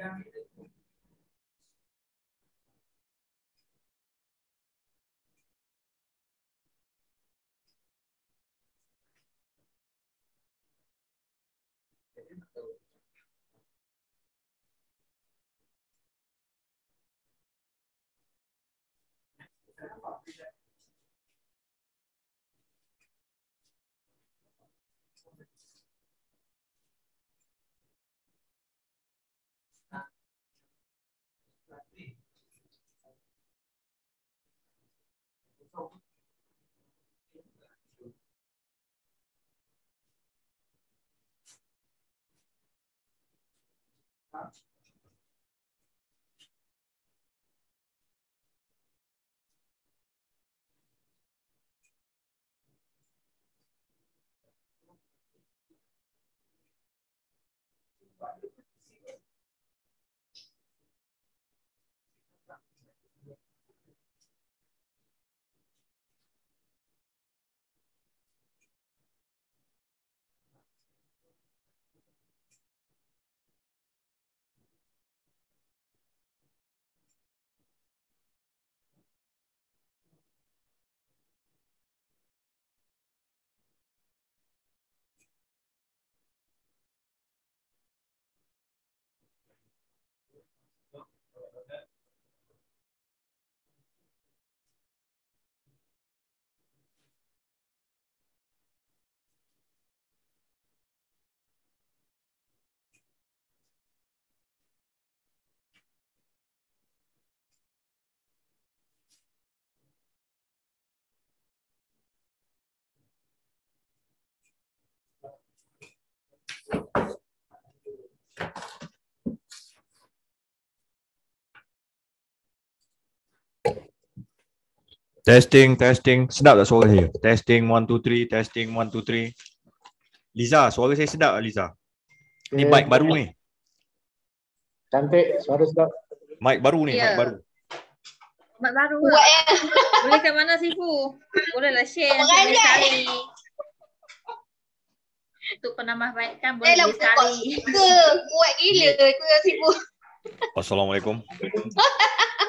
Yeah. Thank you. Testing, testing. Sedap tak suara saya? Testing, one, two, three. Testing, one, two, three. Liza, suara saya sedap tak Liza? Okay. Ni eh, mic baru ni. Cantik, suara sedap. Mic baru ni, yeah. mic ya. baru. Mic baru. Lah. Boleh kat mana sifu? Boleh lah share. Boleh sekali. Untuk penambah baik kan boleh eh, sekali. Eh gila. Ya. Aku sifu. Assalamualaikum.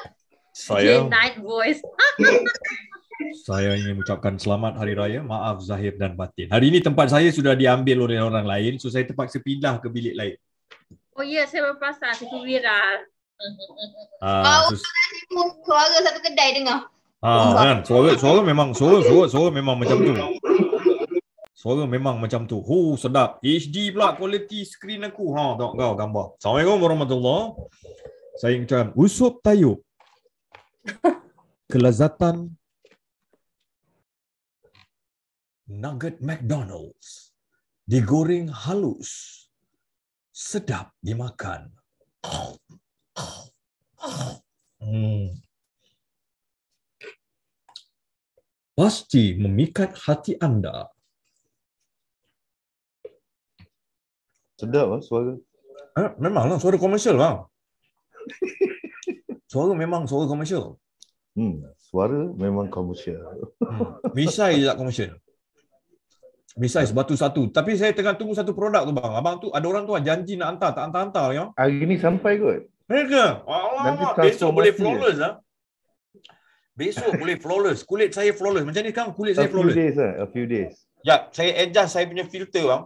saya night voice. saya ingin mengucapkan selamat hari raya, maaf zahir dan batin. Hari ini tempat saya sudah diambil oleh orang lain, so saya terpaksa pindah ke bilik lain. Oh ya, saya berperasaan, saya viral. Uh, Bau so, suara satu kedai dengar. Ah, kan? Suara, suara memang suara, suara, suara memang macam tu. Suara memang macam tu. Hu, sedap. HD pula quality screen aku. Ha, tengok kau gambar. Assalamualaikum warahmatullahi Saya ingin cakap, Usop Tayub kelezatan nugget McDonald's digoreng halus sedap dimakan. Hmm. Pasti memikat hati anda. Sedap lah suara. Eh, memanglah suara komersial lah. Suara memang suara komersial. Hmm, suara memang hmm. komersial. Hmm. Misai je tak lah komersial. Misai sebatu satu. Tapi saya tengah tunggu satu produk tu bang. Abang tu ada orang tu lah, janji nak hantar, tak hantar-hantar ya. Hari ni sampai kot. Mereka. Nanti besok boleh flawless ah. Besok boleh flawless. Kulit saya flawless. Macam ni kan kulit saya flawless. A few days ah, a few days. Ya, saya adjust saya punya filter bang.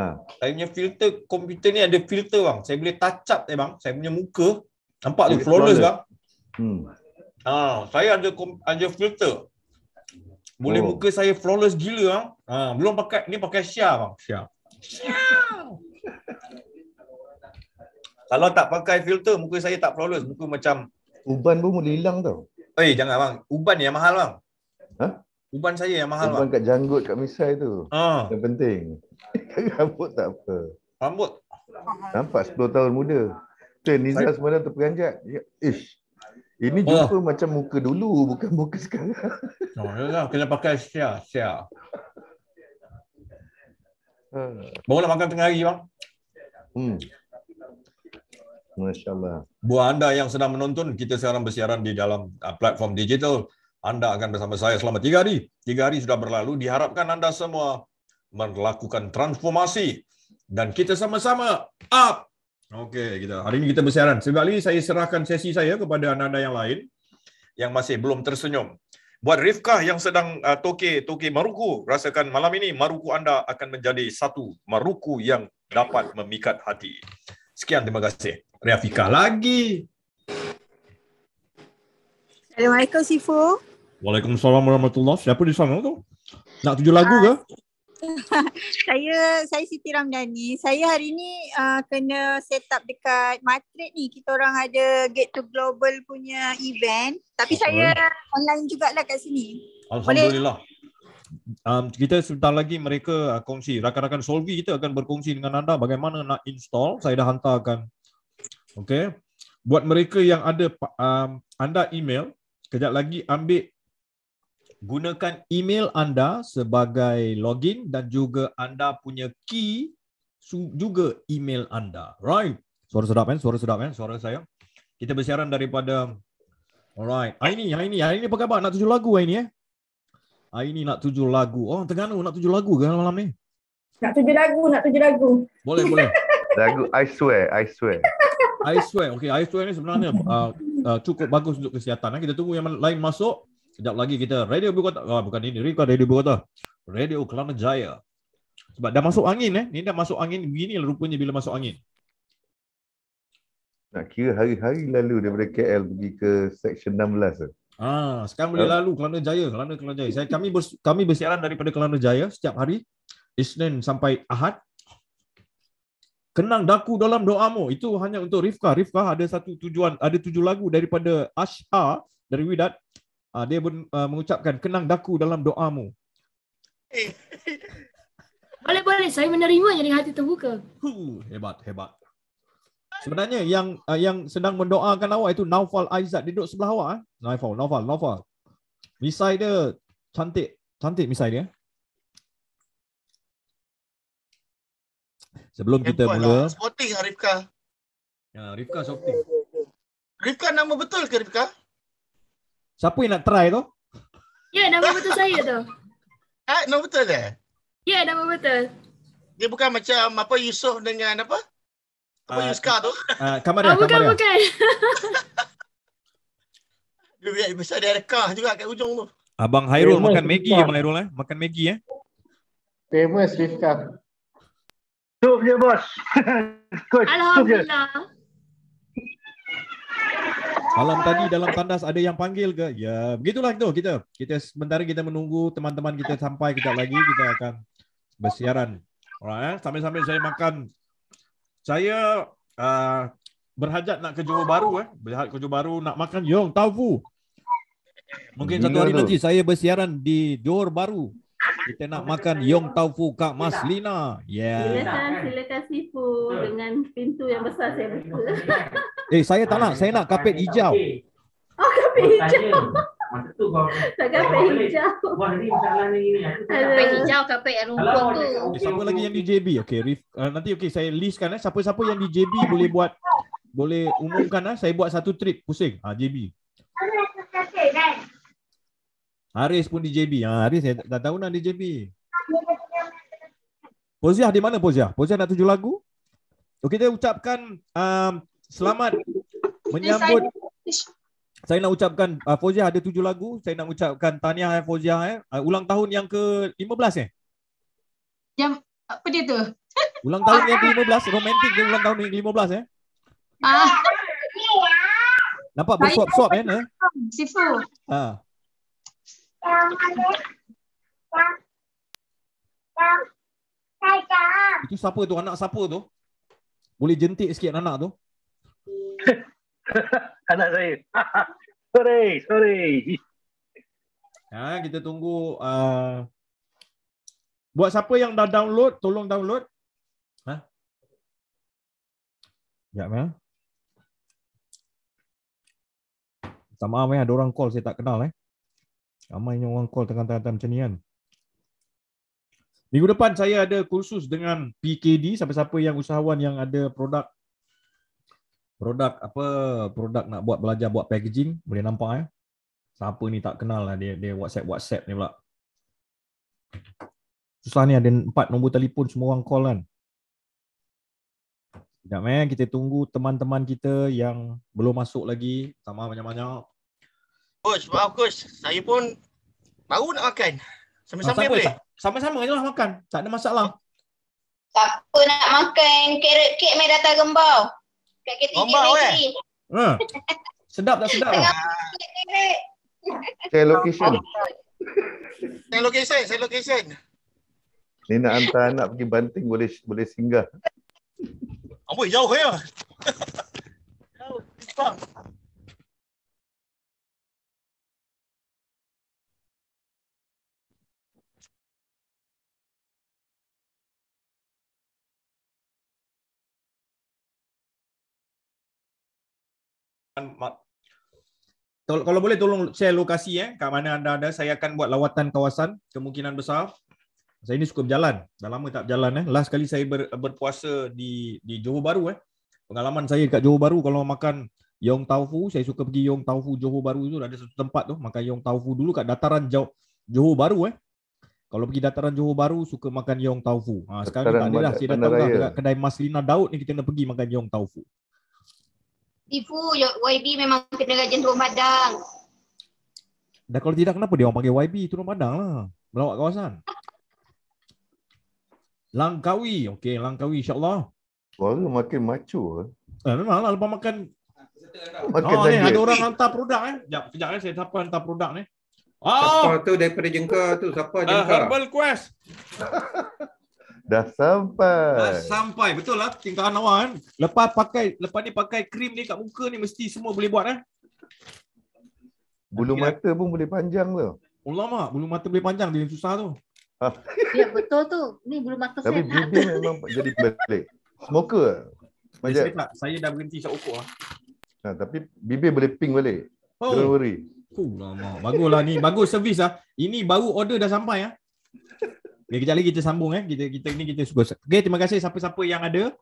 Ha. Saya punya filter komputer ni ada filter bang. Saya boleh touch up eh bang. Saya punya muka nampak tu flawless, flawless bang. Hmm. Ah, saya ada ada filter. Boleh oh. muka saya flawless gila ah. Ha, ah, belum pakai ni pakai Xia bang. Xia. Kalau tak pakai filter muka saya tak flawless, muka macam uban pun boleh hilang tau. Eh, jangan bang. Uban yang mahal bang. Ha? Uban saya yang mahal uban bang. Uban kat janggut kat misai tu. Ha. Yang penting. Rambut tak apa. Rambut. Nampak 10 tahun muda. Tu Nizam semalam terperanjat. Ya, ish. Ini oh. jumpa macam muka dulu, bukan muka sekarang. Oh, lah. kena pakai siar-siar. Hmm. Bangunlah makan tengah hari, bang. Hmm. Masya Allah. Buat anda yang sedang menonton, kita sekarang bersiaran di dalam uh, platform digital. Anda akan bersama saya selama tiga hari. Tiga hari sudah berlalu, diharapkan anda semua melakukan transformasi. Dan kita sama-sama up Okey, kita hari ini kita bersiaran. Sekali saya serahkan sesi saya kepada anda yang lain yang masih belum tersenyum. Buat Rifka yang sedang uh, toke toke maruku, rasakan malam ini maruku anda akan menjadi satu maruku yang dapat memikat hati. Sekian terima kasih. Rifka lagi. Assalamualaikum Sifu. Waalaikumsalam warahmatullahi. Siapa di sana tu? Nak tujuh lagu ke? Ah. saya saya Siti Ramdhani. Saya hari ni uh, kena set up dekat Matrix ni. Kita orang ada Gate to Global punya event. Tapi saya uh. online jugalah kat sini. Alhamdulillah. Um, kita sebentar lagi mereka uh, kongsi. Rakan-rakan Solvi kita akan berkongsi dengan anda bagaimana nak install. Saya dah hantarkan. Okay. Buat mereka yang ada um, anda email, kejap lagi ambil gunakan email anda sebagai login dan juga anda punya key juga email anda. Right. Suara sedap kan? Suara sedap kan? Suara saya. Kita bersiaran daripada Alright. ni, Aini, Aini, Aini apa khabar? Nak tujuh lagu ni? eh? ni nak tujuh lagu. Oh, Terengganu nak tujuh lagu ke malam ni? Nak tujuh lagu, nak tujuh lagu. Boleh, boleh. Lagu I swear, I swear. I swear. Okay, I swear ni sebenarnya uh, uh, cukup bagus untuk kesihatan. Eh. Kita tunggu yang lain masuk. Sejak lagi kita Radio Bukota. Oh, bukan ini, record Radio Bukota. Ah. Radio Kelana Jaya. Sebab dah masuk angin eh. Ni dah masuk angin. Begini lah rupanya bila masuk angin. Nak kira hari-hari lalu daripada KL pergi ke Section 16 lah. Eh? Ah, sekarang boleh ah. lalu Kelana Jaya. Kelana Kelana Jaya. Saya, kami, bers, kami bersiaran daripada Kelana Jaya setiap hari. Isnin sampai Ahad. Kenang daku dalam doamu. Itu hanya untuk Rifka. Rifka ada satu tujuan. Ada tujuh lagu daripada Asha dari Widat. Ah uh, dia pun uh, ah, mengucapkan kenang daku dalam doamu. Eh. boleh boleh saya menerima dengan hati terbuka. Huh, hebat hebat. Sebenarnya yang uh, yang sedang mendoakan awak itu Naufal Aizat dia duduk sebelah awak eh. Naufal Naufal Naufal. Misai dia cantik cantik misai dia. Sebelum kita Hebat mula. Lah. Sporting lah, Rifka. Ya, Rifka Sporting. Rifka nama betul ke Rifka? Siapa yang nak try tu? Ya, yeah, nama betul saya tu. Ah, nama betul dia? Ya, yeah, nama betul. Dia bukan macam apa Yusof dengan apa? Apa uh, ah, Yuska tu? Ah, uh, Kamaria, oh, Kamaria. Ah, bukan, bukan. dia besar dia ada juga kat ujung tu. Abang Hairul makan Maggi ya, Abang Hairul eh. Makan Maggi eh. Famous Rifka. Tuf je bos. Alhamdulillah. Malam tadi dalam tandas ada yang panggil ke? Ya, begitulah itu kita. Kita sementara kita menunggu teman-teman kita sampai kita lagi kita akan bersiaran. Alright, sambil-sambil saya makan. Saya uh, berhajat nak ke Johor Baru eh. Berhajat ke Johor Baru nak makan yong tahu. Mungkin satu hari nanti saya bersiaran di Johor Baru. Kita nak makan Yong Tau Fu Kak Mas Lina. Yeah. Silakan, silakan sifu dengan pintu yang besar saya buka. Eh, saya tak nak. Saya nak kapet hijau. Oh, kapet hijau. Masa tu kau tak kapet hijau. Wah, hijau, kapet yang rumput tu. Eh, okay, siapa lagi yang di JB? Okay, Rif, uh, nanti okay, saya listkan. Eh. Siapa-siapa yang di JB boleh buat boleh umumkan ah saya buat satu trip pusing ah JB. Haris pun di JB. Ha, ah, Haris saya tak tahu nak di JB. Poziah di mana Poziah? Poziah nak tujuh lagu? Okey, kita ucapkan um, selamat menyambut. Saya nak ucapkan uh, Fauziah ada tujuh lagu. Saya nak ucapkan tahniah eh, Fauziah. Eh. Uh, ulang tahun yang ke-15 eh? Yang apa dia tu? Ulang tahun yang ke-15. Romantik dia ulang tahun yang ke-15 eh? Ah. Nampak bersuap-suap kan? Eh? Sifu. Ah. Uh. Itu siapa tu? Anak siapa tu? Boleh jentik sikit anak tu? anak saya. sorry, sorry. Ha, kita tunggu. Uh... Buat siapa yang dah download, tolong download. Ha? Sekejap, ya. Eh. Minta maaf, ya. Ada orang call, saya tak kenal, eh. Ramai yang orang call tengah tangan macam ni kan. Minggu depan saya ada kursus dengan PKD siapa-siapa yang usahawan yang ada produk produk apa produk nak buat belajar buat packaging boleh nampak ya. Siapa ni tak kenal lah dia dia WhatsApp WhatsApp ni pula. Susah ni ada empat nombor telefon semua orang call kan. Sekejap eh, kita tunggu teman-teman kita yang belum masuk lagi. Sama banyak-banyak. Coach, maaf coach. Saya pun baru nak makan. Sama-sama ah, boleh. Sama-sama ajalah makan. Tak ada masalah. Tak apa nak makan carrot cake mai datang gembau. Kat KTG gembau, eh? Ha. Sedap tak sedap? Tengah Saya location. Saya location, saya location. Ni nak hantar anak pergi banting boleh boleh singgah. Amboi jauh ya. jauh. Bang. Kan, kalau boleh tolong share lokasi eh kat mana anda ada saya akan buat lawatan kawasan kemungkinan besar saya ni suka berjalan dah lama tak berjalan eh last kali saya ber, berpuasa di di Johor Bahru eh pengalaman saya dekat Johor Bahru kalau makan Yong Tau Fu saya suka pergi Yong Tau Fu Johor Bahru tu ada satu tempat tu makan Yong Tau Fu dulu kat dataran Johor Bahru eh kalau pergi dataran Johor Bahru suka makan Yong Tau Fu ha, sekarang dataran tak ada lah saya datang dekat kedai Maslina Daud ni kita nak pergi makan Yong Tau Fu Sifu, YB memang kena rajin turun padang. Dan kalau tidak, kenapa dia orang panggil YB turun padang lah? Melawat kawasan. Langkawi. Okey, Langkawi insyaAllah. Suara makin macu. Eh, eh memang lah. Lepas makan. makan oh, ni, ada orang hantar produk. Eh. Sekejap, sekejap eh. saya siapa hantar produk ni. Oh! Siapa tu daripada jengka tu? Siapa eh, jengka? Uh, herbal Quest dah sampai. Dah sampai. Betul lah. Tinggalkan awak kan. Lepas pakai, lepas ni pakai krim ni kat muka ni mesti semua boleh buat eh. Bulu Tapi mata lah. pun boleh panjang tu. Allah mak, bulu mata boleh panjang dia susah tu. Ah. Ya betul tu. Ni bulu mata Tapi saya. Tapi bibir memang jadi pelik. Smoker ke? Saya Saya dah berhenti isap ukur lah. Ha, ah, tapi bibir boleh ping balik. Oh. Don't worry. Oh, Baguslah ni. Bagus servis lah. Ini baru order dah sampai ah. Okay, kejap lagi kita sambung eh. Kita kita ni kita suka. Okay, terima kasih siapa-siapa yang ada.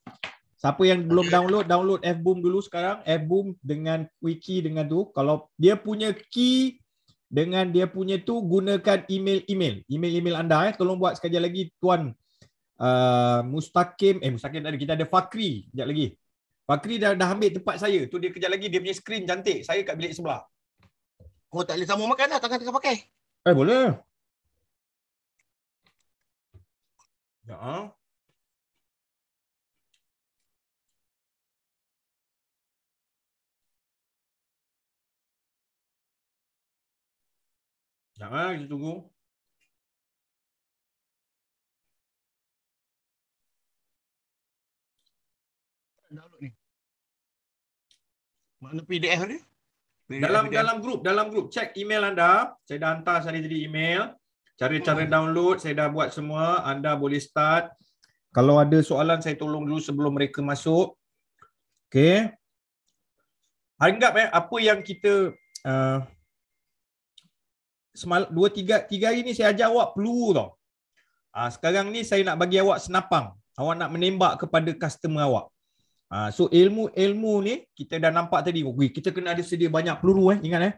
Siapa yang belum download, download F-Boom dulu sekarang. F-Boom dengan wiki dengan tu. Kalau dia punya key dengan dia punya tu, gunakan email-email. Email-email anda eh. Tolong buat sekali lagi Tuan uh, Mustaqim. Eh, Mustaqim tak ada. Kita ada Fakri. Kejap lagi. Fakri dah, dah ambil tempat saya. Tu dia kejap lagi. Dia punya screen cantik. Saya kat bilik sebelah. Oh, tak boleh sambung makan lah, Tangan tengah pakai. Eh, boleh. Ja. Ja, ist du gut? Mana PDF ni? Dalam dalam grup, dalam grup. Check email anda. Saya dah hantar tadi jadi email cara-cara hmm. download saya dah buat semua anda boleh start kalau ada soalan saya tolong dulu sebelum mereka masuk okey anggap eh apa yang kita uh, semalam dua tiga tiga hari ni saya ajar awak perlu tau uh, sekarang ni saya nak bagi awak senapang awak nak menembak kepada customer awak uh, so ilmu-ilmu ni kita dah nampak tadi Wih, kita kena ada sedia banyak peluru eh ingat eh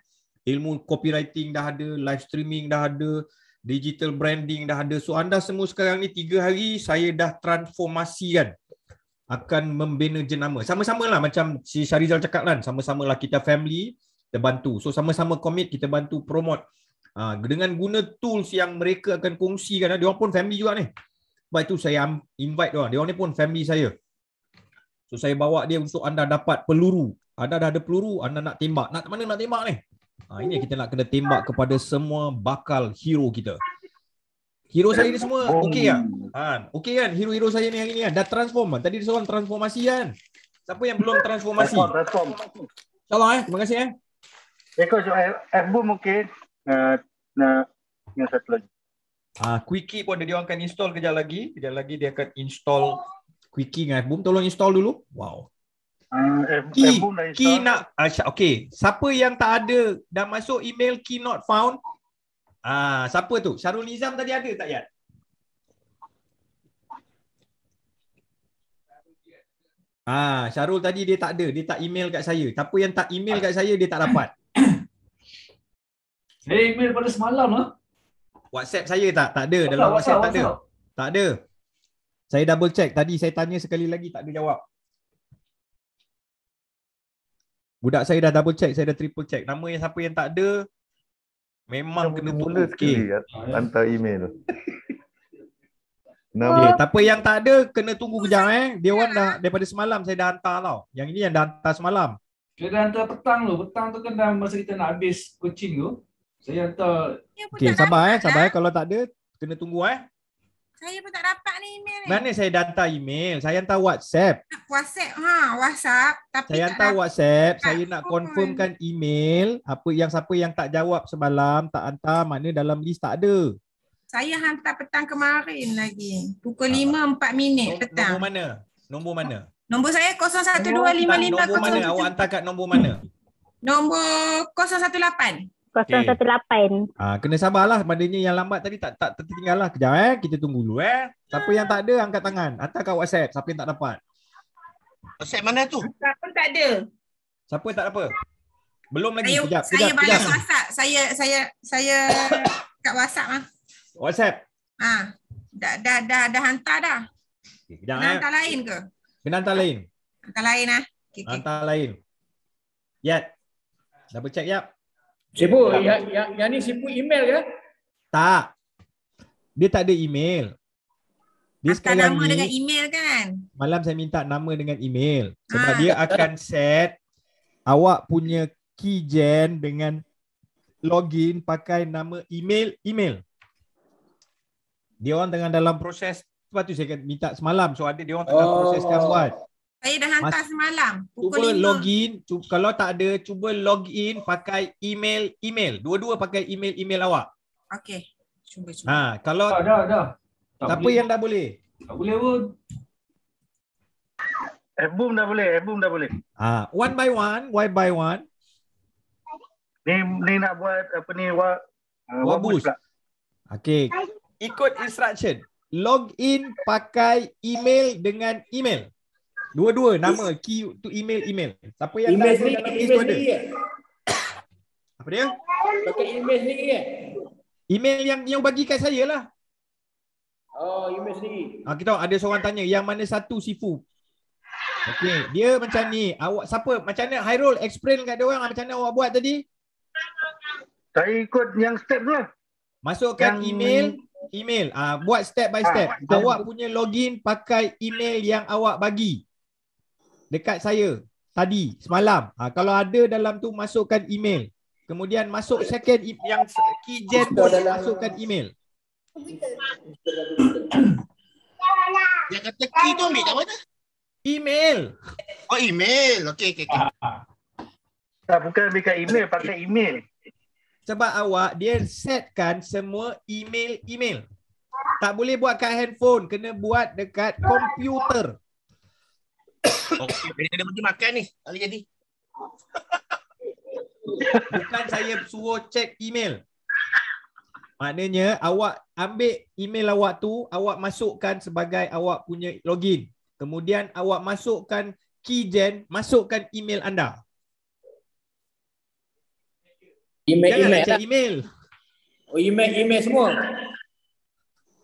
ilmu copywriting dah ada live streaming dah ada digital branding dah ada. So anda semua sekarang ni tiga hari saya dah transformasi kan akan membina jenama. Sama-sama lah macam si Syarizal cakap kan. Sama-sama lah kita family, kita bantu. So sama-sama commit, kita bantu promote. Ha, dengan guna tools yang mereka akan kongsikan. Ha, dia orang pun family juga ni. Sebab itu saya invite dia orang. Dia orang ni pun family saya. So saya bawa dia untuk anda dapat peluru. Anda dah ada peluru, anda nak tembak. Nak mana nak tembak ni? Ha, ini kita nak kena tembak kepada semua bakal hero kita. Hero saya ni semua okey kan? Ha, okey kan hero-hero saya ni hari ni kan? Dah transform kan? Tadi dia seorang transformasi kan? Siapa yang belum transformasi? Transform, transform. eh. Terima kasih eh. Eko, eh, so eh, F-Boom eh, okey. Nah, satu lagi. Ha, Quickie pun dia akan install kejap lagi. Kejap lagi dia akan install Quickie dengan F-Boom. Tolong install dulu. Wow. Ki, ah, Ki lah nak uh, ah, Okay Siapa yang tak ada Dah masuk email Key not found Ah, uh, Siapa tu Syarul Nizam tadi ada tak Yat Ah, uh, Syarul tadi dia tak ada Dia tak email kat saya Siapa yang tak email kat saya Dia tak dapat Dia email pada semalam lah WhatsApp saya tak? Tak ada Dalam WhatsApp, tak ada Tak ada Saya double check Tadi saya tanya sekali lagi Tak ada jawab Budak saya dah double check, saya dah triple check. Nama yang siapa yang tak ada memang kena tunggu sekali okay. Ah, ya. email tu. okay, tapi yang tak ada kena tunggu kejap eh. Dia orang dah daripada semalam saya dah hantar tau. Yang ini yang dah hantar semalam. Saya dah hantar petang tu. Petang tu kena masa kita nak habis coaching tu. Saya hantar Okey, sabar eh, sabar eh kalau tak ada kena tunggu eh. Saya pun tak dapat ni email ni. Mana saya hantar email? Saya hantar WhatsApp. WhatsApp. Ha, WhatsApp. Tapi saya hantar WhatsApp. Saya nak pun. confirmkan email. Apa yang siapa yang tak jawab semalam, tak hantar, mana dalam list tak ada. Saya hantar petang kemarin lagi. Pukul ha. Ah. 5.4 minit no, petang. Nombor mana? Nombor mana? Nombor saya 0125500. Nombor mana? Awak hantar kat nombor mana? Nombor 018 okay. 018. Ah, kena sabarlah. madinya yang lambat tadi tak tak tertinggal lah. Kejap eh. Kita tunggu dulu eh. Siapa yang tak ada, angkat tangan. Hantar kau WhatsApp. Siapa yang tak dapat. WhatsApp mana tu? Siapa tak ada. Siapa tak apa? Belum lagi. Saya, kejap. Saya kejap, balas kejap. WhatsApp. Saya, saya, saya kat WhatsApp lah. WhatsApp? Ah, Dah, dah, dah, dah hantar dah. Okay, kejap, kena eh. lain ke? Kena hantar lain. Hantar lain ah. Okay, Hantar lain. Yat. Double check, Yap. Yep. Sipu, yang, yang, yang ni Sipu email ke? Tak. Dia tak ada email. Dia Hantar sekarang nama ni, dengan email kan? Malam saya minta nama dengan email. Sebab ha. dia akan set awak punya keygen dengan login pakai nama email email. Dia orang tengah dalam proses. Sebab tu saya minta semalam. So ada dia orang tengah oh. proses kan buat. Saya dah hantar Mas- semalam pukul cuba 5. login cuba, kalau tak ada cuba login pakai email email. Dua-dua pakai email email awak. Okey. Cuba cuba. Ha, kalau tak, ah, dah dah. Tak siapa boleh. yang dah boleh? Tak boleh pun. Album eh, dah boleh, album eh, dah boleh. Ah, ha, one by one, one by one. Ni ni nak buat apa ni? Wa uh, Okey. Ikut instruction. Log in pakai email dengan email. Dua-dua nama key to email email. Siapa yang email sendiri, dalam email tu ada? Apa dia? Pakai email ni ke? Email yang yang bagi kat saya lah. Oh, email sendiri. Ah, kita tahu ada seorang tanya yang mana satu sifu. Okey, dia macam ni. Awak siapa? Macam mana Hairul explain kat dia orang macam mana awak buat tadi? Saya ikut yang step tu. Masukkan yang... email email. Ah, buat step by step. Ha, awak punya login pakai email yang awak bagi dekat saya tadi semalam. Ha, kalau ada dalam tu masukkan email. Kemudian masuk second e- yang kijen tu dalam masukkan email. yang kata key tu ambil kat mana? Email. Oh email. Okey okey okey. Ah, ah. Tak bukan ambil kat email, pakai email. Sebab awak dia setkan semua email-email. Tak boleh buat kat handphone, kena buat dekat komputer. Okey, oh, bila dia pergi makan ni, tak boleh jadi. Bukan saya suruh check email. Maknanya awak ambil email awak tu, awak masukkan sebagai awak punya login. Kemudian awak masukkan key gen, masukkan email anda. Email Jangan email. Check email. Oh, email email semua.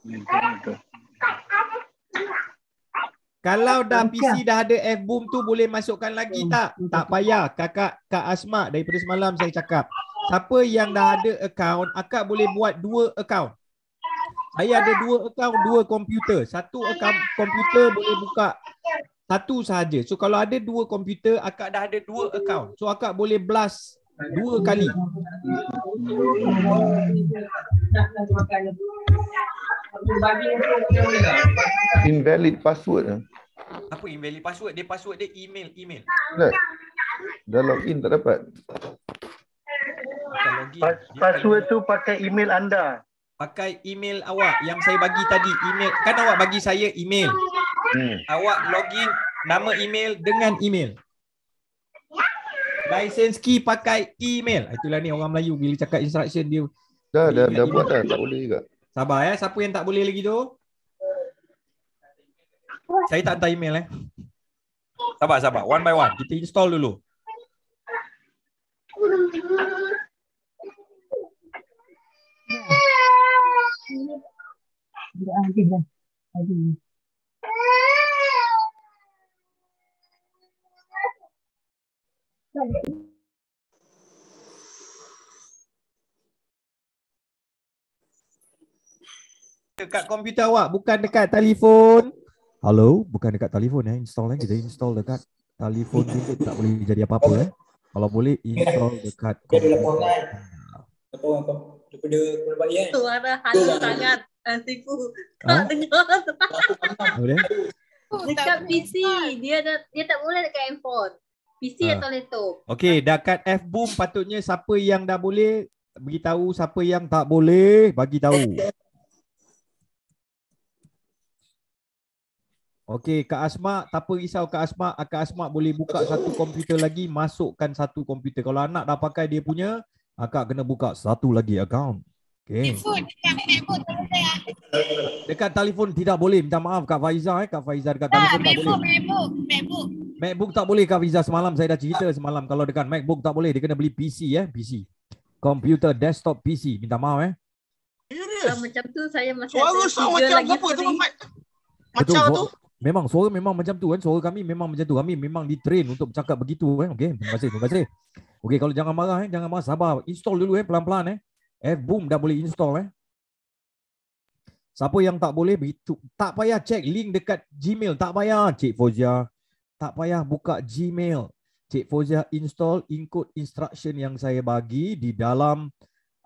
Hmm, kalau dah PC dah ada F boom tu boleh masukkan lagi hmm, tak? Tak payah kakak Kak Asma daripada semalam saya cakap. Siapa yang dah ada account, akak boleh buat dua account. Saya ada dua account, dua komputer. Satu account komputer boleh buka satu sahaja. So kalau ada dua komputer, akak dah ada dua account. So akak boleh blast dua kali. Hmm. Invalid password lah. Apa invalid password? Dia password dia email, email. Tak. Dah log in tak dapat. Password tu pakai email anda. Pakai email awak yang saya bagi tadi email. Kan awak bagi saya email. Hmm. Awak login nama email dengan email. License key pakai email. Itulah ni orang Melayu bila cakap instruction dia. Dah dah dah buat dah tak boleh juga. Sabar eh. Siapa yang tak boleh lagi tu? Saya tak hantar email eh. Sabar, sabar. One by one. Kita install dulu. Thank you. dekat komputer awak bukan dekat telefon hello bukan dekat telefon eh install eh kita install dekat telefon ni tak boleh jadi apa-apa eh kalau boleh install dekat komputer ada laporan daripada kan? suara halus sangat nanti ah? tak dengar dekat PC dia dia tak boleh dekat handphone PC uh. Ah. atau laptop. Okey, dekat F boom patutnya siapa yang dah boleh beritahu siapa yang tak boleh bagi tahu. Okey, Kak Asma, tak apa risau Kak Asma. Kak Asma boleh buka satu komputer lagi, masukkan satu komputer. Kalau anak dah pakai dia punya, Kak kena buka satu lagi account. Okay. Telefon dekat telefon tidak boleh. Minta maaf Kak Faiza eh. Kak Faiza dekat telefon tak, tak MacBook, boleh. MacBook, MacBook. MacBook tak boleh Kak Faiza. Semalam saya dah cerita semalam. Kalau dekat MacBook tak boleh. Dia kena beli PC eh. PC. komputer desktop PC. Minta maaf eh. Serius? Ah, macam tu saya masih... Suara sama macam apa tu Mac? Macam tu? Memang suara memang macam tu kan. Suara kami memang macam tu. Kami memang di train untuk bercakap begitu kan. Okey, terima kasih. Terima kasih. Okey, kalau jangan marah eh, jangan marah sabar. Install dulu eh pelan-pelan eh. F eh, boom dah boleh install eh. Siapa yang tak boleh begitu tak payah check link dekat Gmail, tak payah Cik Fozia. Tak payah buka Gmail. Cik Fozia install ikut instruction yang saya bagi di dalam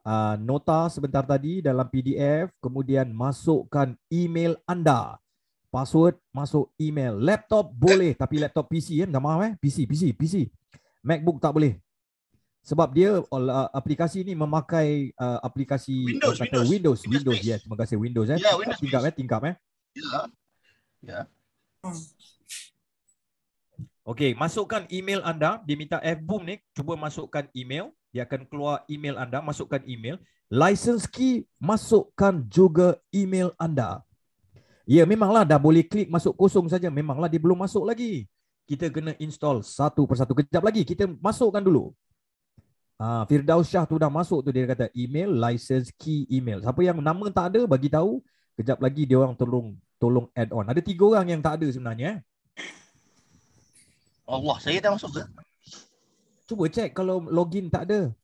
uh, nota sebentar tadi dalam PDF kemudian masukkan email anda password masuk email laptop boleh tapi laptop PC kan dah mahu eh PC PC PC MacBook tak boleh sebab dia uh, aplikasi ni memakai uh, aplikasi Windows kata, Windows Windows, Windows ya yeah, terima kasih Windows eh yeah, Windows tingkap eh tingkap eh ya yeah. ya yeah. okey masukkan email anda dia minta boom ni cuba masukkan email dia akan keluar email anda masukkan email license key masukkan juga email anda Ya, memanglah dah boleh klik masuk kosong saja. Memanglah dia belum masuk lagi. Kita kena install satu persatu. Kejap lagi, kita masukkan dulu. Ha, Firdaus Shah tu dah masuk tu. Dia kata email, license, key email. Siapa yang nama tak ada, bagi tahu. Kejap lagi dia orang tolong tolong add on. Ada tiga orang yang tak ada sebenarnya. Eh? Allah, saya dah masuk ke? Cuba cek kalau login tak ada.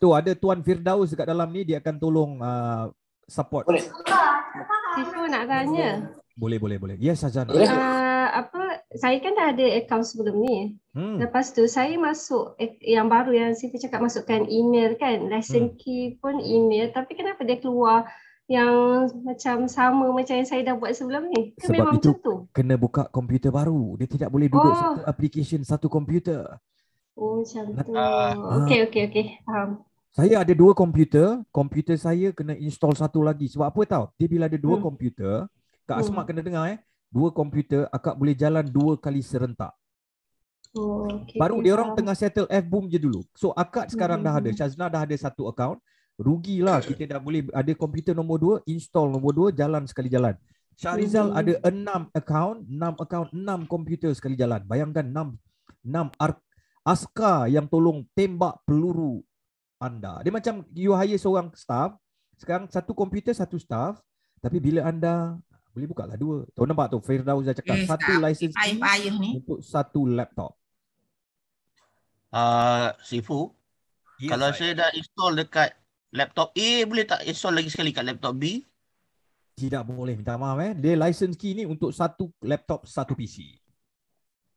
Tu ada Tuan Firdaus dekat dalam ni, dia akan tolong uh, support. Boleh. Sifu nak tanya. Boleh, boleh, boleh. Yes, Azan. Boleh. Uh, apa, saya kan dah ada account sebelum ni. Hmm. Lepas tu, saya masuk eh, yang baru yang Sifu cakap masukkan email kan. Lesson hmm. key pun email. Tapi kenapa dia keluar yang macam sama macam yang saya dah buat sebelum ni? Ke kan Sebab memang itu macam kena buka komputer baru. Dia tidak boleh duduk oh. satu application, satu komputer. Oh, macam tu. Uh. Okay, okay, okay. Faham saya ada dua komputer, komputer saya kena install satu lagi. Sebab apa tahu? Dia bila ada dua hmm. komputer, Kak hmm. Asma kena dengar eh. Dua komputer akak boleh jalan dua kali serentak. Oh, okay. Baru dia orang tengah settle F boom je dulu. So akak hmm, sekarang hmm. dah ada, hmm. Shazna dah ada satu account. Rugilah kita dah boleh ada komputer nombor dua, install nombor dua, jalan sekali jalan. Syarizal hmm, hmm. ada enam account, enam account, enam komputer sekali jalan. Bayangkan enam, enam ar- askar yang tolong tembak peluru anda. Dia macam you hire seorang staff, sekarang satu komputer satu staff, tapi bila anda boleh buka lah dua. Tahu nampak tu Firdaus dah cakap yes, eh, satu license I, untuk satu laptop. Uh, Sifu, yes, ya, kalau I. saya dah install dekat laptop A, boleh tak install lagi sekali kat laptop B? Tidak boleh, minta maaf eh. Dia license key ni untuk satu laptop, satu PC.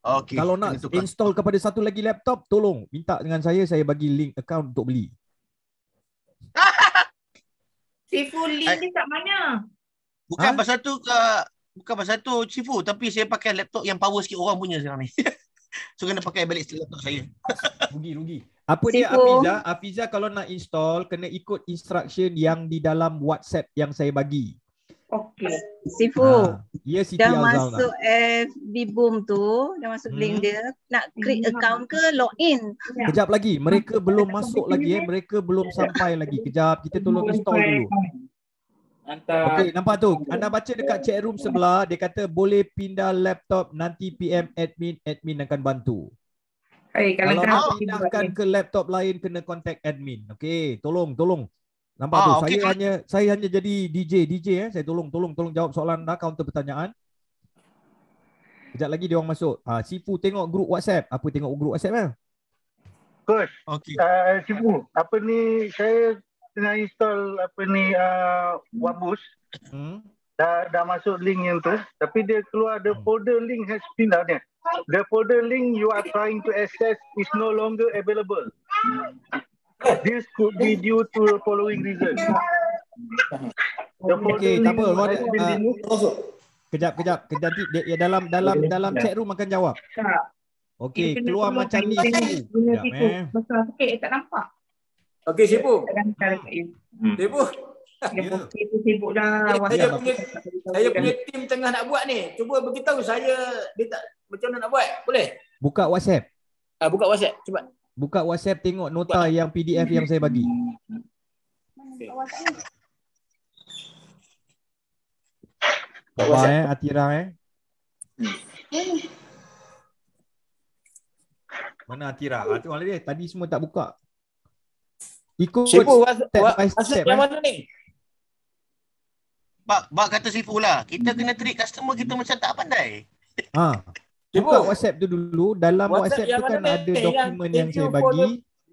Okay. Kalau nak install kepada satu lagi laptop, tolong minta dengan saya, saya bagi link account untuk beli. Sifu link ni eh. kat mana? Bukan ha? pasal tu ke... Bukan pasal tu Sifu Tapi saya pakai laptop yang power sikit orang punya sekarang ni So kena pakai balik laptop saya Rugi, rugi Apa dia Afiza? Afiza kalau nak install Kena ikut instruction yang di dalam WhatsApp yang saya bagi Okey, Sifu. Ha. Ah, ya, yes, dah lah. masuk lah. FB Boom tu. Dah masuk hmm. link dia. Nak create hmm. account ke log in? Ya. Kejap lagi. Mereka belum masuk lagi. Eh. eh. Mereka belum ya. sampai lagi. Kejap. Kita tolong hmm, install dulu. Okey, nampak tu. Anda baca dekat chat room sebelah. Dia kata boleh pindah laptop. Nanti PM admin. Admin akan bantu. Hey, kalau kalau nak pindahkan ke laptop lain, kena kontak admin. Okey, tolong, tolong. Nampak ah, tu. Okay, saya hanya saya hanya jadi DJ, DJ eh. Saya tolong tolong tolong jawab soalan dah counter pertanyaan. Sekejap lagi dia orang masuk. Ah, ha, Sifu tengok grup WhatsApp. Apa tengok grup WhatsApp eh? Coach. Okey. Uh, Sifu, apa ni saya tengah install apa ni uh, Wabus. Hmm. Dah dah masuk link yang tu, tapi dia keluar ada hmm. folder link has been down there. The folder link you are trying to access is no longer available. Hmm. This could be due to the following reason. Okay, tak apa. Uh, kejap, kejap. Kejap, kejap. Dia, dalam dalam dalam ya. chat room akan jawab. Okay, keluar macam ni. Sekejap, eh. tak nampak. Okay, sibuk. Hmm. Ya. Sibuk. Sibuk dah. Saya punya, saya punya tim tengah nak buat ni. Cuba beritahu saya dia tak, macam mana nak buat. Boleh? Buka WhatsApp. Uh, buka WhatsApp. Cepat. Buka WhatsApp tengok nota yang PDF yang saya bagi. Okay. Bawa eh, Atira eh. Mana Atira? Ah, tengok eh. Tadi semua tak buka. Ikut Sifu, step step. Yang eh. mana ni? Bak, bak kata Sifu lah. Kita kena treat customer kita macam tak pandai. Ha. Cuba buka WhatsApp tu dulu. Dalam WhatsApp, WhatsApp tu kan ada eh, yang dokumen yang saya bagi.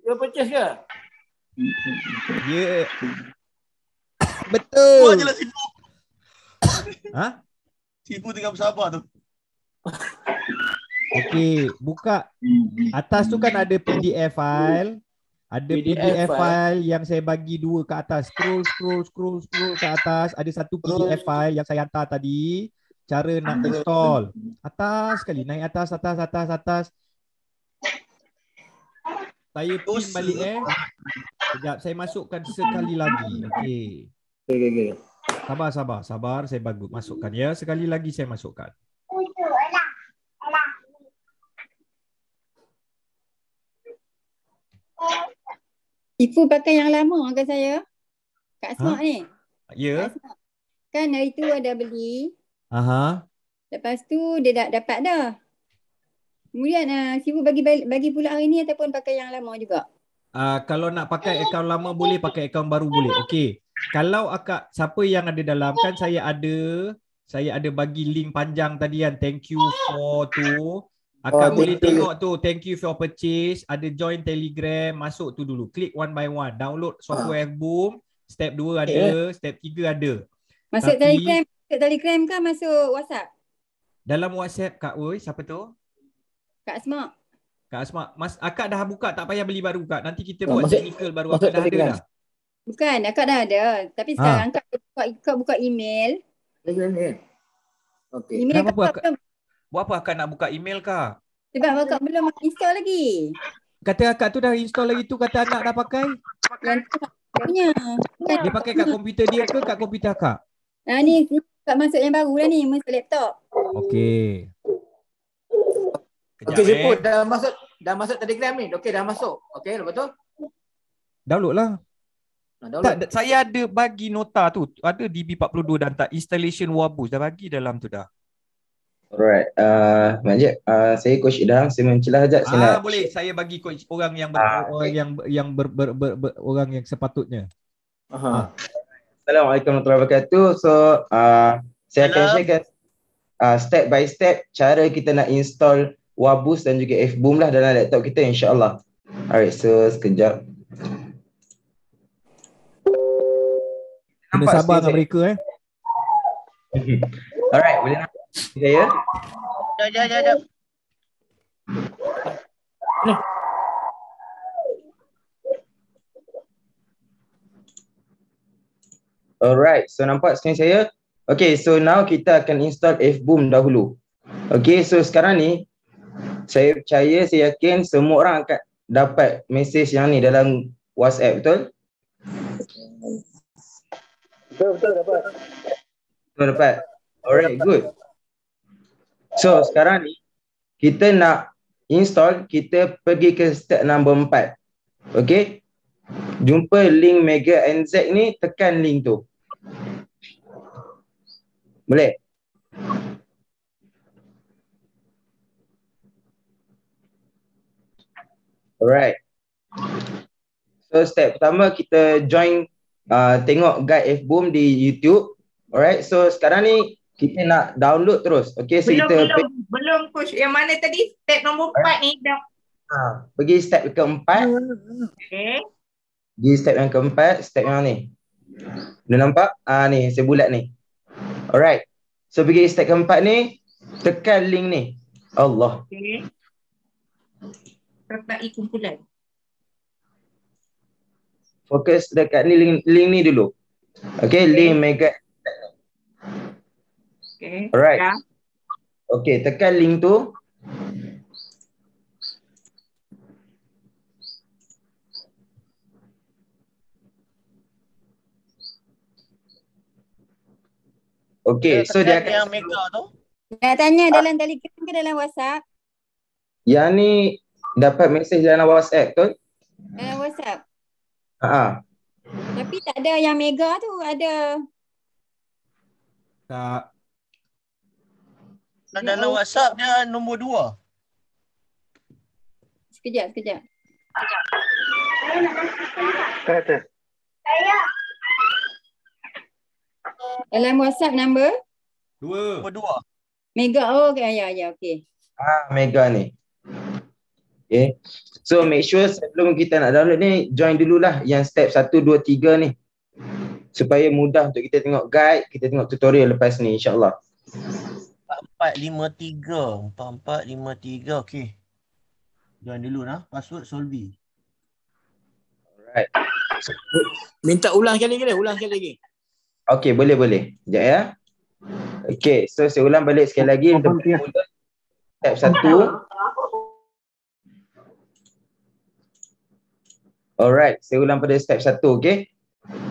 Dia purchase ke? Ya. Yeah. Betul. Tu ajalah sibuk. Ha? Sibuk tengah bersabar tu. Okey, buka. Atas tu kan ada PDF file. Ada PDF, PDF file yang saya bagi dua ke atas. Scroll, scroll, scroll, scroll ke atas. Ada satu PDF file yang saya hantar tadi cara nak install atas sekali naik atas atas atas atas saya pin balik eh sekejap saya masukkan sekali lagi Okay. okey okey sabar sabar sabar saya bagi masukkan ya sekali lagi saya masukkan Ibu pakai yang lama kan saya? Kak Asma ha? ni? Ya. Yeah. Kan hari tu ada beli. Aha. Lepas tu dia dah dapat dah. Kemudian uh, ah, sibu bagi bagi pula hari ni ataupun pakai yang lama juga. Uh, kalau nak pakai akaun lama boleh pakai akaun baru boleh. Okey. Kalau akak siapa yang ada dalam kan saya ada saya ada bagi link panjang tadi kan thank you for tu. Akak oh, boleh thank tengok tu thank you for purchase, ada join Telegram, masuk tu dulu. Click one by one, download software uh. boom, step 2 ada, okay. step 3 ada. Masuk Tapi, Telegram Dekat Telegram ke masuk WhatsApp? Dalam WhatsApp Kak Oi, siapa tu? Kak Asma. Kak Asma, Mas, akak dah buka tak payah beli baru Kak. Nanti kita oh, buat maksud, technical baru akak dah ada dah. Bukan, akak dah ada. Tapi ha. sekarang kak, kak, kak buka email. Ya? Okay. Email Kenapa kak, akak, buat apa akak nak buka email kak? Sebab akak belum install lagi. Kata akak tu dah install lagi tu kata anak dah pakai. Yang tu, punya. Dia pakai kat komputer dia ke kat komputer akak? Ha, ni Kak masuk yang baru lah ni, masuk laptop. Okay Okey, eh. Jepo dah masuk dah masuk Telegram ni. okay dah masuk. Okey, lepas tu. Download lah. Ha, tak, saya ada bagi nota tu Ada DB42 dan tak Installation Wabus Dah bagi dalam tu dah Alright uh, Makcik uh, Saya coach Ida Saya mencelah sekejap ah, nak... Boleh saya bagi coach Orang yang ber, ah, orang okay. yang, yang ber, ber, ber, ber, ber, Orang yang sepatutnya Aha. Ah. Assalamualaikum warahmatullahi wabarakatuh. So, uh, saya Hello. akan sharekan uh, step by step cara kita nak install Wabus dan juga Fboom lah dalam laptop kita insya insyaAllah. Alright, so sekejap. Kena sabar dengan mereka eh. Alright, boleh nak saya? Jom, jom, jom. Alright, so nampak screen saya? Okay, so now kita akan install FBOOM dahulu. Okay, so sekarang ni, saya percaya, saya yakin semua orang akan dapat message yang ni dalam WhatsApp, betul? Betul, betul, dapat. Betul, dapat. Alright, good. So, sekarang ni, kita nak install, kita pergi ke step number 4. Okay, jumpa link Mega NZ ni tekan link tu. Boleh? Alright. So step pertama kita join uh, tengok guide Fboom di YouTube. Alright. So sekarang ni kita nak download terus. Okay, so belum, kita belum, pe- belum push. Yang mana tadi step nombor empat ni dah. Ha, pergi step ke empat. Okay. Di step yang keempat, step yang ni. Dah nampak? Ah ni, saya bulat ni. Alright. So pergi step keempat ni, tekan link ni. Allah. Okay. kumpulan. Fokus dekat ni link, link ni dulu. Okay, okay. link mega. Okay. Alright. Yeah. Okay, tekan link tu. Okey, so dia akan yang mega tu. Nak tanya ah. dalam Telegram ke dalam WhatsApp? Yang ni dapat mesej dalam WhatsApp tu. Dalam eh, WhatsApp. Ha. uh Tapi tak ada yang mega tu, ada. Tak. Nah, dalam WhatsApp dia nombor dua. Sekejap, sekejap. Sekejap. Saya nak pastikan tak? Tak ada. Saya dalam WhatsApp number? Dua. Nombor dua. Mega. Oh, okay. Ya, ya, okay. Ah, Mega ni. Okay. So, make sure sebelum kita nak download ni, join dululah yang step satu dua tiga ni. Supaya mudah untuk kita tengok guide, kita tengok tutorial lepas ni, insyaAllah. Empat empat empat lima tiga, lima tiga, okay. join dulu lah. password solvi alright minta ulang sekali lagi ulang sekali lagi Okey, boleh boleh. Sekejap ya. Okey, so saya ulang balik sekali lagi. untuk Step satu. Alright, saya ulang pada step satu, okey.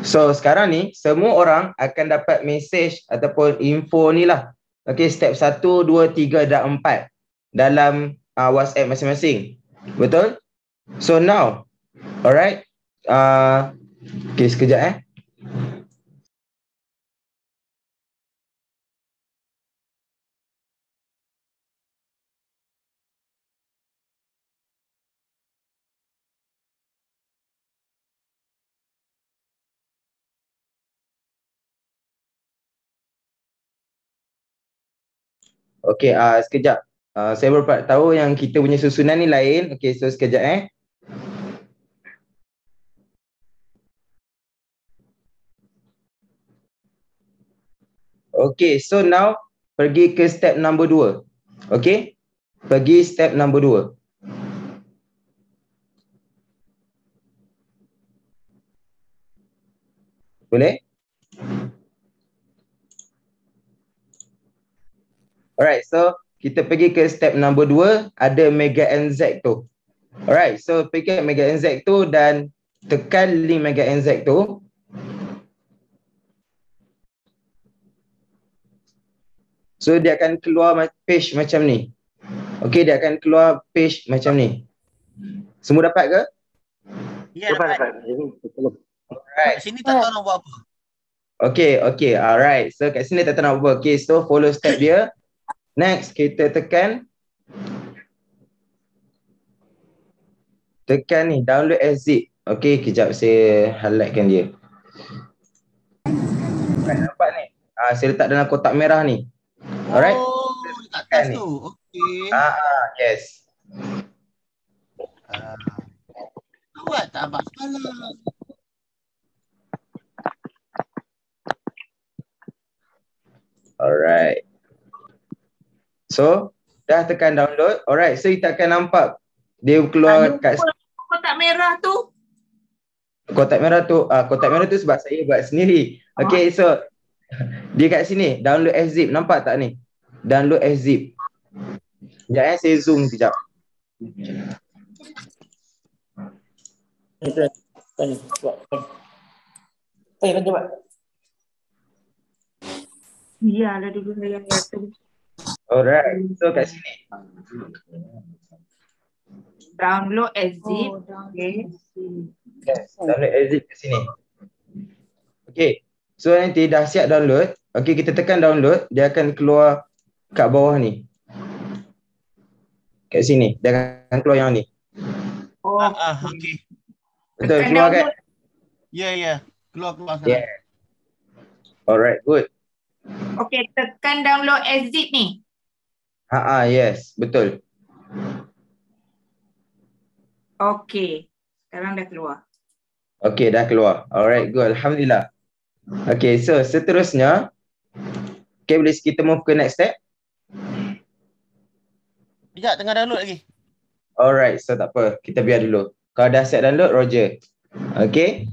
So sekarang ni, semua orang akan dapat message ataupun info ni lah. Okay, step satu, dua, tiga dan empat dalam uh, WhatsApp masing-masing. Betul? So now, alright. Uh, okey, sekejap eh. Okay, uh, ah, sekejap. Uh, saya baru tahu yang kita punya susunan ni lain. Okay, so sekejap eh. Okay, so now pergi ke step number 2. Okay, Pergi step number 2. Boleh? Alright, so kita pergi ke step number 2 ada mega NZ tu. Alright, so pergi ke mega NZ tu dan tekan link mega NZ tu. So dia akan keluar page macam ni. Okay, dia akan keluar page macam ni. Semua dapat ke? Ya, yeah, dapat. Alright. Sini tak tahu nak buat apa. Okay, okay. Alright. So kat sini tak tahu nak buat apa. Okay, so follow step dia. Next kita tekan Tekan ni download as zip Okay kejap saya highlightkan dia Kan nampak ni Ah, Saya letak dalam kotak merah ni Alright Oh kat atas tu Okay ah, Yes Kau uh, buat tak abang Alright So, dah tekan download. Alright, so kita akan nampak dia keluar Aduh, kat kotak merah tu. Kotak merah tu, uh, kotak merah tu sebab saya buat sendiri. Ah. Okay, so dia kat sini, download zip, Nampak tak ni? Download zip, Sekejap eh, saya zoom sekejap. Eh, kan cepat. Ya, dah dulu saya yang Alright. So kat sini. Download exit. Oh, okay. Yes. Download exit kat sini. Okay. So nanti dah siap download. Okay kita tekan download. Dia akan keluar kat bawah ni. Kat sini. Dia akan keluar yang ni. Oh. Ah, ah, okay. Betul. Keluar kan? download. kan? Ya, yeah, ya. Yeah. Keluar-keluar sana. Yeah. Alright, good. Okay, tekan download exit ni. Ha ah yes, betul. Okay Sekarang dah keluar. Okay dah keluar. Alright, good. Alhamdulillah. Okay so seterusnya Okay, boleh kita move ke next step? Sekejap, tengah download lagi. Alright, so tak apa. Kita biar dulu. Kalau dah set download, roger. Okay.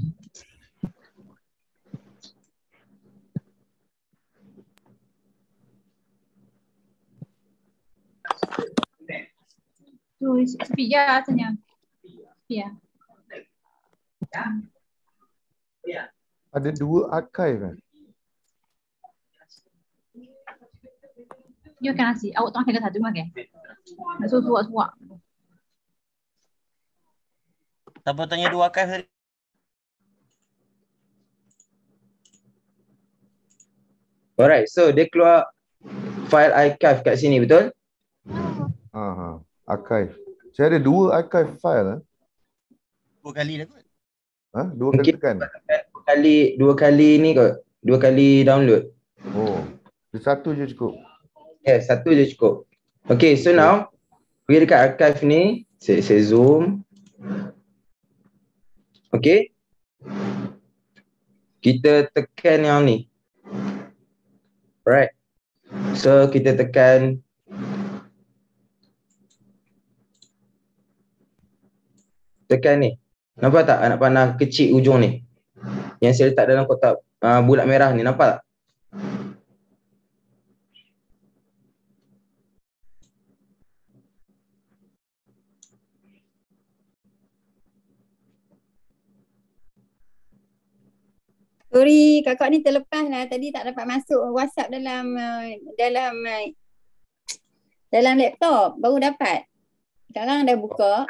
tu sepi ya katanya. Sepi ya. Ada dua akai kan? Ni makan si, Awak tengah kena satu makan. Nak suruh suak-suak. Siapa tanya dua akai tadi? Alright, so dia keluar file archive kat sini betul? Ha. Uh ha. -huh archive. Saya ada dua archive file. Eh? Dua kali dah kot. Ha? Dua kali tekan? Dua kali, dua kali ni kot. Dua kali download. Oh. Satu je cukup. Ya, yeah, satu je cukup. Okay, so okay. now pergi dekat archive ni. Saya, saya zoom. Okay. Kita tekan yang ni. Alright. So kita tekan tekan ni. Nampak tak anak panah kecil ujung ni? Yang saya letak dalam kotak uh, bulat merah ni, nampak tak? Sorry, kakak ni terlepas lah. Tadi tak dapat masuk WhatsApp dalam uh, dalam uh, dalam laptop. Baru dapat. Sekarang dah buka.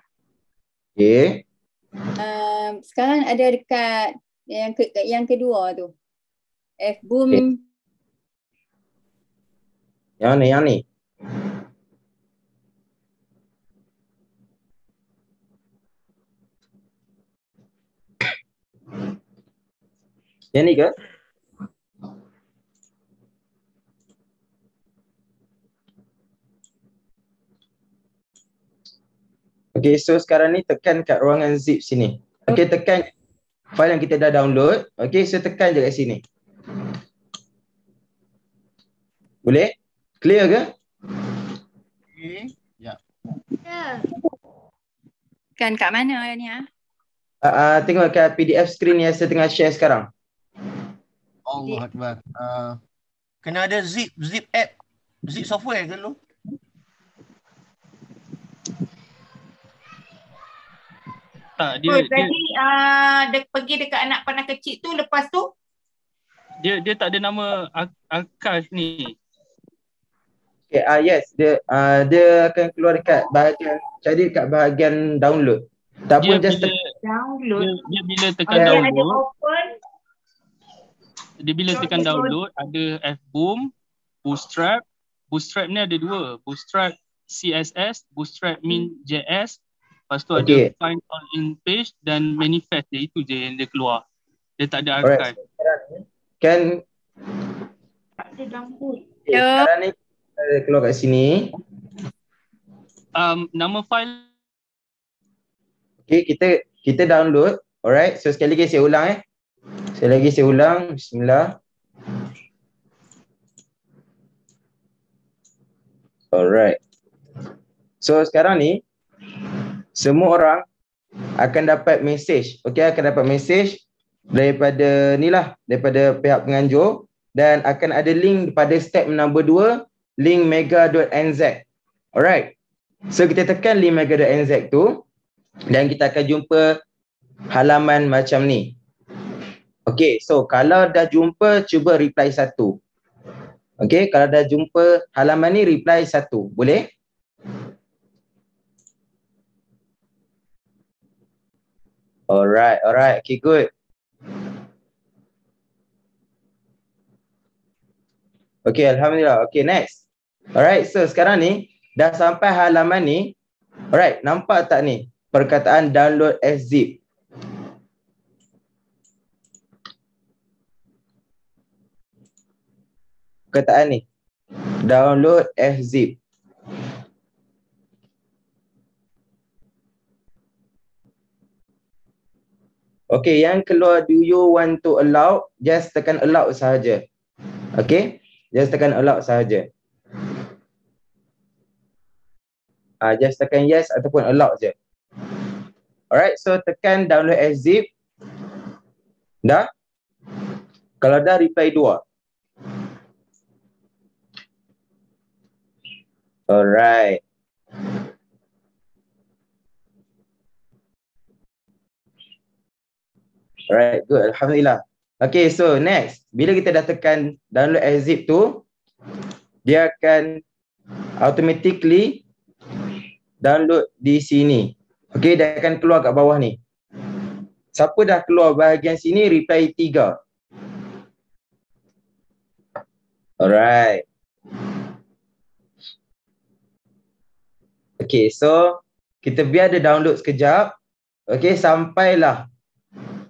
Okay. Um, sekarang ada dekat yang ke, yang kedua tu. F boom. Okay. Yang ni, yang ni. Yang ni ke? Okay, so sekarang ni tekan kat ruangan zip sini. Okay, tekan file yang kita dah download. Okay, so tekan je kat sini. Boleh? Clear ke? Okay. Ya. Yeah. Kan kat mana ni ah? Uh, uh, tengok kat PDF screen yang saya tengah share sekarang. Allah Akbar. Uh, kena ada zip, zip app, zip software ke lu? tak ah, dia so, oh, jadi dia, uh, dia pergi dekat anak panah kecil tu lepas tu dia dia tak ada nama Akash ni okay ah uh, yes dia uh, dia akan keluar dekat bahagian jadi dekat bahagian download tak pun just bila, download dia, dia bila tekan okay, download open. dia bila so, tekan download so, ada F boom bootstrap bootstrap ni ada dua bootstrap CSS bootstrap min JS Lepas tu okay. ada find on in page dan manifest dia itu je yang dia keluar. Dia tak ada archive. Kan right. Can... Okay, yeah. sekarang ni saya keluar kat sini. Um, nama file. Okay, kita kita download. Alright, so sekali lagi saya ulang eh. Sekali lagi saya ulang. Bismillah. Alright. So sekarang ni semua orang akan dapat message okey akan dapat message daripada ni lah daripada pihak penganjur dan akan ada link pada step number 2 link mega.nz alright so kita tekan link mega.nz tu dan kita akan jumpa halaman macam ni okey so kalau dah jumpa cuba reply satu okey kalau dah jumpa halaman ni reply satu boleh Alright, alright. Okay, good. Okay, Alhamdulillah. Okay, next. Alright, so sekarang ni, dah sampai halaman ni. Alright, nampak tak ni perkataan download SZIP? Perkataan ni. Download SZIP. Okay, yang keluar do you want to allow? Just tekan allow sahaja. Okay, just tekan allow sahaja. Ah, uh, just tekan yes ataupun allow je. Alright, so tekan download as zip. Dah? Kalau dah reply dua. Alright. Alright, good. Alhamdulillah. Okay, so next. Bila kita dah tekan download zip tu, dia akan automatically download di sini. Okay, dia akan keluar kat bawah ni. Siapa dah keluar bahagian sini, reply tiga. Alright. Okay, so kita biar dia download sekejap. Okay, sampailah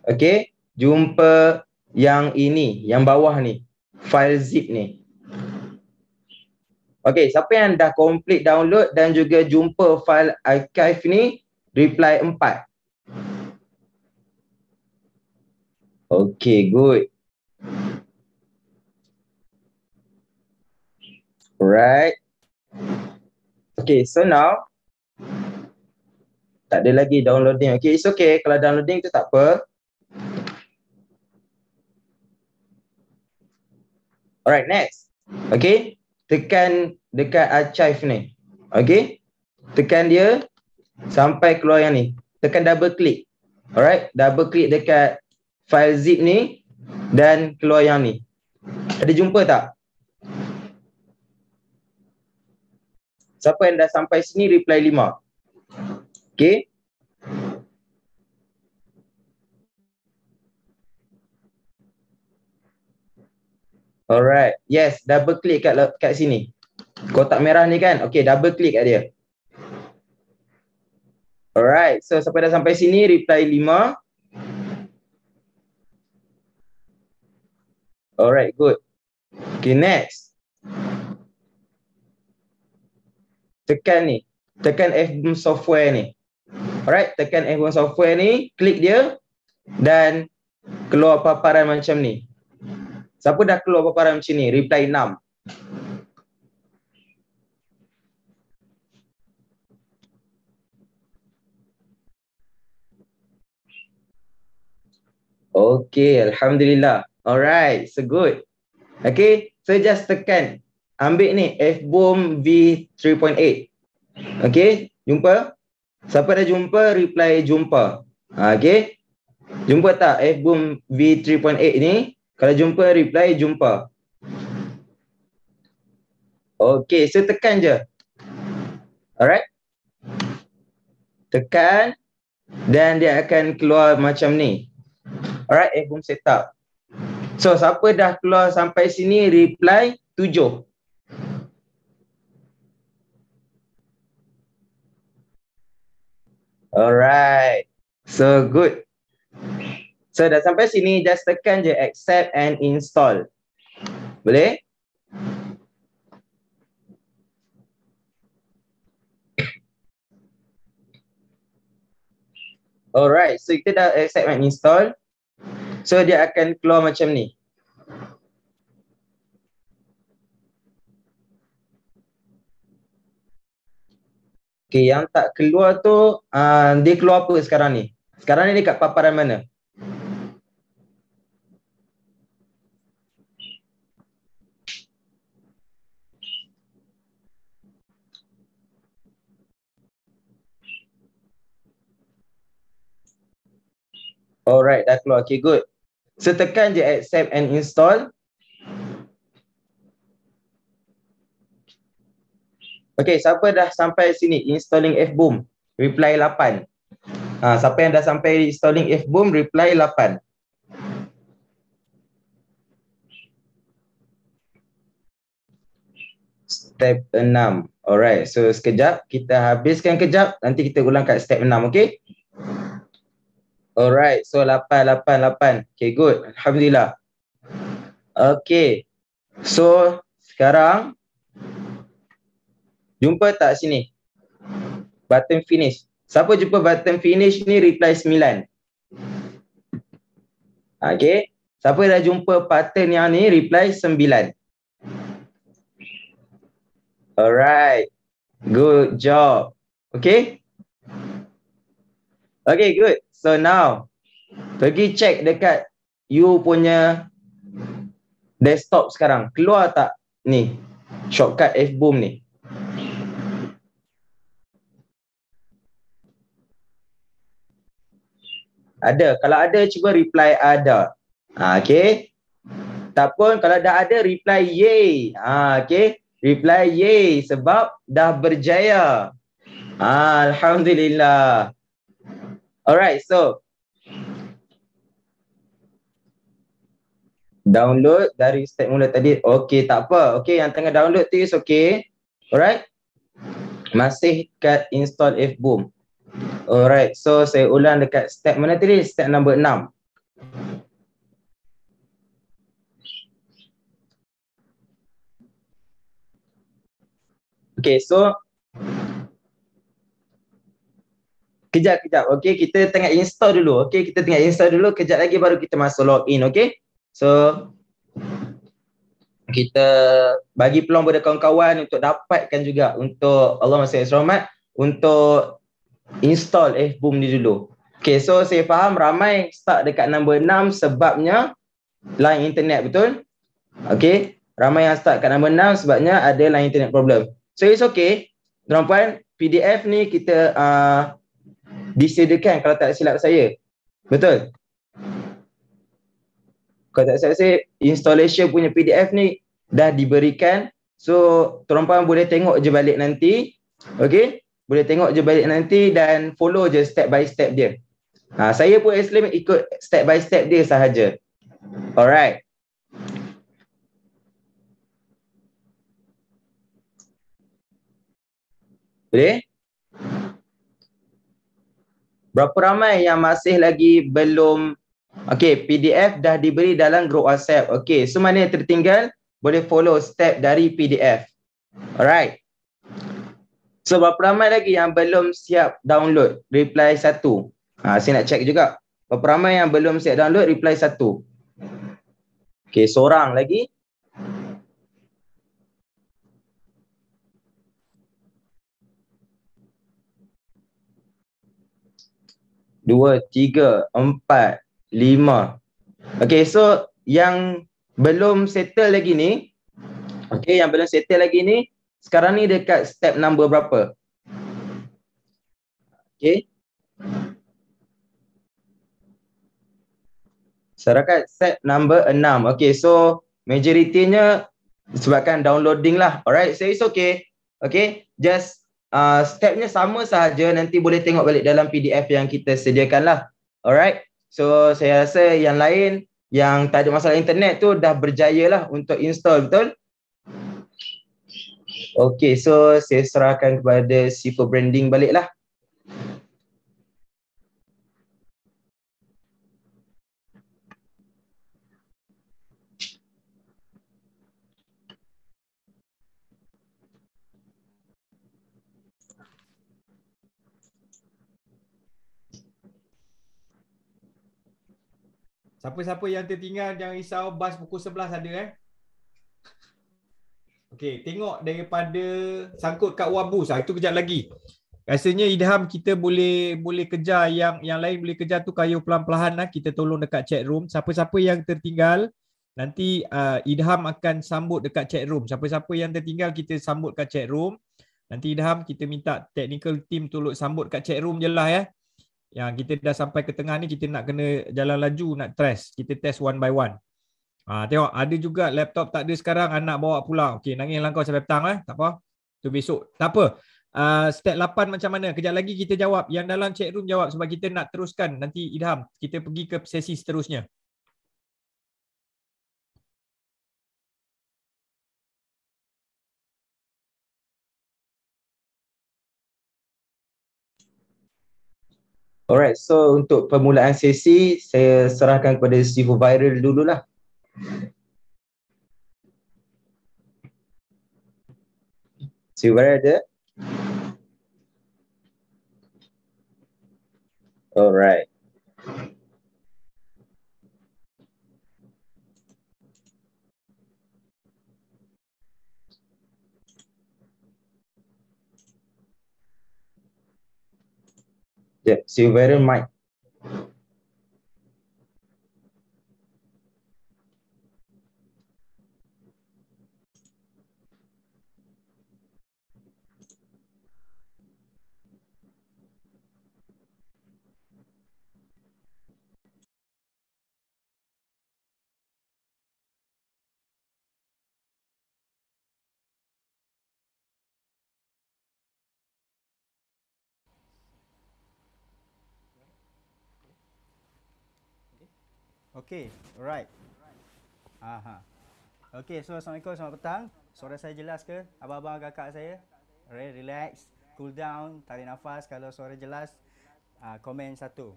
Okay. Jumpa yang ini. Yang bawah ni. File zip ni. Okay. Siapa yang dah complete download dan juga jumpa file archive ni. Reply 4. Okay. Good. Alright. Okay. So now tak ada lagi downloading. Okay, it's okay kalau downloading tu tak apa. Alright, next. Okay. Tekan dekat archive ni. Okay. Tekan dia sampai keluar yang ni. Tekan double click. Alright. Double click dekat file zip ni dan keluar yang ni. Ada jumpa tak? Siapa yang dah sampai sini reply 5. Okay. Alright. Yes, double click kat kat sini. Kotak merah ni kan. Okay, double click kat dia. Alright. So, siapa dah sampai sini, reply 5. Alright, good. Okay, next. Tekan ni. Tekan F software ni. Alright, tekan F software ni, klik dia dan keluar paparan macam ni. Siapa dah keluar paparan macam ni? Reply 6. Okay, Alhamdulillah. Alright, so good. Okay, so just tekan. Ambil ni, F-Boom V3.8. Okay, jumpa? Siapa dah jumpa, reply jumpa. Ah, okay, jumpa tak F-Boom V3.8 ni? Kalau jumpa reply jumpa. Okey, so tekan je. Alright. Tekan dan dia akan keluar macam ni. Alright, album eh, setup. So siapa dah keluar sampai sini reply tujuh. Alright. So good. So dah sampai sini just tekan je accept and install. Boleh? Alright, so kita dah accept and install. So dia akan keluar macam ni. Okay, yang tak keluar tu, uh, dia keluar apa sekarang ni? Sekarang ni dekat paparan mana? Alright, dah keluar. Okay, good. So, tekan je accept and install. Okay, siapa dah sampai sini installing FBOOM? Reply 8. Ha, siapa yang dah sampai installing FBOOM? Reply 8. Step 6. Alright, so sekejap kita habiskan kejap. Nanti kita ulang kat step 6, okay? Alright, so 888. Okay, good. Alhamdulillah. Okay. So, sekarang jumpa tak sini? Button finish. Siapa jumpa button finish ni reply 9. Okay. Siapa dah jumpa pattern yang ni reply 9. Alright. Good job. Okay. Okay, good. So now, pergi check dekat you punya desktop sekarang. Keluar tak ni shortcut F boom ni? Ada. Kalau ada, cuba reply ada. Ha, ah, okay. Tak pun kalau dah ada, reply yay. Ha, ah, okay. Reply yay sebab dah berjaya. Ha, Alhamdulillah. Alright, so download dari step mula tadi. Okay, tak apa. Okay, yang tengah download tu is okay. Alright. Masih kat install if boom. Alright, so saya ulang dekat step mana tadi? Step number 6. Okay, so kejap kejap okay kita tengah install dulu okay kita tengah install dulu kejap lagi baru kita masuk login okay? so kita bagi peluang pada kawan-kawan untuk dapatkan juga untuk Allah masya Allah untuk install eh boom ni dulu okay? so saya faham ramai start dekat nombor 6 sebabnya line internet betul okay? ramai yang start dekat nombor 6 sebabnya ada line internet problem so it's okay tuan-puan PDF ni kita uh, disediakan kalau tak silap saya. Betul? Kalau tak silap saya, installation punya PDF ni dah diberikan. So, tuan boleh tengok je balik nanti. Okay? Boleh tengok je balik nanti dan follow je step by step dia. Ha, saya pun Islam ikut step by step dia sahaja. Alright. Boleh? Okay? Berapa ramai yang masih lagi belum Okay, PDF dah diberi dalam group WhatsApp. Okay, so mana yang tertinggal boleh follow step dari PDF. Alright. So berapa ramai lagi yang belum siap download reply satu? Ha, saya nak check juga. Berapa ramai yang belum siap download reply satu? Okay, seorang lagi. dua, tiga, empat, lima. Okay, so yang belum settle lagi ni, okay, yang belum settle lagi ni, sekarang ni dekat step number berapa? Okay. Sekarang kat step number enam. Okay, so majoritinya sebabkan downloading lah. Alright, so it's okay. Okay, just uh, stepnya sama sahaja nanti boleh tengok balik dalam PDF yang kita sediakan lah. Alright. So saya rasa yang lain yang tak ada masalah internet tu dah berjaya lah untuk install betul? Okay so saya serahkan kepada Sifo Branding balik lah. Siapa-siapa yang tertinggal jangan risau bas pukul sebelah ada eh. Okey, tengok daripada sangkut kat wabu, ah itu kejap lagi. Rasanya Idham kita boleh boleh kejar yang yang lain boleh kejar tu kayu pelan-pelan lah. Kita tolong dekat chat room. Siapa-siapa yang tertinggal nanti uh, Idham akan sambut dekat chat room. Siapa-siapa yang tertinggal kita sambut kat chat room. Nanti Idham kita minta technical team tolong sambut kat chat room jelah ya. Eh yang kita dah sampai ke tengah ni kita nak kena jalan laju nak test kita test one by one ha, tengok ada juga laptop tak ada sekarang anak bawa pulang okey nangis langkau sampai petang eh tak apa tu besok tak apa uh, step 8 macam mana kejap lagi kita jawab yang dalam chat room jawab sebab kita nak teruskan nanti Ilham kita pergi ke sesi seterusnya Alright, so untuk permulaan sesi, saya serahkan kepada Sifu Viral dululah. Steve Viral ada? Alright. Yeah, see you very much. Okay, alright. Aha. Okay, so Assalamualaikum, selamat petang. Suara saya jelas ke? Abang-abang kakak saya? Ray, relax, cool down, tarik nafas. Kalau suara jelas, uh, komen satu.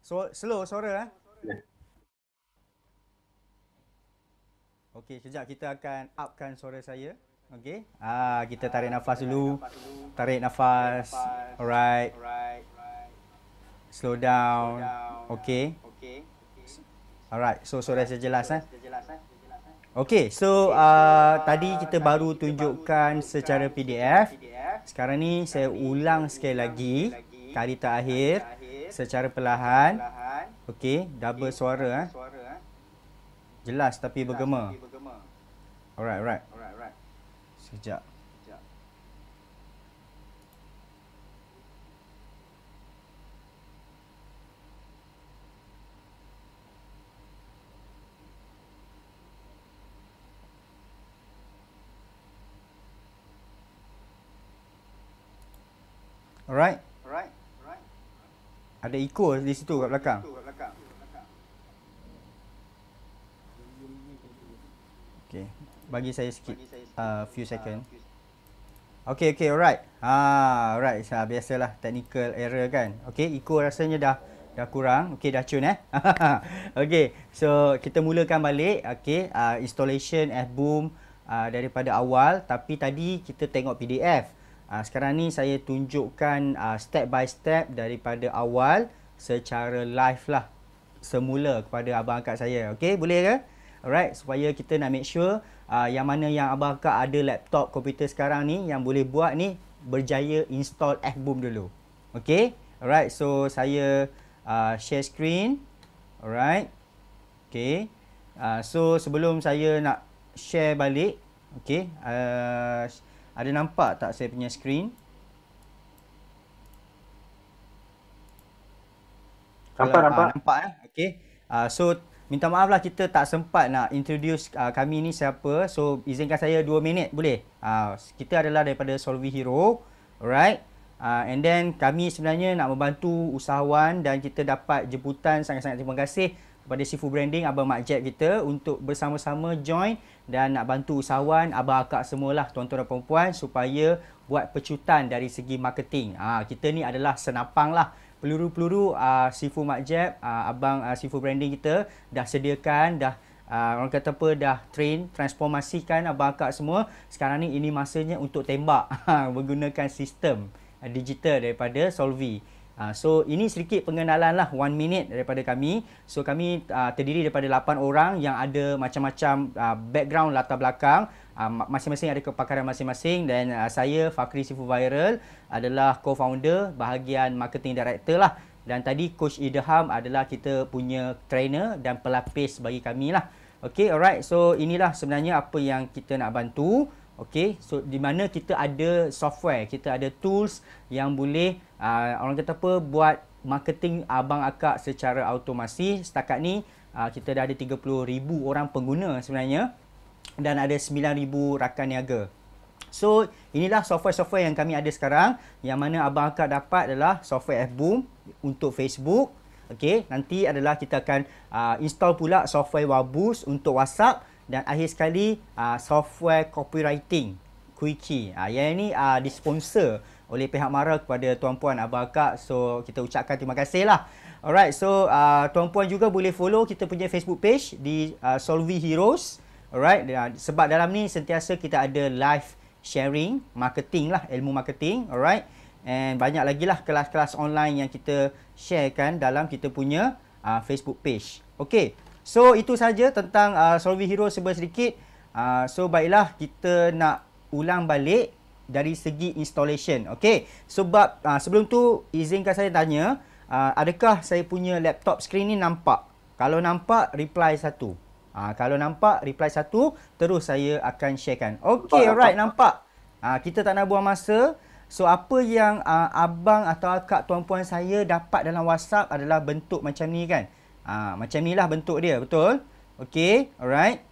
So, slow suara eh? Okay. sekejap kita akan upkan suara saya. okay. Ah, kita tarik nafas dulu. Tarik nafas. Alright. Slow down. Okay. Alright, so sudah so saya eh? eh? jelas eh. Okay, so uh, uh, tadi kita baru tunjukkan secara PDF. Sekarang ni saya ulang sekali lagi kali terakhir secara perlahan. Okay, double eh? suara eh. Jelas tapi bergema. Alright, alright. Sekejap. Alright. Alright. Ada echo di situ kat belakang. Okay. Bagi saya sikit. A uh, ah, few second. Okay, okay, alright. Ha, ah, alright. Saya ah, biasalah technical error kan. Okay, echo rasanya dah dah kurang. Okay, dah tune eh. okay, so kita mulakan balik. Okay, uh, installation F-Boom uh, daripada awal. Tapi tadi kita tengok PDF. Uh, sekarang ni saya tunjukkan uh, step by step daripada awal secara live lah semula kepada abang akak saya. Okey, boleh ke? Alright, supaya kita nak make sure uh, yang mana yang abang akak ada laptop komputer sekarang ni yang boleh buat ni berjaya install Fboom dulu. Okey? Alright, so saya uh, share screen. Alright. Okey. so sebelum saya nak share balik, okey, uh, ada nampak tak saya punya screen? Nampak, nampak. Uh, nampak, eh? Okay. Uh, ah, so, minta maaf lah kita tak sempat nak introduce uh, kami ni siapa. So, izinkan saya dua minit boleh? Uh, kita adalah daripada Solvi Hero. Alright. Uh, and then, kami sebenarnya nak membantu usahawan dan kita dapat jemputan. Sangat-sangat terima kasih kepada Sifu Branding, Abang Mak Jeb kita untuk bersama-sama join dan nak bantu usahawan, abang akak semualah tuan-tuan dan perempuan supaya buat pecutan dari segi marketing. Ha, kita ni adalah senapang lah. Peluru-peluru uh, Sifu Mak Jeb, uh, abang uh, Sifu Branding kita dah sediakan, dah uh, orang kata apa, dah train, transformasikan abang akak semua. Sekarang ni ini masanya untuk tembak menggunakan sistem digital daripada Solvi. Uh, so ini sedikit pengenalan lah one minute daripada kami. So kami uh, terdiri daripada 8 orang yang ada macam-macam uh, background latar belakang. Uh, masing-masing ada kepakaran masing-masing dan uh, saya Fakri Sifu Viral adalah co-founder bahagian marketing director lah. Dan tadi Coach Idham adalah kita punya trainer dan pelapis bagi kami lah. Okay alright so inilah sebenarnya apa yang kita nak bantu. Okay, so di mana kita ada software, kita ada tools yang boleh uh, orang kata apa buat marketing abang akak secara automasi. Setakat ni uh, kita dah ada 30,000 orang pengguna sebenarnya dan ada 9,000 rakan niaga. So inilah software-software yang kami ada sekarang yang mana abang akak dapat adalah software Fboom untuk Facebook. Okay, nanti adalah kita akan uh, install pula software Wabus untuk WhatsApp dan akhir sekali uh, software copywriting Kuiki. Uh, ah, yang ini uh, disponsor oleh pihak Mara kepada tuan puan abang kak. So kita ucapkan terima kasih lah. Alright, so uh, tuan puan juga boleh follow kita punya Facebook page di uh, Solvi Heroes. Alright, uh, sebab dalam ni sentiasa kita ada live sharing, marketing lah, ilmu marketing. Alright, and banyak lagi lah kelas-kelas online yang kita sharekan dalam kita punya uh, Facebook page. Okay, So itu saja tentang uh, Solvi Hero sebentar sedikit. Uh, so baiklah kita nak ulang balik dari segi installation. Okey. Sebab uh, sebelum tu izinkan saya tanya, uh, adakah saya punya laptop screen ni nampak? Kalau nampak reply satu. Uh, kalau nampak reply satu, terus saya akan sharekan. Okey, alright nampak. Uh, kita tak nak buang masa. So apa yang uh, abang atau akak tuan-puan saya dapat dalam WhatsApp adalah bentuk macam ni kan. Ha, macam inilah bentuk dia. Betul? Okay. Alright.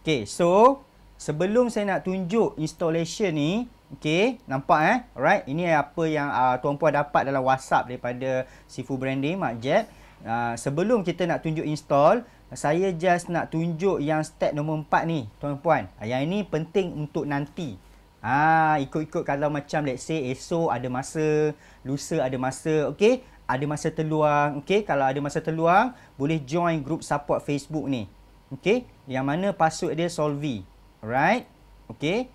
Okay. So, sebelum saya nak tunjuk installation ni. Okay. Nampak eh? Alright. Ini apa yang uh, tuan-puan dapat dalam WhatsApp daripada Sifu Branding, Mak Jeb. Uh, sebelum kita nak tunjuk install, saya just nak tunjuk yang step nombor 4 ni, tuan-puan. Yang ini penting untuk nanti. Ah, ikut-ikut kalau macam let's say esok ada masa, lusa ada masa, okay ada masa terluang, okey, kalau ada masa terluang, boleh join group support Facebook ni. Okey, yang mana password dia Solvi. Alright? Okey.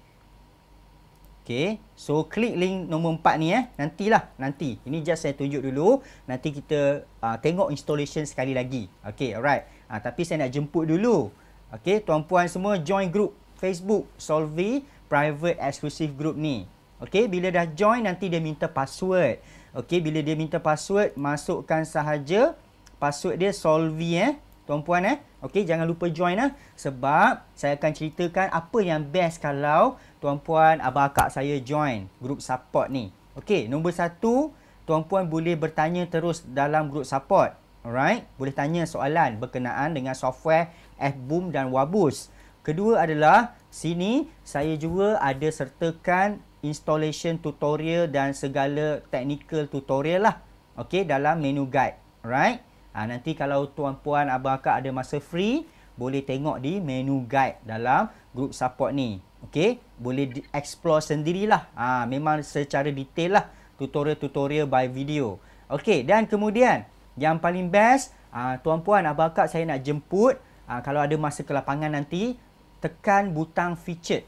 Okey, so klik link nombor 4 ni eh. Nantilah, nanti. Ini just saya tunjuk dulu. Nanti kita uh, tengok installation sekali lagi. Okey, alright. Uh, tapi saya nak jemput dulu. Okey, tuan puan semua join group Facebook Solvi private exclusive group ni. Okey, bila dah join nanti dia minta password. Okey, bila dia minta password, masukkan sahaja password dia solvi eh. Tuan-puan eh. Okey, jangan lupa join Eh? Sebab saya akan ceritakan apa yang best kalau tuan-puan, abang akak saya join grup support ni. Okey, nombor satu, tuan-puan boleh bertanya terus dalam grup support. Alright, boleh tanya soalan berkenaan dengan software Fboom dan Wabus. Kedua adalah sini saya juga ada sertakan installation tutorial dan segala technical tutorial lah. Okay, dalam menu guide. Alright. Ha, nanti kalau tuan-puan abang akak ada masa free, boleh tengok di menu guide dalam group support ni. Okay, boleh explore sendirilah. Ha, memang secara detail lah tutorial-tutorial by video. Okay, dan kemudian yang paling best, ha, tuan-puan abang akak saya nak jemput ha, kalau ada masa ke lapangan nanti, tekan butang featured.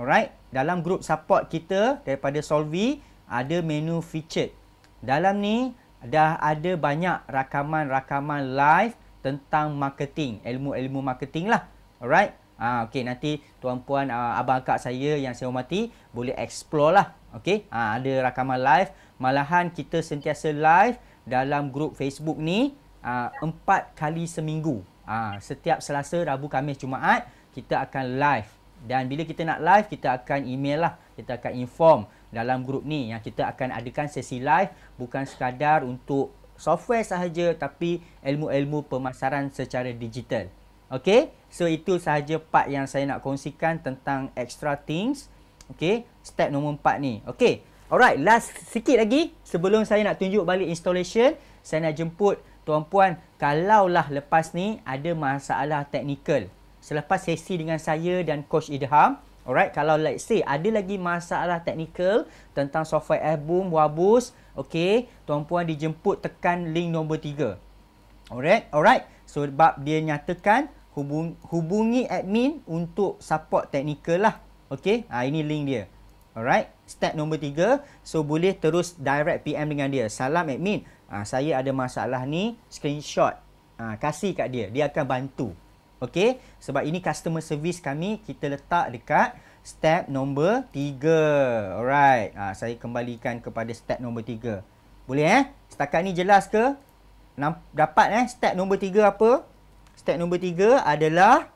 Alright, dalam grup support kita daripada Solvi ada menu featured. Dalam ni dah ada banyak rakaman-rakaman live tentang marketing, ilmu-ilmu marketing lah. Alright. Ha, ah, okay, nanti tuan puan uh, ah, abang akak saya yang saya hormati boleh explore lah. Okay, ha, ah, ada rakaman live. Malahan kita sentiasa live dalam grup Facebook ni empat kali seminggu. Ha, setiap Selasa, Rabu, Kamis, Jumaat kita akan live. Dan bila kita nak live, kita akan email lah. Kita akan inform dalam grup ni yang kita akan adakan sesi live bukan sekadar untuk software sahaja tapi ilmu-ilmu pemasaran secara digital. Okay, so itu sahaja part yang saya nak kongsikan tentang extra things. Okay, step nombor 4 ni. Okay, alright, last sikit lagi sebelum saya nak tunjuk balik installation. Saya nak jemput tuan-puan kalaulah lepas ni ada masalah teknikal selepas sesi dengan saya dan coach Idham. Alright, kalau let's say ada lagi masalah teknikal tentang software Airboom, Wabus, okay, tuan puan dijemput tekan link nombor tiga, Alright, alright. Sebab so, dia nyatakan hubung, hubungi admin untuk support teknikal lah. Okay, ha, ini link dia. Alright, step nombor tiga, So, boleh terus direct PM dengan dia. Salam admin, ha, saya ada masalah ni, screenshot. Ha, kasih kat dia, dia akan bantu. Okey, sebab ini customer service kami kita letak dekat step nombor 3. Alright. Ha, saya kembalikan kepada step nombor 3. Boleh eh? Setakat ni jelas ke? Dapat eh step nombor 3 apa? Step nombor 3 adalah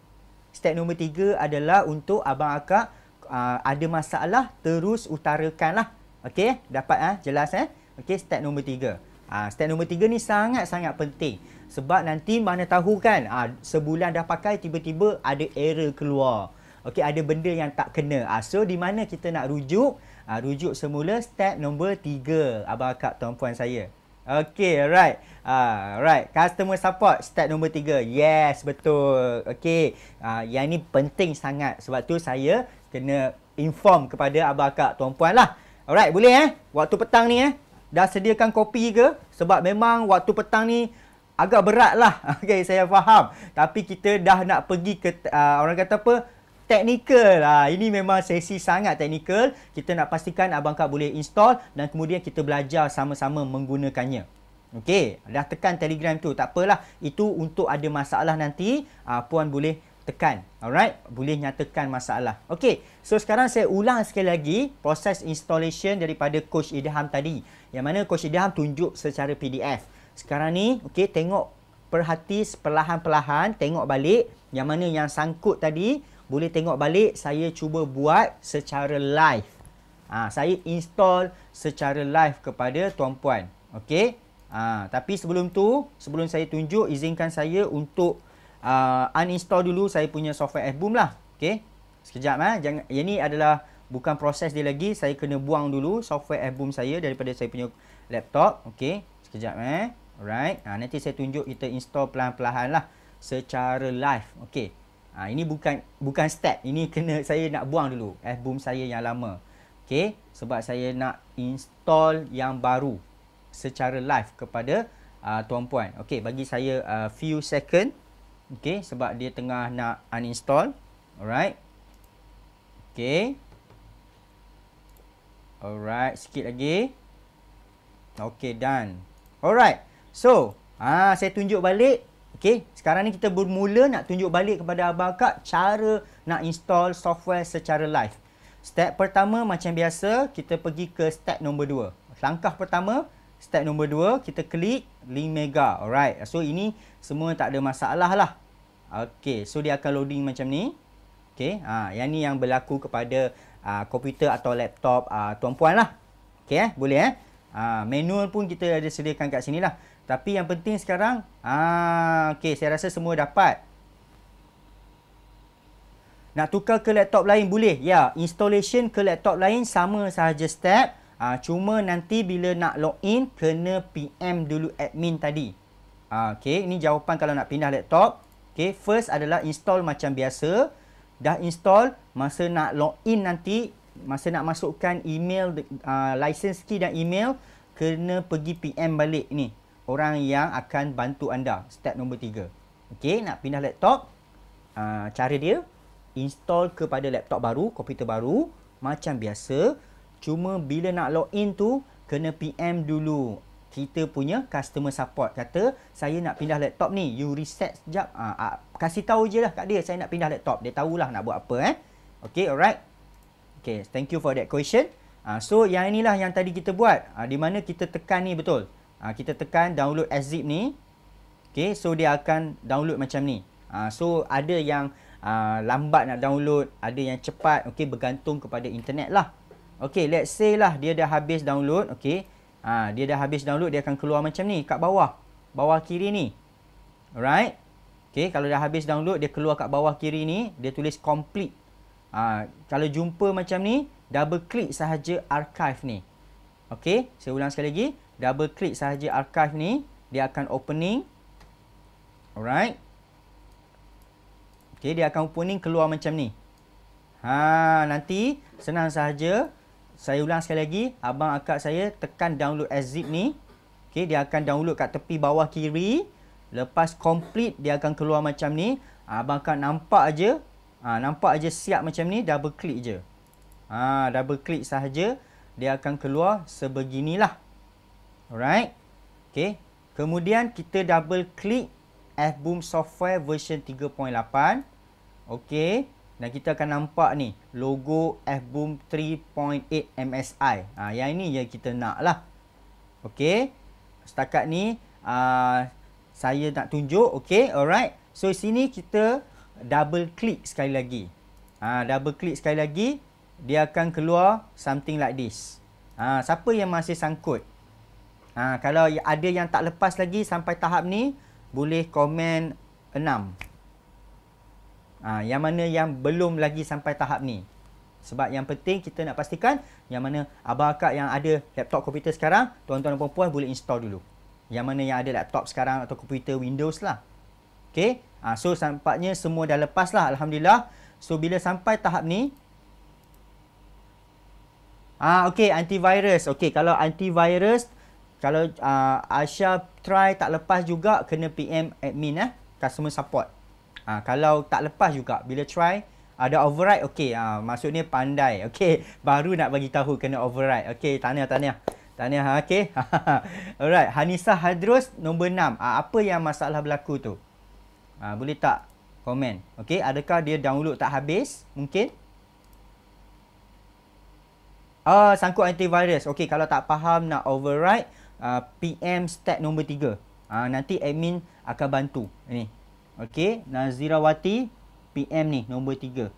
step nombor 3 adalah untuk abang akak uh, ada masalah terus utarakanlah. Okey, dapat eh? Jelas eh? Okey, step nombor 3. Ha, ah, step nombor 3 ni sangat-sangat penting sebab nanti mana tahu kan ha, sebulan dah pakai tiba-tiba ada error keluar okey ada benda yang tak kena ha, so di mana kita nak rujuk ha, rujuk semula step nombor tiga abang akak tuan puan saya okey alright alright customer support step nombor tiga yes betul okey ha, yang ini penting sangat sebab tu saya kena inform kepada abang akak tuan puan lah alright boleh eh waktu petang ni eh dah sediakan kopi ke sebab memang waktu petang ni agak berat lah. Okay, saya faham. Tapi kita dah nak pergi ke uh, orang kata apa? Teknikal. Uh, lah. ini memang sesi sangat teknikal. Kita nak pastikan Abang Kak boleh install dan kemudian kita belajar sama-sama menggunakannya. Okay, dah tekan telegram tu. Tak apalah. Itu untuk ada masalah nanti. Uh, Puan boleh tekan. Alright, boleh nyatakan masalah. Okay, So sekarang saya ulang sekali lagi proses installation daripada coach Idham tadi. Yang mana coach Idham tunjuk secara PDF. Sekarang ni, okey, tengok perhati perlahan-perlahan, tengok balik yang mana yang sangkut tadi, boleh tengok balik saya cuba buat secara live. Ha, saya install secara live kepada tuan puan. Okey? Ha, tapi sebelum tu, sebelum saya tunjuk, izinkan saya untuk uh, uninstall dulu saya punya software Fboom lah. Okey? Sekejap ah, ha? jangan ini adalah bukan proses dia lagi, saya kena buang dulu software Fboom saya daripada saya punya laptop. Okey? Sekejap eh. Ha? Alright. Ha, nanti saya tunjuk kita install pelan perlahan lah. Secara live. Okay. Ha, ah, ini bukan bukan step. Ini kena saya nak buang dulu. Eh, boom saya yang lama. Okay. Sebab saya nak install yang baru. Secara live kepada uh, tuan puan. Okay. Bagi saya a uh, few second. Okay. Sebab dia tengah nak uninstall. Alright. Okay. Alright. Sikit lagi. Okay. Done. Alright. So, ha, saya tunjuk balik. Okay, sekarang ni kita bermula nak tunjuk balik kepada Abang Kak cara nak install software secara live. Step pertama macam biasa, kita pergi ke step nombor dua. Langkah pertama, step nombor dua kita klik link mega. Alright, so ini semua tak ada masalah lah. Okay, so dia akan loading macam ni. Okay, ha, ah, yang ni yang berlaku kepada uh, komputer atau laptop uh, tuan puan lah. Okay, eh? boleh eh. Uh, manual pun kita ada sediakan kat sini lah. Tapi yang penting sekarang, ah okay, saya rasa semua dapat. Nak tukar ke laptop lain boleh. Ya, installation ke laptop lain sama sahaja step. Ah cuma nanti bila nak login kena PM dulu admin tadi. Ah okey, ini jawapan kalau nak pindah laptop. Okay, first adalah install macam biasa. Dah install, masa nak login nanti, masa nak masukkan email uh, license key dan email kena pergi PM balik ni orang yang akan bantu anda. Step nombor tiga. Okey, nak pindah laptop. Uh, cara dia, install kepada laptop baru, komputer baru. Macam biasa. Cuma bila nak login tu, kena PM dulu. Kita punya customer support. Kata, saya nak pindah laptop ni. You reset sekejap. Uh, uh, kasih tahu je lah kat dia, saya nak pindah laptop. Dia tahulah nak buat apa eh. Okey, alright. Okey, thank you for that question. Uh, so, yang inilah yang tadi kita buat. Uh, di mana kita tekan ni Betul ha, kita tekan download zip ni okay, so dia akan download macam ni ha, so ada yang ha, lambat nak download ada yang cepat okay, bergantung kepada internet lah Okay, let's say lah dia dah habis download okay, ha, dia dah habis download dia akan keluar macam ni kat bawah bawah kiri ni alright okay. kalau dah habis download dia keluar kat bawah kiri ni dia tulis complete ha, kalau jumpa macam ni double click sahaja archive ni okay. saya ulang sekali lagi double click sahaja archive ni dia akan opening alright Okay, dia akan opening keluar macam ni ha nanti senang sahaja saya ulang sekali lagi abang akak saya tekan download zip ni Okay, dia akan download kat tepi bawah kiri lepas complete dia akan keluar macam ni abang akak nampak aje ha, nampak aje siap macam ni double click je ha double click sahaja dia akan keluar sebeginilah Alright. Okay. Kemudian kita double click FBOOM Software version 3.8. Okay. Dan kita akan nampak ni logo FBOOM 3.8 MSI. Ha, yang ini yang kita nak lah. Okay. Setakat ni uh, saya nak tunjuk. Okay. Alright. So sini kita double click sekali lagi. Ha, double click sekali lagi. Dia akan keluar something like this. Ha, siapa yang masih sangkut? Ha, kalau ada yang tak lepas lagi sampai tahap ni, boleh komen enam. Ha, yang mana yang belum lagi sampai tahap ni. Sebab yang penting kita nak pastikan yang mana abang akak yang ada laptop komputer sekarang, tuan-tuan dan perempuan boleh install dulu. Yang mana yang ada laptop sekarang atau komputer Windows lah. Okay. Ha, so, sampaknya semua dah lepas lah. Alhamdulillah. So, bila sampai tahap ni. Ah, ha, Okay, antivirus. Okay, kalau antivirus kalau uh, ah, Aisha try tak lepas juga kena PM admin eh customer support uh, kalau tak lepas juga bila try ada ah, override okey uh, ni pandai okey baru nak bagi tahu kena override okey tahniah tahniah tahniah okey alright Hanisa Hadros nombor 6 uh, apa yang masalah berlaku tu uh, boleh tak komen okey adakah dia download tak habis mungkin Ah, uh, sangkut antivirus. Okey, kalau tak faham nak override, Uh, PM step nombor tiga. Uh, nanti admin akan bantu. Ini. Okey, Nazirawati PM ni nombor tiga.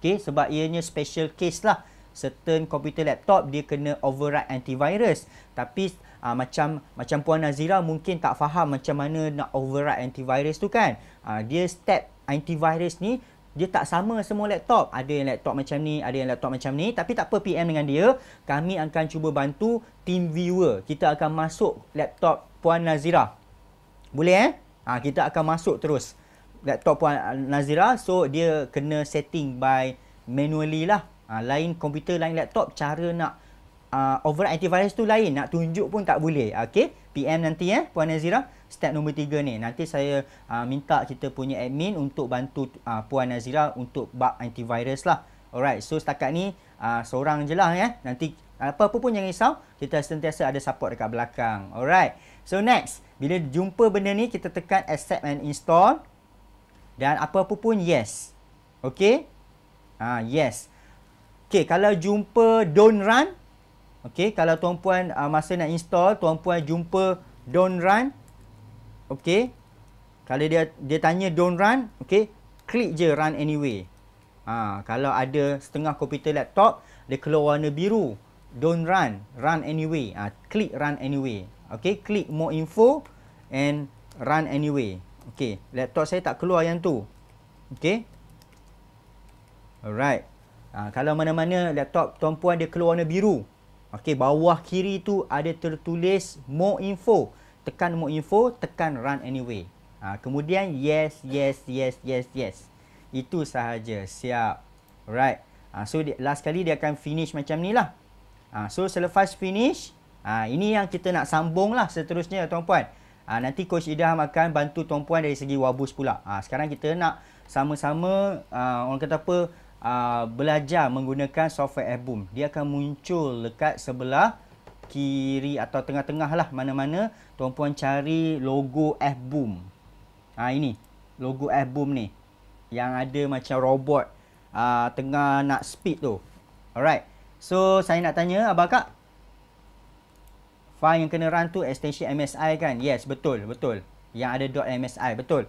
Okey, sebab ianya special case lah. Certain computer laptop dia kena override antivirus. Tapi uh, macam macam puan Nazira mungkin tak faham macam mana nak override antivirus tu kan. Uh, dia step antivirus ni dia tak sama semua laptop. Ada yang laptop macam ni, ada yang laptop macam ni. Tapi tak apa PM dengan dia. Kami akan cuba bantu team viewer. Kita akan masuk laptop Puan Nazira. Boleh eh? Ha, kita akan masuk terus laptop Puan Nazira. So, dia kena setting by manually lah. Ha, lain komputer, lain laptop. Cara nak uh, override antivirus tu lain. Nak tunjuk pun tak boleh. Okay? PM nanti eh Puan Nazira. Nazira step nombor tiga ni nanti saya uh, minta kita punya admin untuk bantu uh, Puan Nazira untuk bug antivirus lah alright so setakat ni uh, seorang je lah eh. nanti apa-apa pun jangan risau kita sentiasa ada support dekat belakang alright so next bila jumpa benda ni kita tekan accept and install dan apa-apa pun yes okay, uh, yes okay. kalau jumpa don't run okay. kalau tuan puan uh, masa nak install tuan puan jumpa don't run Okay. Kalau dia dia tanya don't run, okay. Klik je run anyway. Ha, kalau ada setengah komputer laptop, dia keluar warna biru. Don't run. Run anyway. Ha, klik run anyway. Okay. Klik more info and run anyway. Okay. Laptop saya tak keluar yang tu. Okay. Alright. Ha, kalau mana-mana laptop tuan-puan dia keluar warna biru. Okay. Bawah kiri tu ada tertulis more info. Okay tekan more info, tekan run anyway. Ha, kemudian yes, yes, yes, yes, yes. Itu sahaja. Siap. Right. Ha, so last kali dia akan finish macam ni lah. Ha, so selepas finish, ha, ini yang kita nak sambung lah seterusnya tuan-puan. Ha, nanti Coach Idham akan bantu tuan-puan dari segi wabus pula. Ha, sekarang kita nak sama-sama uh, orang kata apa, uh, belajar menggunakan software Airboom. Dia akan muncul dekat sebelah kiri atau tengah-tengah lah mana-mana tuan puan cari logo F Boom. Ha ini logo F Boom ni yang ada macam robot uh, tengah nak speed tu. Alright. So saya nak tanya abang kak file yang kena run tu extension MSI kan? Yes, betul, betul. Yang ada .msi, betul.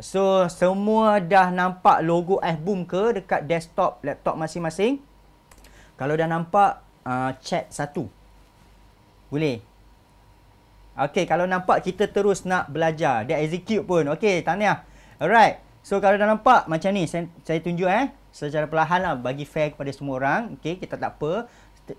So semua dah nampak logo F Boom ke dekat desktop laptop masing-masing? Kalau dah nampak uh, chat satu. Boleh? Okay, kalau nampak kita terus nak belajar. Dia execute pun. Okay, tanya. Alright. So, kalau dah nampak macam ni. Saya, saya tunjuk eh. Secara perlahan lah. Bagi fair kepada semua orang. Okay, kita tak apa.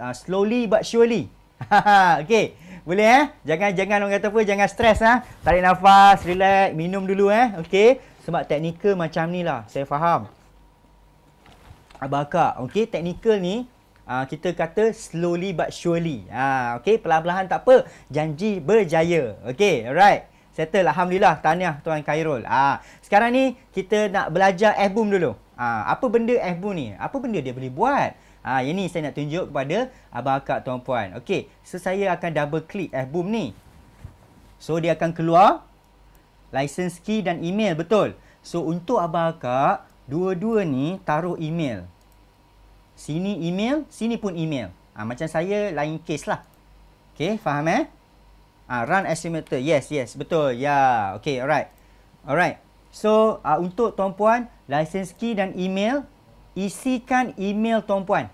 Uh, slowly but surely. okay. Boleh eh? Jangan, jangan orang kata apa. Jangan stress lah. Eh? Tarik nafas. Relax. Minum dulu eh. Okay. Sebab teknikal macam ni lah. Saya faham. Abang Akak. Okay, teknikal ni uh, kita kata slowly but surely. Ha, ah, okay, pelan-pelan tak apa. Janji berjaya. Okay, alright. Settle. Alhamdulillah. Tahniah Tuan Khairul. Ah, ha, sekarang ni kita nak belajar F-Boom dulu. Ha, apa benda F-Boom ni? Apa benda dia boleh buat? Ha, yang ni saya nak tunjuk kepada Abang Akak Tuan Puan. Okay, so saya akan double click F-Boom ni. So, dia akan keluar. License key dan email. Betul. So, untuk Abang Akak, dua-dua ni taruh email sini email, sini pun email. Ha, macam saya lain case lah. Okay, faham eh? Ha, run estimator. Yes, yes, betul. Ya, yeah. okay, alright. Alright. So, uh, untuk tuan puan, license key dan email, isikan email tuan puan.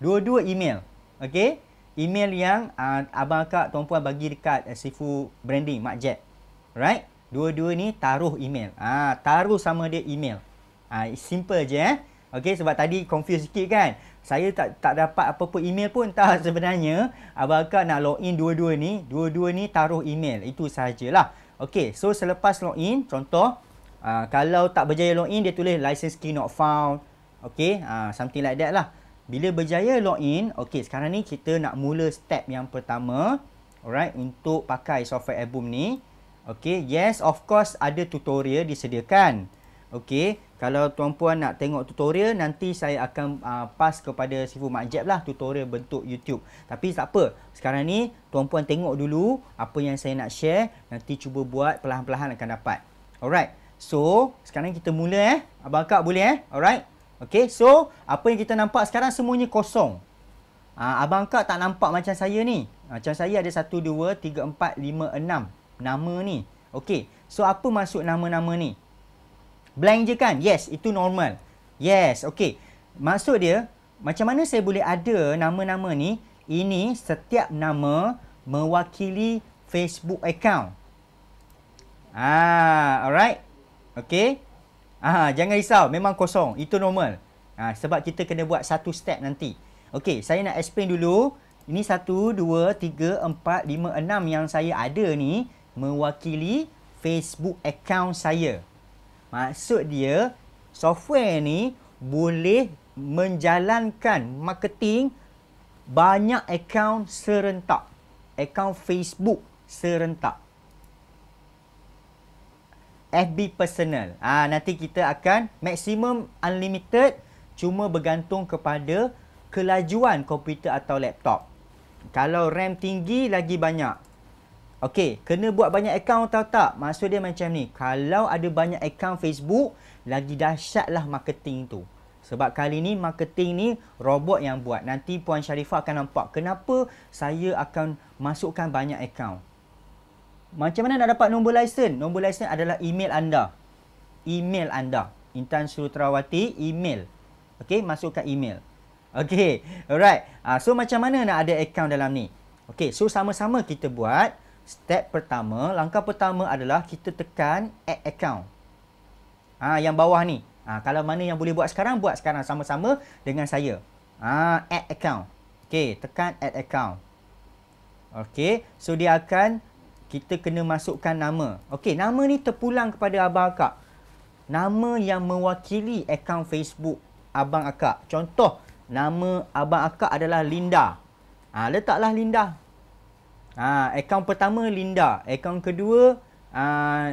Dua-dua email. Okay? Email yang uh, abang akak tuan puan bagi dekat uh, Sifu Branding, Mak Jet. Alright? Dua-dua ni taruh email. Ah, uh, taruh sama dia email. Ah, simple je eh. Okey sebab tadi confuse sikit kan. Saya tak tak dapat apa-apa email pun tak sebenarnya. Abang Akak nak login dua-dua ni. Dua-dua ni taruh email. Itu sahajalah. Okey so selepas login contoh. Uh, kalau tak berjaya login dia tulis license key not found. Okey uh, something like that lah. Bila berjaya login. Okey sekarang ni kita nak mula step yang pertama. Alright untuk pakai software album ni. Okey yes of course ada tutorial disediakan. Okey, kalau tuan-puan nak tengok tutorial nanti saya akan uh, pass kepada Sifu Makjab lah tutorial bentuk YouTube. Tapi tak apa, sekarang ni tuan-puan tengok dulu apa yang saya nak share, nanti cuba buat perlahan-lahan akan dapat. Alright. So, sekarang kita mula eh. Abang Kak boleh eh? Alright. Okey, so apa yang kita nampak sekarang semuanya kosong. Uh, Abang Kak tak nampak macam saya ni. Macam saya ada 1 2 3 4 5 6 nama ni. Okey. So apa maksud nama-nama ni? Blank je kan? Yes, itu normal. Yes, okey. Maksud dia, macam mana saya boleh ada nama-nama ni? Ini setiap nama mewakili Facebook account. Ah, alright. Okey. Ah, jangan risau, memang kosong. Itu normal. Ah, sebab kita kena buat satu step nanti. Okey, saya nak explain dulu. Ini satu, dua, tiga, empat, lima, enam yang saya ada ni mewakili Facebook account saya. Maksud dia, software ni boleh menjalankan marketing banyak akaun serentak. Akaun Facebook serentak. FB personal. Ah ha, nanti kita akan maksimum unlimited cuma bergantung kepada kelajuan komputer atau laptop. Kalau RAM tinggi lagi banyak. Okey, kena buat banyak account atau tak? Maksud dia macam ni. Kalau ada banyak account Facebook, lagi dahsyatlah marketing tu. Sebab kali ni marketing ni robot yang buat. Nanti Puan Sharifah akan nampak kenapa saya akan masukkan banyak account. Macam mana nak dapat nombor lesen? Nombor lesen adalah email anda. Email anda. Intan Surutrawati, email. Okey, masukkan email. Okey, alright. Ah, so, macam mana nak ada account dalam ni? Okey, so sama-sama kita buat step pertama, langkah pertama adalah kita tekan add account. Ha, yang bawah ni. Ha, kalau mana yang boleh buat sekarang, buat sekarang sama-sama dengan saya. Ha, add account. Okay, tekan add account. Okay, so dia akan kita kena masukkan nama. Okay, nama ni terpulang kepada Abang Akak. Nama yang mewakili account Facebook Abang Akak. Contoh, nama Abang Akak adalah Linda. Ha, letaklah Linda Ha, akaun pertama Linda, akaun kedua uh,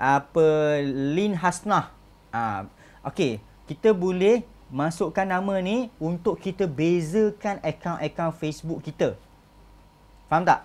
apa Lin Hasnah. Ha, okey, kita boleh masukkan nama ni untuk kita bezakan akaun-akaun Facebook kita. Faham tak?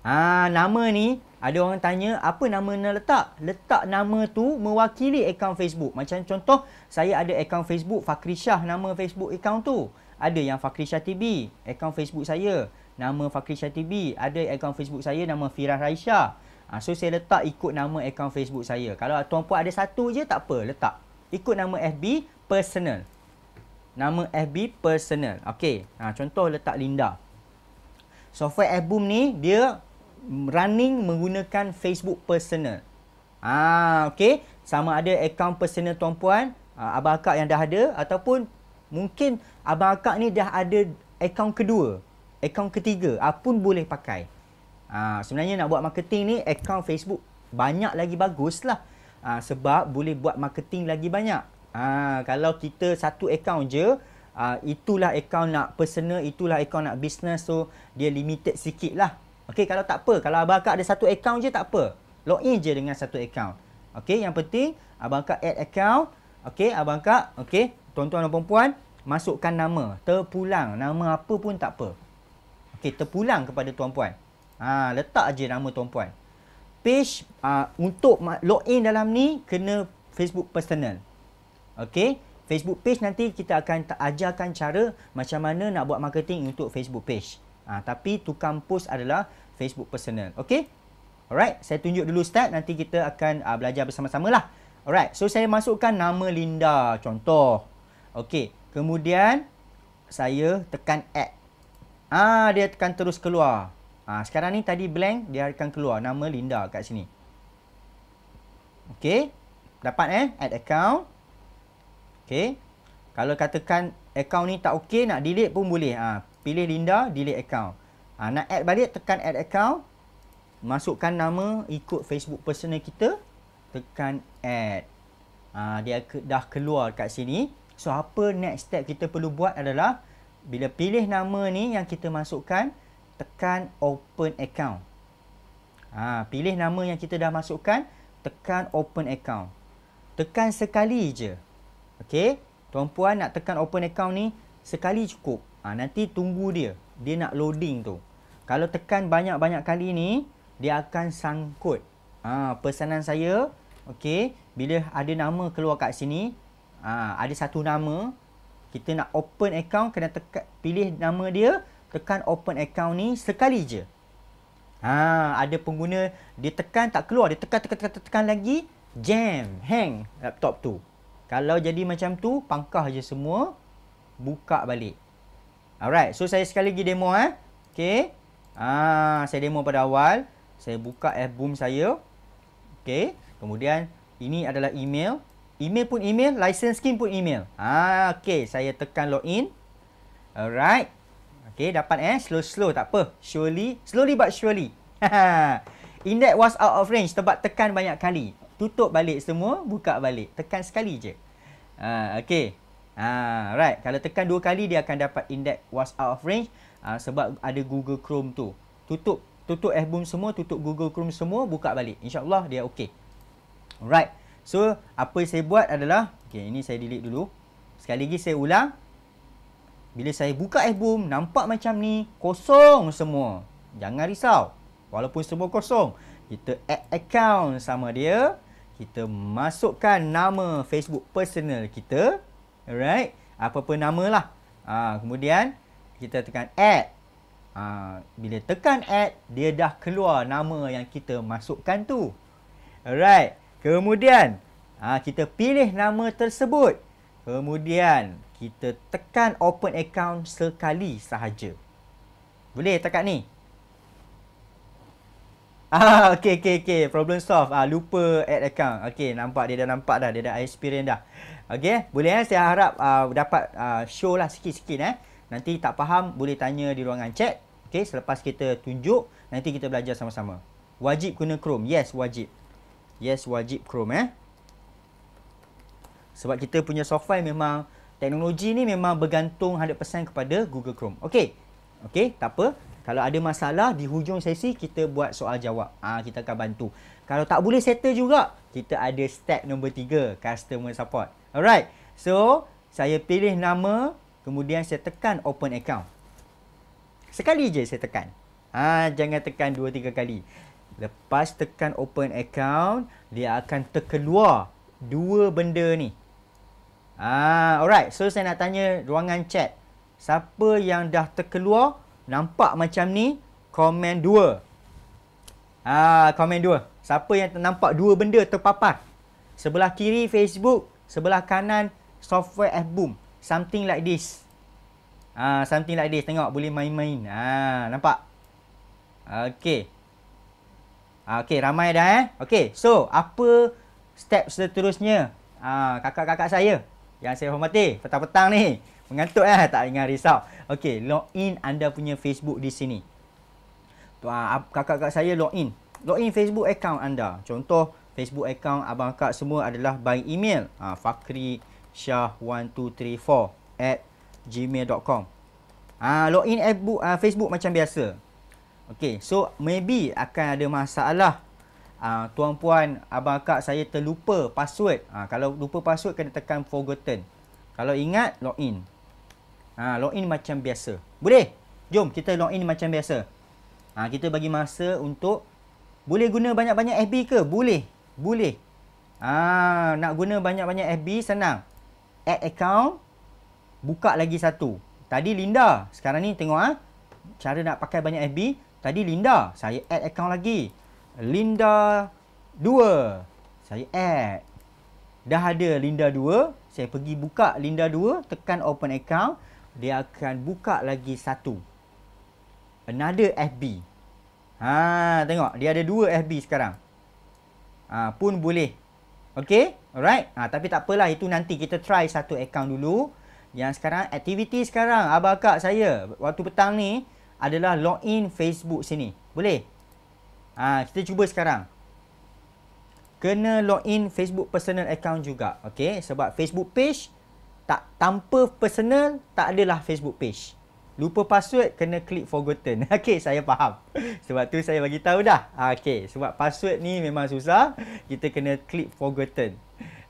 Ha, nama ni ada orang tanya apa nama nak letak? Letak nama tu mewakili akaun Facebook. Macam contoh saya ada akaun Facebook Fakri nama Facebook akaun tu. Ada yang Fakri TV, akaun Facebook saya nama Fakir Syatibi. Ada akaun Facebook saya nama Firah Raisya. Ha, ah, so saya letak ikut nama akaun Facebook saya. Kalau tuan puan ada satu je tak apa letak. Ikut nama FB personal. Nama FB personal. Okey. Ha, contoh letak Linda. Software Fboom ni dia running menggunakan Facebook personal. Ah ha, okey. Sama ada akaun personal tuan puan, ah, abang akak yang dah ada ataupun mungkin abang akak ni dah ada akaun kedua akaun ketiga apun ah, boleh pakai. Uh, sebenarnya nak buat marketing ni, akaun Facebook banyak lagi bagus lah. Uh, ah, sebab boleh buat marketing lagi banyak. Uh, kalau kita satu akaun je, uh, itulah akaun nak personal, itulah akaun nak business. So, dia limited sikit lah. Okay, kalau tak apa. Kalau Abang Kak ada satu akaun je, tak apa. in je dengan satu akaun. Okay, yang penting Abang Kak add akaun. Okay, Abang Kak, okay, tuan-tuan dan perempuan, masukkan nama. Terpulang. Nama apa pun tak apa. Okey, terpulang kepada tuan-puan. Ha, letak aje nama tuan-puan. Page ha, untuk login dalam ni kena Facebook personal. Okey, Facebook page nanti kita akan ajarkan cara macam mana nak buat marketing untuk Facebook page. Ha, tapi tukang post adalah Facebook personal. Okey? Alright, saya tunjuk dulu start nanti kita akan ha, belajar bersama-sama lah. Alright, so saya masukkan nama Linda contoh. Okey, kemudian saya tekan add. Ah dia akan terus keluar. Ah sekarang ni tadi blank dia akan keluar nama Linda kat sini. Okey. Dapat eh add account. Okey. Kalau katakan account ni tak okey nak delete pun boleh. Ah pilih Linda delete account. Ah nak add balik tekan add account. Masukkan nama ikut Facebook personal kita. Tekan add. Ah dia dah keluar kat sini. So apa next step kita perlu buat adalah bila pilih nama ni yang kita masukkan tekan open account ha, pilih nama yang kita dah masukkan tekan open account tekan sekali je ok tuan puan nak tekan open account ni sekali cukup ha, nanti tunggu dia dia nak loading tu kalau tekan banyak-banyak kali ni dia akan sangkut ha, pesanan saya ok bila ada nama keluar kat sini ha, ada satu nama kita nak open account kena tekan pilih nama dia tekan open account ni sekali je ha ada pengguna dia tekan tak keluar dia tekan tekan tekan, tekan lagi jam hang laptop tu kalau jadi macam tu pangkah je semua buka balik alright so saya sekali lagi demo eh okey ha saya demo pada awal saya buka app boom saya okey kemudian ini adalah email Email pun email, license scheme pun email. Ah, okay, saya tekan login. Alright. okay, dapat eh slow-slow tak apa. Surely, slowly but surely. In that was out of range sebab tekan banyak kali. Tutup balik semua, buka balik. Tekan sekali je. Ah, okay. Ah, right. Kalau tekan dua kali dia akan dapat index was out of range ah, sebab ada Google Chrome tu. Tutup, tutup Fboom semua, tutup Google Chrome semua, buka balik. Insyaallah dia okay. Alright. So, apa yang saya buat adalah, okay, ini saya delete dulu. Sekali lagi saya ulang. Bila saya buka album, nampak macam ni, kosong semua. Jangan risau. Walaupun semua kosong. Kita add account sama dia. Kita masukkan nama Facebook personal kita. Alright. Apa-apa nama lah. Ha, kemudian, kita tekan add. Ha, bila tekan add, dia dah keluar nama yang kita masukkan tu. Alright. Kemudian, ha, kita pilih nama tersebut. Kemudian, kita tekan open account sekali sahaja. Boleh tekan ni? Ah, okay, okay, okay. Problem solved. Ah, lupa add account. Okay, nampak. Dia dah nampak dah. Dia dah experience dah. Okay, boleh eh. Saya harap ah, dapat ah, show lah sikit-sikit eh. Nanti tak faham, boleh tanya di ruangan chat. Okay, selepas kita tunjuk, nanti kita belajar sama-sama. Wajib guna Chrome. Yes, wajib. Yes wajib Chrome eh. Sebab kita punya software memang teknologi ni memang bergantung 100% kepada Google Chrome. Okey. Okey, tak apa. Kalau ada masalah di hujung sesi kita buat soal jawab. Ah ha, kita akan bantu. Kalau tak boleh settle juga, kita ada step nombor 3, customer support. Alright. So, saya pilih nama, kemudian saya tekan open account. Sekali je saya tekan. Ah ha, jangan tekan 2 3 kali. Lepas tekan open account, dia akan terkeluar dua benda ni. Ah, alright. So saya nak tanya ruangan chat. Siapa yang dah terkeluar nampak macam ni? Komen dua Ah, komen dua Siapa yang nampak dua benda terpapar? Sebelah kiri Facebook, sebelah kanan software boom Something like this. Ah, something like this. Tengok boleh main-main. Ah, nampak? Okay. Ah, okey, ramai dah eh. Okey, so apa step seterusnya? Ah, kakak-kakak saya yang saya hormati petang-petang ni. Mengantuk eh, tak ingat risau. Okey, in anda punya Facebook di sini. Ah, kakak-kakak saya log in, log in Facebook account anda. Contoh, Facebook account abang kak semua adalah by email. Ha, Fakri Shah1234 at gmail.com. Ha, login Facebook macam biasa. Okay, so maybe akan ada masalah uh, tuan-puan, abang akak saya terlupa password. Uh, kalau lupa password, kena tekan forgotten. Kalau ingat, login. Uh, login macam biasa. Boleh? Jom, kita login macam biasa. Uh, kita bagi masa untuk boleh guna banyak-banyak FB ke? Boleh. Boleh. Uh, nak guna banyak-banyak FB, senang. Add account, buka lagi satu. Tadi Linda, sekarang ni tengok ah uh, cara nak pakai banyak FB. Tadi Linda, saya add account lagi. Linda 2. Saya add. Dah ada Linda 2. Saya pergi buka Linda 2. Tekan open account. Dia akan buka lagi satu. Another FB. Ha, tengok. Dia ada dua FB sekarang. Ha, pun boleh. Okay? Alright? Ha, tapi tak apalah. Itu nanti kita try satu account dulu. Yang sekarang, aktiviti sekarang. Abah Kak saya. Waktu petang ni adalah login Facebook sini. Boleh? Ha, kita cuba sekarang. Kena login Facebook personal account juga. Okay? Sebab Facebook page tak tanpa personal, tak adalah Facebook page. Lupa password, kena klik forgotten. Okay, saya faham. Sebab tu saya bagi tahu dah. Ha, okay, sebab password ni memang susah. Kita kena klik forgotten.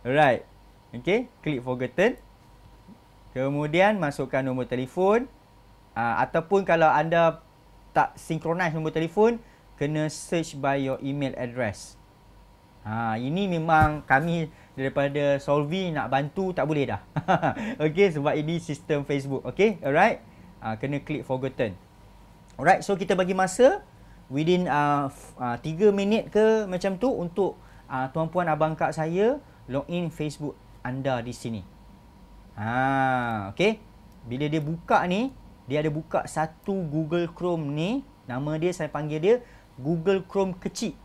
Alright. Okay, klik forgotten. Kemudian masukkan nombor telefon. Ah, ataupun kalau anda tak synchronize nombor telefon kena search by your email address. Ha ini memang kami daripada Solvi nak bantu tak boleh dah. okay sebab ini sistem Facebook. Okay alright. Ha, kena klik forgotten. Alright so kita bagi masa within uh, uh 3 minit ke macam tu untuk uh, ah, tuan puan abang kak saya log in Facebook anda di sini. Ha okay. Bila dia buka ni dia ada buka satu Google Chrome ni nama dia saya panggil dia Google Chrome kecil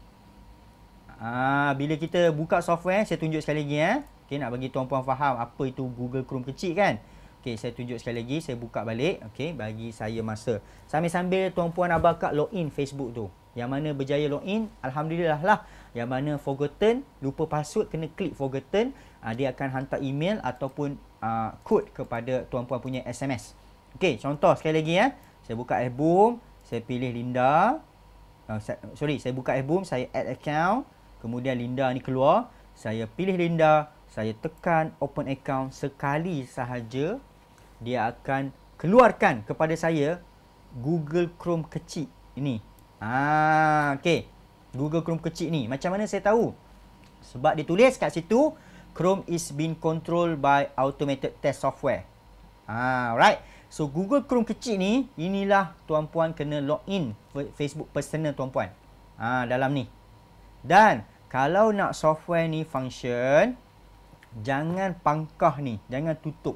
Ah, bila kita buka software saya tunjuk sekali lagi eh. okay nak bagi tuan-tuan faham apa itu Google Chrome kecil kan. Okay saya tunjuk sekali lagi saya buka balik okay bagi saya masa. Sambil-sambil tuan-puan abang kak login Facebook tu. Yang mana berjaya login alhamdulillah lah. Yang mana forgotten lupa password kena klik forgotten ah, dia akan hantar email ataupun ah, code kepada tuan-puan punya SMS. Okey, contoh sekali lagi eh. Saya buka album, saya pilih Linda. Oh, ah, saya, sorry, saya buka album, saya add account, kemudian Linda ni keluar. Saya pilih Linda, saya tekan open account sekali sahaja dia akan keluarkan kepada saya Google Chrome kecil ini. Ah, okey. Google Chrome kecil ni. Macam mana saya tahu? Sebab dia tulis kat situ Chrome is being controlled by automated test software. Ah, alright. So Google Chrome kecil ni inilah tuan puan kena log in Facebook personal tuan puan. Ha dalam ni. Dan kalau nak software ni function jangan pangkah ni, jangan tutup.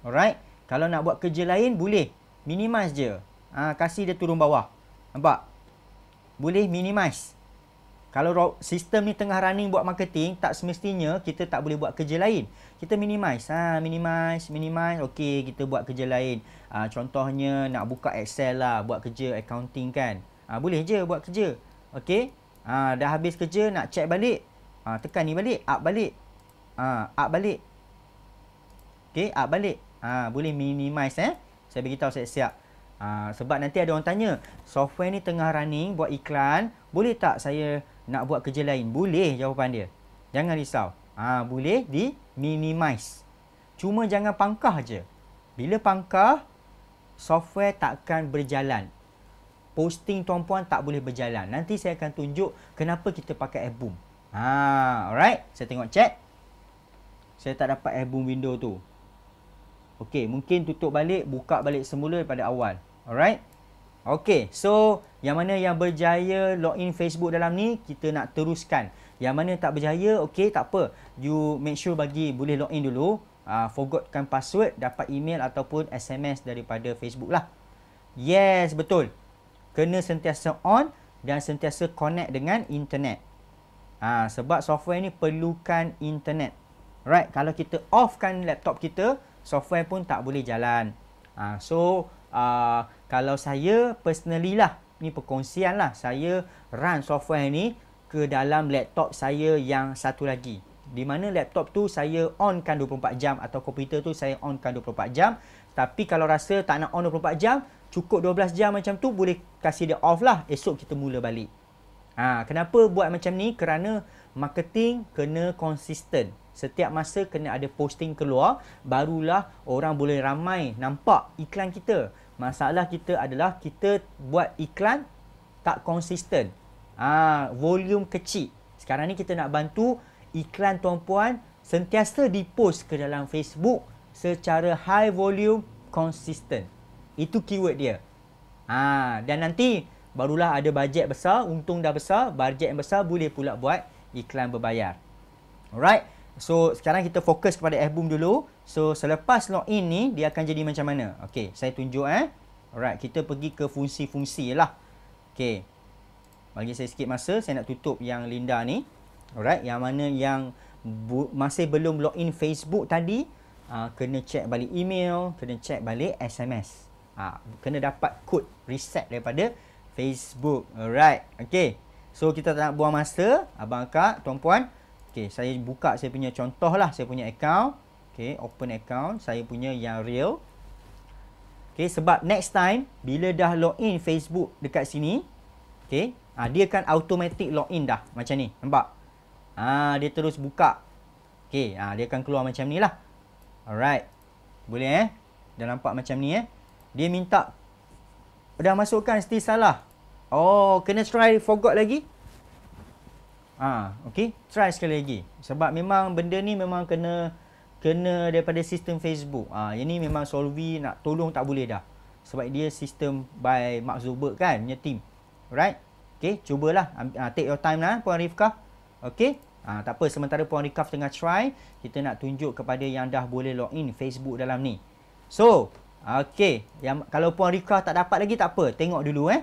Alright? Kalau nak buat kerja lain boleh minimize je. Ha kasi dia turun bawah. Nampak? Boleh minimize. Kalau sistem ni tengah running buat marketing, tak semestinya kita tak boleh buat kerja lain. Kita minimize, ha, minimize, minimize. Okey, kita buat kerja lain. Ha, contohnya nak buka Excel lah, buat kerja accounting kan. Ha, boleh je buat kerja. Okey, ha, dah habis kerja nak check balik. Ha, tekan ni balik, up balik. Ha, up balik. Okey, up balik. Ha, boleh minimize eh. Saya beritahu saya siap Ha, sebab nanti ada orang tanya, software ni tengah running buat iklan, boleh tak saya nak buat kerja lain boleh jawapan dia jangan risau ha, boleh di minimize cuma jangan pangkah je bila pangkah software takkan berjalan posting tuan-puan tak boleh berjalan nanti saya akan tunjuk kenapa kita pakai album ha, alright saya tengok chat saya tak dapat album window tu okay mungkin tutup balik, buka balik semula daripada awal. Alright? Okey, so yang mana yang berjaya log in Facebook dalam ni, kita nak teruskan. Yang mana tak berjaya, okey tak apa. You make sure bagi boleh log in dulu. Uh, forgotkan password, dapat email ataupun SMS daripada Facebook lah. Yes, betul. Kena sentiasa on dan sentiasa connect dengan internet. Ha, sebab software ni perlukan internet. Right, kalau kita offkan laptop kita, software pun tak boleh jalan. Ha, so, uh, kalau saya personally lah ni perkongsian lah saya run software ni ke dalam laptop saya yang satu lagi di mana laptop tu saya onkan 24 jam atau komputer tu saya onkan 24 jam tapi kalau rasa tak nak on 24 jam cukup 12 jam macam tu boleh kasih dia off lah esok kita mula balik ha, kenapa buat macam ni kerana marketing kena konsisten setiap masa kena ada posting keluar barulah orang boleh ramai nampak iklan kita Masalah kita adalah kita buat iklan tak konsisten. Ah, volume kecil. Sekarang ni kita nak bantu iklan tuan-puan sentiasa dipost ke dalam Facebook secara high volume konsisten. Itu keyword dia. Ah, dan nanti barulah ada bajet besar, untung dah besar, bajet yang besar boleh pula buat iklan berbayar. Alright. So, sekarang kita fokus kepada FBOOM dulu. So, selepas login ni, dia akan jadi macam mana? Okay, saya tunjuk eh. Alright, kita pergi ke fungsi-fungsi lah. Okay. Bagi saya sikit masa, saya nak tutup yang Linda ni. Alright, yang mana yang bu- masih belum login Facebook tadi, uh, kena check balik email, kena check balik SMS. Uh, ah, kena dapat kod reset daripada Facebook. Alright, okay. So, kita tak nak buang masa. Abang Kak, Tuan Puan. Okay, saya buka saya punya contoh lah. Saya punya account. Okay, open account. Saya punya yang real. Okay, sebab next time, bila dah log in Facebook dekat sini, okay, ha, dia akan automatic in dah. Macam ni, nampak? Ha, dia terus buka. Okay, ha, dia akan keluar macam ni lah. Alright. Boleh eh? Dah nampak macam ni eh? Dia minta, dah masukkan still salah. Oh, kena try forgot lagi. Ah, ha, okay. Try sekali lagi. Sebab memang benda ni memang kena kena daripada sistem Facebook. Ah ha, ini memang Solvi nak tolong tak boleh dah. Sebab dia sistem by Mark Zuckerberg kan punya team. Alright? Okey, cubalah ha, take your time lah eh, Puan Rifkah. Okay, Ha, tak apa sementara Puan Rifkah tengah try, kita nak tunjuk kepada yang dah boleh login Facebook dalam ni. So, okay. yang kalau Puan Rifkah tak dapat lagi tak apa, tengok dulu eh.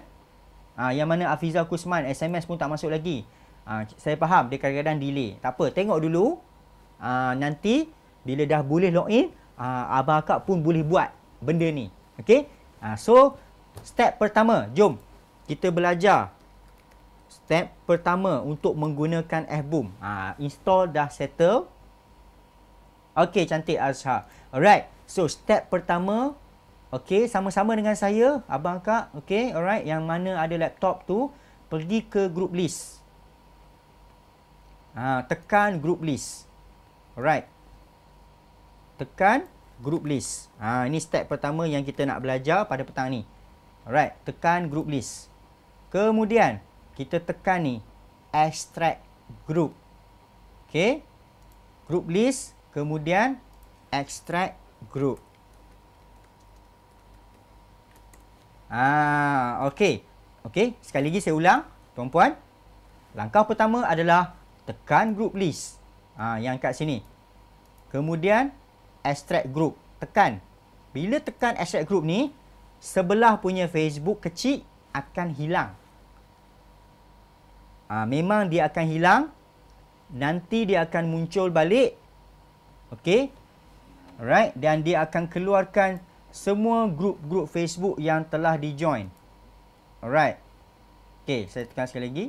Ha, yang mana Afizal Kusman SMS pun tak masuk lagi. Ha, saya faham dia kadang-kadang delay. Tak apa, tengok dulu. Ha, nanti bila dah boleh login, uh, abang akak pun boleh buat benda ni. okay? Uh, ah, so step pertama, jom kita belajar step pertama untuk menggunakan Fboom. boom, uh, install dah settle. okay cantik Azhar. Alright. So step pertama okay, sama-sama dengan saya, abang kak. okay, alright, yang mana ada laptop tu, pergi ke group list. Ha, tekan group list. Alright tekan group list. Ha, ini step pertama yang kita nak belajar pada petang ni. Alright, tekan group list. Kemudian, kita tekan ni, extract group. Okay, group list, kemudian extract group. Ah, okay. Okay, sekali lagi saya ulang, tuan-puan. Langkah pertama adalah tekan group list. Ah, yang kat sini. Kemudian, extract group. Tekan. Bila tekan extract group ni, sebelah punya Facebook kecil akan hilang. Ha, memang dia akan hilang. Nanti dia akan muncul balik. Okay. Alright. Dan dia akan keluarkan semua grup-grup Facebook yang telah dijoin. Alright. Okay. Saya tekan sekali lagi.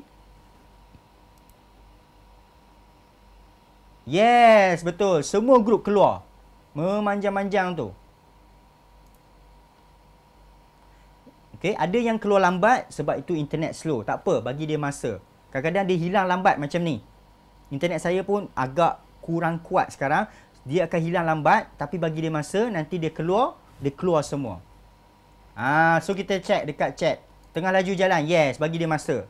Yes. Betul. Semua grup Keluar. Memanjang-manjang tu. okay. ada yang keluar lambat sebab itu internet slow. Tak apa, bagi dia masa. Kadang-kadang dia hilang lambat macam ni. Internet saya pun agak kurang kuat sekarang. Dia akan hilang lambat tapi bagi dia masa nanti dia keluar, dia keluar semua. Ah, so kita check dekat chat. Tengah laju jalan. Yes, bagi dia masa.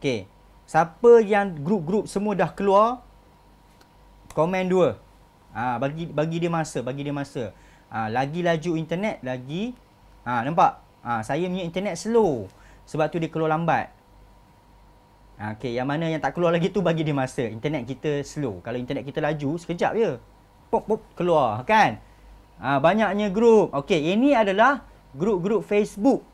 Okey. Siapa yang grup-grup semua dah keluar? Komen dua. Ha, bagi bagi dia masa, bagi dia masa. Ha, lagi laju internet, lagi ha, nampak? Ha, saya punya internet slow. Sebab tu dia keluar lambat. Ha, okay, yang mana yang tak keluar lagi tu bagi dia masa. Internet kita slow. Kalau internet kita laju, sekejap je. Pop, pop, keluar kan? Ha, banyaknya group. Okay, ini adalah group grup Facebook.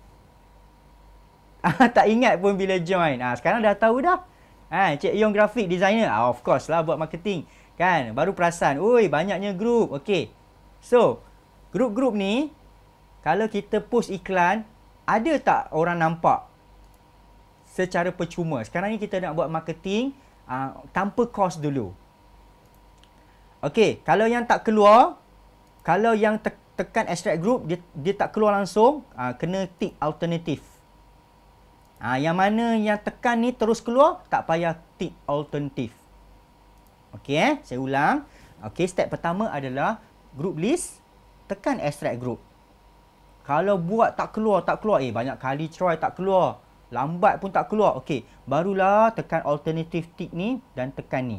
Ah, tak ingat pun bila join. Ha, sekarang dah tahu dah. Ha, Cik Yong Graphic Designer. Ha, of course lah buat marketing. Kan? Baru perasan. Ui, banyaknya grup. Okey, So, grup-grup ni, kalau kita post iklan, ada tak orang nampak secara percuma? Sekarang ni kita nak buat marketing uh, tanpa kos dulu. Okey, kalau yang tak keluar, kalau yang te- tekan extract group, dia, dia tak keluar langsung, uh, kena tick alternatif. Uh, ah, yang mana yang tekan ni terus keluar, tak payah tick alternative. Okey eh, saya ulang. Okey, step pertama adalah group list, tekan extract group. Kalau buat tak keluar, tak keluar. Eh, banyak kali try tak keluar. Lambat pun tak keluar. Okey, barulah tekan alternative tick ni dan tekan ni.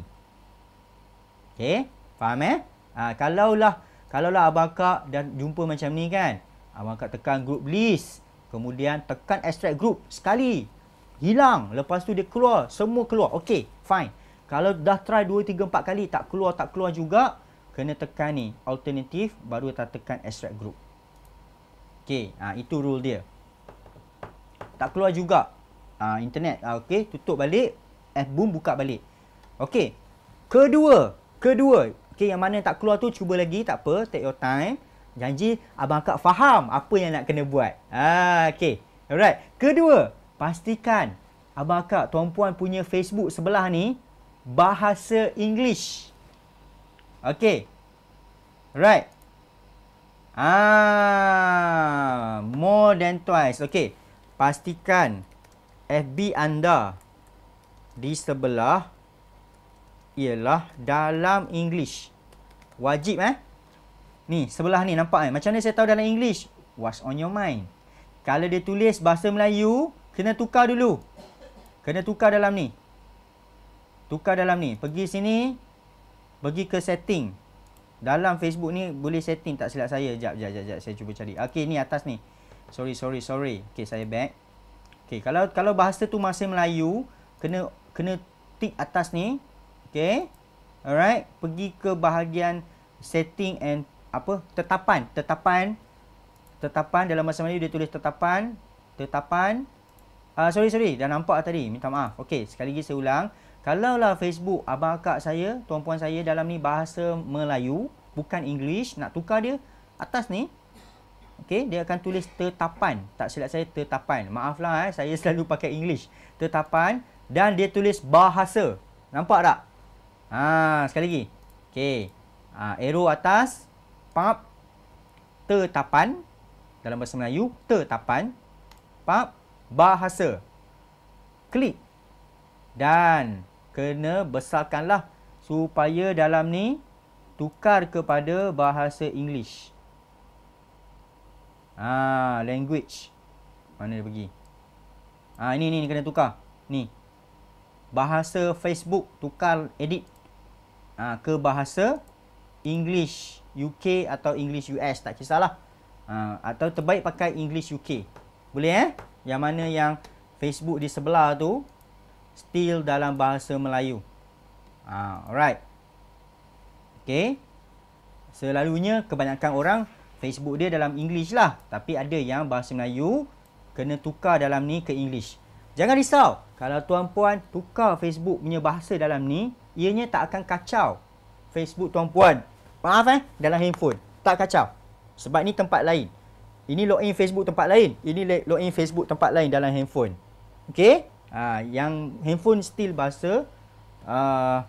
Okey, faham eh? Ha, kalaulah, kalaulah abang kak dan jumpa macam ni kan. Abang kak tekan group list. Kemudian tekan extract group sekali. Hilang. Lepas tu dia keluar. Semua keluar. Okey, fine. Kalau dah try 2, 3, 4 kali tak keluar, tak keluar juga, kena tekan ni. Alternatif, baru kita tekan extract group. Okay, ha, itu rule dia. Tak keluar juga. Ha, internet, ha, okay, tutup balik. F eh, boom, buka balik. Okay, kedua. Kedua, okay, yang mana tak keluar tu, cuba lagi, tak apa. Take your time. Janji, abang akak faham apa yang nak kena buat. Ha, okay, alright. Kedua, pastikan abang akak, tuan puan punya Facebook sebelah ni, bahasa English. Okay. Right. Ah, more than twice. Okay. Pastikan FB anda di sebelah ialah dalam English. Wajib eh. Ni, sebelah ni nampak eh. Macam ni saya tahu dalam English? What's on your mind? Kalau dia tulis bahasa Melayu, kena tukar dulu. Kena tukar dalam ni. Tukar dalam ni. Pergi sini. Pergi ke setting. Dalam Facebook ni boleh setting tak silap saya. Sekejap, sekejap, sekejap. Saya cuba cari. Okey, ni atas ni. Sorry, sorry, sorry. Okey, saya back. Okey, kalau kalau bahasa tu masih Melayu, kena kena tick atas ni. Okey. Alright. Pergi ke bahagian setting and apa? Tetapan. Tetapan. Tetapan. Dalam bahasa Melayu dia tulis tetapan. Tetapan. Uh, sorry, sorry. Dah nampak tadi. Minta maaf. Okey, sekali lagi saya ulang. Kalaulah Facebook abang akak saya, tuan puan saya dalam ni bahasa Melayu, bukan English, nak tukar dia atas ni. Okey, dia akan tulis tetapan. Tak silap saya tetapan. Maaflah eh, saya selalu pakai English. Tetapan dan dia tulis bahasa. Nampak tak? Ha, sekali lagi. Okey. Ha, arrow atas pap tetapan dalam bahasa Melayu tetapan pap bahasa. Klik dan kena besarkanlah supaya dalam ni tukar kepada bahasa English. Ah, ha, language. Mana dia pergi? Ah, ha, ini, ini ni kena tukar. Ni. Bahasa Facebook tukar edit ha, ke bahasa English UK atau English US tak kisahlah. Ha, atau terbaik pakai English UK. Boleh eh? Yang mana yang Facebook di sebelah tu still dalam bahasa Melayu. Ha, alright. Okay. Selalunya kebanyakan orang Facebook dia dalam English lah. Tapi ada yang bahasa Melayu kena tukar dalam ni ke English. Jangan risau. Kalau tuan puan tukar Facebook punya bahasa dalam ni, ianya tak akan kacau Facebook tuan puan. Maaf eh, dalam handphone. Tak kacau. Sebab ni tempat lain. Ini login Facebook tempat lain. Ini login Facebook tempat lain dalam handphone. Okay? Ah, yang handphone still bahasa uh,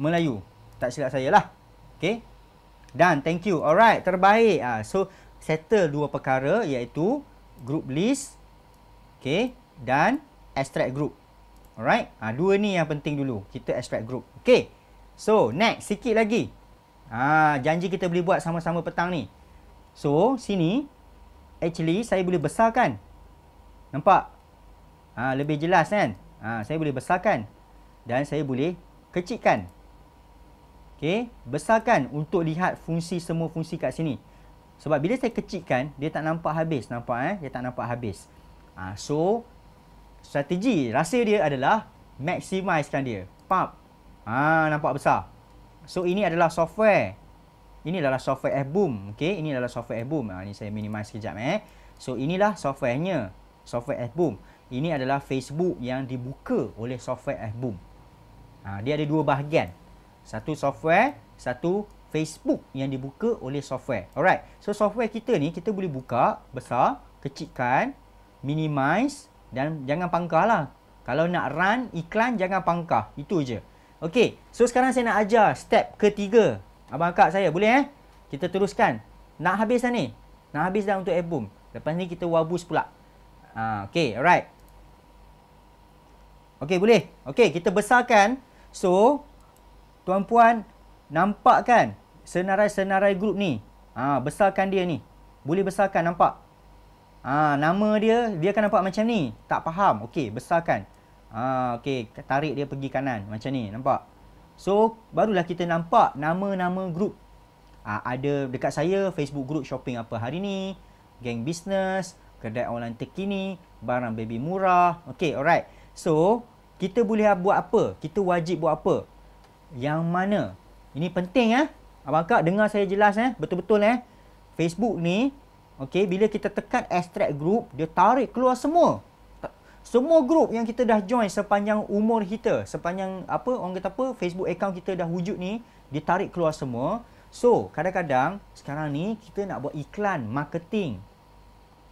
Melayu. Tak silap saya lah. Okay. Dan Thank you. Alright. Terbaik. Uh, so, settle dua perkara iaitu group list okay, dan extract group. Alright. Uh, dua ni yang penting dulu. Kita extract group. Okay. So, next. Sikit lagi. Uh, janji kita boleh buat sama-sama petang ni. So, sini actually saya boleh besarkan. Nampak? Ha, lebih jelas kan? Ha, saya boleh besarkan dan saya boleh kecikkan. Okey, besarkan untuk lihat fungsi semua fungsi kat sini. Sebab bila saya kecikkan, dia tak nampak habis. Nampak eh? Dia tak nampak habis. Ha, so, strategi rahsia dia adalah maximizekan dia. Pop. Ha, nampak besar. So, ini adalah software. Ini adalah software F-Boom. Okey, ini adalah software F-Boom. Ha, ini saya minimize sekejap eh. So, inilah softwarenya. Software F-Boom ini adalah Facebook yang dibuka oleh software Fboom. Ha, dia ada dua bahagian. Satu software, satu Facebook yang dibuka oleh software. Alright. So software kita ni kita boleh buka besar, kecilkan, minimize dan jangan pangkah lah. Kalau nak run iklan jangan pangkah. Itu je. Okay. So sekarang saya nak ajar step ketiga. Abang akak saya boleh eh? Kita teruskan. Nak habis dah ni? Nak habis dah untuk Fboom. Lepas ni kita wabus pula. Ha, okay. Alright. Okey, boleh? Okey, kita besarkan. So, tuan-puan nampak kan senarai-senarai grup ni? Ha, besarkan dia ni. Boleh besarkan, nampak? Ha, nama dia, dia akan nampak macam ni. Tak faham. Okey, besarkan. Ha, Okey, tarik dia pergi kanan. Macam ni, nampak? So, barulah kita nampak nama-nama grup. Ha, ada dekat saya, Facebook group shopping apa hari ni. Gang business, kedai online terkini, barang baby murah. Okey, alright. So, kita boleh buat apa? Kita wajib buat apa? Yang mana? Ini penting eh. Abang Kak dengar saya jelas eh. Betul-betul eh. Facebook ni, okay, bila kita tekan extract group, dia tarik keluar semua. Semua group yang kita dah join sepanjang umur kita, sepanjang apa orang kata apa, Facebook account kita dah wujud ni, dia tarik keluar semua. So, kadang-kadang sekarang ni kita nak buat iklan marketing.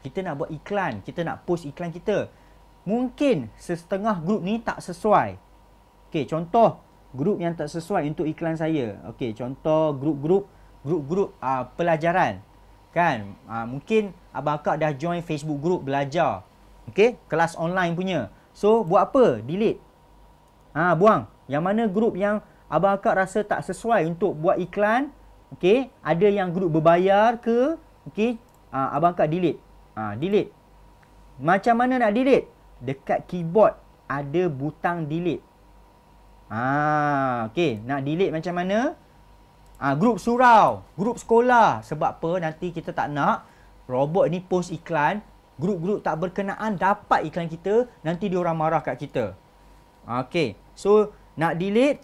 Kita nak buat iklan, kita nak post iklan kita mungkin setengah grup ni tak sesuai. Okey, contoh grup yang tak sesuai untuk iklan saya. Okey, contoh grup-grup grup-grup uh, pelajaran. Kan? Uh, mungkin abang akak dah join Facebook group belajar. Okey, kelas online punya. So, buat apa? Delete. Ah, buang. Yang mana grup yang abang akak rasa tak sesuai untuk buat iklan? Okey, ada yang grup berbayar ke? Okey, uh, abang akak delete. Ah, delete. Macam mana nak delete? dekat keyboard ada butang delete. Ah, okey, nak delete macam mana? Ah, grup surau, grup sekolah. Sebab apa? Nanti kita tak nak robot ni post iklan, grup-grup tak berkenaan dapat iklan kita, nanti dia orang marah kat kita. Ha, okey. So, nak delete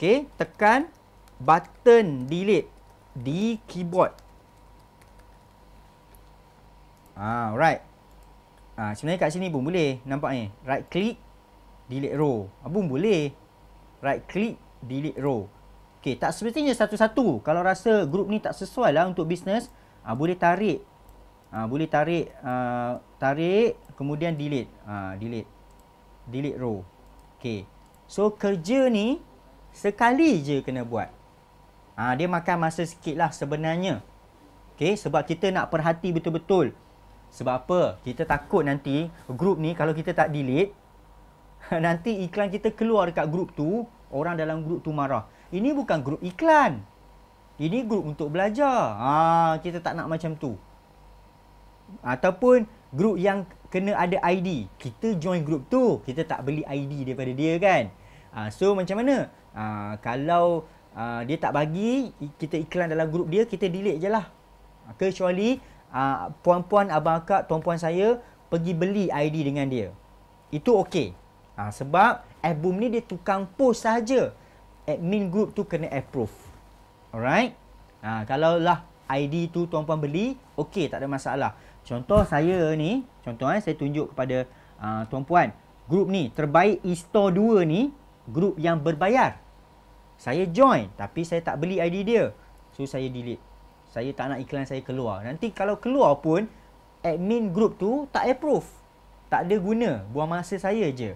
Okey, tekan button delete di keyboard. Ah, alright. Ha, sebenarnya kat sini pun boleh. Nampak ni. Right click, delete row. Abun ah, boleh. Right click, delete row. Okay, tak sepertinya satu-satu. Kalau rasa grup ni tak sesuai lah untuk bisnes, ha, ah, boleh tarik. Ha, boleh tarik, ha, tarik, kemudian delete. Ha, delete. Delete row. Okay. So, kerja ni sekali je kena buat. Ha, dia makan masa sikit lah sebenarnya. Okay, sebab kita nak perhati betul-betul. Sebab apa? Kita takut nanti grup ni kalau kita tak delete nanti iklan kita keluar dekat grup tu, orang dalam grup tu marah. Ini bukan grup iklan. Ini grup untuk belajar. Ah, kita tak nak macam tu. Ataupun grup yang kena ada ID. Kita join grup tu, kita tak beli ID daripada dia kan. Ah, so macam mana? Ah, kalau ah, dia tak bagi kita iklan dalam grup dia, kita delete je lah. Kecuali Ah, puan-puan abang akak, tuan-puan saya pergi beli ID dengan dia. Itu okey. Ha, sebab album ni dia tukang post saja. Admin group tu kena approve. Alright? Ha, ah, kalau lah ID tu tuan-puan beli, okey tak ada masalah. Contoh saya ni, contoh eh, saya tunjuk kepada uh, tuan-puan. Group ni, terbaik e-store 2 ni, group yang berbayar. Saya join tapi saya tak beli ID dia. So saya delete saya tak nak iklan saya keluar. Nanti kalau keluar pun admin group tu tak approve. Tak ada guna, buang masa saya je.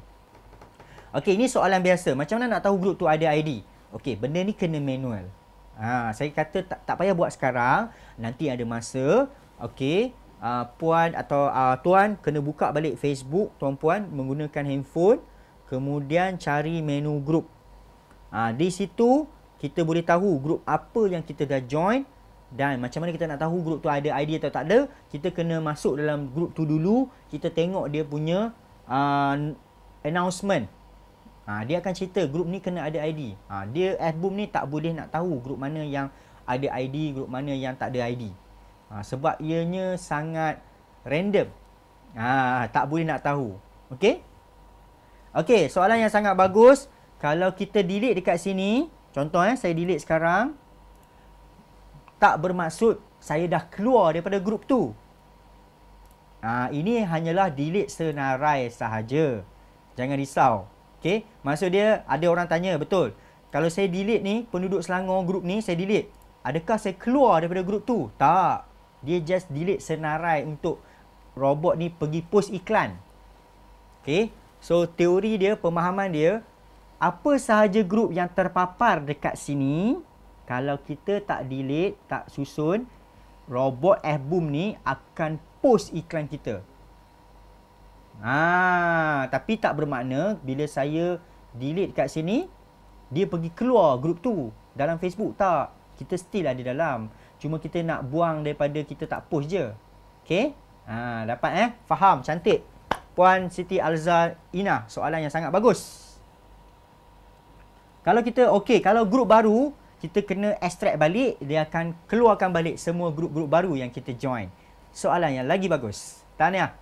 Okey, ini soalan biasa. Macam mana nak tahu group tu ada ID? Okey, benda ni kena manual. Ha, saya kata tak, tak payah buat sekarang, nanti ada masa. Okey, uh, puan atau uh, tuan kena buka balik Facebook tuan puan menggunakan handphone, kemudian cari menu group. Ha, di situ kita boleh tahu group apa yang kita dah join dan macam mana kita nak tahu grup tu ada idea atau tak ada kita kena masuk dalam grup tu dulu kita tengok dia punya uh, announcement ha, dia akan cerita grup ni kena ada ID ha, dia album ni tak boleh nak tahu grup mana yang ada ID grup mana yang tak ada ID ha, sebab ianya sangat random ha, tak boleh nak tahu Okay? Okay, soalan yang sangat bagus. Kalau kita delete dekat sini, contoh eh, saya delete sekarang tak bermaksud saya dah keluar daripada grup tu. Ha, ini hanyalah delete senarai sahaja. Jangan risau. Okay? Maksud dia ada orang tanya, betul. Kalau saya delete ni, penduduk Selangor grup ni, saya delete. Adakah saya keluar daripada grup tu? Tak. Dia just delete senarai untuk robot ni pergi post iklan. Okay? So, teori dia, pemahaman dia, apa sahaja grup yang terpapar dekat sini, kalau kita tak delete, tak susun, robot F-Boom ni akan post iklan kita. Ha, tapi tak bermakna bila saya delete kat sini, dia pergi keluar grup tu dalam Facebook. Tak, kita still ada dalam. Cuma kita nak buang daripada kita tak post je. Okay? Ha, dapat eh? Faham? Cantik. Puan Siti Alza Ina, soalan yang sangat bagus. Kalau kita, okay, kalau grup baru, kita kena extract balik dia akan keluarkan balik semua grup-grup baru yang kita join. Soalan yang lagi bagus. Tahniah.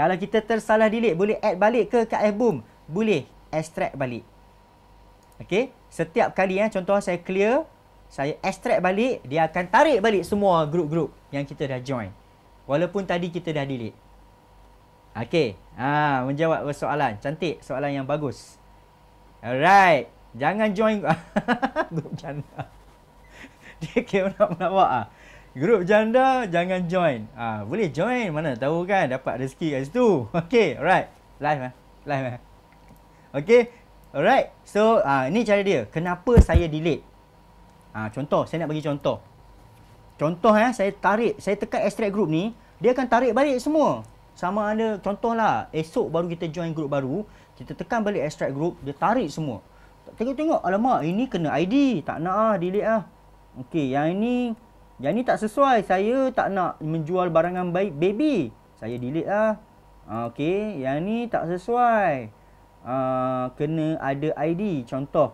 Kalau kita tersalah delete boleh add balik ke kat album? Boleh extract balik. Okay. setiap kali eh contoh saya clear, saya extract balik, dia akan tarik balik semua grup-grup yang kita dah join. Walaupun tadi kita dah delete. Okay. ha ah, menjawab soalan. Cantik, soalan yang bagus. Alright. Jangan join grup janda. Dia kira nak melawak ah. Grup janda jangan join. Ah, boleh join mana tahu kan dapat rezeki kat situ. Okey, alright. Live eh. Live eh. Ah. Okey. Alright. So, ah ini cara dia. Kenapa saya delete? Ah, contoh, saya nak bagi contoh. Contoh eh, saya tarik, saya tekan extract group ni, dia akan tarik balik semua. Sama ada contohlah, esok baru kita join grup baru, kita tekan balik extract group, dia tarik semua. Kita tengok, alamak, ini kena ID. Tak nak ah, delete ah. Okey, yang ini yang ini tak sesuai. Saya tak nak menjual barangan baik baby. Saya delete lah. Okey, yang ini tak sesuai. Uh, kena ada ID. Contoh.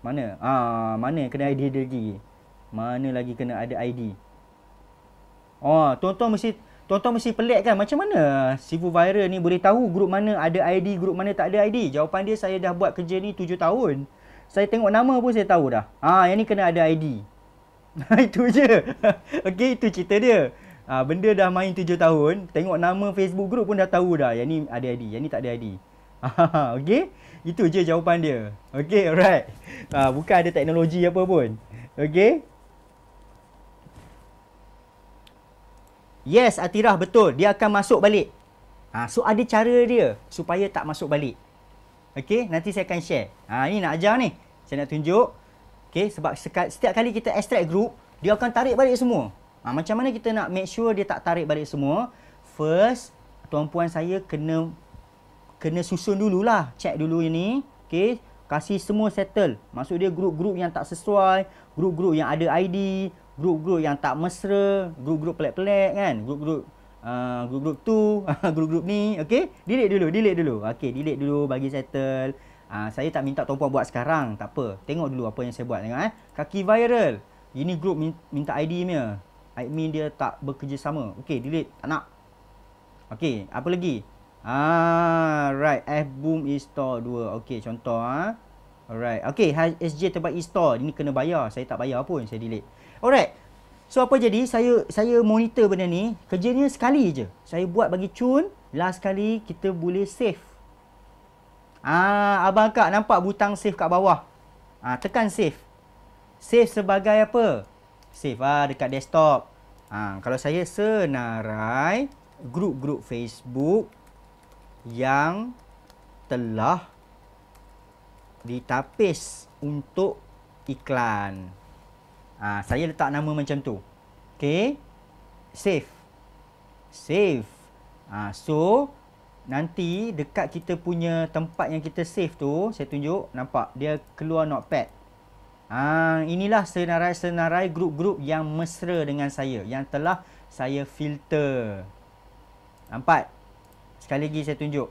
Mana? Ah, mana kena ID lagi? Mana lagi kena ada ID? Oh, ah, tuan-tuan mesti Tuan-tuan mesti pelik kan macam mana Sivu Viral ni boleh tahu grup mana ada ID, grup mana tak ada ID. Jawapan dia saya dah buat kerja ni 7 tahun. Saya tengok nama pun saya tahu dah. Ha, yang ni kena ada ID. itu je. Okey, itu cerita dia. Ha, benda dah main 7 tahun, tengok nama Facebook group pun dah tahu dah. Yang ni ada ID, yang ni tak ada ID. Okey, itu je jawapan dia. Okey, alright. Ha, bukan ada teknologi apa pun. Okey. Yes, Atirah betul. Dia akan masuk balik. Ha, so, ada cara dia supaya tak masuk balik. Okay, nanti saya akan share. Ha, ini nak ajar ni. Saya nak tunjuk. Okay, sebab setiap kali kita extract group, dia akan tarik balik semua. Ha, macam mana kita nak make sure dia tak tarik balik semua? First, tuan-puan saya kena kena susun dululah. Check dulu ini. Okay, kasih semua settle. Maksud dia group-group yang tak sesuai, group-group yang ada ID, grup-grup yang tak mesra, grup-grup pelik-pelik kan, grup-grup uh, grup-grup tu, grup-grup ni, okey? Delete dulu, delete dulu. Okey, delete dulu bagi settle. Uh, saya tak minta tuan-puan buat sekarang, tak apa. Tengok dulu apa yang saya buat tengok eh. Kaki viral. Ini grup minta ID dia. Admin dia tak bekerjasama. Okey, delete. Tak nak. Okey, apa lagi? Ah, right. F boom install 2. Okey, contoh ah. Ha? Alright. Okey, SJ terbaik install. Ini kena bayar. Saya tak bayar pun. Saya delete. Alright. So apa jadi? Saya saya monitor benda ni. Kerjanya sekali je. Saya buat bagi cun. Last kali kita boleh save. Ah, Abang Kak nampak butang save kat bawah. Ah, tekan save. Save sebagai apa? Save ah, dekat desktop. Ah, kalau saya senarai grup-grup Facebook yang telah ditapis untuk iklan. Ha, saya letak nama macam tu. Okay. Save. Save. Ha, ah, so, nanti dekat kita punya tempat yang kita save tu, saya tunjuk. Nampak? Dia keluar notepad. Ha, ah, inilah senarai-senarai grup-grup yang mesra dengan saya. Yang telah saya filter. Nampak? Sekali lagi saya tunjuk.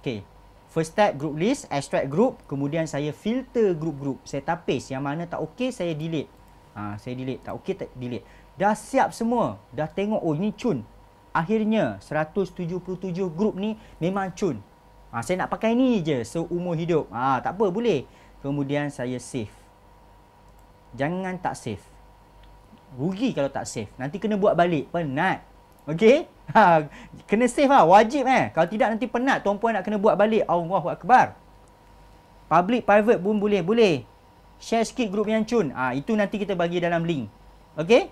Okay. First step, group list. Extract group. Kemudian saya filter grup-grup. Saya tapis. Yang mana tak okay, saya delete. Ha, saya delete. Tak okey tak delete. Dah siap semua. Dah tengok oh ini cun. Akhirnya 177 grup ni memang cun. Ha, saya nak pakai ni je seumur hidup. Ha, tak apa boleh. Kemudian saya save. Jangan tak save. Rugi kalau tak save. Nanti kena buat balik. Penat. Okey? Ha, kena save lah. Wajib eh. Kalau tidak nanti penat. Tuan puan nak kena buat balik. Allahuakbar. Public, private pun boleh. Boleh share sikit grup yang cun. Ah itu nanti kita bagi dalam link. Okey?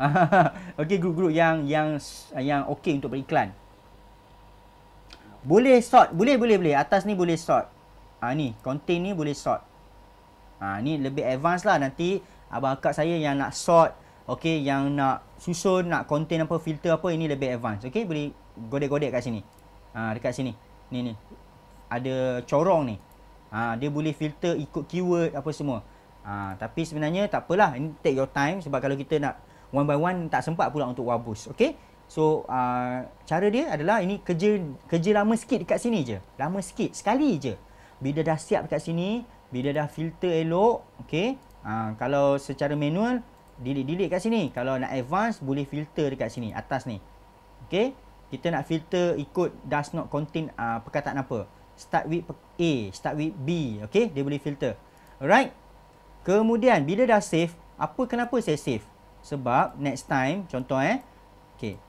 okey grup-grup yang yang yang okey untuk beriklan. Boleh sort, boleh boleh boleh. Atas ni boleh sort. Ah ni, content ni boleh sort. Ah ni lebih advance lah nanti abang akak saya yang nak sort, okey yang nak susun, nak content apa filter apa ini lebih advance. Okey, boleh godek-godek kat sini. Ah dekat sini. Ni ni. Ada corong ni ha, dia boleh filter ikut keyword apa semua ha, tapi sebenarnya tak apalah ini take your time sebab kalau kita nak one by one tak sempat pula untuk wabus Okay. so uh, cara dia adalah ini kerja kerja lama sikit dekat sini je lama sikit sekali je bila dah siap dekat sini bila dah filter elok okay. ha, kalau secara manual delete-delete kat sini kalau nak advance boleh filter dekat sini atas ni Okay. kita nak filter ikut does not contain uh, perkataan apa start with A, start with B, okay? Dia boleh filter. Alright? Kemudian bila dah save, apa kenapa saya save? Sebab next time contoh eh. Okay.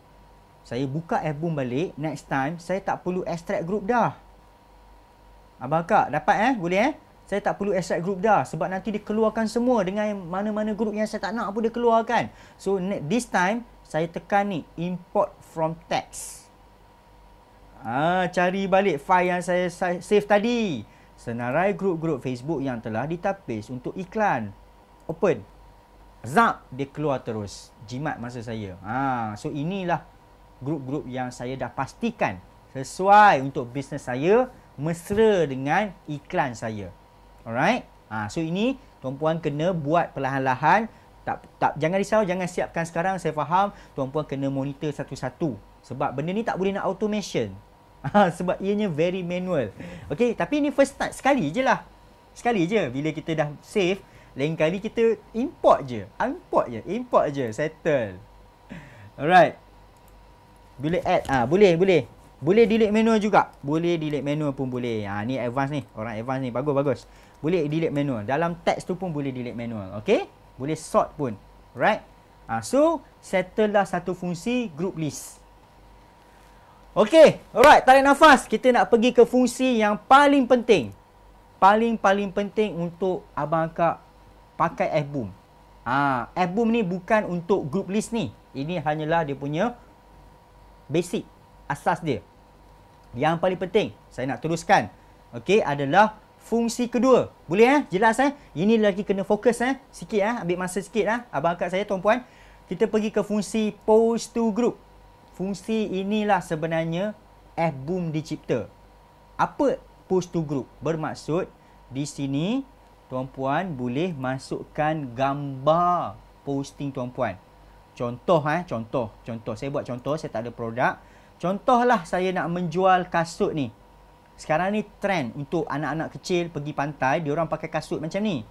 Saya buka album balik, next time saya tak perlu extract group dah. Abang Kak, dapat eh? Boleh eh? Saya tak perlu extract group dah sebab nanti dia keluarkan semua dengan mana-mana group yang saya tak nak pun dia keluarkan. So next, this time saya tekan ni import from text. Ha, cari balik file yang saya save tadi. Senarai grup-grup Facebook yang telah ditapis untuk iklan. Open. Zap, dia keluar terus. Jimat masa saya. Ha, so inilah grup-grup yang saya dah pastikan sesuai untuk bisnes saya mesra dengan iklan saya. Alright? Ha, so ini tuan-puan kena buat perlahan-lahan. Tak, tak, jangan risau, jangan siapkan sekarang. Saya faham tuan-puan kena monitor satu-satu. Sebab benda ni tak boleh nak automation. Ah, sebab ianya very manual. Okay, tapi ini first start sekali je lah. Sekali je bila kita dah save, lain kali kita import je. Import je, import je, settle. Alright. Boleh add, ah ha, boleh, boleh. Boleh delete manual juga. Boleh delete manual pun boleh. Ha, ni advance ni, orang advance ni. Bagus, bagus. Boleh delete manual. Dalam teks tu pun boleh delete manual. Okay? Boleh sort pun. Right? Ha, ah, so, settle lah satu fungsi group list. Okey, alright, tarik nafas. Kita nak pergi ke fungsi yang paling penting. Paling-paling penting untuk Abang Akak pakai F-Boom. Ha, F-Boom ni bukan untuk group list ni. Ini hanyalah dia punya basic, asas dia. Yang paling penting, saya nak teruskan. Okey, adalah fungsi kedua. Boleh eh? Jelas eh? Ini lagi kena fokus eh? Sikit eh? Ambil masa sikit eh? Abang Akak saya, tuan-puan. Kita pergi ke fungsi post to group fungsi inilah sebenarnya F-Boom dicipta. Apa push to group? Bermaksud di sini tuan puan boleh masukkan gambar posting tuan puan. Contoh eh, contoh, contoh. Saya buat contoh, saya tak ada produk. Contohlah saya nak menjual kasut ni. Sekarang ni trend untuk anak-anak kecil pergi pantai, dia orang pakai kasut macam ni.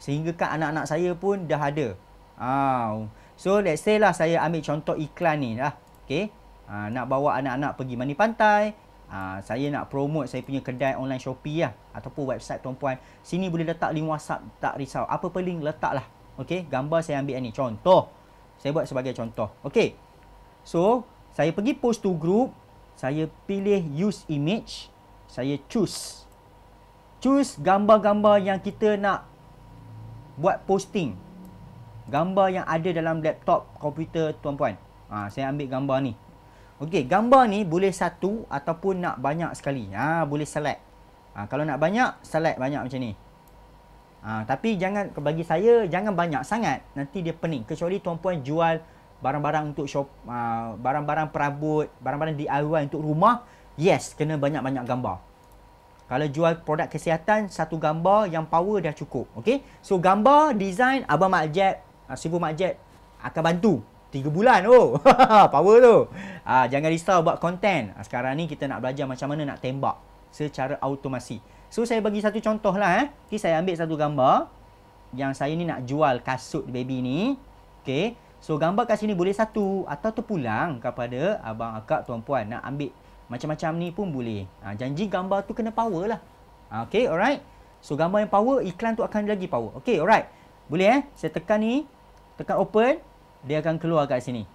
Sehingga kan anak-anak saya pun dah ada. Ah. So let's say lah saya ambil contoh iklan ni lah okey ha, nak bawa anak-anak pergi mani pantai ha, saya nak promote saya punya kedai online Shopee lah ataupun website tuan-puan sini boleh letak link WhatsApp tak risau apa pun link lah. Okay, gambar saya ambil ni contoh saya buat sebagai contoh Okay, so saya pergi post to group saya pilih use image saya choose choose gambar-gambar yang kita nak buat posting gambar yang ada dalam laptop komputer tuan-puan Ha, saya ambil gambar ni. Okey, gambar ni boleh satu ataupun nak banyak sekali. Ha, boleh select. Ha, kalau nak banyak, select banyak macam ni. Ha, tapi jangan bagi saya, jangan banyak sangat. Nanti dia pening. Kecuali tuan-puan jual barang-barang untuk shop, ha, barang-barang ha, perabot, barang-barang DIY untuk rumah. Yes, kena banyak-banyak gambar. Kalau jual produk kesihatan, satu gambar yang power dah cukup. Okey, so gambar, design, Abang Mak Jeb, ha, Sibu Mak akan bantu. Tiga bulan oh power tu ha, jangan risau buat konten. ha, ah, sekarang ni kita nak belajar macam mana nak tembak secara automasi so saya bagi satu contoh lah eh okay, saya ambil satu gambar yang saya ni nak jual kasut baby ni okay. so gambar kat sini boleh satu atau terpulang kepada abang akak tuan puan nak ambil macam-macam ni pun boleh ha, janji gambar tu kena power lah ha, ok alright so gambar yang power iklan tu akan lagi power ok alright boleh eh saya tekan ni tekan open dia akan keluar kat sini.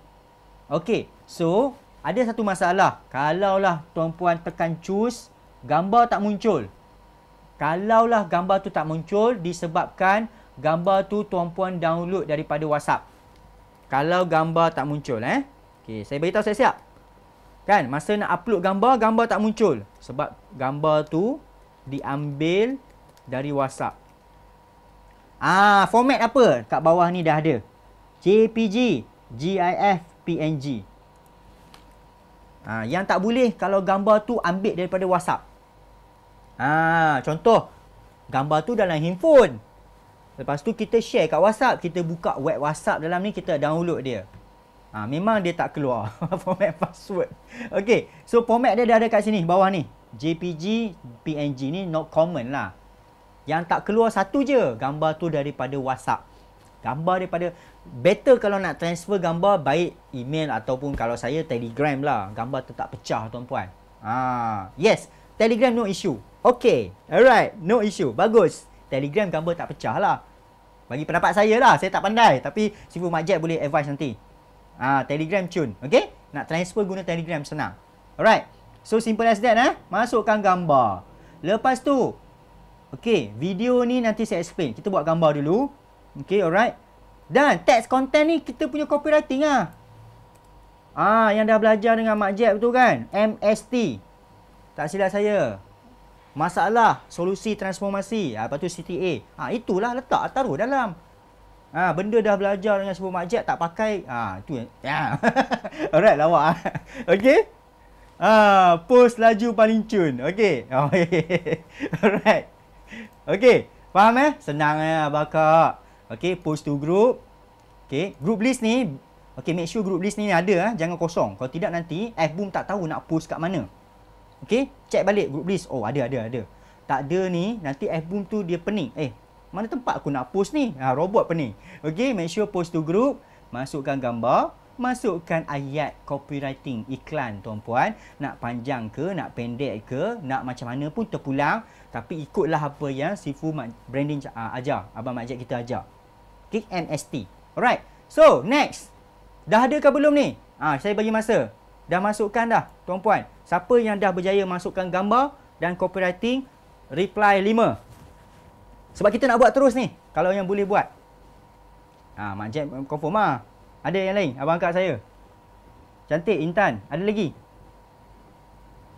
Okey, so ada satu masalah. Kalaulah tuan-puan tekan choose, gambar tak muncul. Kalaulah gambar tu tak muncul disebabkan gambar tu tuan-puan download daripada WhatsApp. Kalau gambar tak muncul eh. Okey, saya beritahu saya siap. Kan, masa nak upload gambar, gambar tak muncul. Sebab gambar tu diambil dari WhatsApp. Ah, format apa? Kat bawah ni dah ada. JPG, GIF, PNG. Ha, ah, yang tak boleh kalau gambar tu ambil daripada WhatsApp. Ha, contoh, gambar tu dalam handphone. Lepas tu kita share kat WhatsApp. Kita buka web WhatsApp dalam ni, kita download dia. Ha, memang dia tak keluar format password. Okay, so format dia dah ada kat sini, bawah ni. JPG, PNG ni not common lah. Yang tak keluar satu je, gambar tu daripada WhatsApp. Gambar daripada better kalau nak transfer gambar baik email ataupun kalau saya telegram lah gambar tu tak pecah tuan-puan ah, yes telegram no issue okay alright no issue bagus telegram gambar tak pecah lah bagi pendapat saya lah saya tak pandai tapi sifu majet boleh advice nanti ah, telegram tune okay nak transfer guna telegram senang alright so simple as that eh masukkan gambar lepas tu okay video ni nanti saya explain kita buat gambar dulu okay alright dan teks konten ni kita punya copywriting lah. Ah, yang dah belajar dengan Mak Jeb tu kan. MST. Tak silap saya. Masalah solusi transformasi. Ha, lepas tu CTA. ah itulah letak taruh dalam. Ha, benda dah belajar dengan sebuah makjab tak pakai. ah tu ya. Alright lawak. Ah. Okey. ah post laju paling cun. Okey. Okey. Alright. Okey. Faham eh? Senang eh abakak. Okay, post to group. Okay, group list ni. Okay, make sure group list ni ada. Eh. Jangan kosong. Kalau tidak nanti, FBOOM tak tahu nak post kat mana. Okay, check balik group list. Oh, ada, ada, ada. Tak ada ni, nanti FBOOM tu dia pening. Eh, mana tempat aku nak post ni? Ha, robot pening. Okay, make sure post to group. Masukkan gambar. Masukkan ayat copywriting iklan tuan-puan Nak panjang ke, nak pendek ke, nak macam mana pun terpulang Tapi ikutlah apa yang sifu branding uh, ajar Abang Majid kita ajar Klik MST. Alright. So, next. Dah ada ke belum ni? Ah, ha, Saya bagi masa. Dah masukkan dah, tuan puan. Siapa yang dah berjaya masukkan gambar dan copywriting, reply 5. Sebab kita nak buat terus ni. Kalau yang boleh buat. Ah, ha, Mak Jep eh, confirm lah. Ada yang lain? Abang angkat saya. Cantik, Intan. Ada lagi?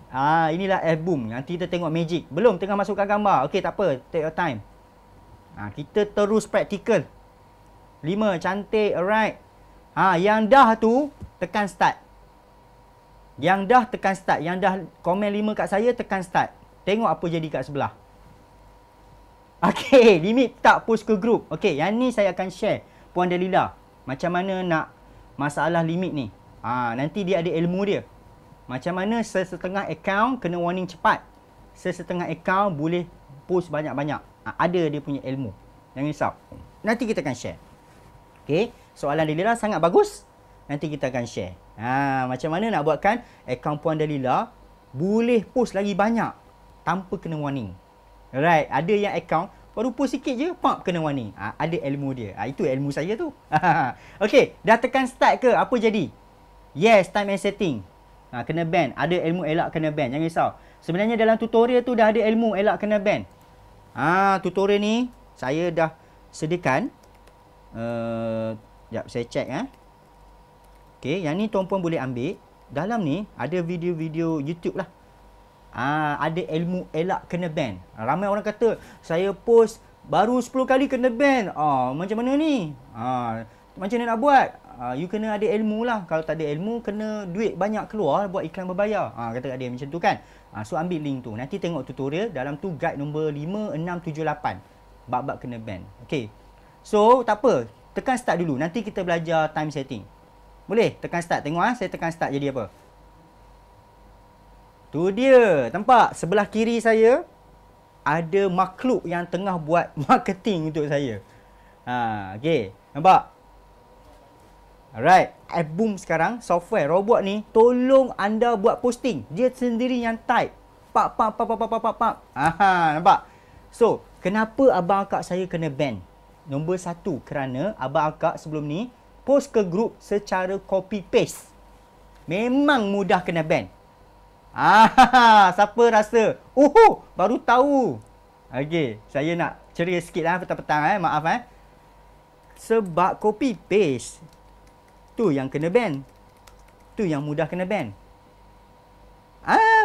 Ah, ha, Inilah album. Nanti kita tengok magic. Belum, tengah masukkan gambar. Okey, tak apa. Take your time. Ha, kita terus practical. Lima, cantik alright ha yang dah tu tekan start yang dah tekan start yang dah komen lima kat saya tekan start tengok apa jadi kat sebelah Okay, limit tak post ke group Okay, yang ni saya akan share puan delila macam mana nak masalah limit ni ha nanti dia ada ilmu dia macam mana sesetengah account kena warning cepat sesetengah account boleh post banyak-banyak ha, ada dia punya ilmu jangan risau nanti kita akan share Okey, soalan Delila sangat bagus. Nanti kita akan share. Ha, macam mana nak buatkan akaun Puan Delila boleh post lagi banyak tanpa kena warning. Alright, ada yang akaun baru post sikit je, pop kena warning. Ha, ada ilmu dia. Ha, itu ilmu saya tu. Okey, dah tekan start ke? Apa jadi? Yes, time and setting. Ha, kena ban. Ada ilmu elak kena ban. Jangan risau. Sebenarnya dalam tutorial tu dah ada ilmu elak kena ban. Ha, tutorial ni saya dah sediakan sekejap eh, saya cek eh. Okey, yang ni tuan-tuan boleh ambil. Dalam ni ada video-video YouTube lah. Ah, ada ilmu elak kena ban. Ah, ramai orang kata saya post baru 10 kali kena ban. Ah, macam mana ni? Ah, macam mana nak buat? Ah, you kena ada ilmu lah. Kalau tak ada ilmu kena duit banyak keluar buat iklan berbayar. Ah, kata ada macam tu kan. Ah, so ambil link tu. Nanti tengok tutorial dalam tu guide nombor 5678 bab-bab kena ban. Okey, So tak apa Tekan start dulu Nanti kita belajar time setting Boleh tekan start Tengok ah, saya tekan start jadi apa Tu dia Nampak sebelah kiri saya Ada makhluk yang tengah buat marketing untuk saya ha, Okay Nampak Alright I boom sekarang Software robot ni Tolong anda buat posting Dia sendiri yang type Pak, pak, pak, pak, pak, pak, pak. Aha, nampak? So, kenapa abang akak saya kena ban? Nombor satu kerana Abang Akak sebelum ni post ke grup secara copy paste. Memang mudah kena ban. Ah, siapa rasa? Oh, baru tahu. Okey, saya nak ceria sikit lah petang-petang eh. Maaf eh. Sebab copy paste. Tu yang kena ban. Tu yang mudah kena ban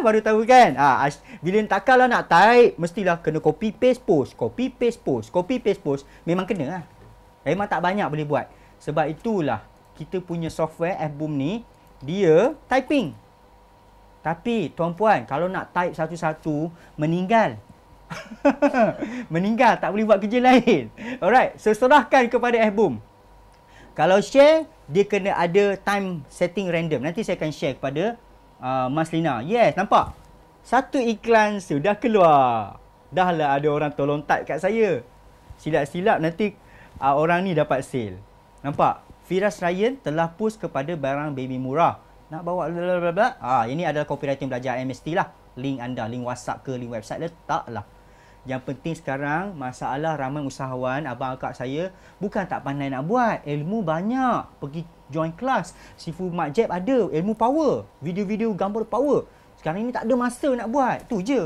baru tahu kan. Ha, bila tak kalah nak type, mestilah kena copy paste post. Copy paste post. Copy paste post. Memang kena lah. Memang tak banyak boleh buat. Sebab itulah kita punya software FBOOM ni, dia typing. Tapi tuan puan, kalau nak type satu-satu, meninggal. meninggal, tak boleh buat kerja lain. Alright, seserahkan kepada FBOOM. Kalau share, dia kena ada time setting random. Nanti saya akan share kepada uh, Mas Lina. Yes, nampak? Satu iklan sudah keluar. Dah lah ada orang tolong tak kat saya. Silap-silap nanti uh, orang ni dapat sale. Nampak? Firas Ryan telah post kepada barang baby murah. Nak bawa blablabla. Ah, ini adalah copywriting belajar MST lah. Link anda, link WhatsApp ke, link website letaklah. Yang penting sekarang masalah ramai usahawan abang akak saya bukan tak pandai nak buat. Ilmu banyak. Pergi join kelas. Sifu Mak Jeb ada ilmu power. Video-video gambar power. Sekarang ni tak ada masa nak buat. Tu je.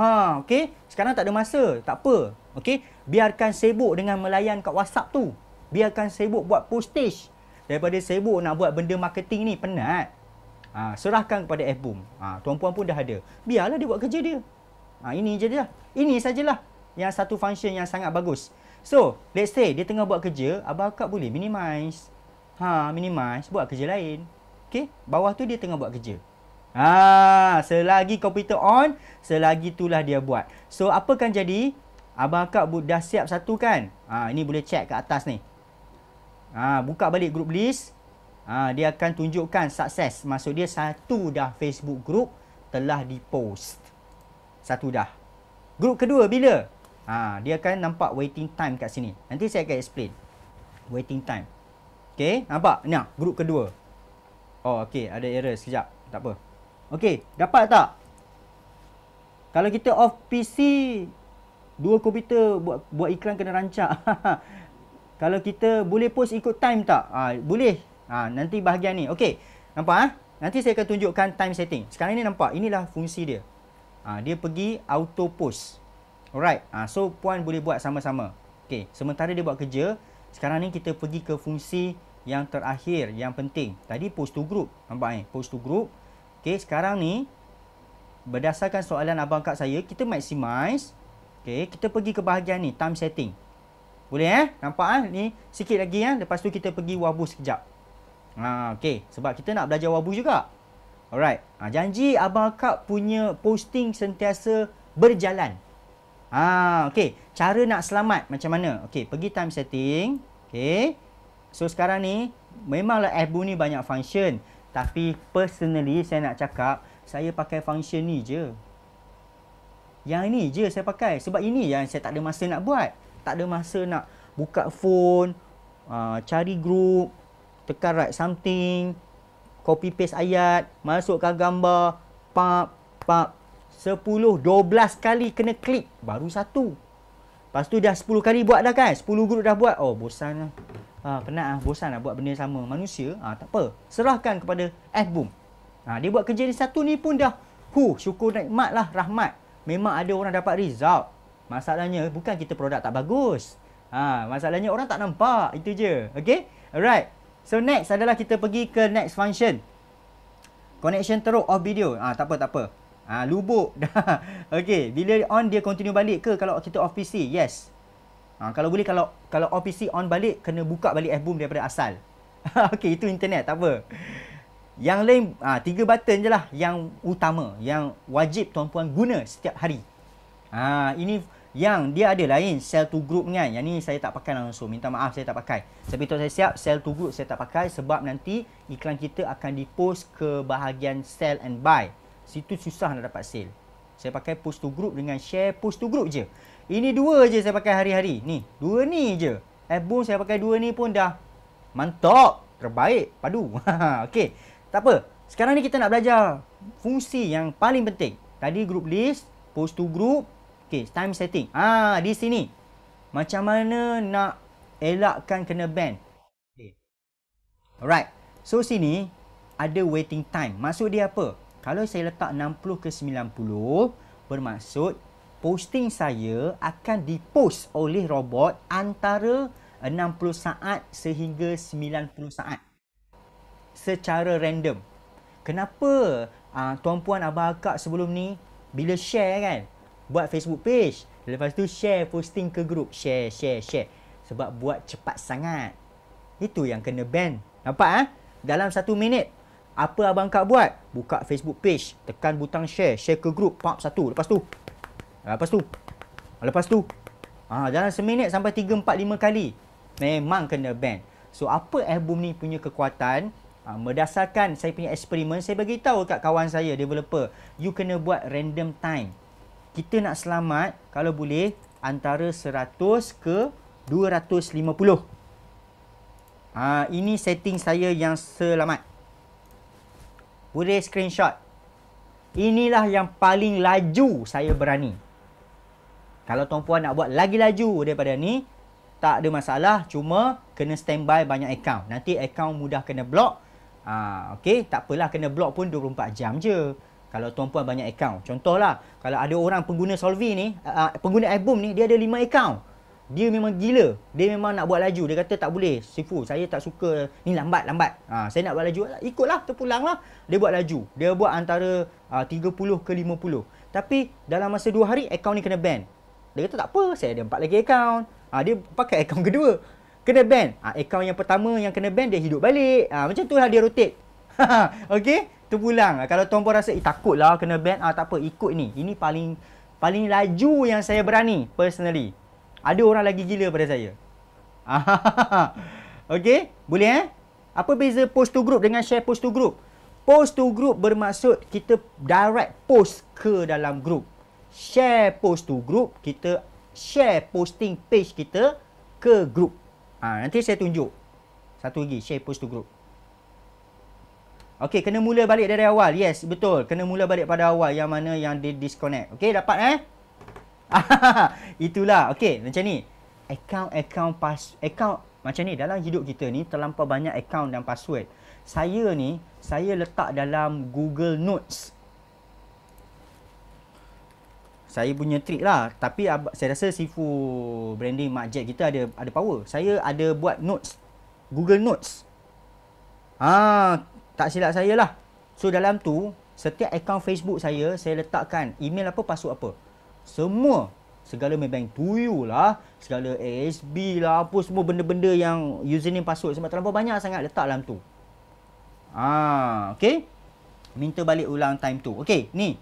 Ha, okey. Sekarang tak ada masa. Tak apa. Okey. Biarkan sibuk dengan melayan kat WhatsApp tu. Biarkan sibuk buat postage. Daripada sibuk nak buat benda marketing ni penat. Ha, serahkan kepada F-Boom. Ha, tuan-puan pun dah ada. Biarlah dia buat kerja dia. Ha, ini je dia. Ini sajalah yang satu function yang sangat bagus. So, let's say dia tengah buat kerja, Abang Akak boleh minimize. Ha, minimize. Buat kerja lain. Okay? Bawah tu dia tengah buat kerja. Ha, selagi komputer on, selagi itulah dia buat. So, apa kan jadi? Abang Akak dah siap satu kan? Ha, ini boleh check kat atas ni. Ha, buka balik group list. Ha, dia akan tunjukkan sukses. Maksud dia satu dah Facebook group telah dipost. Satu dah. Grup kedua bila? Ha, dia akan nampak waiting time kat sini. Nanti saya akan explain. Waiting time. Okay, nampak? Ni lah, grup kedua. Oh, okay. Ada error sekejap. Tak apa. Okay, dapat tak? Kalau kita off PC, dua komputer buat, buat iklan kena rancak. Kalau kita boleh post ikut time tak? Ha, boleh. Ha, nanti bahagian ni. Okay, nampak? Ha? Nanti saya akan tunjukkan time setting. Sekarang ni nampak? Inilah fungsi dia. Ha, dia pergi auto post. Alright. Ha, so, puan boleh buat sama-sama. Okay. Sementara dia buat kerja, sekarang ni kita pergi ke fungsi yang terakhir, yang penting. Tadi post to group. Nampak ni? Eh? Post to group. Okay. Sekarang ni, berdasarkan soalan abang kat saya, kita maximize. Okay. Kita pergi ke bahagian ni, time setting. Boleh eh? Nampak kan? Eh? Ni sikit lagi kan? Eh? Lepas tu kita pergi wabu sekejap. Ha, okay. Sebab kita nak belajar wabu juga. Alright. Ha, janji Abang Akak punya posting sentiasa berjalan. Ha, okay. Cara nak selamat macam mana? Okay. Pergi time setting. Okay. So sekarang ni memanglah FB ni banyak function. Tapi personally saya nak cakap saya pakai function ni je. Yang ini je saya pakai. Sebab ini yang saya tak ada masa nak buat. Tak ada masa nak buka phone, uh, cari group, tekan write something, copy paste ayat, masukkan gambar, pap, pap. 10, 12 kali kena klik. Baru satu. Lepas tu dah 10 kali buat dah kan? 10 guru dah buat. Oh, bosan lah. Ha, penat lah. Bosan lah buat benda sama. Manusia, ha, tak apa. Serahkan kepada F-Boom. Ha, dia buat kerja ni satu ni pun dah. hu syukur nikmat lah. Rahmat. Memang ada orang dapat result. Masalahnya bukan kita produk tak bagus. Ha, masalahnya orang tak nampak. Itu je. Okay? Alright. So next adalah kita pergi ke next function. Connection teruk off video. Ah tak apa tak apa. Ah lubuk Okay. Okey, bila on dia continue balik ke kalau kita off PC? Yes. Ah kalau boleh kalau kalau off PC on balik kena buka balik fboom daripada asal. Okay itu internet tak apa. Yang lain ah tiga button lah yang utama yang wajib tuan puan guna setiap hari. Ah ini yang dia ada lain cell to group ni kan. Yang ni saya tak pakai langsung. Minta maaf saya tak pakai. Tapi tu saya siap cell to group saya tak pakai sebab nanti iklan kita akan dipost ke bahagian sell and buy. Situ susah nak dapat sale. Saya pakai post to group dengan share post to group je. Ini dua je saya pakai hari-hari. Ni, dua ni je. Eh boom saya pakai dua ni pun dah mantap. Terbaik. Padu. Okey. Tak apa. Sekarang ni kita nak belajar fungsi yang paling penting. Tadi group list, post to group, Okay, time setting. Ah, di sini. Macam mana nak elakkan kena ban? Okay. Alright. So, sini ada waiting time. Maksud dia apa? Kalau saya letak 60 ke 90, bermaksud posting saya akan dipost oleh robot antara 60 saat sehingga 90 saat. Secara random. Kenapa ah, tuan-puan abang akak sebelum ni bila share kan? buat Facebook page. Lepas tu share posting ke grup, Share, share, share. Sebab buat cepat sangat. Itu yang kena ban. Nampak eh? Dalam satu minit. Apa abang kak buat? Buka Facebook page. Tekan butang share. Share ke grup, Pop satu. Lepas tu. Ah, lepas tu. Ah, lepas tu. Ah, dalam seminit sampai tiga empat lima kali. Memang kena ban. So apa album ni punya kekuatan? Ha, berdasarkan saya punya eksperimen, saya bagi tahu kat kawan saya developer, you kena buat random time kita nak selamat kalau boleh antara 100 ke 250. Ha, ini setting saya yang selamat. Boleh screenshot. Inilah yang paling laju saya berani. Kalau tuan-puan nak buat lagi laju daripada ni, tak ada masalah. Cuma kena standby banyak account. Nanti account mudah kena block. Ha, okay, tak apalah kena block pun 24 jam je. Kalau tuan-puan banyak akaun. Contohlah, kalau ada orang pengguna Solvi ni, uh, pengguna album ni, dia ada lima akaun. Dia memang gila. Dia memang nak buat laju. Dia kata tak boleh. Sifu, saya tak suka. Ni lambat, lambat. Ha, saya nak buat laju. Ikutlah, terpulang lah. Dia buat laju. Dia buat antara uh, 30 ke 50. Tapi dalam masa dua hari, akaun ni kena ban. Dia kata tak apa, saya ada empat lagi akaun. Ha, dia pakai akaun kedua. Kena ban. Ha, akaun yang pertama yang kena ban, dia hidup balik. Ha, macam tu lah dia rotate. okay? Tu pulang. Kalau tuan-puan rasa, eh takutlah kena ban, ah, tak apa, ikut ni. Ini paling paling laju yang saya berani, personally. Ada orang lagi gila pada saya. okay, boleh eh? Apa beza post to group dengan share post to group? Post to group bermaksud kita direct post ke dalam group. Share post to group, kita share posting page kita ke group. Ah ha, Nanti saya tunjuk. Satu lagi, share post to group. Okey, kena mula balik dari awal. Yes, betul. Kena mula balik pada awal yang mana yang di disconnect. Okey, dapat eh? Itulah. Okey, macam ni. Account, account, pas, account. Macam ni, dalam hidup kita ni terlampau banyak account dan password. Saya ni, saya letak dalam Google Notes. Saya punya trik lah. Tapi saya rasa Sifu Branding Mark Jack kita ada ada power. Saya ada buat notes. Google Notes. Ah. Tak silap saya lah. So dalam tu, setiap akaun Facebook saya, saya letakkan email apa, password apa. Semua, segala Maybank Tuyu lah, segala ASB lah, apa semua benda-benda yang username password. Sebab terlalu banyak sangat letak dalam tu. Ah, ha, okay. Minta balik ulang time tu. Okay, ni.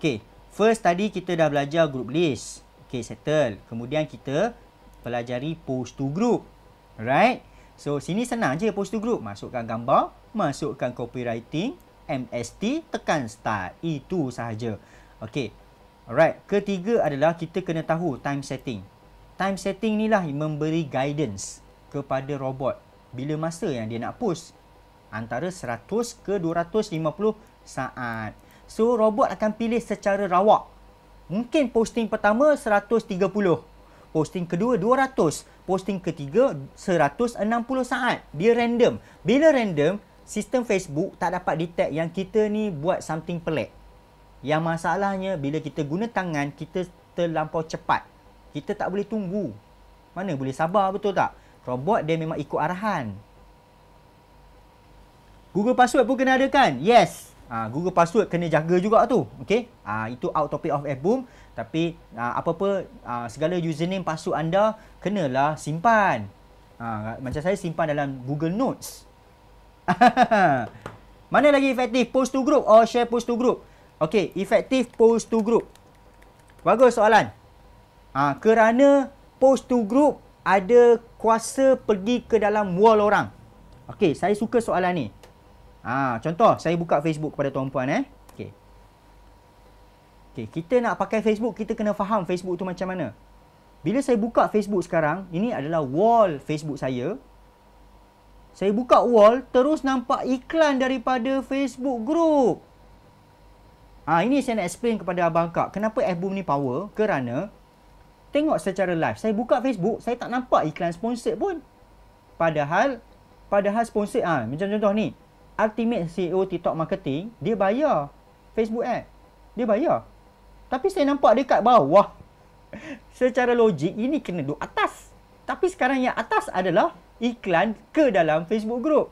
Okay, first tadi kita dah belajar group list. Okay, settle. Kemudian kita pelajari post to group. Alright. So, sini senang je to group. Masukkan gambar, masukkan copywriting, MST, tekan start. Itu sahaja. Okay. Alright. Ketiga adalah kita kena tahu time setting. Time setting inilah yang memberi guidance kepada robot bila masa yang dia nak post antara 100 ke 250 saat. So robot akan pilih secara rawak. Mungkin posting pertama Posting kedua 200, posting ketiga 160 saat. Dia random. Bila random, sistem Facebook tak dapat detect yang kita ni buat something pelik. Yang masalahnya bila kita guna tangan, kita terlampau cepat. Kita tak boleh tunggu. Mana boleh sabar betul tak? Robot dia memang ikut arahan. Google password pun kena ada kan? Yes. Ha, Google password kena jaga juga tu. Okay. Ha, ah, itu out topic of album, Tapi ha, apa-apa ha, segala username password anda kenalah simpan. Ha, macam saya simpan dalam Google Notes. Mana lagi efektif? Post to group or share post to group? Okay. Efektif post to group. Bagus soalan. Ha, kerana post to group ada kuasa pergi ke dalam wall orang. Okay. Saya suka soalan ni. Ha, contoh, saya buka Facebook kepada tuan-puan eh. Okay. Okay, kita nak pakai Facebook, kita kena faham Facebook tu macam mana. Bila saya buka Facebook sekarang, ini adalah wall Facebook saya. Saya buka wall, terus nampak iklan daripada Facebook group. Ha, ini saya nak explain kepada Abang Kak. Kenapa Fboom ni power? Kerana, tengok secara live. Saya buka Facebook, saya tak nampak iklan sponsor pun. Padahal, padahal sponsor. Ha, macam contoh ni ultimate CEO TikTok marketing, dia bayar Facebook ad. Dia bayar. Tapi saya nampak dekat bawah. Secara logik, ini kena duduk atas. Tapi sekarang yang atas adalah iklan ke dalam Facebook group.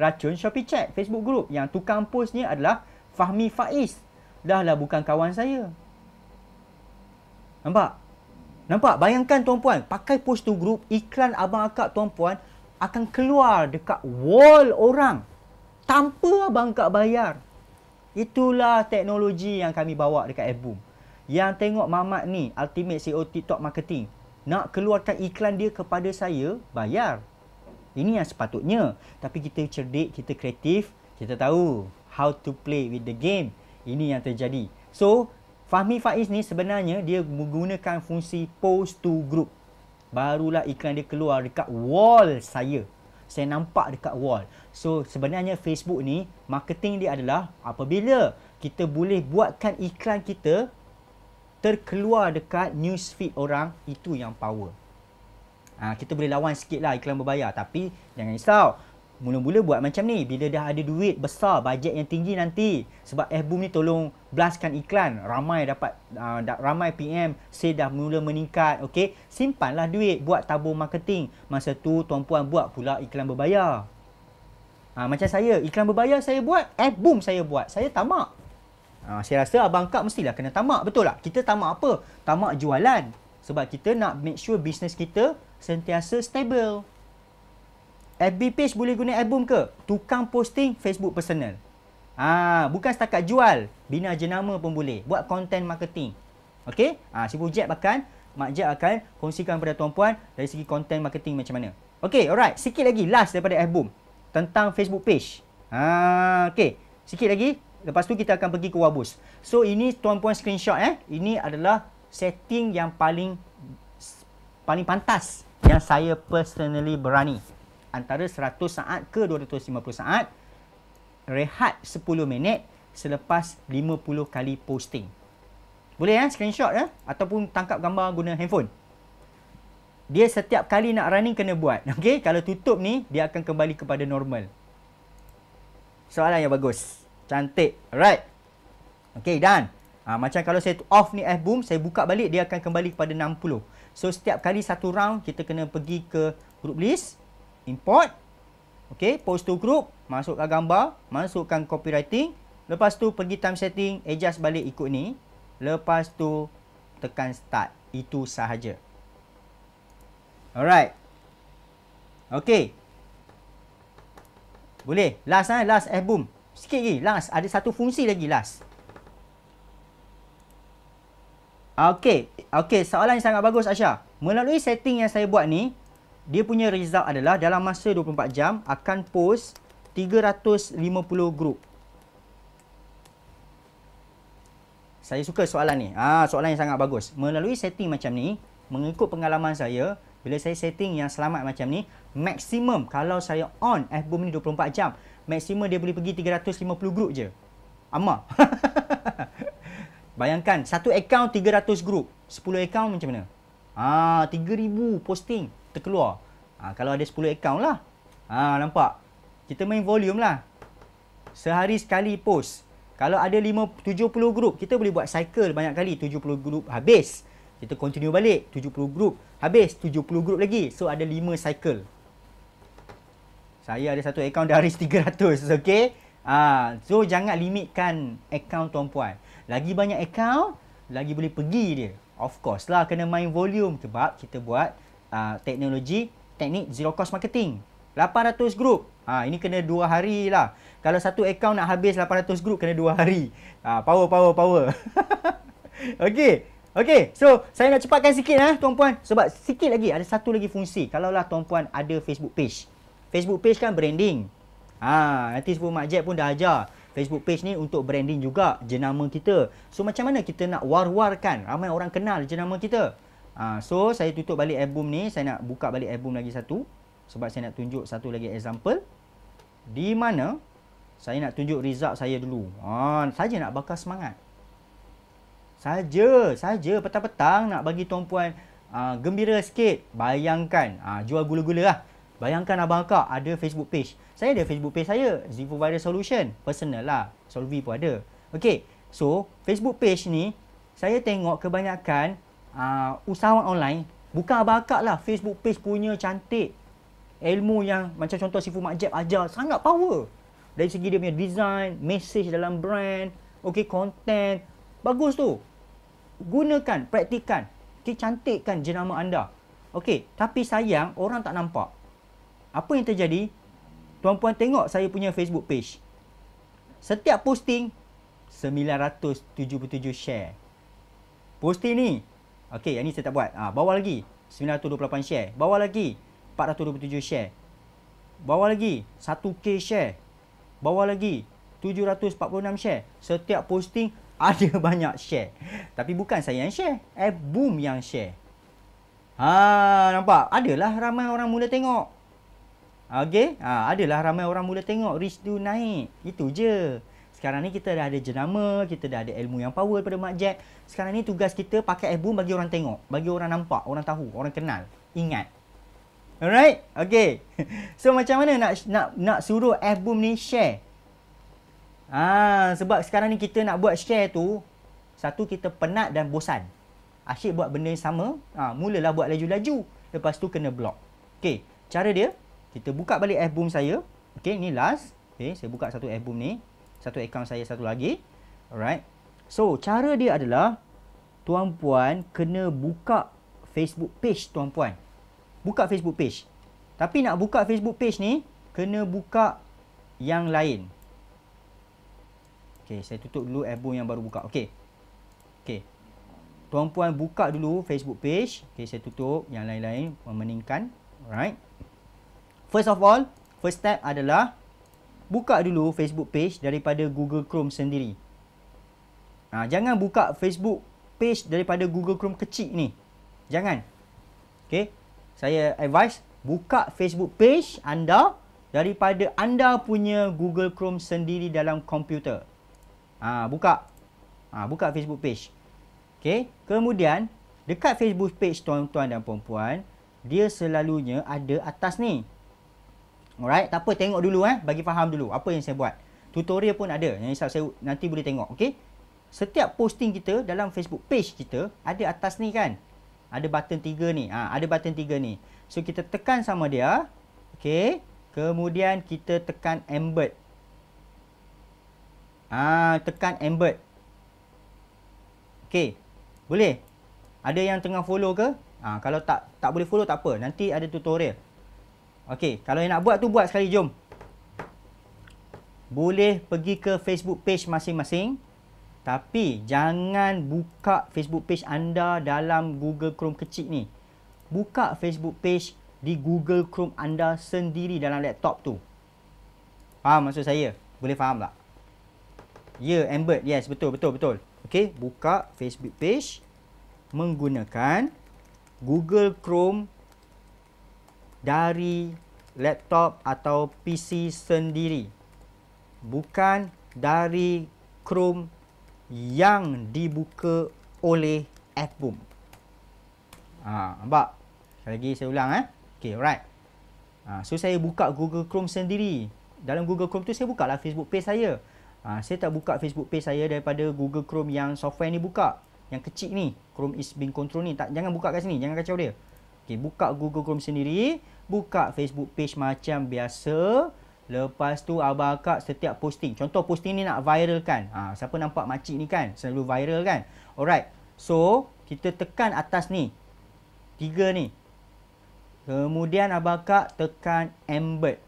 Racun Shopee Chat Facebook group. Yang tukang post ni adalah Fahmi Faiz. Dahlah bukan kawan saya. Nampak? Nampak? Bayangkan tuan-puan. Pakai post tu group, iklan abang akak tuan-puan akan keluar dekat wall orang tanpa abang kak bayar. Itulah teknologi yang kami bawa dekat Fboom. Yang tengok mamat ni, Ultimate CEO TikTok Marketing, nak keluarkan iklan dia kepada saya, bayar. Ini yang sepatutnya. Tapi kita cerdik, kita kreatif, kita tahu how to play with the game. Ini yang terjadi. So, Fahmi Faiz ni sebenarnya dia menggunakan fungsi post to group. Barulah iklan dia keluar dekat wall saya saya nampak dekat wall. So sebenarnya Facebook ni marketing dia adalah apabila kita boleh buatkan iklan kita terkeluar dekat news feed orang itu yang power. Ha, kita boleh lawan sikit lah iklan berbayar tapi jangan risau mula-mula buat macam ni bila dah ada duit besar bajet yang tinggi nanti sebab album ni tolong blastkan iklan ramai dapat uh, ramai PM say dah mula meningkat okay? simpanlah duit buat tabung marketing masa tu tuan puan buat pula iklan berbayar ha, macam saya iklan berbayar saya buat eh boom saya buat saya tamak ha, saya rasa abang kak mestilah kena tamak betul tak kita tamak apa tamak jualan sebab kita nak make sure bisnes kita sentiasa stable FB page boleh guna album ke? Tukang posting Facebook personal. Ah, ha, bukan setakat jual, bina jenama pun boleh. Buat content marketing. Okey? Ah, ha, Sibu Jet akan Mak Jet akan kongsikan kepada tuan-puan dari segi content marketing macam mana. Okey, alright. Sikit lagi last daripada album tentang Facebook page. Ha, okey. Sikit lagi. Lepas tu kita akan pergi ke Wabus. So ini tuan-puan screenshot eh. Ini adalah setting yang paling paling pantas yang saya personally berani antara 100 saat ke 250 saat rehat 10 minit selepas 50 kali posting. Boleh ya eh? screenshot ya eh? ataupun tangkap gambar guna handphone. Dia setiap kali nak running kena buat. Okey, kalau tutup ni dia akan kembali kepada normal. Soalan yang bagus. Cantik. Alright. Okey, done. Ha, macam kalau saya off ni eh boom, saya buka balik dia akan kembali kepada 60. So setiap kali satu round kita kena pergi ke group list import okey to group masukkan gambar masukkan copywriting lepas tu pergi time setting adjust balik ikut ni lepas tu tekan start itu sahaja alright okey boleh last eh last eh boom sikit lagi last ada satu fungsi lagi last Okey, okey, soalan yang sangat bagus Asya. Melalui setting yang saya buat ni, dia punya result adalah dalam masa 24 jam akan post 350 grup. Saya suka soalan ni. Ah, soalan yang sangat bagus. Melalui setting macam ni, mengikut pengalaman saya, bila saya setting yang selamat macam ni, maksimum kalau saya on FBOOM ni 24 jam, maksimum dia boleh pergi 350 grup je. Amma. Bayangkan, satu account 300 grup, 10 account macam mana? Ah, 3,000 posting keluar. Ha, kalau ada 10 account lah. Ha, nampak? Kita main volume lah. Sehari sekali post. Kalau ada 5, 70 grup, kita boleh buat cycle banyak kali. 70 grup habis. Kita continue balik. 70 grup habis. 70 grup lagi. So, ada 5 cycle. Saya ada satu account dari raise 300. Okay? Ha, so, jangan limitkan account tuan puan. Lagi banyak account, lagi boleh pergi dia. Of course lah, kena main volume. Sebab kita buat uh, teknologi teknik zero cost marketing. 800 group. Ha, ini kena 2 hari lah. Kalau satu account nak habis 800 group kena 2 hari. Ha, power, power, power. okay. Okay. So, saya nak cepatkan sikit lah eh, tuan-puan. Sebab sikit lagi. Ada satu lagi fungsi. Kalau lah tuan-puan ada Facebook page. Facebook page kan branding. Ha, nanti sebelum Mak Jep pun dah ajar. Facebook page ni untuk branding juga jenama kita. So, macam mana kita nak war-warkan? Ramai orang kenal jenama kita. Uh, so, saya tutup balik album ni. Saya nak buka balik album lagi satu. Sebab saya nak tunjuk satu lagi example. Di mana saya nak tunjuk result saya dulu. Uh, saja nak bakar semangat. Saja, saja petang-petang nak bagi tuan puan uh, gembira sikit. Bayangkan, uh, jual gula-gula lah. Bayangkan Abang Akak ada Facebook page. Saya ada Facebook page saya. Zivo Virus Solution. Personal lah. Solvi pun ada. Okay. So, Facebook page ni, saya tengok kebanyakan uh, usahawan online buka abakak lah Facebook page punya cantik ilmu yang macam contoh Sifu Mak Jeb ajar sangat power dari segi dia punya design, message dalam brand, okay, content, bagus tu. Gunakan, praktikan, okay, cantikkan jenama anda. Okay, tapi sayang orang tak nampak. Apa yang terjadi? Tuan-puan tengok saya punya Facebook page. Setiap posting, 977 share. Posting ni, Okey, yang ni saya tak buat. Ah, ha, bawa lagi 928 share. Bawa lagi 427 share. Bawa lagi 1k share. Bawa lagi 746 share. Setiap posting ada banyak share. Tapi bukan saya yang share. Eh, boom yang share. Ha, nampak? Adalah ramai orang mula tengok. Okey, ha, adalah ramai orang mula tengok reach tu naik. Itu je. Sekarang ni kita dah ada jenama, kita dah ada ilmu yang power pada Mak Jack. Sekarang ni tugas kita pakai album bagi orang tengok, bagi orang nampak, orang tahu, orang kenal. Ingat. Alright? Okay. So macam mana nak nak nak suruh album ni share? Ah, sebab sekarang ni kita nak buat share tu, satu kita penat dan bosan. Asyik buat benda yang sama, ah, mulalah buat laju-laju. Lepas tu kena block. Okay, cara dia, kita buka balik album saya. Okay, ni last. Okay, saya buka satu album ni satu account saya satu lagi. Alright. So, cara dia adalah tuan puan kena buka Facebook page tuan puan. Buka Facebook page. Tapi nak buka Facebook page ni kena buka yang lain. Okey, saya tutup dulu album yang baru buka. Okey. Okey. Tuan puan buka dulu Facebook page. Okey, saya tutup yang lain-lain memeningkan. Alright. First of all, first step adalah buka dulu Facebook page daripada Google Chrome sendiri. Ha, jangan buka Facebook page daripada Google Chrome kecil ni. Jangan. Okay. Saya advise, buka Facebook page anda daripada anda punya Google Chrome sendiri dalam komputer. Ha, buka. Ha, buka Facebook page. Okay. Kemudian, dekat Facebook page tuan-tuan dan puan-puan, dia selalunya ada atas ni. Alright, tak apa tengok dulu eh, bagi faham dulu apa yang saya buat. Tutorial pun ada yang saya nanti boleh tengok, okey? Setiap posting kita dalam Facebook page kita ada atas ni kan. Ada button tiga ni. Ha, ada button tiga ni. So kita tekan sama dia. Okey. Kemudian kita tekan embed. Ah, ha, tekan embed. Okey. Boleh? Ada yang tengah follow ke? Ah, ha, kalau tak tak boleh follow tak apa. Nanti ada tutorial. Okey, kalau yang nak buat tu buat sekali jom. Boleh pergi ke Facebook page masing-masing. Tapi jangan buka Facebook page anda dalam Google Chrome kecil ni. Buka Facebook page di Google Chrome anda sendiri dalam laptop tu. Faham maksud saya? Boleh faham tak? Ya, yeah, Amber, Yes, betul, betul, betul. Okey, buka Facebook page menggunakan Google Chrome dari laptop atau PC sendiri bukan dari Chrome yang dibuka oleh Fboom. Ha, nampak? Sekali lagi saya ulang eh. Okay, alright. Ha, so, saya buka Google Chrome sendiri. Dalam Google Chrome tu, saya buka lah Facebook page saya. Ha, saya tak buka Facebook page saya daripada Google Chrome yang software ni buka. Yang kecil ni. Chrome is being controlled ni. Tak, jangan buka kat sini. Jangan kacau dia. Okey, buka Google Chrome sendiri, buka Facebook page macam biasa. Lepas tu abang akak setiap posting, contoh posting ni nak viral kan. Ha, siapa nampak makcik ni kan? Selalu viral kan. Alright. So, kita tekan atas ni. Tiga ni. Kemudian abang akak tekan embed.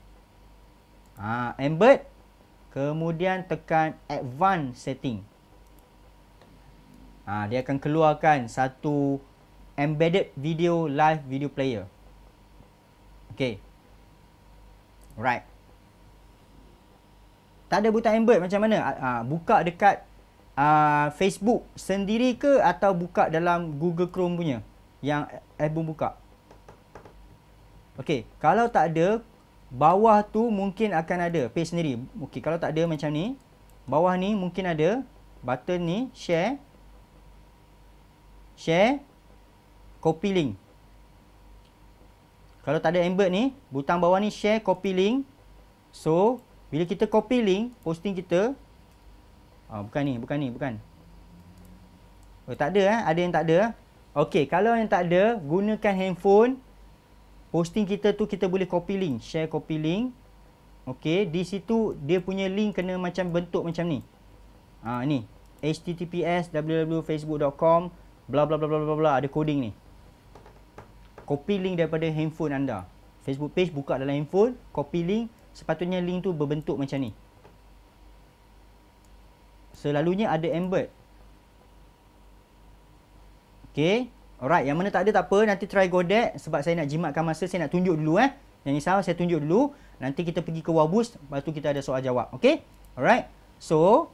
Ha, embed. Kemudian tekan advanced setting. Ha, dia akan keluarkan satu embedded video live video player. Okay. Right. Tak ada buta embed macam mana? Uh, buka dekat uh, Facebook sendiri ke atau buka dalam Google Chrome punya? Yang album buka. Okay. Kalau tak ada, bawah tu mungkin akan ada. Page sendiri. Okay. Kalau tak ada macam ni. Bawah ni mungkin ada. Button ni. Share. Share copy link. Kalau tak ada embed ni, butang bawah ni share copy link. So, bila kita copy link, posting kita. Oh, bukan ni, bukan ni, bukan. Oh, tak ada eh? ada yang tak ada. Okay, kalau yang tak ada, gunakan handphone. Posting kita tu kita boleh copy link, share copy link. Okay, di situ dia punya link kena macam bentuk macam ni. Ha, ni, https www.facebook.com bla bla bla bla bla bla ada coding ni copy link daripada handphone anda. Facebook page buka dalam handphone, copy link, sepatutnya link tu berbentuk macam ni. Selalunya ada embed. Okay. Alright, yang mana tak ada tak apa, nanti try godet sebab saya nak jimatkan masa, saya nak tunjuk dulu eh. Yang ni saya tunjuk dulu. Nanti kita pergi ke Wabus, lepas tu kita ada soal jawab. Okay? Alright. So,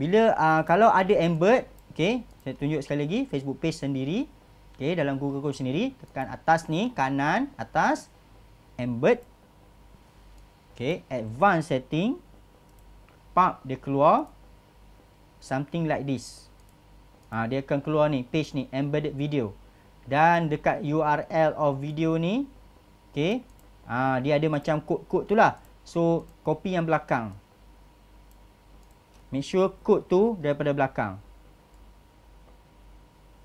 bila uh, kalau ada embed, okay, saya tunjuk sekali lagi Facebook page sendiri. Okey, dalam Google Chrome sendiri, tekan atas ni, kanan, atas, embed. Okey, advanced setting. Pop, dia keluar. Something like this. Ha, dia akan keluar ni, page ni, embedded video. Dan dekat URL of video ni, okey, ha, dia ada macam kod-kod tu lah. So, copy yang belakang. Make sure kod tu daripada belakang.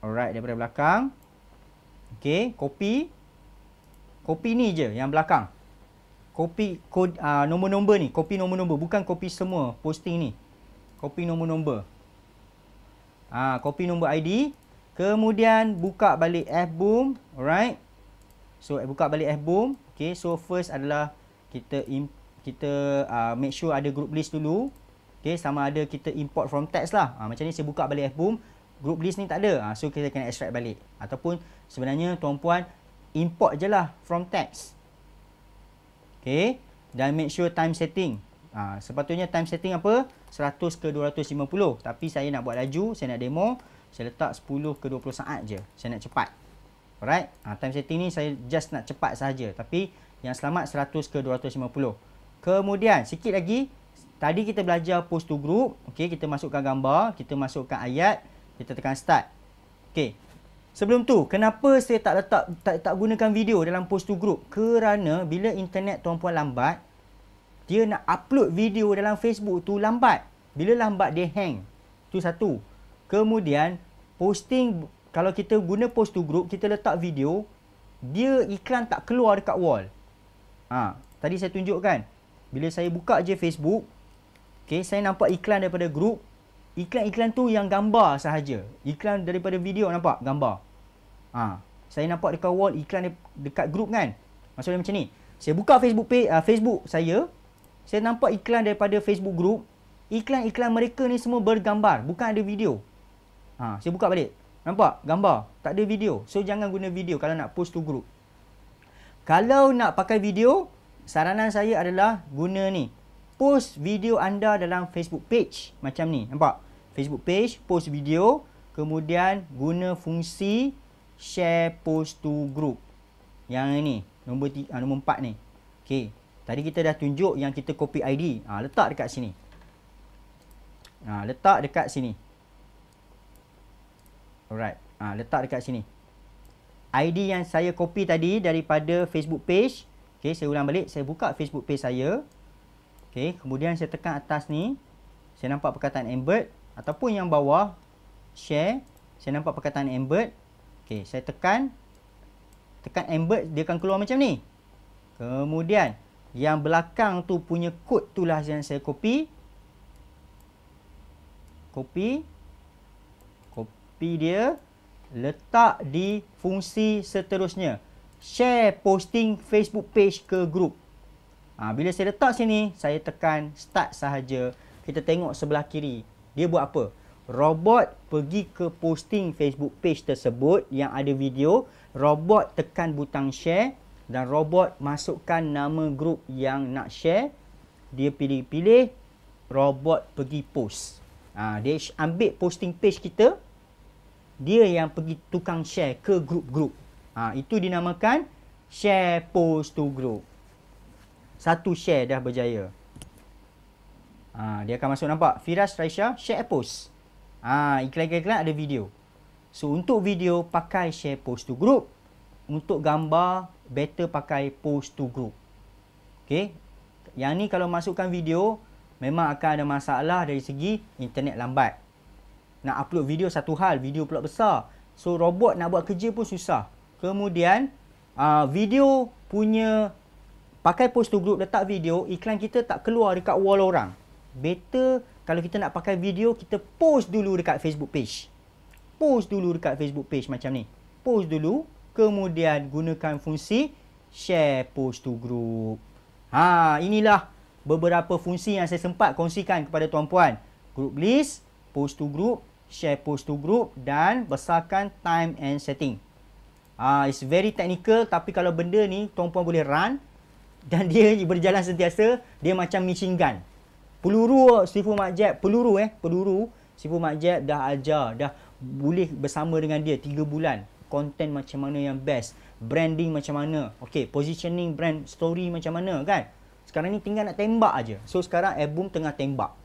Alright, daripada belakang. Okey, copy. Copy ni je yang belakang. Copy kod uh, nombor-nombor ni, copy nombor-nombor bukan copy semua posting ni. Copy nombor-nombor. Ah, uh, copy nombor ID, kemudian buka balik F-Boom, alright? So buka balik F-Boom. Okey, so first adalah kita kita uh, make sure ada group list dulu. Okey, sama ada kita import from text lah. Uh, macam ni saya buka balik Fboom, group list ni tak ada. Ah, ha, so kita kena extract balik. Ataupun sebenarnya tuan puan import je lah from text. Okay. Dan make sure time setting. Ha, sepatutnya time setting apa? 100 ke 250. Tapi saya nak buat laju. Saya nak demo. Saya letak 10 ke 20 saat je. Saya nak cepat. Alright. Ha, time setting ni saya just nak cepat saja. Tapi yang selamat 100 ke 250. Kemudian sikit lagi. Tadi kita belajar post to group. Okay, kita masukkan gambar. Kita masukkan ayat. Ayat. Kita tekan start. Okey. Sebelum tu, kenapa saya tak letak tak, tak gunakan video dalam post to group? Kerana bila internet tuan puan lambat, dia nak upload video dalam Facebook tu lambat. Bila lambat dia hang. Tu satu. Kemudian posting kalau kita guna post to group, kita letak video, dia iklan tak keluar dekat wall. Ha, tadi saya tunjukkan. Bila saya buka je Facebook, okay, saya nampak iklan daripada group, Iklan-iklan tu yang gambar sahaja. Iklan daripada video nampak? Gambar. Ha. Saya nampak dekat wall iklan dekat grup kan? Maksudnya macam ni. Saya buka Facebook page, uh, Facebook saya. Saya nampak iklan daripada Facebook group. Iklan-iklan mereka ni semua bergambar. Bukan ada video. Ha. Saya buka balik. Nampak? Gambar. Tak ada video. So, jangan guna video kalau nak post to group. Kalau nak pakai video, saranan saya adalah guna ni post video anda dalam Facebook page macam ni nampak Facebook page post video kemudian guna fungsi share post to group yang ini nombor tiga ah, ha, nombor 4 ni okey tadi kita dah tunjuk yang kita copy ID ha, ah, letak dekat sini ha, letak dekat sini alright ha, letak dekat sini ID yang saya copy tadi daripada Facebook page okey saya ulang balik saya buka Facebook page saya Okey, kemudian saya tekan atas ni. Saya nampak perkataan embed ataupun yang bawah share, saya nampak perkataan embed. Okey, saya tekan tekan embed dia akan keluar macam ni. Kemudian yang belakang tu punya kod itulah yang saya copy. Copy copy dia letak di fungsi seterusnya. Share posting Facebook page ke group. Ha, bila saya letak sini, saya tekan start sahaja. Kita tengok sebelah kiri. Dia buat apa? Robot pergi ke posting Facebook page tersebut yang ada video. Robot tekan butang share dan robot masukkan nama grup yang nak share. Dia pilih-pilih. Robot pergi post. Ha, dia ambil posting page kita. Dia yang pergi tukang share ke grup-grup. Ha, itu dinamakan share post to group satu share dah berjaya. Ha, dia akan masuk nampak. Firas Raisha, share post. Ha, ah, iklan-iklan ada video. So, untuk video, pakai share post to group. Untuk gambar, better pakai post to group. Okay. Yang ni kalau masukkan video, memang akan ada masalah dari segi internet lambat. Nak upload video satu hal, video pula besar. So, robot nak buat kerja pun susah. Kemudian, uh, video punya pakai post to group letak video iklan kita tak keluar dekat wall orang better kalau kita nak pakai video kita post dulu dekat Facebook page post dulu dekat Facebook page macam ni post dulu kemudian gunakan fungsi share post to group ha inilah beberapa fungsi yang saya sempat kongsikan kepada tuan-puan group list post to group share post to group dan besarkan time and setting ah ha, it's very technical tapi kalau benda ni tuan-puan boleh run dan dia berjalan sentiasa dia macam machine gun peluru sifu makjab peluru eh peluru sifu makjab dah ajar dah boleh bersama dengan dia 3 bulan konten macam mana yang best branding macam mana okay, positioning brand story macam mana kan sekarang ni tinggal nak tembak aja so sekarang album tengah tembak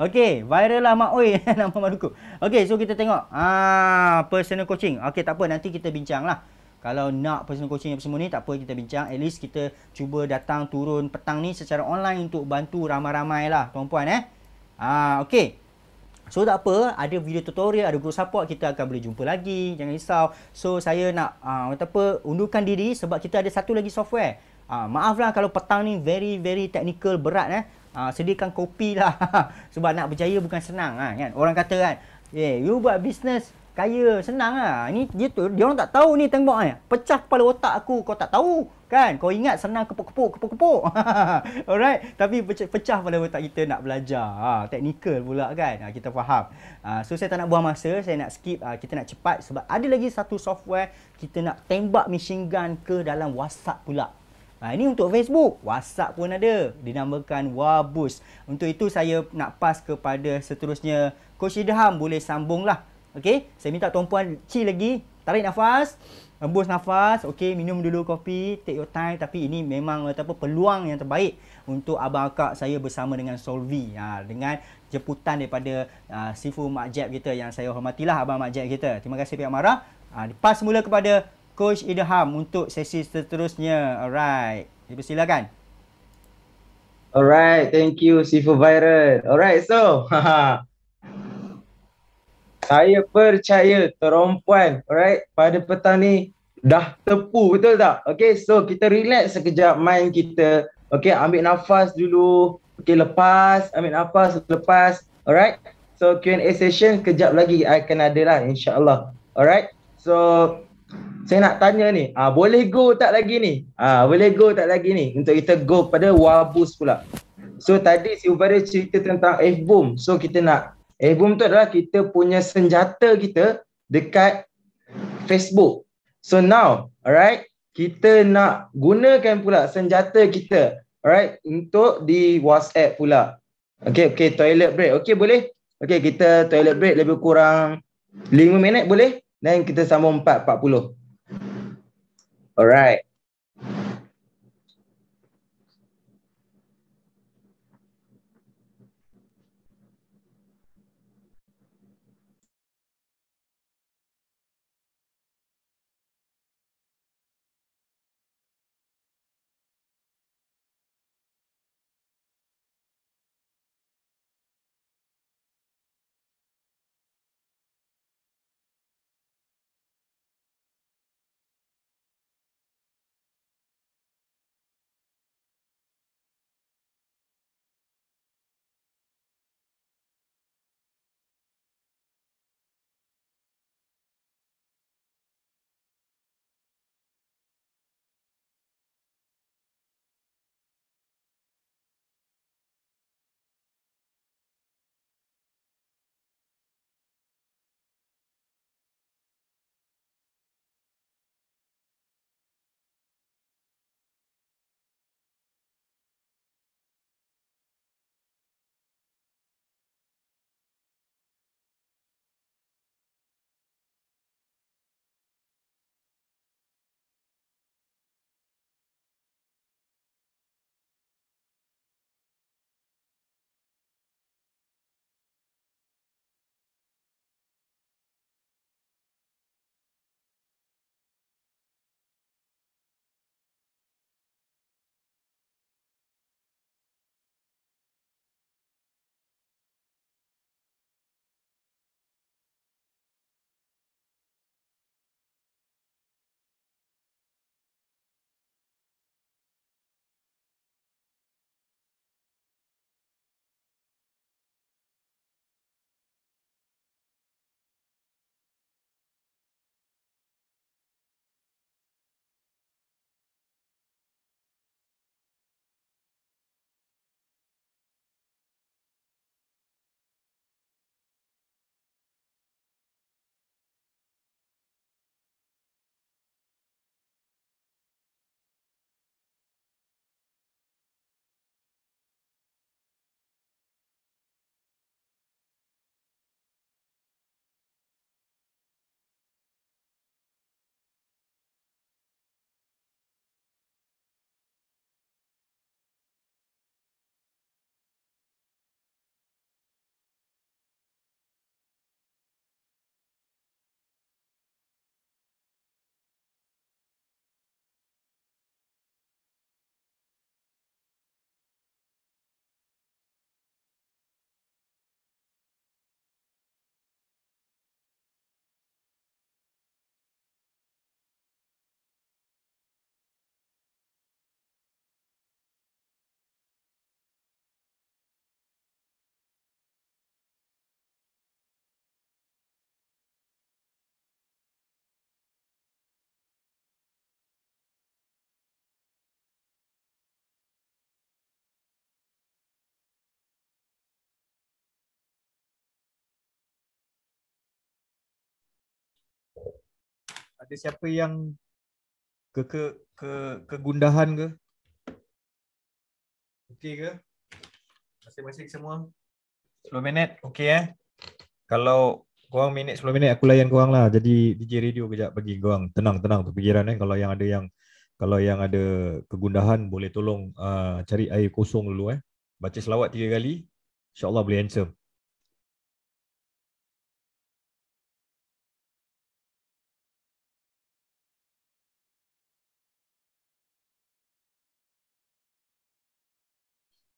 Okay, viral lah Mak Oi nama maduku, Okay, so kita tengok. ah personal coaching. Okay, tak apa. Nanti kita bincang lah kalau nak personal coaching apa semua ni tak apa kita bincang at least kita cuba datang turun petang ni secara online untuk bantu ramai-ramai lah tuan-puan eh Ah, ha, okay. So tak apa, ada video tutorial, ada group support, kita akan boleh jumpa lagi. Jangan risau. So saya nak uh, kata apa, undurkan diri sebab kita ada satu lagi software. Uh, maaflah kalau petang ni very very technical berat eh. Uh, sediakan kopi lah. sebab nak berjaya bukan senang. Ha, kan? Orang kata kan, yeah, you buat business kaya senang lah. Ini dia tu dia orang tak tahu ni tembok ni. Pecah kepala otak aku kau tak tahu kan? Kau ingat senang kepuk-kepuk kepuk-kepuk. Alright, tapi pecah, pecah kepala otak kita nak belajar. Ha, technical pula kan? Ha, kita faham. Ha, so saya tak nak buang masa, saya nak skip ha, kita nak cepat sebab ada lagi satu software kita nak tembak machine gun ke dalam WhatsApp pula. Ha, ini untuk Facebook. WhatsApp pun ada. Dinamakan Wabus. Untuk itu saya nak pass kepada seterusnya Coach Idham boleh sambung lah. Okey, saya minta tuan-puan chill lagi, tarik nafas, hembus nafas, okey, minum dulu kopi, take your time tapi ini memang apa peluang yang terbaik untuk abang akak saya bersama dengan Solvi. Ha, dengan jemputan daripada uh, Sifu Mak Jeb kita yang saya hormatilah abang Mak Jeb kita. Terima kasih pihak Marah. Ha, pas semula kepada Coach Idham untuk sesi seterusnya. Alright. Dipersilakan. Alright, thank you Sifu Viral. Alright, so. saya percaya perempuan alright pada petang ni dah tepu betul tak okey so kita relax sekejap main kita okey ambil nafas dulu okey lepas ambil nafas lepas alright so Q&A session kejap lagi akan ada lah insyaallah alright so saya nak tanya ni ah uh, boleh go tak lagi ni ah uh, boleh go tak lagi ni untuk kita go pada wabus pula So tadi si Ubara cerita tentang f boom. So kita nak Album tu adalah kita punya senjata kita dekat Facebook. So now, alright, kita nak gunakan pula senjata kita, alright, untuk di WhatsApp pula. Okay, okay, toilet break. Okay, boleh? Okay, kita toilet break lebih kurang 5 minit boleh? Then kita sambung 4, 40. Alright. ada siapa yang ke ke ke kegundahan ke? Okey ke? Masing-masing semua. 10 minit. Okey eh. Kalau korang minit 10 minit aku layan korang lah. Jadi DJ radio kejap bagi korang tenang-tenang tu fikiran eh. Kalau yang ada yang kalau yang ada kegundahan boleh tolong uh, cari air kosong dulu eh. Baca selawat tiga kali. InsyaAllah boleh handsome.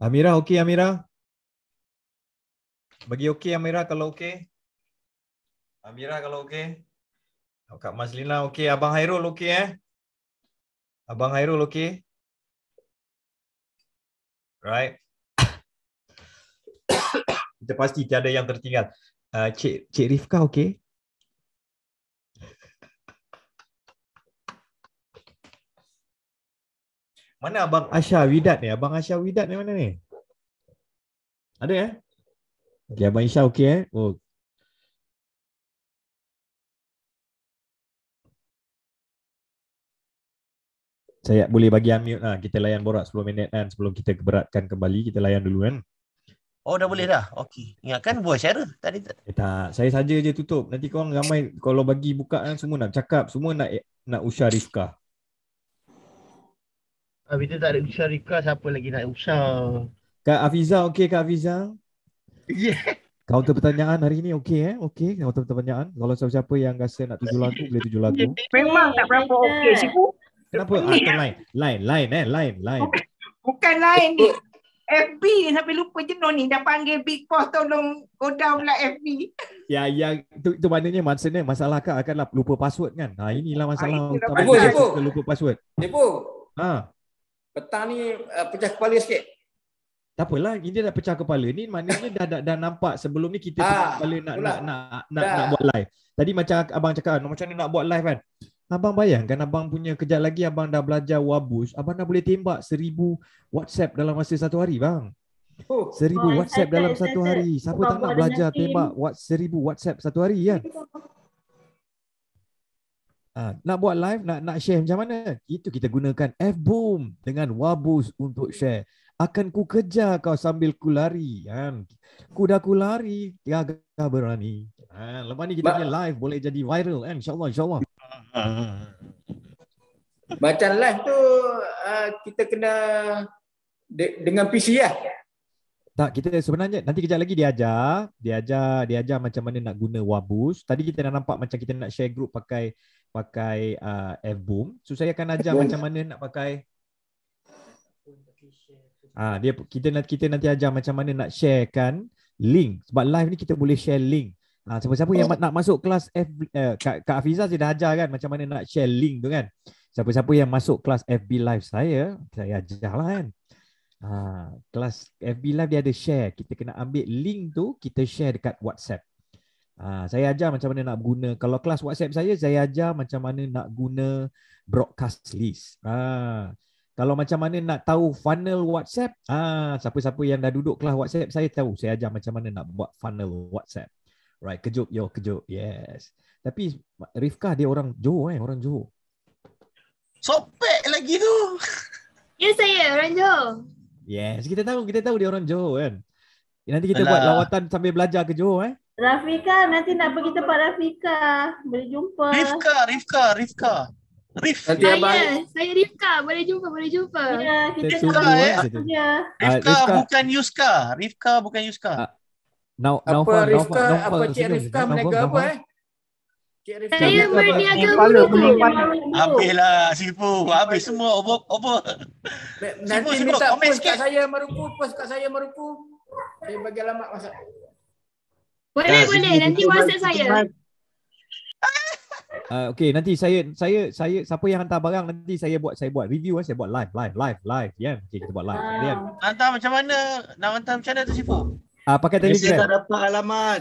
Amira okey Amira? Bagi okey Amira kalau okey. Amira kalau okey. Kak Mazlina okey. Abang Hairul okey eh. Abang Hairul okey. Right. Kita pasti tiada yang tertinggal. Uh, Cik, Cik Rifka okey? Mana Abang Asya Widat ni? Abang Asya Widat ni mana ni? Ada ya? Okay, Abang Isya okey eh? Oh. Saya boleh bagi unmute lah. Kita layan borak 10 minit kan sebelum kita keberatkan kembali. Kita layan dulu kan. Oh dah boleh dah. Okey. kan buat share tadi. Tak. Eh, tak. Saya saja je tutup. Nanti korang ramai kalau bagi buka kan semua nak cakap. Semua nak nak usah Rifkah. Kita tak ada usaha Rika Siapa lagi nak usah? Kak Afiza Okey Kak Afiza Yeah. Kau tu pertanyaan hari ni okey eh? Okey, kau tu pertanyaan. Kalau siapa-siapa yang rasa nak tujuh lagu, boleh tujuh lagu. Memang tak berapa okey, cikgu. Kenapa? Ah, kan lain. Lain, lain eh. Lain, lain. Bukan lain ni. FB sampai lupa jenuh ni. Dah panggil Big Boss tolong go lah FB. Ya, ya. Itu, itu maknanya maksudnya masalah kak akan lah lupa password kan? Ha, inilah masalah. Ah, itu lupa password. Nipu. Ha. Petang ni uh, pecah kepala sikit. Tak apalah, ini dah pecah kepala. Ni maknanya dah, dah, dah nampak sebelum ni kita ha, pecah ah, kepala nak, nak, nak, nak, nak, buat live. Tadi macam abang cakap, kan, macam ni nak buat live kan. Abang bayangkan abang punya kejap lagi abang dah belajar wabus, abang dah boleh tembak seribu WhatsApp dalam masa satu hari bang. Oh, seribu oh, WhatsApp dalam satu hari. Siapa tak nak belajar tembak seribu WhatsApp satu hari kan? Ya? Ha, nak buat live, nak nak share macam mana? Itu kita gunakan F-Boom dengan Wabus untuk share. Akan ku kejar kau sambil ku lari. Ha, kan? dah ku lari, gagah berani. Ha, lepas ni kita punya live boleh jadi viral. Ha, InsyaAllah, insyaAllah. Macam live tu uh, kita kena de- dengan PC lah. Ya? Tak, kita sebenarnya nanti kejap lagi dia ajar, dia ajar, dia ajar macam mana nak guna Wabus. Tadi kita dah nampak macam kita nak share group pakai pakai uh, F-boom. So saya akan ajar macam mana nak pakai Ah dia kita nanti kita nanti ajar macam mana nak sharekan link sebab live ni kita boleh share link. Ah siapa-siapa yang oh. nak masuk kelas F eh, Kak, Kak Afiza dia dah ajar kan macam mana nak share link tu kan. Siapa-siapa yang masuk kelas FB live saya saya ajarlah kan. Ah kelas FB live dia ada share kita kena ambil link tu kita share dekat WhatsApp. Ha, saya ajar macam mana nak guna. Kalau kelas WhatsApp saya, saya ajar macam mana nak guna broadcast list. Ha, kalau macam mana nak tahu funnel WhatsApp, ha, siapa-siapa yang dah duduk kelas WhatsApp, saya tahu. Saya ajar macam mana nak buat funnel WhatsApp. Right, kejut yo, kejut. Yes. Tapi Rifka dia orang Johor eh, orang Johor. Sopek lagi tu. Ya yes, saya orang Johor. Yes, kita tahu, kita tahu dia orang Johor kan. Nanti kita Alah. buat lawatan sambil belajar ke Johor eh. Rafika, nanti nak pergi tempat Rafika. Boleh jumpa. Rifka, Rifka, Rifka. Rif. Nanti saya, abang. Saya Rifka. Boleh jumpa, boleh jumpa. Ya, kita Rifka, ya, tunggu, eh. Rifka, uh, Rifka, bukan Yuska. Rifka, bukan Yuska. Uh, ah, now, apa now, Rifka, now, apa now, Cik Rifka meniaga apa eh? Saya berniaga buru Habislah Sifu Habis semua Apa Sifu Nanti minta post kat saya Merupu Post kat saya Merupu Saya bagi alamat masak boleh, ah, boleh. Nanti WhatsApp saya. Uh, okay, nanti saya saya saya siapa yang hantar barang nanti saya buat saya buat review eh saya buat live live live live ya. Yeah. Okay, kita buat live. Ah. Yeah. Hantar macam mana? Nak hantar macam mana tu Sifu? Ah uh, pakai telegram. Saya tak dapat alamat.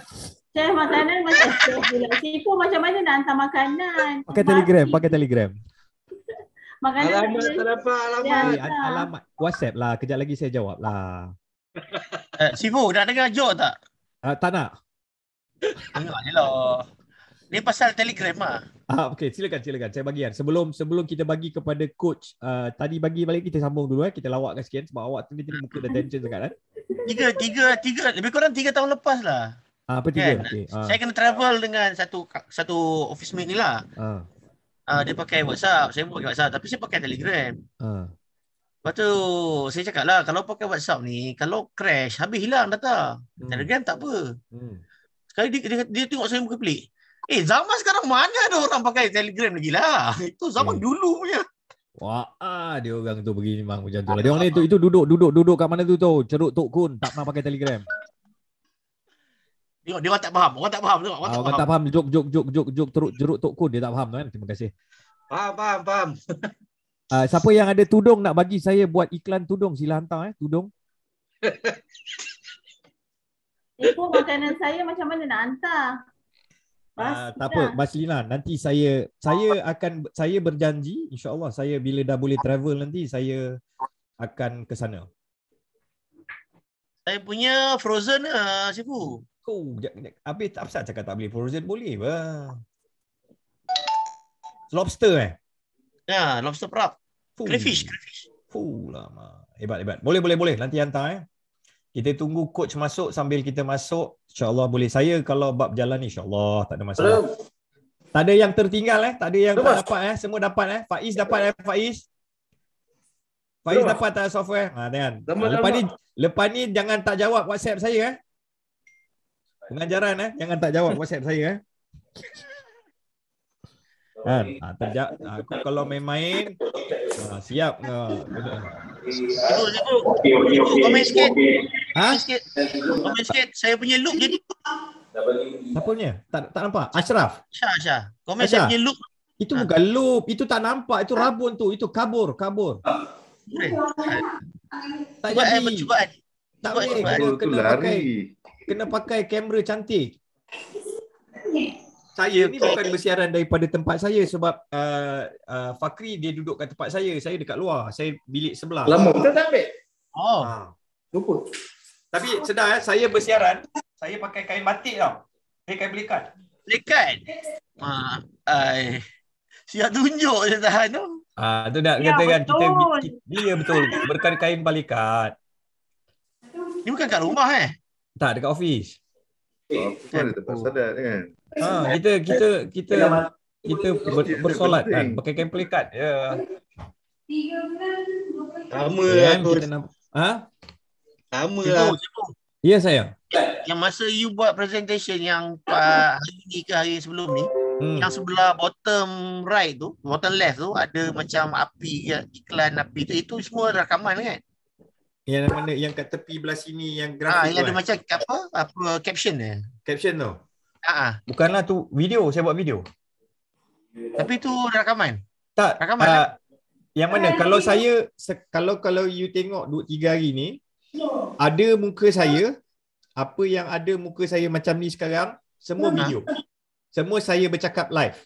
Saya makanan macam Sifu macam mana nak hantar makanan? Pakai telegram, pakai telegram. makanan alamat tak dapat ya, alamat. Eh, alamat WhatsApp lah. Kejap lagi saya jawab lah. Uh, Sifu nak dengar joke tak? Uh, tak nak. Dengar je lah. Ni pasal telegram lah. Ah, okay, silakan, silakan. Saya bagi kan. Sebelum sebelum kita bagi kepada coach, uh, tadi bagi balik kita sambung dulu eh. Kita lawakkan sikit sebab awak tu ni tadi muka dah tension sangat kan. Tiga, tiga, tiga. Lebih kurang tiga tahun lepas lah. Ah, apa tiga? Kan? Okay. Ah. Saya kena travel dengan satu satu office mate ni lah. Ah. Ah, dia pakai WhatsApp. Saya pakai WhatsApp. Tapi saya pakai telegram. Ah. Lepas tu, saya cakap lah. Kalau pakai WhatsApp ni, kalau crash, habis hilang data. Hmm. Telegram tak apa. Hmm. Sekali dia, dia, dia tengok saya muka pelik. Eh, zaman sekarang mana ada orang pakai Telegram lagi lah. Itu zaman hmm. dulu punya. Wah, ah, dia orang tu pergi memang macam tu lah. Dia orang ni tu, itu duduk, duduk, duduk kat mana tu tu. Ceruk Tok Kun, tak pernah pakai Telegram. Dia, dia orang tak faham. Orang tak faham. Orang, ah, tak, orang tak faham. Juk, juk, juk, juk, juk, teruk, ceruk Tok Kun. Dia tak faham tu kan. Terima kasih. Faham, faham, faham. Uh, siapa yang ada tudung nak bagi saya buat iklan tudung, sila hantar eh, tudung. Tempoh makanan saya macam mana nak hantar? Uh, tak apa, Baslina, nanti saya saya akan saya berjanji insya-Allah saya bila dah boleh travel nanti saya akan ke sana. Saya punya frozen sih bu. Oh, jap, jap. Habis tak apa cakap tak boleh frozen boleh. Wah. Lobster eh? Ya, lobster perak. Crayfish, crayfish. Fuh lama. Hebat, hebat. Boleh, boleh, boleh. Nanti hantar eh kita tunggu coach masuk sambil kita masuk insyaallah boleh saya kalau bab jalan ni, insyaallah tak ada masalah Hello. tak ada yang tertinggal eh tak ada yang Hello. tak dapat eh semua dapat eh Faiz dapat eh Faiz Faiz Hello. dapat tak software ha kan ah, lepas ni lepas ni jangan tak jawab WhatsApp saya eh pengajaran eh jangan tak jawab WhatsApp saya eh kan ah, ah, ah, ha, terja- ha, aku kalau main main ha, siap ke Cikgu, cikgu. Cikgu, komen sikit. Ha? Komen sikit. Saya punya look jadi. Siapa punya? Tak, tak nampak? Ashraf? Syah, Syah. Komen saya punya look. Itu ha. bukan look. Itu tak nampak. Itu rabun tu. Itu kabur, kabur. Ha. Tak cuba eh, jadi. Eh, cuba, tak boleh. Kena, Pakai, kena pakai kamera cantik saya ni bukan bersiaran daripada tempat saya sebab uh, uh, Fakri dia duduk kat tempat saya. Saya dekat luar. Saya bilik sebelah. Lama betul sampai. Oh. Ha. Ah. Lupa. Tapi sedar eh, saya bersiaran. Saya pakai kain batik tau. Saya kain Belikan. Belikat? Ha. Ah, Siap tunjuk je tahan tu. Ah, tu nak ya, kata kan kita dia betul berkan kain balikat. Ni bukan kat rumah eh? Tak, dekat office. Ah eh, ni kan? ha, kita kita kita kita bersolat kan pakai kain pelikat ya sama ya, lah ha sama lah ya saya yang masa you buat presentation yang Pak hari ni ke hari sebelum ni Hmm. Yang sebelah bottom right tu, bottom left tu ada macam api ke, ya, iklan api tu. Itu semua rakaman kan? Yang mana yang kat tepi belah sini yang grafik. Ah, yang ada kan? macam apa? Apa caption dia? Caption tu. Ha ah. Bukanlah tu video, saya buat video. Tapi tu rakaman. Tak. Rakaman. Uh, yang mana Hai. kalau saya kalau kalau you tengok 2 3 hari ni ada muka saya apa yang ada muka saya macam ni sekarang semua ha. video. Semua saya bercakap live.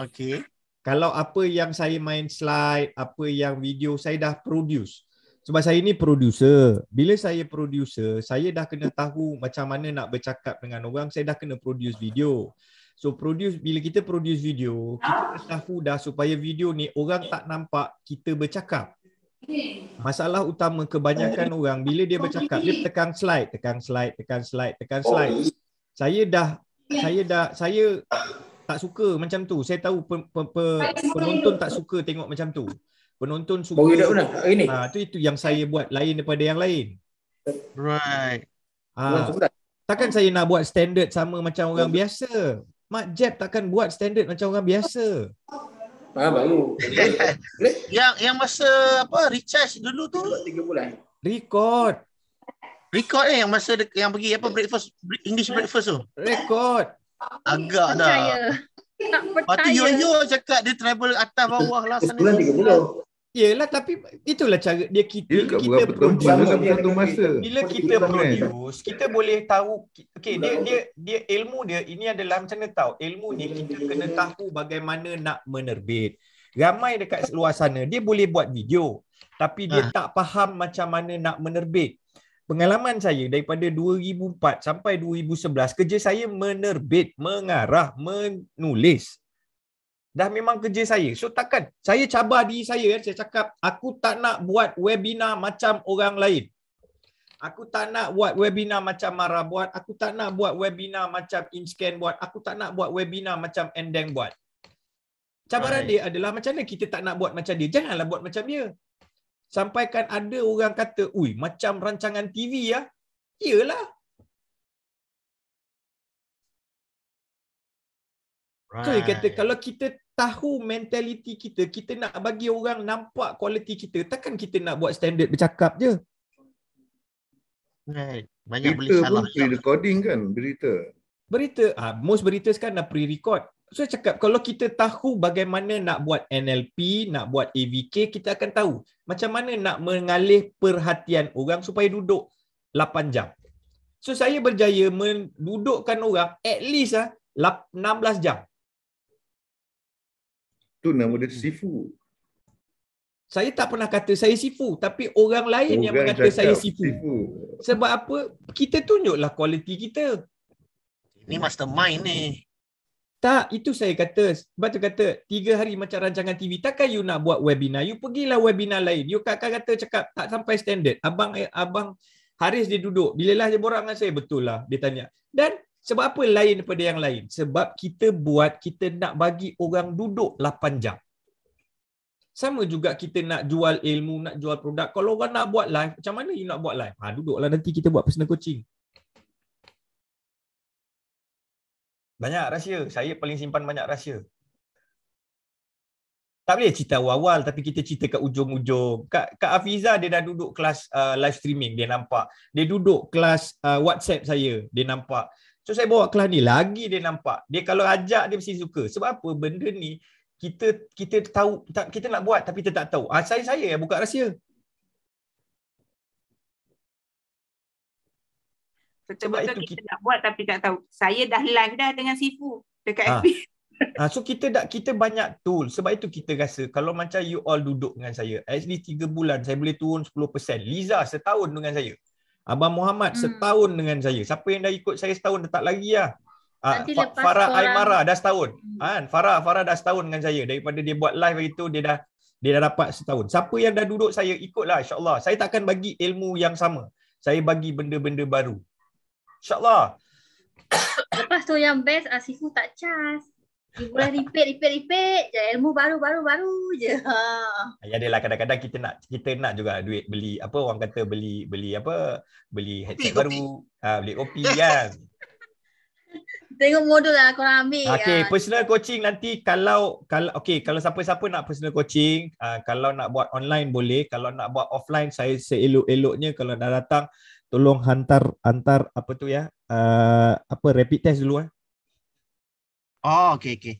okay Kalau apa yang saya main slide, apa yang video saya dah produce sebab saya ni producer. Bila saya producer, saya dah kena tahu macam mana nak bercakap dengan orang, saya dah kena produce video. So produce bila kita produce video, kita dah tahu dah supaya video ni orang tak nampak kita bercakap. Masalah utama kebanyakan orang bila dia bercakap dia tekan slide, tekan slide, tekan slide, tekan slide. Saya dah saya dah saya tak suka macam tu. Saya tahu pe, pe, pe, penonton tak suka tengok macam tu penonton suka Baru dah pernah hari ni. Ha, tu itu yang saya buat lain daripada yang lain. Right. Ha, takkan saya nak buat standard sama macam orang biasa. Mak Jeb takkan buat standard macam orang biasa. Ah baru. yang yang masa apa recharge dulu tu 3 bulan. Record. Record eh yang masa yang pergi apa breakfast English breakfast tu. Record. Agak dah. Tak Lepas tu yo-yo cakap dia travel atas bawah lah. Sebulan 30. Yelah tapi itulah cara dia kita dia kita produce satu masa. Bila kita produce, kita boleh tahu okey dia dia dia ilmu dia ini adalah macam mana tahu ilmu ni kita kena tahu bagaimana nak menerbit. Ramai dekat luar sana dia boleh buat video tapi dia ha. tak faham macam mana nak menerbit pengalaman saya daripada 2004 sampai 2011 kerja saya menerbit, mengarah, menulis. Dah memang kerja saya. So takkan saya cabar diri saya eh, saya cakap aku tak nak buat webinar macam orang lain. Aku tak nak buat webinar macam Mara buat, aku tak nak buat webinar macam Inscan buat, aku tak nak buat webinar macam Endeng buat. Cabaran Hai. dia adalah macam mana kita tak nak buat macam dia. Janganlah buat macam dia sampaikan ada orang kata, ui macam rancangan TV ya, iyalah. Right. So kata kalau kita tahu mentaliti kita, kita nak bagi orang nampak kualiti kita, takkan kita nak buat standard bercakap je. Right. Banyak berita boleh salah. Berita recording kan berita. Berita, ah, most berita sekarang dah pre-record saya cakap kalau kita tahu bagaimana nak buat NLP, nak buat AVK, kita akan tahu macam mana nak mengalih perhatian orang supaya duduk 8 jam. So saya berjaya mendudukkan orang at least ah 16 jam. Tu nama dia sifu. Saya tak pernah kata saya sifu, tapi orang lain orang yang mengata saya sifu. sifu. Sebab apa? Kita tunjuklah kualiti kita. Ini mastermind ni. Tak, itu saya kata. Sebab tu kata, tiga hari macam rancangan TV, takkan you nak buat webinar? You pergilah webinar lain. You kakak kata cakap, tak sampai standard. Abang eh, abang Haris dia duduk. Bilalah dia borak dengan saya, betul lah. Dia tanya. Dan sebab apa lain daripada yang lain? Sebab kita buat, kita nak bagi orang duduk 8 jam. Sama juga kita nak jual ilmu, nak jual produk. Kalau orang nak buat live, macam mana you nak buat live? Ha, duduklah nanti kita buat personal coaching. Banyak rahsia. Saya paling simpan banyak rahsia. Tak boleh cerita awal-awal tapi kita cerita kat ujung-ujung. Kak, Kak Afiza dia dah duduk kelas uh, live streaming. Dia nampak. Dia duduk kelas uh, WhatsApp saya. Dia nampak. So saya bawa kelas ni lagi dia nampak. Dia kalau ajak dia mesti suka. Sebab apa benda ni kita kita tahu kita nak buat tapi kita tak tahu. Ah, saya saya yang buka rahsia. Betul-betul itu kita, kita nak buat tapi tak tahu. Saya dah live dah dengan Sifu dekat ha. Ah. FB. Ha, ah, so kita dah, kita banyak tool. Sebab itu kita rasa kalau macam you all duduk dengan saya, at tiga bulan saya boleh turun 10%. Liza setahun dengan saya. Abang Muhammad hmm. setahun dengan saya. Siapa yang dah ikut saya setahun dah tak lagi lah. Ah, Nanti Farah korang... Aymara dah setahun. Hmm. Ha, Farah Farah dah setahun dengan saya. Daripada dia buat live hari itu, dia dah dia dah dapat setahun. Siapa yang dah duduk saya, ikutlah insyaAllah. Saya tak akan bagi ilmu yang sama. Saya bagi benda-benda baru. InsyaAllah. Lepas tu yang best, Asifu ah, tak cas. Dia boleh repeat, repeat, repeat Jadi Ilmu baru, baru, baru je. Ha. Ya, lah kadang-kadang kita nak kita nak juga duit beli, apa orang kata beli, beli apa, beli headset kopi, baru. Kopi. Ah, beli kopi kan. Tengok modul lah korang ambil. Okay, ya. Kan? personal coaching nanti kalau, kalau okay, kalau siapa-siapa nak personal coaching, uh, kalau nak buat online boleh, kalau nak buat offline, saya seelok-eloknya kalau dah datang, tolong hantar hantar apa tu ya uh, apa rapid test dulu eh oh okey okey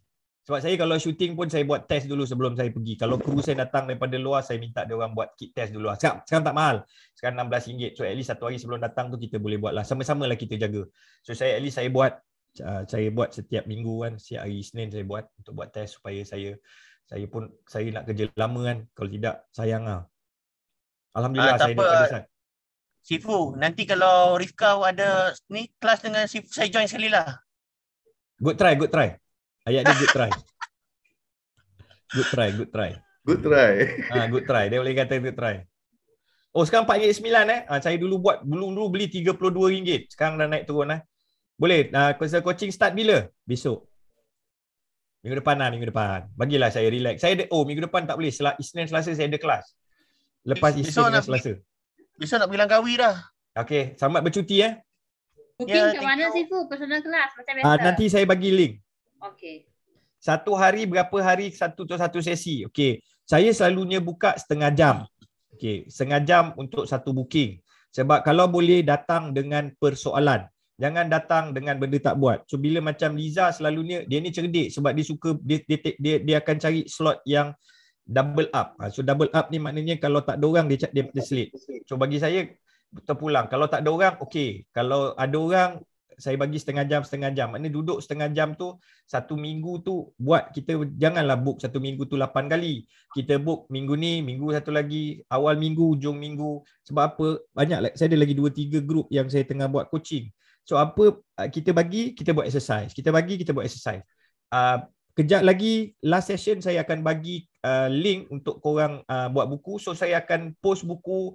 sebab saya kalau shooting pun saya buat test dulu sebelum saya pergi kalau kru saya datang daripada luar saya minta dia orang buat kit test dulu lah. sekarang, sekarang tak mahal sekarang RM16 so at least satu hari sebelum datang tu kita boleh buat lah sama-sama lah kita jaga so saya at least saya buat uh, saya buat setiap minggu kan setiap hari Isnin saya buat untuk buat test supaya saya saya pun saya nak kerja lama kan kalau tidak sayang lah Alhamdulillah uh, saya ada pesan Sifu, nanti kalau Rifka ada ni kelas dengan Sifu, saya join sekali lah. Good try, good try. Ayat dia good try. good try, good try. Good try. Ah, ha, good try. Dia boleh kata good try. Oh, sekarang RM4.9 eh. Ha, saya dulu buat, dulu, dulu beli RM32. Sekarang dah naik turun eh. Boleh, uh, ha, coaching start bila? Besok. Minggu depan lah, minggu depan. Bagilah saya relax. Saya ada, oh minggu depan tak boleh. Selat, Isnin Selasa saya ada kelas. Lepas Isnin Selasa. Nak... Besok nak pergi Langkawi dah. Okay, selamat bercuti eh. Booking ya, kat mana Sifu? Personal class macam ah, biasa. Uh, nanti saya bagi link. Okay. Satu hari, berapa hari satu untuk satu sesi. Okay. Saya selalunya buka setengah jam. Okay. Setengah jam untuk satu booking. Sebab kalau boleh datang dengan persoalan. Jangan datang dengan benda tak buat. So bila macam Liza selalunya, dia ni cerdik sebab dia suka, dia, dia, dia, dia akan cari slot yang double up. Ha, so double up ni maknanya kalau tak ada orang dia dia slit. So bagi saya terpulang. Kalau tak ada orang okey. Kalau ada orang saya bagi setengah jam setengah jam. Maknanya duduk setengah jam tu satu minggu tu buat kita janganlah book satu minggu tu lapan kali. Kita book minggu ni, minggu satu lagi, awal minggu, hujung minggu. Sebab apa? Banyak saya ada lagi dua tiga group yang saya tengah buat coaching. So apa ah, kita bagi, kita buat exercise. Kita bagi, kita buat exercise. Uh, kejap lagi last session saya akan bagi Uh, link untuk korang uh, buat buku. So saya akan post buku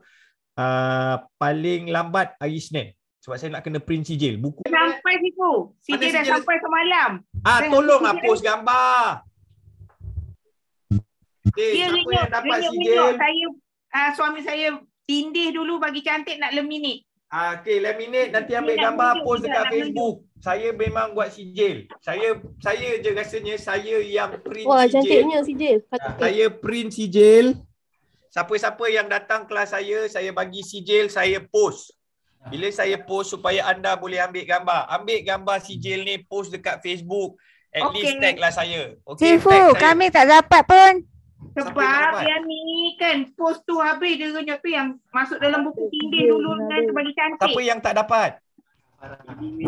uh, paling lambat hari Senin. Sebab saya nak kena print sijil. Buku. Sampai situ. Sijil dah sampai semalam. Ah, tolong lah post gambar. Eh, dia siapa renyuk, yang Saya, uh, suami saya tindih dulu bagi cantik nak laminate. Ah, okay, laminate. Nanti ambil gambar post dekat Facebook saya memang buat sijil. Saya saya je rasanya saya yang print Wah, sijil. Wah, cantiknya sijil. Katanya. Saya print sijil. Siapa-siapa yang datang kelas saya, saya bagi sijil, saya post. Bila saya post supaya anda boleh ambil gambar. Ambil gambar sijil ni, post dekat Facebook. At okay. least tag lah saya. Okay, Sifu, tag saya. kami tak dapat pun. Sebab yang ni kan post tu habis dia tu yang masuk dalam buku tindih dulu dan sebagai cantik. Siapa yang tak dapat?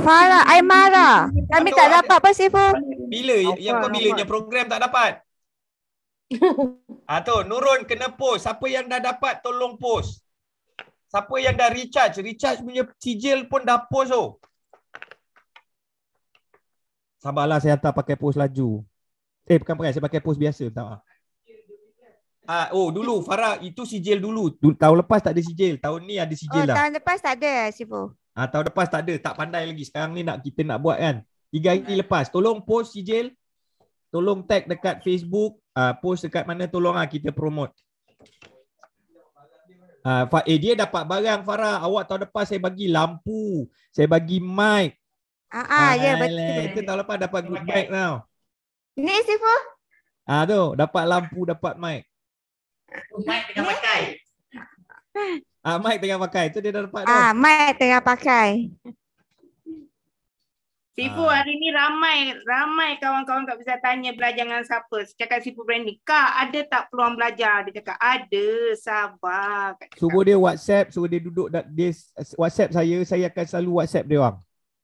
Farah, I marah. Kami tak dapat apa sih, Fu? Bila? Yang apa bila? Yang program tak dapat? Ah, tu, Nurun kena post. Siapa yang dah dapat, tolong post. Siapa yang dah recharge? Recharge punya sijil pun dah post tu. Oh. Sabarlah saya tak pakai post laju. Eh, bukan pakai. Saya pakai post biasa. Tak. Ah, oh, dulu Farah, itu sijil dulu. Tahun lepas tak ada sijil. Tahun ni ada sijil oh, lah. Tahun lepas tak ada, Sifu. Ah tahun lepas tak ada, tak pandai lagi. Sekarang ni nak kita nak buat kan. Tiga hari lepas. Tolong post sijil. Tolong tag dekat Facebook. Ah post dekat mana tolong ah kita promote. Ah eh, dia dapat barang Farah. Awak tahun lepas saya bagi lampu, saya bagi mic. Ah, ah, ya ah, betul. Kita tahun lepas dapat good mic tau. Ni Sifu? Ah tu, dapat lampu, dapat mic. Mic dengan pakai. Ah, mic tengah pakai. Tu dia dah dapat tu. Ah, mic tengah pakai. Sifu, ah. hari ni ramai ramai kawan-kawan kat bisa tanya belajar dengan siapa. Cakap Sifu Brandy, Kak, ada tak peluang belajar? Dia cakap, ada. Sabar. Kak suruh dia WhatsApp. Suruh dia duduk. Dia WhatsApp saya. Saya akan selalu WhatsApp dia orang.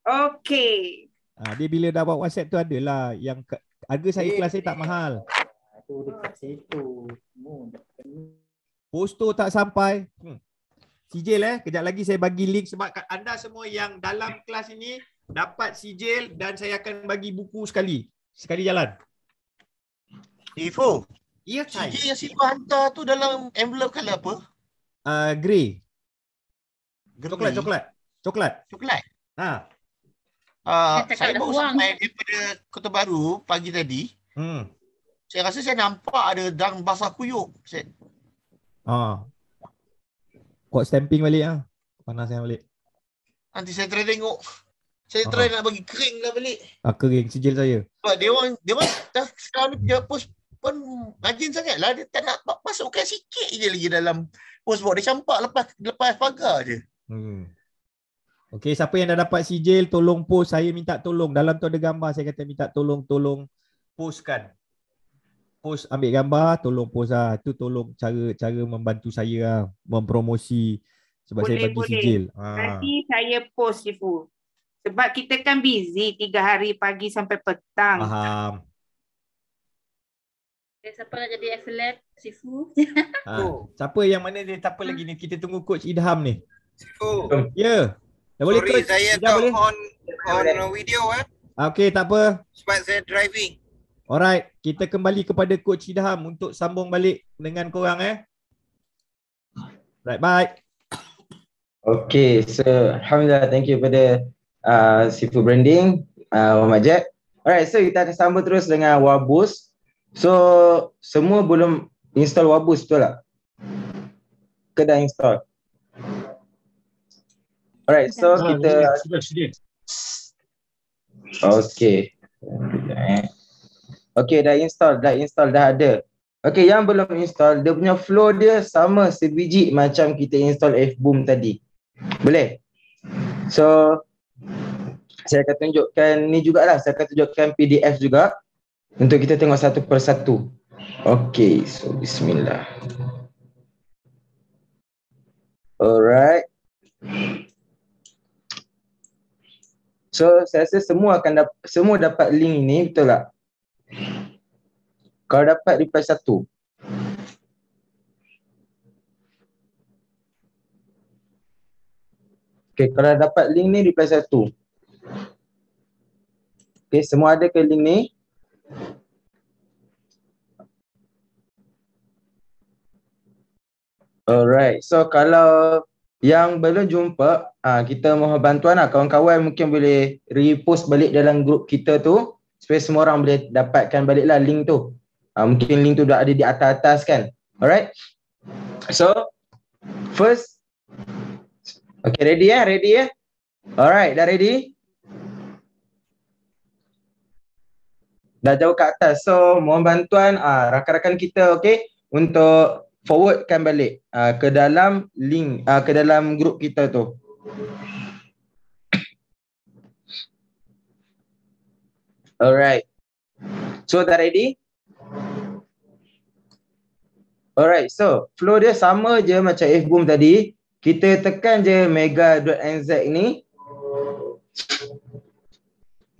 Okay. Ah, dia bila dah buat WhatsApp tu adalah. Yang harga saya kelas saya tak mahal. Itu dekat situ. Postur tak sampai. Hmm sijil eh. Kejap lagi saya bagi link sebab anda semua yang dalam kelas ini dapat sijil dan saya akan bagi buku sekali. Sekali jalan. Ifo. Ya, sijil yang Sifu hantar tu dalam envelope kala apa? Uh, grey. grey. Coklat, coklat. Coklat. Coklat. Ha. Uh, saya baru sampai daripada Kota Baru pagi tadi. Hmm. Saya rasa saya nampak ada dang basah kuyuk. Saya... Ha. Ah, Kuat stamping balik lah Panaskan balik Nanti saya try tengok Saya uh-huh. try nak bagi kering lah balik ah, uh, Kering sijil saya Sebab dia orang Dia orang dah sekarang ni Dia post pun Rajin sangat lah Dia tak nak masukkan sikit je lagi dalam Postbox Dia campak lepas Lepas pagar je hmm. Okay siapa yang dah dapat sijil Tolong post Saya minta tolong Dalam tu ada gambar Saya kata minta tolong Tolong postkan post ambil gambar tolong post lah tu tolong cara cara membantu saya lah mempromosi sebab boleh, saya bagi boleh. sijil ha. nanti saya post Sifu sebab kita kan busy tiga hari pagi sampai petang faham okay, siapa nak jadi excellent Sifu ha. Oh. siapa yang mana dia siapa lagi ni kita tunggu coach Idham ni Sifu hmm. ya yeah. boleh coach saya tak on on video eh ah, Okay, tak apa. Sebab saya driving. Alright, kita kembali kepada Coach Idham untuk sambung balik dengan korang eh. Right, bye. Okay, so Alhamdulillah, thank you kepada uh, Sifu Branding, uh, Muhammad Jack. Alright, so kita akan sambung terus dengan Wabus. So, semua belum install Wabus, tu lah, Ke dah install? Alright, so ah, kita... Sudah, sudah, sudah. Okay. Okay. Okay dah install, dah install, dah ada. Okay yang belum install, dia punya flow dia sama sebiji macam kita install FBOOM tadi. Boleh? So, saya akan tunjukkan ni jugalah. Saya akan tunjukkan PDF juga. Untuk kita tengok satu persatu. Okay, so bismillah. Alright. So, saya rasa semua akan dapat, semua dapat link ni, betul tak? Kau dapat reply satu. Okay, kalau dapat link ni, reply satu. Okay, semua ada ke link ni? Alright, so kalau yang belum jumpa, ah, kita mohon bantuan lah. Kawan-kawan mungkin boleh repost balik dalam grup kita tu supaya semua orang boleh dapatkan baliklah link tu. Uh, mungkin link tu dah ada di atas-atas kan. Alright. So, first. Okay, ready eh? Ready eh? Alright, dah ready? Dah jauh ke atas. So, mohon bantuan uh, rakan-rakan kita, okay? Untuk forwardkan balik uh, ke dalam link, uh, ke dalam grup kita tu. Alright, right. So dah ready? Alright, so flow dia sama je macam F boom tadi. Kita tekan je mega.nz ni.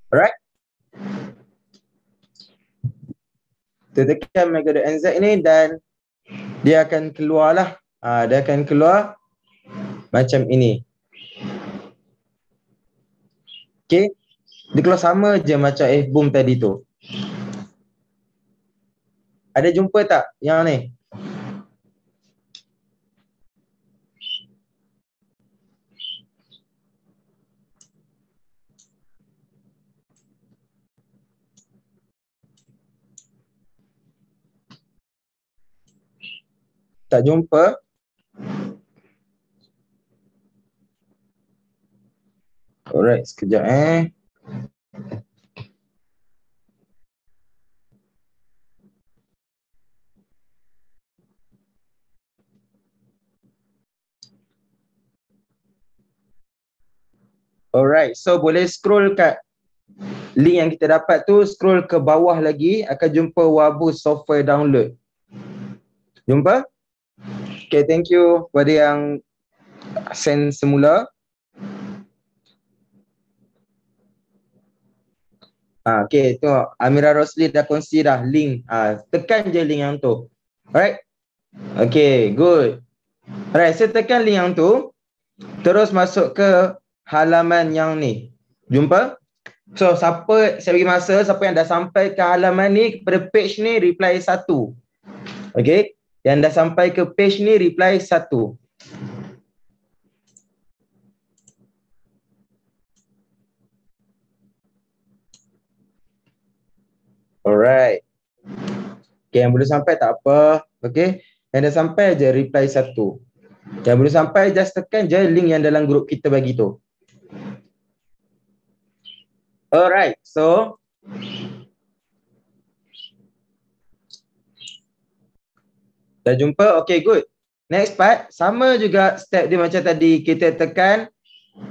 Alright. Kita tekan mega.nz ni dan dia akan keluar lah. Ha, dia akan keluar macam ini. Okay. Dia keluar sama je macam eh boom tadi tu. Ada jumpa tak yang ni? Tak jumpa? Alright, sekejap eh. Alright, so boleh scroll kat link yang kita dapat tu, scroll ke bawah lagi akan jumpa Wabu software download. Jumpa? Okay, thank you kepada yang send semula. Ah, okay, tu Amira Rosli dah kongsi dah link. Ah, tekan je link yang tu. Alright? Okay, good. Alright, saya tekan link yang tu. Terus masuk ke halaman yang ni. Jumpa? So, siapa saya bagi masa, siapa yang dah sampai ke halaman ni, kepada page ni, reply satu. Okay? Yang dah sampai ke page ni, reply satu. Alright. Okay, yang belum sampai tak apa. Okay. Yang dah sampai je reply satu. Yang belum sampai just tekan je link yang dalam grup kita bagi tu. Alright. So. Dah jumpa? Okay, good. Next part, sama juga step dia macam tadi. Kita tekan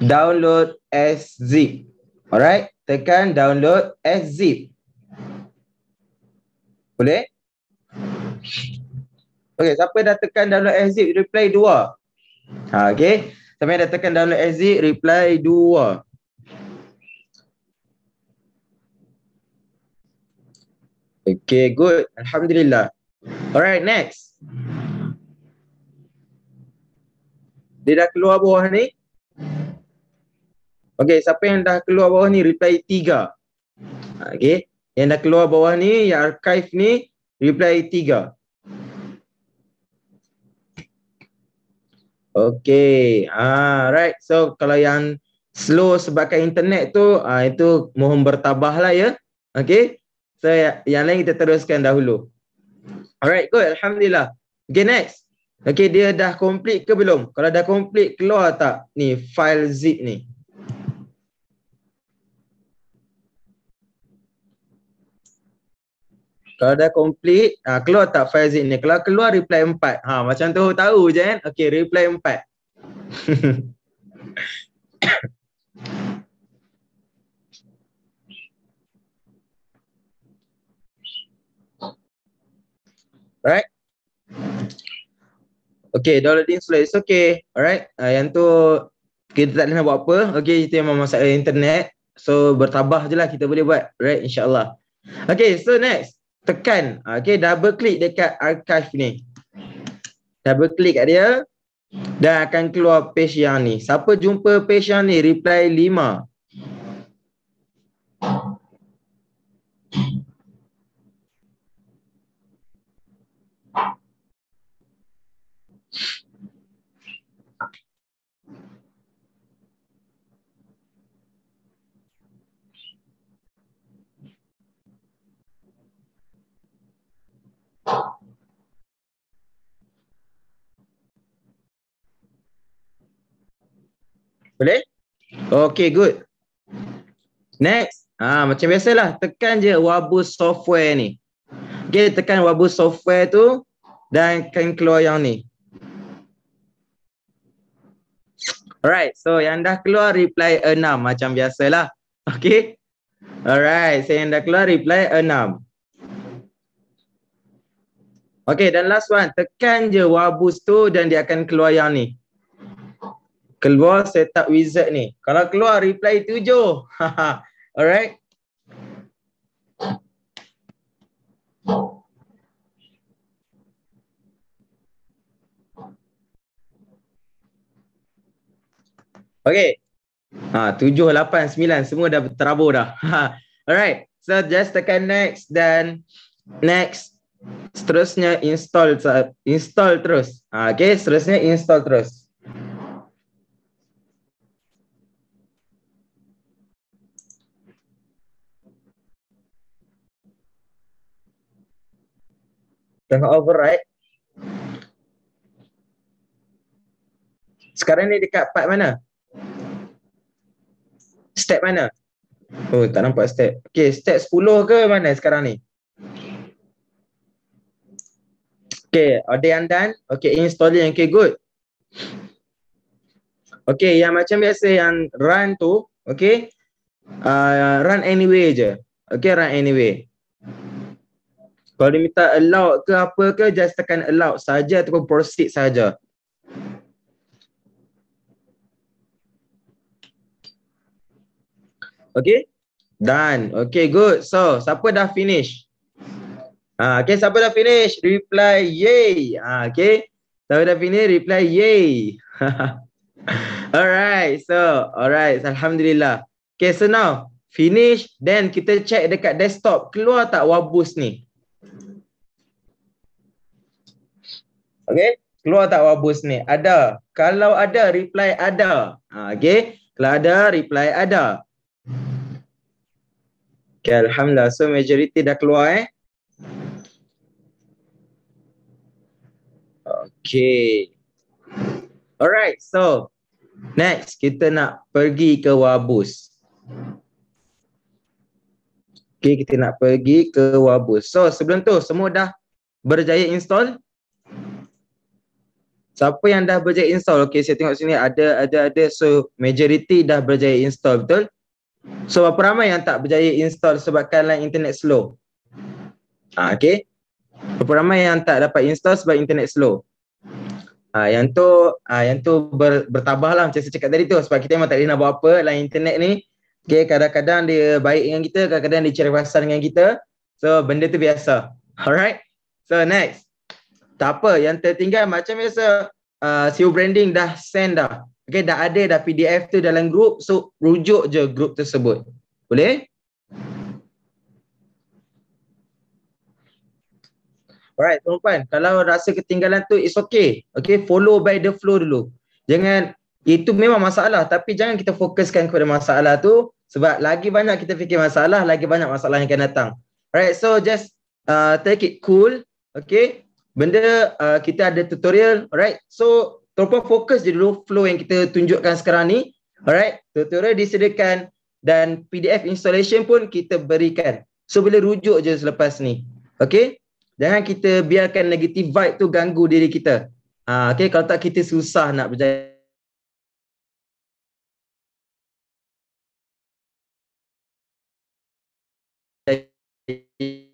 download as zip. Alright. Tekan download as zip. Boleh? Okey, siapa dah tekan download exit reply 2? Ha, okey. Siapa yang dah tekan download exit reply 2? Okay, good. Alhamdulillah. Alright, next. Dia dah keluar bawah ni. Okay, siapa yang dah keluar bawah ni reply tiga. Ha, okay. Yang dah keluar bawah ni, yang archive ni, reply tiga. Okay, alright. Ah, so, kalau yang slow sebabkan internet tu, ah, itu mohon bertabah lah ya. Okay, so ya, yang lain kita teruskan dahulu. Alright, good. Alhamdulillah. Okay, next. Okay, dia dah complete ke belum? Kalau dah complete, keluar tak? Ni, file zip ni. Kalau dah complete, ha, keluar tak file zip ni? Kalau keluar reply empat. Ha, macam tu tahu je kan? Eh? Okay, reply empat. Alright. Okay, dollar din slow. It's okay. Alright. Uh, yang tu kita tak nak buat apa. Okay, itu yang memasak internet. So, bertabah je lah kita boleh buat. Right, insyaAllah. Okay, so next tekan ah, okey double click dekat archive ni double click kat dia dan akan keluar page yang ni siapa jumpa page yang ni reply 5 Boleh? Okay, good. Next. Ha, macam biasalah, tekan je wabu software ni. Okay, tekan wabu software tu dan akan keluar yang ni. Alright, so yang dah keluar reply 6 macam biasalah. Okay. Alright, so yang dah keluar reply 6. Okay, dan last one. Tekan je wabus tu dan dia akan keluar yang ni keluar setup wizard ni. Kalau keluar reply tujuh. Alright. Okay. Ha, tujuh, lapan, sembilan. Semua dah terabur dah. Alright. So just tekan next dan next. Seterusnya install install terus. Ha, okay. Seterusnya install terus. tengok override sekarang ni dekat part mana step mana oh tak nampak step Okay, step 10 ke mana sekarang ni Okay, ada yang done okey installing Okay, good Okay, yang macam biasa yang run tu Okay, uh, run anyway je Okay, run anyway kalau dia minta allow ke apa ke just tekan allow saja ataupun proceed saja. Okay. Done. Okay good. So siapa dah finish? Ha, okay siapa dah finish? Reply yay. Ha, okay. Siapa dah finish? Reply yay. alright. So alright. Alhamdulillah. Okay so now finish then kita check dekat desktop keluar tak wabus ni? Okay. Keluar tak wabus ni? Ada. Kalau ada, reply ada. Ha, okay. Kalau ada, reply ada. Okay, Alhamdulillah. So, majority dah keluar eh. Okay. Alright, so next kita nak pergi ke wabus. Okay, kita nak pergi ke wabus. So, sebelum tu semua dah berjaya install? siapa yang dah berjaya install okay, saya tengok sini ada ada ada so majority dah berjaya install betul so berapa ramai yang tak berjaya install sebabkan line internet slow ha, okey berapa ramai yang tak dapat install sebab internet slow ha, yang tu ha, yang tu ber, bertambah lah macam saya cakap tadi tu sebab kita memang tak boleh nak buat apa line internet ni Okay, kadang-kadang dia baik dengan kita kadang-kadang dia cerewasan dengan kita so benda tu biasa alright so next tak apa yang tertinggal macam biasa uh, CEO branding dah send dah okey dah ada dah PDF tu dalam grup, so rujuk je grup tersebut boleh Alright, tuan-tuan, kalau rasa ketinggalan tu, it's okay. Okay, follow by the flow dulu. Jangan, itu memang masalah, tapi jangan kita fokuskan kepada masalah tu sebab lagi banyak kita fikir masalah, lagi banyak masalah yang akan datang. Alright, so just uh, take it cool. Okay, benda uh, kita ada tutorial alright so terpaksa fokus je dulu flow yang kita tunjukkan sekarang ni alright tutorial disediakan dan PDF installation pun kita berikan so boleh rujuk je selepas ni okay jangan kita biarkan negative vibe tu ganggu diri kita uh, okay kalau tak kita susah nak berjaya Thank you.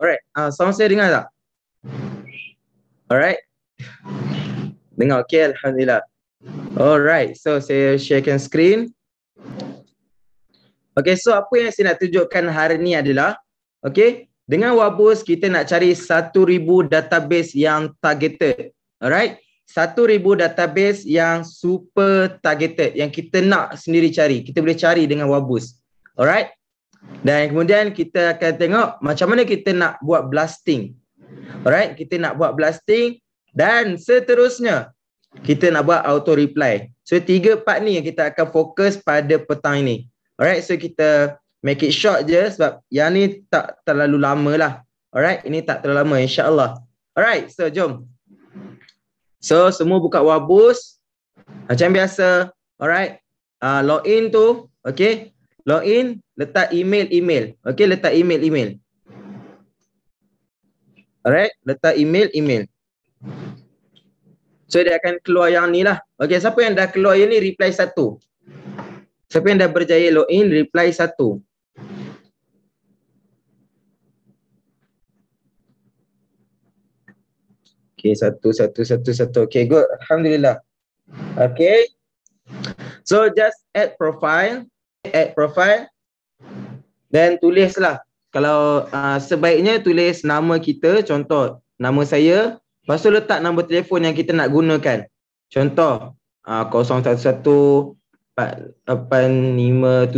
Alright, uh, sama saya dengar tak? Alright. Dengar okey, Alhamdulillah. Alright, so saya sharekan screen. Okay, so apa yang saya nak tunjukkan hari ni adalah, okay, dengan Wabus kita nak cari 1000 database yang targeted. Alright, 1000 database yang super targeted yang kita nak sendiri cari. Kita boleh cari dengan Wabus. Alright, dan kemudian kita akan tengok macam mana kita nak buat blasting. Alright, kita nak buat blasting dan seterusnya kita nak buat auto reply. So tiga part ni yang kita akan fokus pada petang ini. Alright, so kita make it short je sebab yang ni tak terlalu lama lah. Alright, ini tak terlalu lama insyaAllah. Alright, so jom. So semua buka wabus. Macam biasa. Alright, uh, login tu. Okay, Login, letak email email. Okay, letak email email. Alright, letak email email. So dia akan keluar yang ni lah. Okay, siapa yang dah keluar yang ni reply satu. Siapa yang dah berjaya login reply satu. Okay, satu, satu, satu, satu. Okay, good. Alhamdulillah. Okay. So, just add profile. Add profile then tulislah kalau uh, sebaiknya tulis nama kita contoh nama saya lepas tu letak nombor telefon yang kita nak gunakan contoh uh, 011 457 59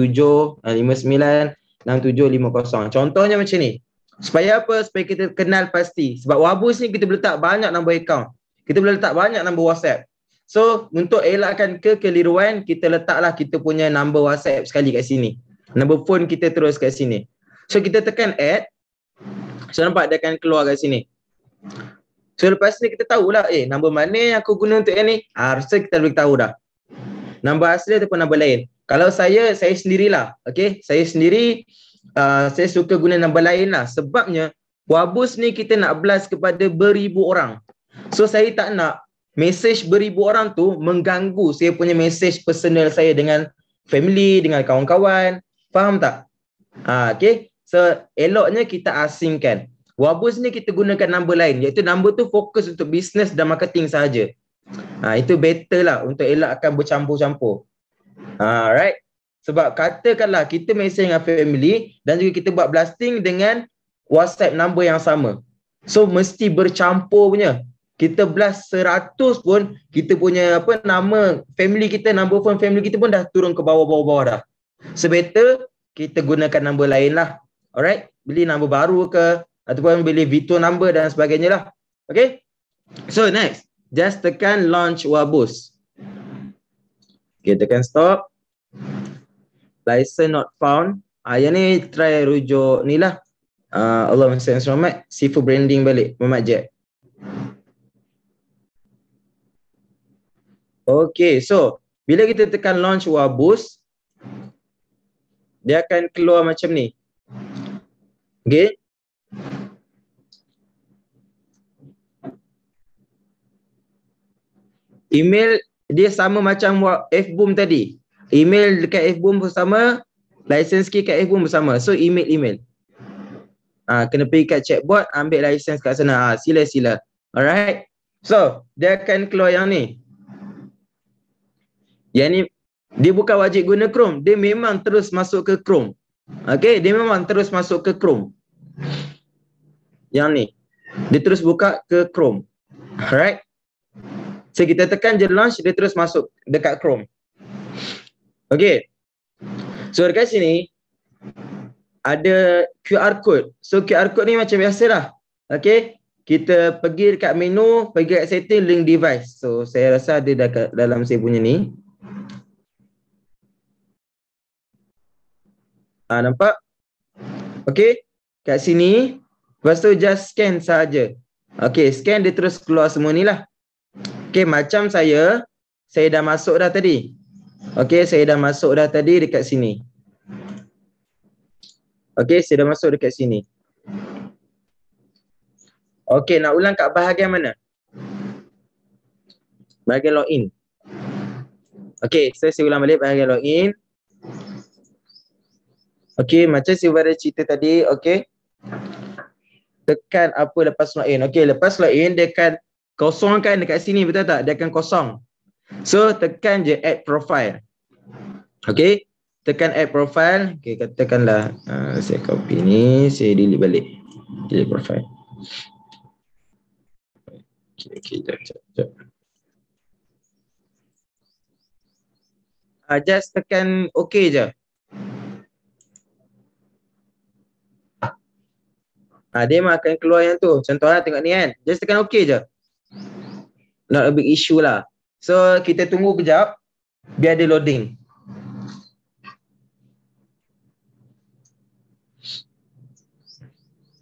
contohnya macam ni supaya apa? supaya kita kenal pasti sebab Wabus ni kita boleh letak banyak nombor account kita boleh letak banyak nombor whatsapp So untuk elakkan kekeliruan kita letaklah kita punya number WhatsApp sekali kat sini. Number phone kita terus kat sini. So kita tekan add. So nampak dia akan keluar kat sini. So lepas ni kita tahu lah eh number mana yang aku guna untuk yang ni. Ah, ha, rasa kita boleh tahu dah. Number asli ataupun number lain. Kalau saya, saya sendirilah. Okay, saya sendiri uh, saya suka guna number lain lah. Sebabnya Wabus ni kita nak blast kepada beribu orang. So saya tak nak mesej beribu orang tu mengganggu saya punya mesej personal saya dengan family, dengan kawan-kawan. Faham tak? Ha, okay. So, eloknya kita asingkan. Wabus ni kita gunakan nombor lain. Iaitu nombor tu fokus untuk bisnes dan marketing sahaja. Ha, itu better lah untuk elakkan bercampur-campur. Ha, right? Sebab katakanlah kita mesej dengan family dan juga kita buat blasting dengan WhatsApp nombor yang sama. So mesti bercampur punya kita belas seratus pun kita punya apa nama family kita number phone family kita pun dah turun ke bawah bawah bawah dah sebetul kita gunakan number lain lah alright beli number baru ke ataupun beli Vito number dan sebagainya lah okay so next just tekan launch wabos. kita tekan stop license not found ah, yang ni try rujuk ni lah uh, Allah SWT Sifu branding balik Muhammad Jack Okay, so bila kita tekan launch wah dia akan keluar macam ni. Okay. Email dia sama macam F-Boom tadi. Email dekat F-Boom sama license key kat F-Boom sama, So email email. Ha, kena pergi kat chatbot, ambil license kat sana. Ha, sila sila. Alright. So, dia akan keluar yang ni. Yang ni dia bukan wajib guna Chrome, dia memang terus masuk ke Chrome. Okay, dia memang terus masuk ke Chrome. Yang ni. Dia terus buka ke Chrome. Alright. So kita tekan je launch, dia terus masuk dekat Chrome. Okay. So dekat sini ada QR code. So QR code ni macam biasalah. Okay, Kita pergi dekat menu, pergi dekat setting link device. So saya rasa ada dekat dalam saya punya ni. Ah ha, nampak? Okey, kat sini lepas tu just scan saja. Okey, scan dia terus keluar semua ni lah. Okey, macam saya saya dah masuk dah tadi. Okey, saya dah masuk dah tadi dekat sini. Okey, saya dah masuk dekat sini. Okey, nak ulang kat bahagian mana? Bahagian login. Okay, so saya ulang balik bahagian login. Okay, macam saya ada cerita tadi, okay. Tekan apa lepas login. Okay, lepas login dia akan kosongkan dekat sini, betul tak? Dia akan kosong. So, tekan je add profile. Okay, tekan add profile. Okay, katakanlah uh, saya copy ni, saya delete balik. Delete profile. Okay, okay, jap, jap, jap. uh, just tekan okay je. Uh, dia memang akan keluar yang tu. Contohlah tengok ni kan. Just tekan okay je. Not a big issue lah. So kita tunggu kejap biar dia loading.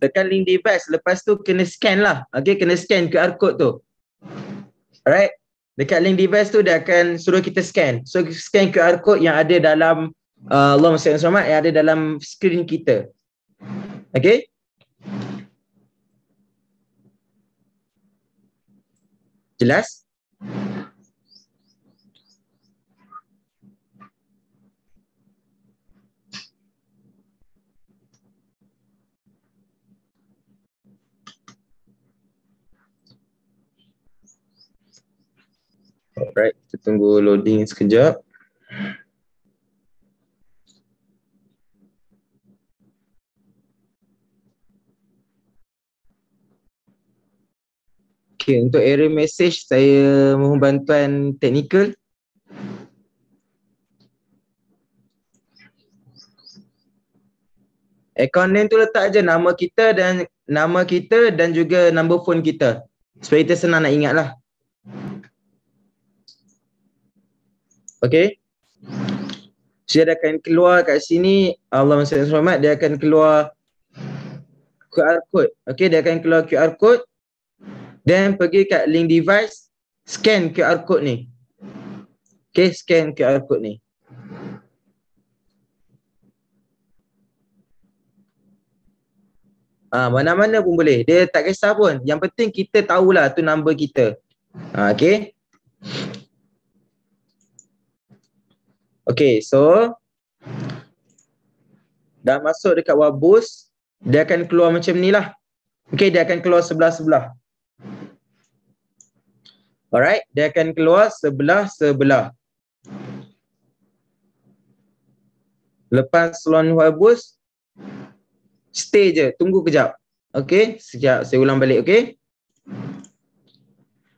Tekan link device. Lepas tu kena scan lah. Okay, kena scan QR code tu. Alright dekat link device tu dia akan suruh kita scan. So scan QR code yang ada dalam uh, Allahumma salli yang ada dalam screen kita. Okay? Jelas? Alright, kita tunggu loading sekejap. Okay, untuk error message saya mohon bantuan teknikal. Account name tu letak aja nama kita dan nama kita dan juga number phone kita. Supaya kita senang nak ingat lah. Okay. So dia akan keluar kat sini Allah SWT dia akan keluar QR code. Okay dia akan keluar QR code then pergi kat link device scan QR code ni. Okay scan QR code ni. Ah ha, mana-mana pun boleh. Dia tak kisah pun. Yang penting kita tahulah tu number kita. Ha, ah, okay. Okay, so dah masuk dekat wabus, dia akan keluar macam ni lah. Okay, dia akan keluar sebelah-sebelah. Alright, dia akan keluar sebelah-sebelah. Lepas seluar wabus, stay je, tunggu kejap. Okay, sekejap saya ulang balik, okay.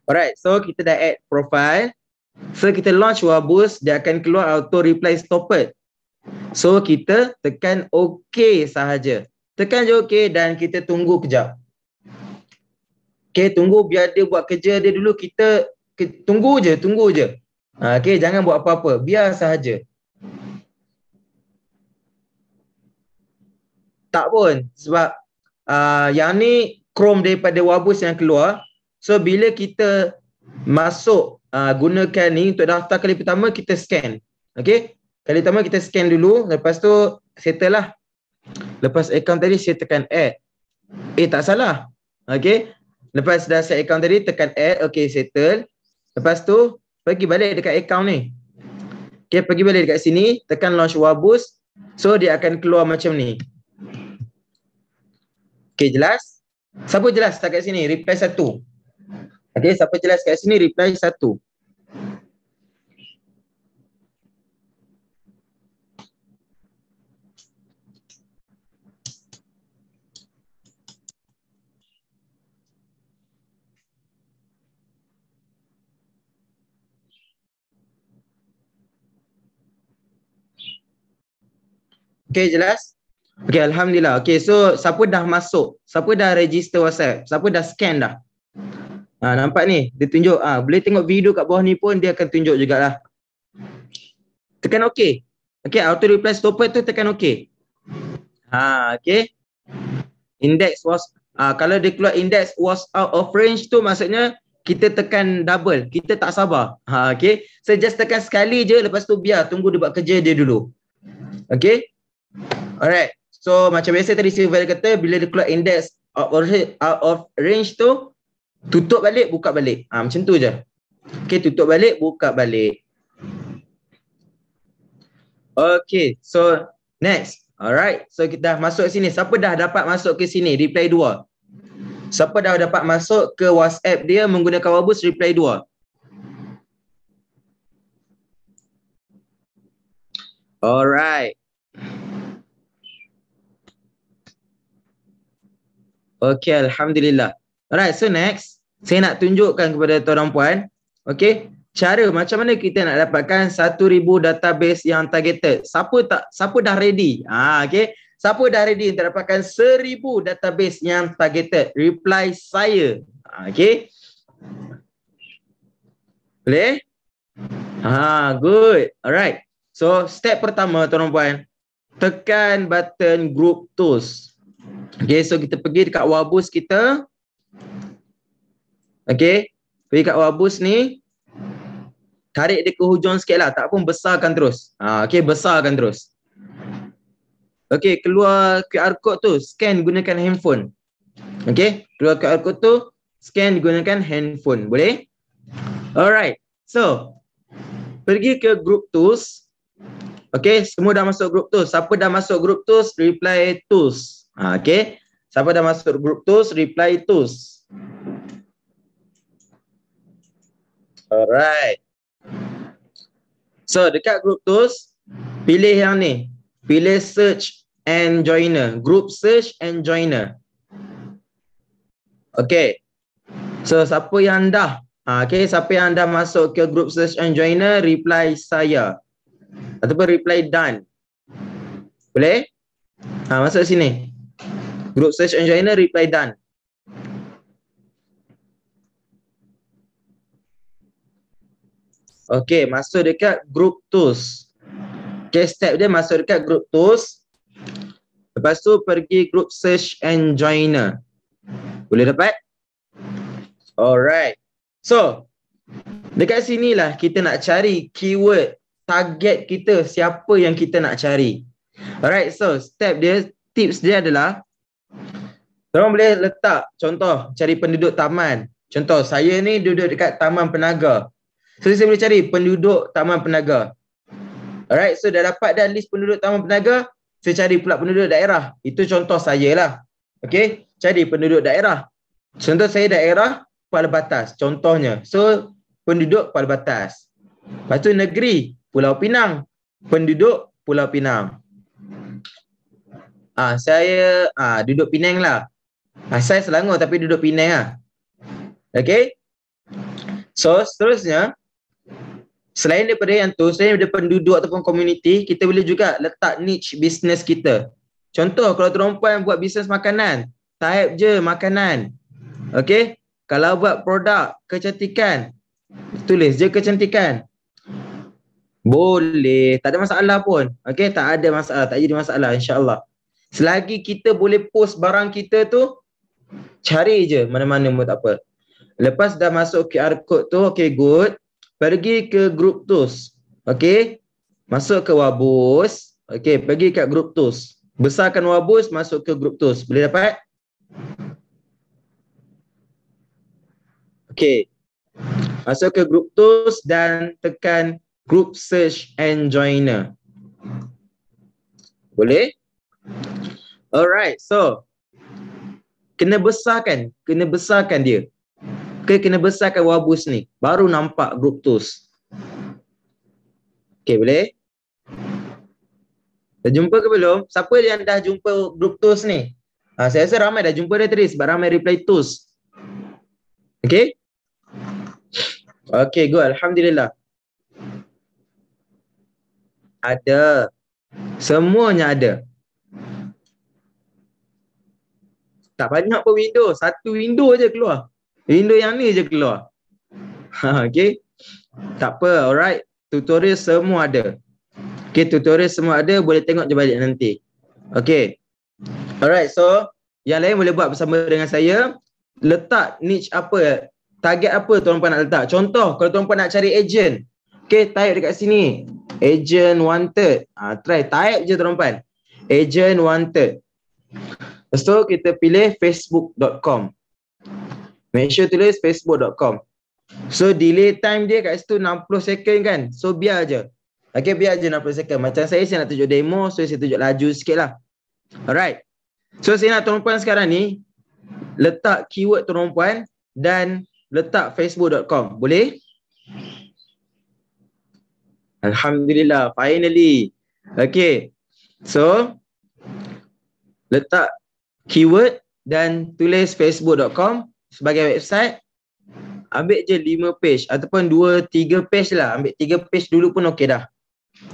Alright, so kita dah add profile. So kita launch Wabus, dia akan keluar auto reply stopped. So kita tekan OK sahaja. Tekan je OK dan kita tunggu kejap. Okay, tunggu biar dia buat kerja dia dulu. Kita ke, tunggu je, tunggu je. Ha, okay, jangan buat apa-apa. Biar sahaja. Tak pun sebab uh, yang ni Chrome daripada Wabus yang keluar. So bila kita masuk uh, gunakan ni untuk daftar kali pertama kita scan. Okey. Kali pertama kita scan dulu lepas tu settle lah. Lepas account tadi saya tekan add. Eh tak salah. Okey. Lepas dah set account tadi tekan add. Okey settle. Lepas tu pergi balik dekat account ni. Okey pergi balik dekat sini tekan launch Wabus. So dia akan keluar macam ni. Okey jelas? Siapa jelas tak kat sini? Reply satu. Okay, siapa jelas kat sini reply satu. Okay, jelas? Okay, Alhamdulillah. Okay, so siapa dah masuk? Siapa dah register WhatsApp? Siapa dah scan dah? Ha, nampak ni, dia tunjuk. Ah, ha, boleh tengok video kat bawah ni pun dia akan tunjuk jugalah. Tekan OK. OK, auto reply stopper tu tekan OK. Ha, OK. Index was ah ha, kalau dia keluar index was out of range tu maksudnya kita tekan double. Kita tak sabar. Ha, OK. So just tekan sekali je lepas tu biar tunggu dia buat kerja dia dulu. OK. Alright. So macam biasa tadi Silver kata bila dia keluar index out of range tu Tutup balik, buka balik. Ha, macam tu je. Okay, tutup balik, buka balik. Okay, so next. Alright, so kita dah masuk sini. Siapa dah dapat masuk ke sini? Reply 2. Siapa dah dapat masuk ke WhatsApp dia menggunakan Wabus? Reply 2. Alright. Okay, Alhamdulillah. Alright, so next, saya nak tunjukkan kepada tuan puan, okay, cara macam mana kita nak dapatkan 1000 database yang targeted. Siapa tak siapa dah ready? ha, okay. Siapa dah ready untuk dapatkan 1000 database yang targeted? Reply saya. Ha, okay. Boleh? Ha, good. Alright. So, step pertama tuan puan, tekan button group tools. Okay, so kita pergi dekat Wabus kita. Okay, Pergi kat wabus ni. Tarik dia ke hujung sikit lah. Tak pun besarkan terus. Ha, okay, besarkan terus. Okay, keluar QR code tu. Scan gunakan handphone. Okay, keluar QR code tu. Scan gunakan handphone. Boleh? Alright. So, pergi ke group tools. Okay, semua dah masuk group tools. Siapa dah masuk group tools, reply tools. Ha, okay. Siapa dah masuk grup tools, reply tools. Alright. So dekat group tools, pilih yang ni. Pilih search and joiner. Group search and joiner. Okay. So siapa yang dah Ha, okay, siapa yang dah masuk ke group search and joiner, reply saya. Ataupun reply done. Boleh? Ha, masuk sini group search engineer reply done. Okay, masuk dekat group tools. Okay, step dia masuk dekat group tools. Lepas tu pergi group search and joiner. Boleh dapat? Alright. So, dekat sini lah kita nak cari keyword target kita siapa yang kita nak cari. Alright, so step dia, tips dia adalah Korang boleh letak contoh cari penduduk taman. Contoh saya ni duduk dekat Taman Penaga. So saya boleh cari penduduk Taman Penaga. Alright, so dah dapat dah list penduduk Taman Penaga, saya cari pula penduduk daerah. Itu contoh saya lah. Okay, cari penduduk daerah. Contoh saya daerah Kuala Batas, contohnya. So, penduduk Kuala Batas. Lepas tu negeri, Pulau Pinang. Penduduk Pulau Pinang. Ah saya ah duduk Pinang lah. Asal Selangor tapi duduk Penang lah. Okay. So seterusnya, selain daripada yang tu, selain daripada penduduk ataupun komuniti kita boleh juga letak niche business kita. Contoh kalau perempuan buat bisnes makanan, type je makanan. Okay. Kalau buat produk kecantikan, tulis je kecantikan. Boleh, tak ada masalah pun. Okay, tak ada masalah, tak jadi masalah insyaAllah. Selagi kita boleh post barang kita tu, Cari je mana-mana pun tak apa. Lepas dah masuk QR code tu, okay good. Pergi ke group tools. Okay. Masuk ke Wabus. Okay, pergi kat group tools. Besarkan Wabus, masuk ke group tools. Boleh dapat? Okay. Masuk ke group tools dan tekan group search and joiner. Boleh? Alright, so kena besarkan kena besarkan dia okay, kena besarkan wabus ni baru nampak grup tools Okay boleh dah jumpa ke belum siapa yang dah jumpa grup tools ni ha, saya rasa ramai dah jumpa dia tadi sebab ramai reply tools Okay Okay good Alhamdulillah ada semuanya ada tak banyak pun window satu window aje keluar window yang ni aje keluar ha, okay tak apa alright tutorial semua ada okay tutorial semua ada boleh tengok je balik nanti okay alright so yang lain boleh buat bersama dengan saya letak niche apa target apa tuan puan nak letak contoh kalau tuan puan nak cari agent okay type dekat sini agent wanted ha, try type je tuan puan agent wanted Lepas tu kita pilih facebook.com Make sure tulis facebook.com So delay time dia kat situ 60 second kan So biar je Okay biar je 60 second Macam saya saya nak tunjuk demo So saya tunjuk laju sikit lah Alright So saya nak tuan-puan sekarang ni Letak keyword tuan-puan Dan letak facebook.com Boleh? Alhamdulillah finally Okay So Letak keyword dan tulis facebook.com sebagai website ambil je 5 page ataupun 2 3 page lah ambil 3 page dulu pun okey dah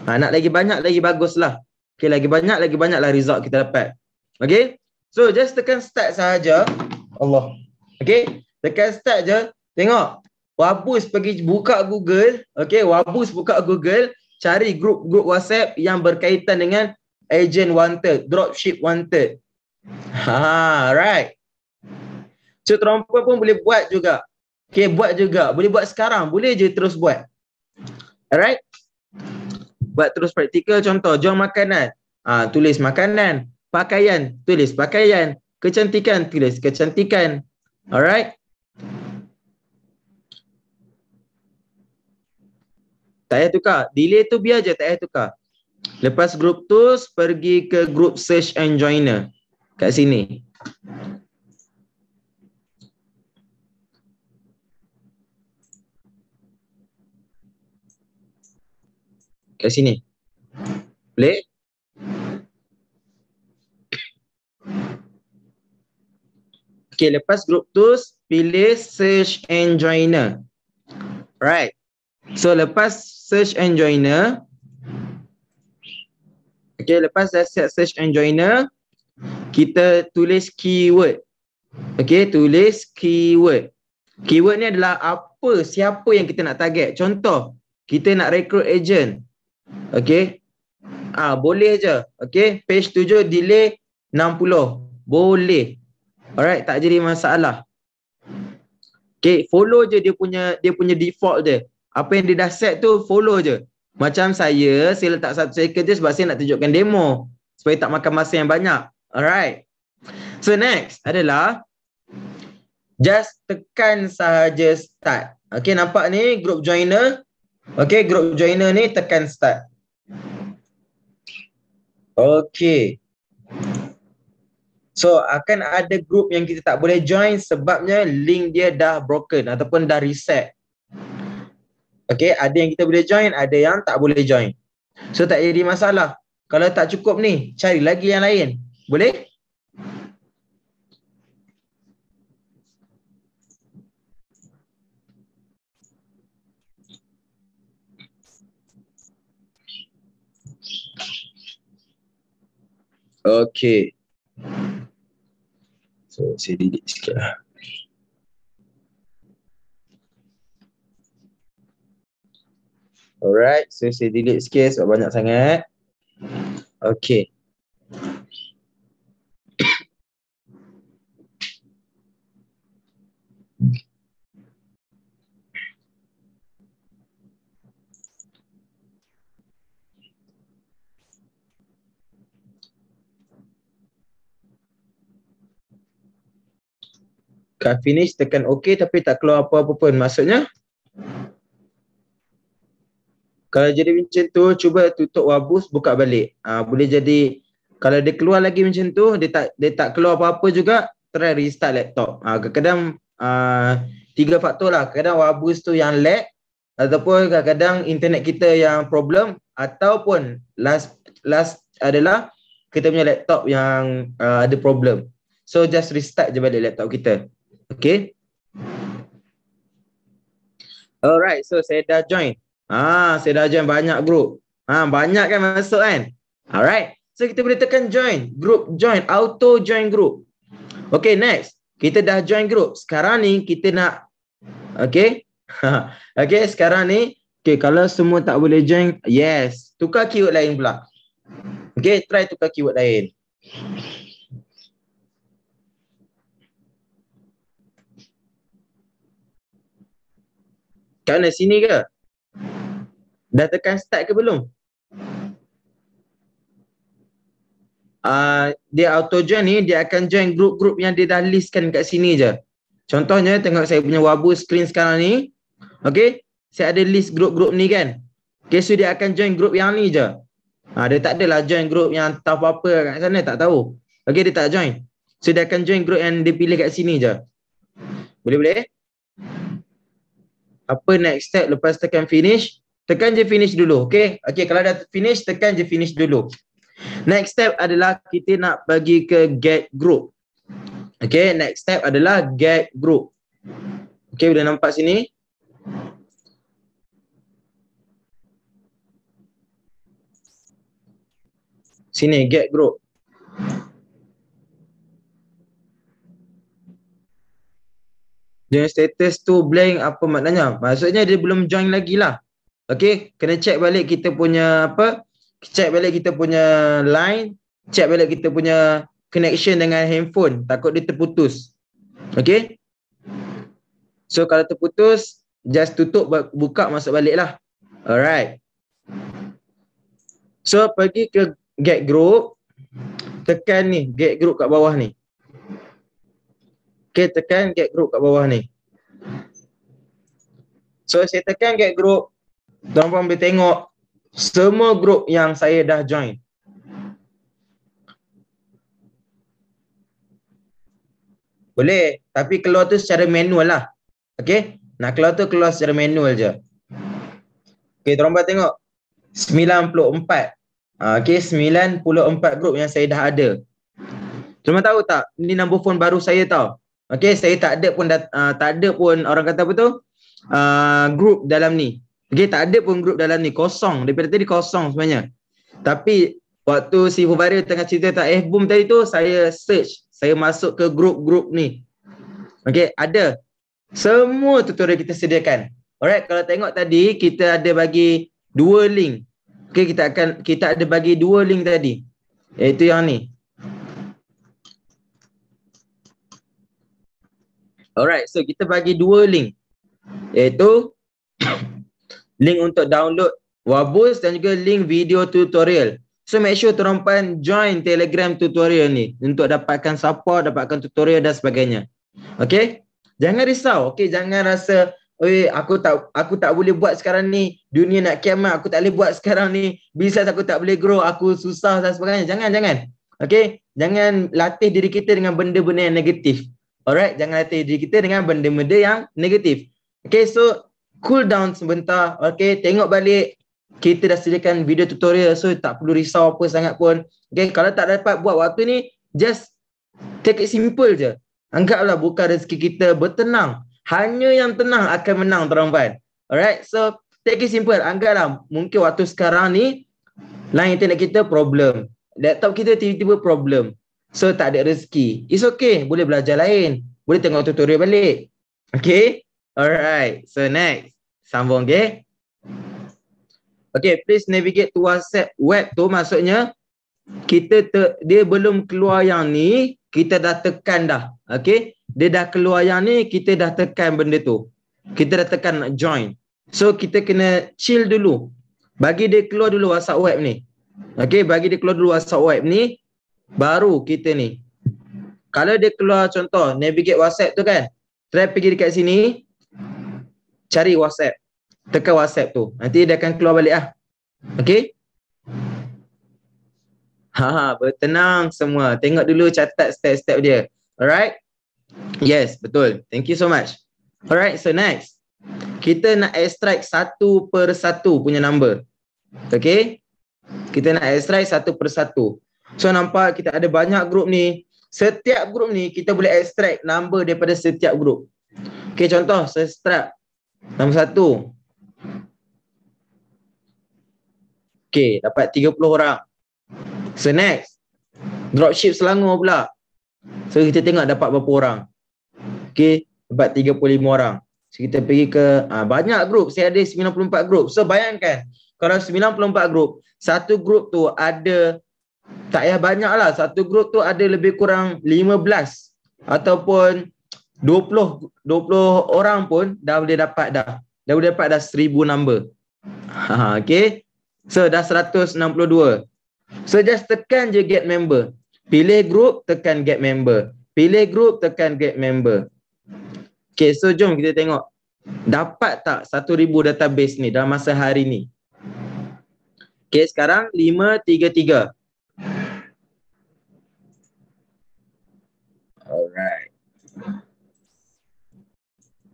ha, nak lagi banyak lagi bagus lah okay, lagi banyak lagi banyak lah result kita dapat okay so just tekan start saja Allah okay tekan start je tengok Wabus pergi buka Google, okay, Wabus buka Google, cari grup-grup WhatsApp yang berkaitan dengan agent wanted, dropship wanted. Ha, right. So trompet pun boleh buat juga. Okay, buat juga. Boleh buat sekarang. Boleh je terus buat. Alright. Buat terus praktikal contoh. Jom makanan. Ha, tulis makanan. Pakaian. Tulis pakaian. Kecantikan. Tulis kecantikan. Alright. Tak payah tukar. Delay tu biar je tak payah tukar. Lepas group tools, pergi ke group search and joiner kat sini. Kat sini. Boleh? Okay, lepas group tu, pilih search and joiner. Right. So, lepas search and joiner. Okay, lepas dah set search and joiner kita tulis keyword. Okey, tulis keyword. Keyword ni adalah apa, siapa yang kita nak target. Contoh, kita nak recruit agent. Okey. Ah, boleh aje. Okey, page 7 delay 60. Boleh. Alright, tak jadi masalah. Okay, follow je dia punya dia punya default dia. Apa yang dia dah set tu, follow je. Macam saya, saya letak satu second je sebab saya nak tunjukkan demo. Supaya tak makan masa yang banyak. Alright. So next adalah just tekan sahaja start. Okay nampak ni group joiner. Okay group joiner ni tekan start. Okay. So akan ada group yang kita tak boleh join sebabnya link dia dah broken ataupun dah reset. Okay ada yang kita boleh join ada yang tak boleh join. So tak jadi masalah. Kalau tak cukup ni cari lagi yang lain. Boleh? okay So, saya didik sikit lah. Alright, so saya delete sikit sebab banyak sangat. Okay. Kak finish tekan OK tapi tak keluar apa-apa pun. Maksudnya kalau jadi macam tu, cuba tutup wabus, buka balik. Ha, boleh jadi kalau dia keluar lagi macam tu, dia tak dia tak keluar apa-apa juga, try restart laptop. Ha, kadang-kadang uh, tiga faktor lah. Kadang-kadang wabus tu yang lag ataupun kadang-kadang internet kita yang problem ataupun last last adalah kita punya laptop yang uh, ada problem. So just restart je balik laptop kita. Okay. Alright, so saya dah join. Ah, saya dah join banyak group. Ah, banyak kan masuk kan? Alright. So kita boleh tekan join, group join, auto join group. Okay, next. Kita dah join group. Sekarang ni kita nak Okay. okay, sekarang ni Okay, kalau semua tak boleh join, yes. Tukar keyword lain pula. Okay, try tukar keyword lain. Kau nak sini ke? Dah tekan start ke belum? Uh, dia auto join ni dia akan join grup-grup yang dia dah listkan kat sini je. Contohnya tengok saya punya wabu screen sekarang ni. Okay. Saya ada list grup-grup ni kan. Okay so dia akan join grup yang ni je. Ha, dia tak adalah join grup yang tahu apa kat sana tak tahu. Okay dia tak join. So dia akan join grup yang dia pilih kat sini je. Boleh-boleh? apa next step lepas tekan finish tekan je finish dulu okey okey kalau dah finish tekan je finish dulu next step adalah kita nak bagi ke get group okey next step adalah get group okey boleh nampak sini sini get group dia status tu blank apa maknanya maksudnya dia belum join lagi lah okay kena check balik kita punya apa check balik kita punya line check balik kita punya connection dengan handphone takut dia terputus okay so kalau terputus just tutup buka masuk balik lah alright so pergi ke get group tekan ni get group kat bawah ni Okay, tekan get group kat bawah ni. So, saya tekan get group. Tuan-tuan boleh tengok semua group yang saya dah join. Boleh, tapi keluar tu secara manual lah. Okay, nak keluar tu keluar secara manual je. Okay, tuan-tuan tengok. 94. Okay, 94 group yang saya dah ada. Tuan-tuan tahu tak, ni number phone baru saya tau. Okay, saya tak ada pun uh, tak ada pun orang kata apa tu? Uh, group dalam ni. Okay, tak ada pun group dalam ni. Kosong. Daripada tadi kosong sebenarnya. Tapi waktu si Fubaria tengah cerita tentang F-Boom tadi tu, saya search. Saya masuk ke group-group ni. Okay, ada. Semua tutorial kita sediakan. Alright, kalau tengok tadi, kita ada bagi dua link. Okay, kita akan kita ada bagi dua link tadi. Iaitu yang ni. Alright, so kita bagi dua link iaitu link untuk download Wabus dan juga link video tutorial. So make sure terompan join Telegram tutorial ni untuk dapatkan support, dapatkan tutorial dan sebagainya. Okay? Jangan risau. Okay, jangan rasa Oi, aku tak aku tak boleh buat sekarang ni. Dunia nak kiamat, aku tak boleh buat sekarang ni. Bisa, aku tak boleh grow, aku susah dan sebagainya. Jangan, jangan. Okay? Jangan latih diri kita dengan benda-benda yang negatif. Alright, jangan latih diri kita dengan benda-benda yang negatif. Okay, so cool down sebentar. Okay, tengok balik. Kita dah sediakan video tutorial so tak perlu risau apa sangat pun. Okay, kalau tak dapat buat waktu ni, just take it simple je. Anggaplah buka rezeki kita bertenang. Hanya yang tenang akan menang, tuan Alright, so take it simple. Anggaplah mungkin waktu sekarang ni, line internet kita problem. Laptop kita tiba-tiba problem. So tak ada rezeki. It's okay. Boleh belajar lain. Boleh tengok tutorial balik. Okay. Alright. So next. Sambung okay. Okay. Please navigate to WhatsApp web tu. Maksudnya kita ter, dia belum keluar yang ni. Kita dah tekan dah. Okay. Dia dah keluar yang ni. Kita dah tekan benda tu. Kita dah tekan join. So kita kena chill dulu. Bagi dia keluar dulu WhatsApp web ni. Okay. Bagi dia keluar dulu WhatsApp web ni baru kita ni kalau dia keluar contoh navigate WhatsApp tu kan try pergi dekat sini cari WhatsApp tekan WhatsApp tu nanti dia akan keluar balik lah okay Haha, bertenang semua. Tengok dulu catat step-step dia. Alright? Yes, betul. Thank you so much. Alright, so next. Kita nak extract satu per satu punya number. Okay? Kita nak extract satu per satu. So nampak kita ada banyak grup ni. Setiap grup ni kita boleh extract number daripada setiap grup. Okay contoh saya extract nombor satu. Okay dapat 30 orang. So next dropship Selangor pula. So kita tengok dapat berapa orang. Okay dapat 35 orang. So kita pergi ke uh, banyak grup. Saya ada 94 grup. So bayangkan kalau 94 grup, satu grup tu ada tak payah banyak lah. Satu grup tu ada lebih kurang 15 ataupun 20 20 orang pun dah boleh dapat dah. Dah boleh dapat dah 1000 number. Ha, ha, okay. So dah 162. So just tekan je get member. Pilih grup tekan get member. Pilih grup tekan get member. Okay, so jom kita tengok. Dapat tak 1000 database ni dalam masa hari ni? Okay, sekarang 533.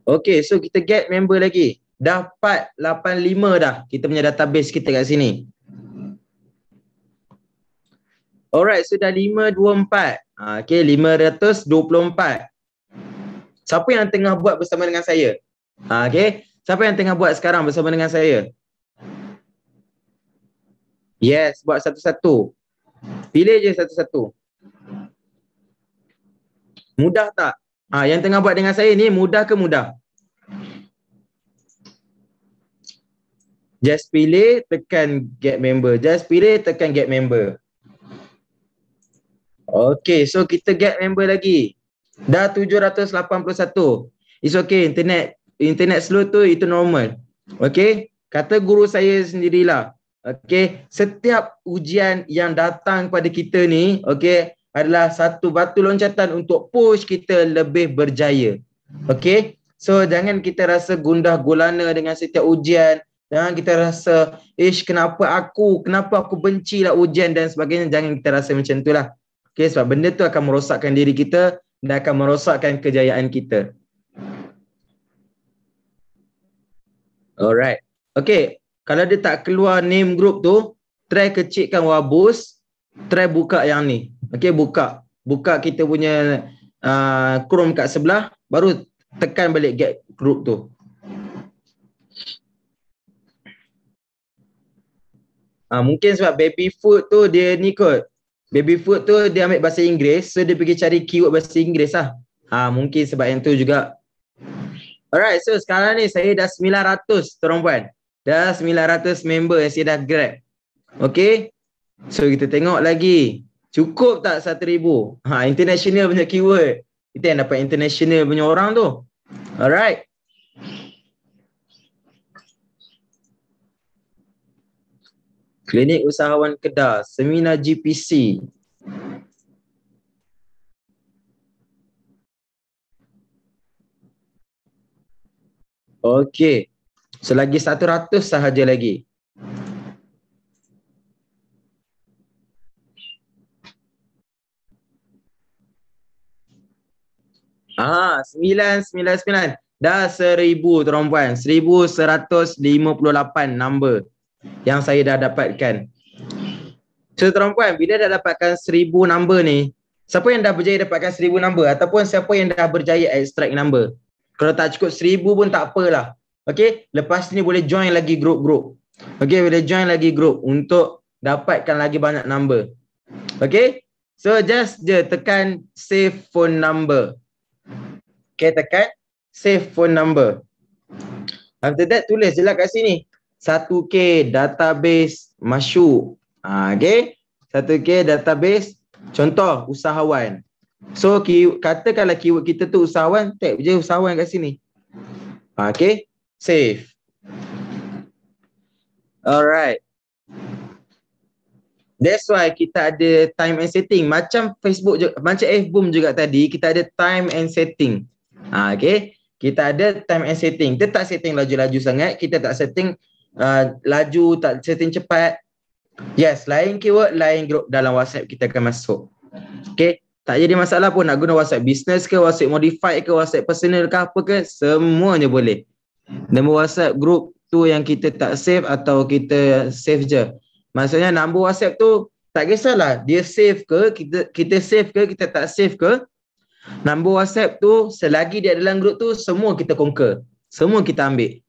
Okay, so kita get member lagi. Dapat 85 dah kita punya database kita kat sini. Alright, so dah 524. Okay, 524. Siapa yang tengah buat bersama dengan saya? Ha, okay, siapa yang tengah buat sekarang bersama dengan saya? Yes, buat satu-satu. Pilih je satu-satu. Mudah tak? Ha, yang tengah buat dengan saya ni mudah ke mudah? Just pilih tekan get member. Just pilih tekan get member. Okay, so kita get member lagi. Dah 781. It's okay, internet internet slow tu itu normal. Okay, kata guru saya sendirilah. Okay, setiap ujian yang datang kepada kita ni, okay, adalah satu batu loncatan untuk push kita lebih berjaya. Okay? So, jangan kita rasa gundah gulana dengan setiap ujian. Jangan kita rasa, ish, kenapa aku, kenapa aku benci lah ujian dan sebagainya. Jangan kita rasa macam tu lah, Okay, sebab benda tu akan merosakkan diri kita dan akan merosakkan kejayaan kita. Alright. Okay, kalau dia tak keluar name group tu, try kecikkan wabus, try buka yang ni. Okey buka buka kita punya uh, Chrome kat sebelah baru tekan balik get group tu. Uh, mungkin sebab baby food tu dia ni kot. Baby food tu dia ambil bahasa Inggeris so dia pergi cari keyword bahasa Inggeris lah. Ah, uh, mungkin sebab yang tu juga. Alright so sekarang ni saya dah 900 tuan puan. Dah 900 member yang saya dah grab. Okay. So kita tengok lagi. Cukup tak satu ribu? Ha, international punya keyword. Kita yang dapat international punya orang tu. Alright. Klinik Usahawan Kedah, Seminar GPC. Okay. Selagi satu ratus sahaja lagi. Ha ah, 999 dah 1000 tuan puan lapan number yang saya dah dapatkan. So tuan puan bila dah dapatkan seribu number ni siapa yang dah berjaya dapatkan seribu number ataupun siapa yang dah berjaya extract number. Kalau tak cukup seribu pun tak apalah. Okay, lepas ni boleh join lagi group group. Okay, boleh join lagi group untuk dapatkan lagi banyak number. Okay, So just je tekan save phone number okay tekan save phone number after that tulis je lah kat sini 1k database masuk ha, okay 1k database contoh usahawan so key, katakanlah keyword kita tu usahawan tap je usahawan kat sini ha, okay save alright That's why kita ada time and setting. Macam Facebook, macam FBOOM juga tadi, kita ada time and setting. Ha, okay. Kita ada time and setting. Kita tak setting laju-laju sangat. Kita tak setting uh, laju, tak setting cepat. Yes, lain keyword, lain group dalam WhatsApp kita akan masuk. Okay. Tak jadi masalah pun nak guna WhatsApp business ke, WhatsApp modified ke, WhatsApp personal ke apa ke, semuanya boleh. Nombor WhatsApp group tu yang kita tak save atau kita save je. Maksudnya nombor WhatsApp tu tak kisahlah dia save ke, kita kita save ke, kita tak save ke, Nombor WhatsApp tu selagi dia dalam grup tu semua kita conquer. Semua kita ambil.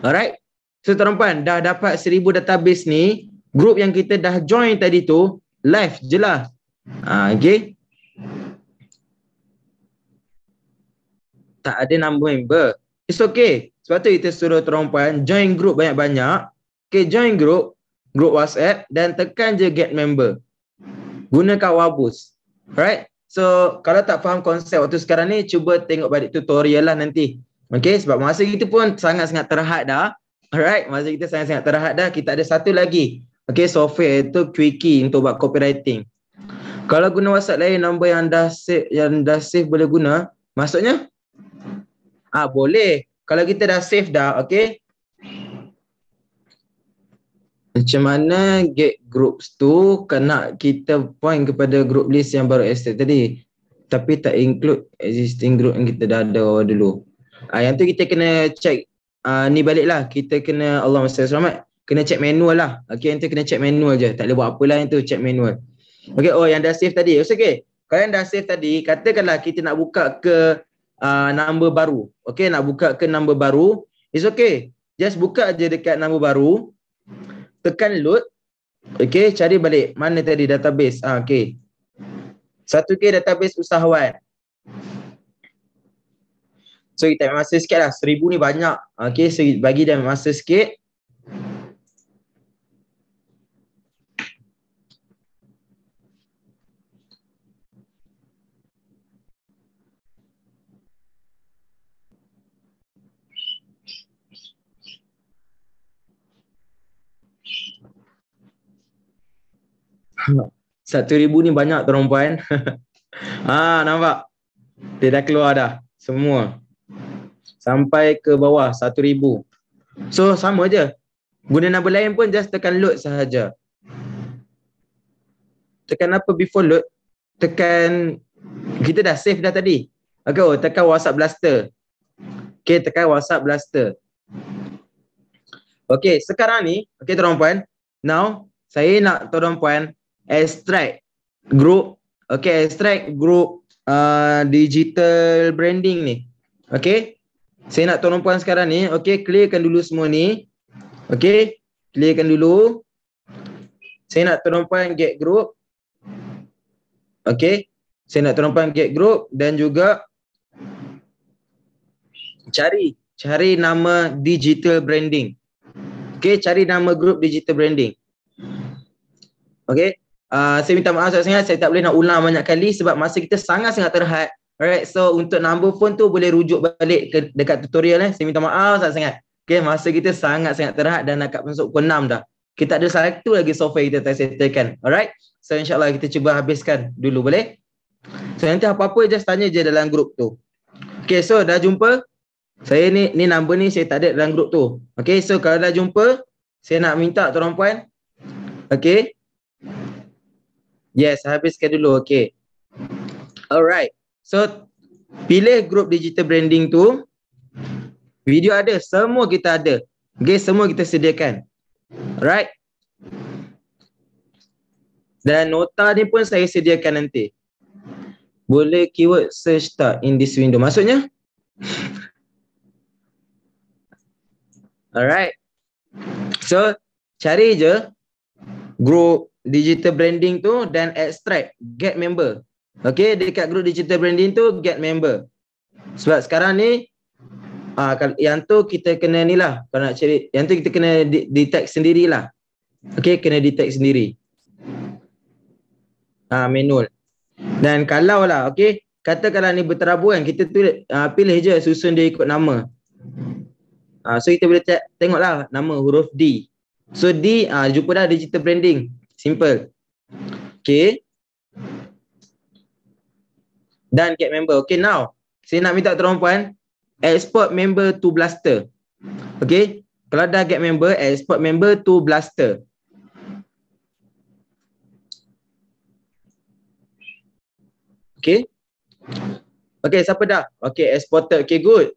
Alright? So tuan-tuan dah dapat seribu database ni, grup yang kita dah join tadi tu live jelas. Ha, okay. Tak ada number member. It's okay. Sebab tu kita suruh tuan-tuan join grup banyak-banyak. Okay, join grup, grup WhatsApp dan tekan je get member. Gunakan Wabus. Alright? So kalau tak faham konsep waktu sekarang ni cuba tengok balik tutorial lah nanti. Okay sebab masa kita pun sangat-sangat terhad dah. Alright masa kita sangat-sangat terhad dah kita ada satu lagi. Okay software itu Quickie untuk buat copywriting. Kalau guna WhatsApp lain nombor yang dah save, yang dah save boleh guna. Maksudnya? Ah boleh. Kalau kita dah save dah okay macam mana get groups tu kena kan kita point kepada group list yang baru estate tadi tapi tak include existing group yang kita dah ada dulu uh, yang tu kita kena check uh, ni balik lah kita kena Allah SWT selamat kena check manual lah okay yang tu kena check manual je tak boleh buat apa lah yang tu check manual okay oh yang dah save tadi it's okay kalau yang dah save tadi katakanlah kita nak buka ke uh, number baru okay nak buka ke number baru it's okay just buka je dekat number baru tekan load okey cari balik mana tadi database ah okey 1k database usahawan so kita ambil masa sikit lah 1000 ni banyak ah, okey so bagi dia masa sikit Satu ribu ni banyak tuan puan. ah nampak? Dia dah keluar dah. Semua. Sampai ke bawah satu ribu. So sama je. Guna nama lain pun just tekan load sahaja. Tekan apa before load? Tekan kita dah save dah tadi. Okay, oh, tekan WhatsApp Blaster. Okay, tekan WhatsApp Blaster. Okay, sekarang ni, okay tuan puan, now saya nak tuan puan extract group okay extract group uh, digital branding ni okay saya nak tolong puan sekarang ni okay clearkan dulu semua ni okay clearkan dulu saya nak tolong puan get group okay saya nak tolong puan get group dan juga cari cari nama digital branding okay cari nama group digital branding okay Ah, saya minta maaf sangat-sangat saya tak boleh nak ulang banyak kali sebab masa kita sangat-sangat terhad. Alright, so untuk number phone tu boleh rujuk balik ke dekat tutorial eh. Saya minta maaf sangat-sangat. Okay, masa kita sangat-sangat terhad dan nak masuk ke 6 dah. Kita ada satu lagi software kita tak settlekan. Alright, so insyaAllah kita cuba habiskan dulu boleh. So nanti apa-apa just tanya je dalam grup tu. Okay, so dah jumpa. Saya ni, ni number ni saya tak ada dalam grup tu. Okay, so kalau dah jumpa, saya nak minta tuan puan. Okay. Yes, habiskan dulu. Okay. Alright. So, pilih grup digital branding tu. Video ada. Semua kita ada. Okay, semua kita sediakan. Alright. Dan nota ni pun saya sediakan nanti. Boleh keyword search tak in this window? Maksudnya? Alright. So, cari je grup digital branding tu dan extract get member. Okay, dekat group digital branding tu get member. Sebab sekarang ni ah uh, yang tu kita kena ni lah kalau nak cari yang tu kita kena detect sendirilah. Okay, kena detect sendiri. Ah uh, manual. Dan kalau lah okay, kata kalau ni berterabuan kita tu uh, pilih je susun dia ikut nama. Uh, so kita boleh tengok lah nama huruf D. So D uh, jumpa dah digital branding. Simple. Okay. Dan get member. Okay, now. Saya nak minta tolong puan. Export member to blaster. Okay. Kalau dah get member, export member to blaster. Okay. Okay, siapa dah? Okay, exported. Okay, good.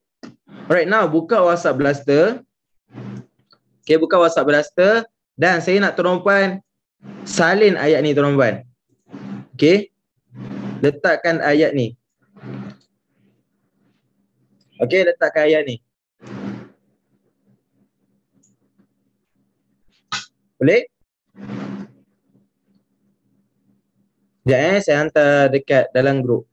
Alright, now buka WhatsApp Blaster. Okay, buka WhatsApp Blaster. Dan saya nak tolong puan Salin ayat ni tuan-tuan. Okey. Letakkan ayat ni. Okey, letakkan ayat ni. Boleh? Sekejap eh, saya hantar dekat dalam grup.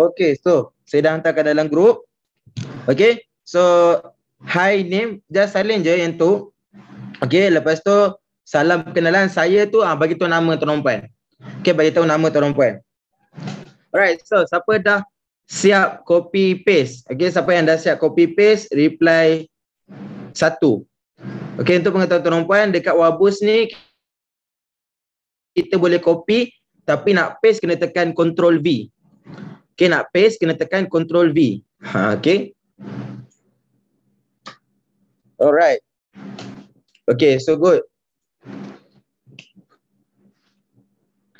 Okay, so saya dah hantarkan dalam group. Okay, so hi name just silent je yang tu. Okay, lepas tu salam perkenalan saya tu ah bagi tu nama tuan puan. Okay, bagi tahu nama tuan puan. Alright, so siapa dah siap copy paste? Okay, siapa yang dah siap copy paste reply satu. Okay, untuk pengetahuan tuan puan dekat Wabus ni kita boleh copy tapi nak paste kena tekan control V. Okay, nak paste, kena tekan Control V. Ha, okay. Alright. Okay, so good.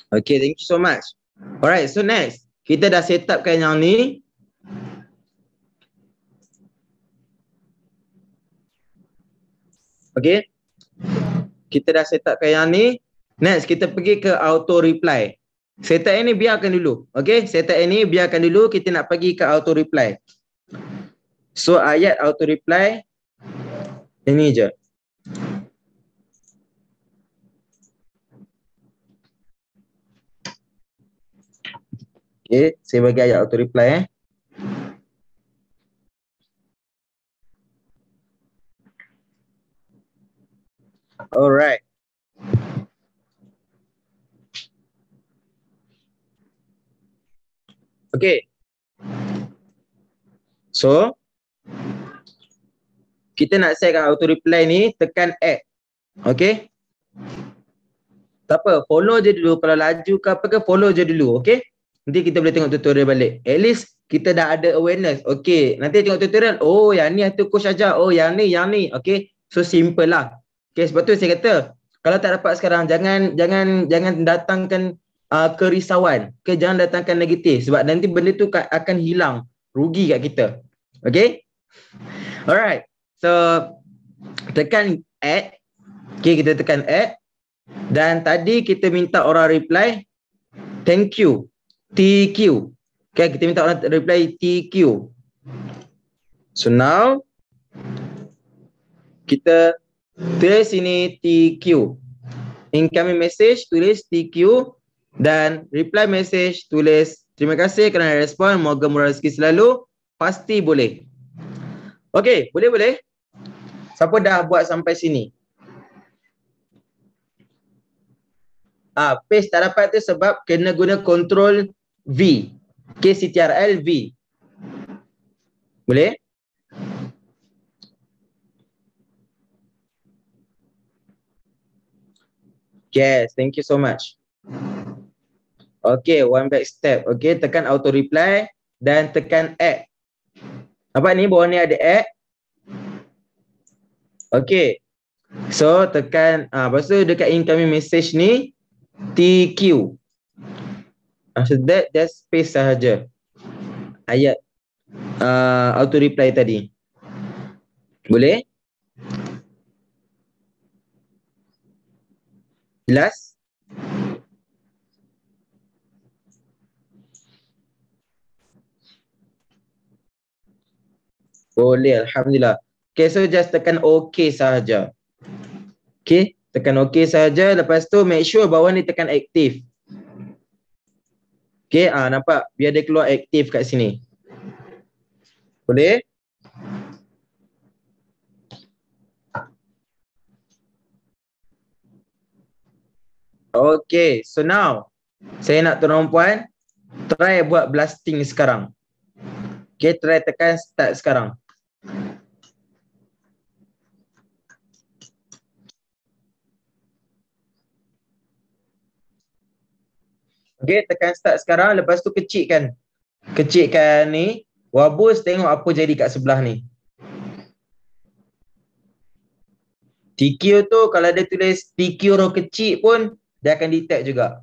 Okay, thank you so much. Alright, so next. Kita dah set upkan yang ni. Okay. Kita dah set upkan yang ni. Next, kita pergi ke auto reply. Setup ini biarkan dulu. Okey, setup ini biarkan dulu kita nak pergi ke auto reply. So ayat auto reply ini je. Okey, saya bagi ayat auto reply eh. Alright. Okay. So, kita nak setkan auto reply ni, tekan add. Okay. Tak apa, follow je dulu. Kalau laju ke apa ke, follow je dulu. Okay. Nanti kita boleh tengok tutorial balik. At least, kita dah ada awareness. Okay. Nanti tengok tutorial. Oh, yang ni tu coach ajar. Oh, yang ni, yang ni. Okay. So, simple lah. Okay. Sebab tu saya kata, kalau tak dapat sekarang, jangan, jangan, jangan datangkan uh, kerisauan. Okay, jangan datangkan negatif sebab nanti benda tu akan hilang, rugi kat kita. Okay? Alright. So, tekan add. Okay, kita tekan add. Dan tadi kita minta orang reply, thank you. TQ. Okay, kita minta orang reply TQ. So now, kita tulis sini TQ. Incoming message tulis TQ. Dan reply message tulis terima kasih kerana respon. Moga murah rezeki selalu. Pasti boleh. Okey, boleh-boleh? Siapa dah buat sampai sini? Ah, page tak dapat tu sebab kena guna control V. KCTRL V. Boleh? Yes, thank you so much. Okay, one back step. Okay, tekan auto reply dan tekan add. Nampak ni bawah ni ada add. Okay. So, tekan. Ah, lepas tu dekat incoming message ni, TQ. After ah, that, just paste sahaja. Ayat uh, ah, auto reply tadi. Boleh? Jelas? Boleh, Alhamdulillah. Okay, so just tekan OK sahaja. Okay, tekan OK sahaja. Lepas tu make sure bawah ni tekan aktif. Okay, ah nampak? Biar dia keluar aktif kat sini. Boleh? Okay, so now saya nak tolong puan try buat blasting sekarang. Okay, try tekan start sekarang. Okay, tekan start sekarang. Lepas tu kecikkan. Kecikkan ni. Wabus tengok apa jadi kat sebelah ni. TQ tu kalau dia tulis TQ roh kecil pun dia akan detect juga.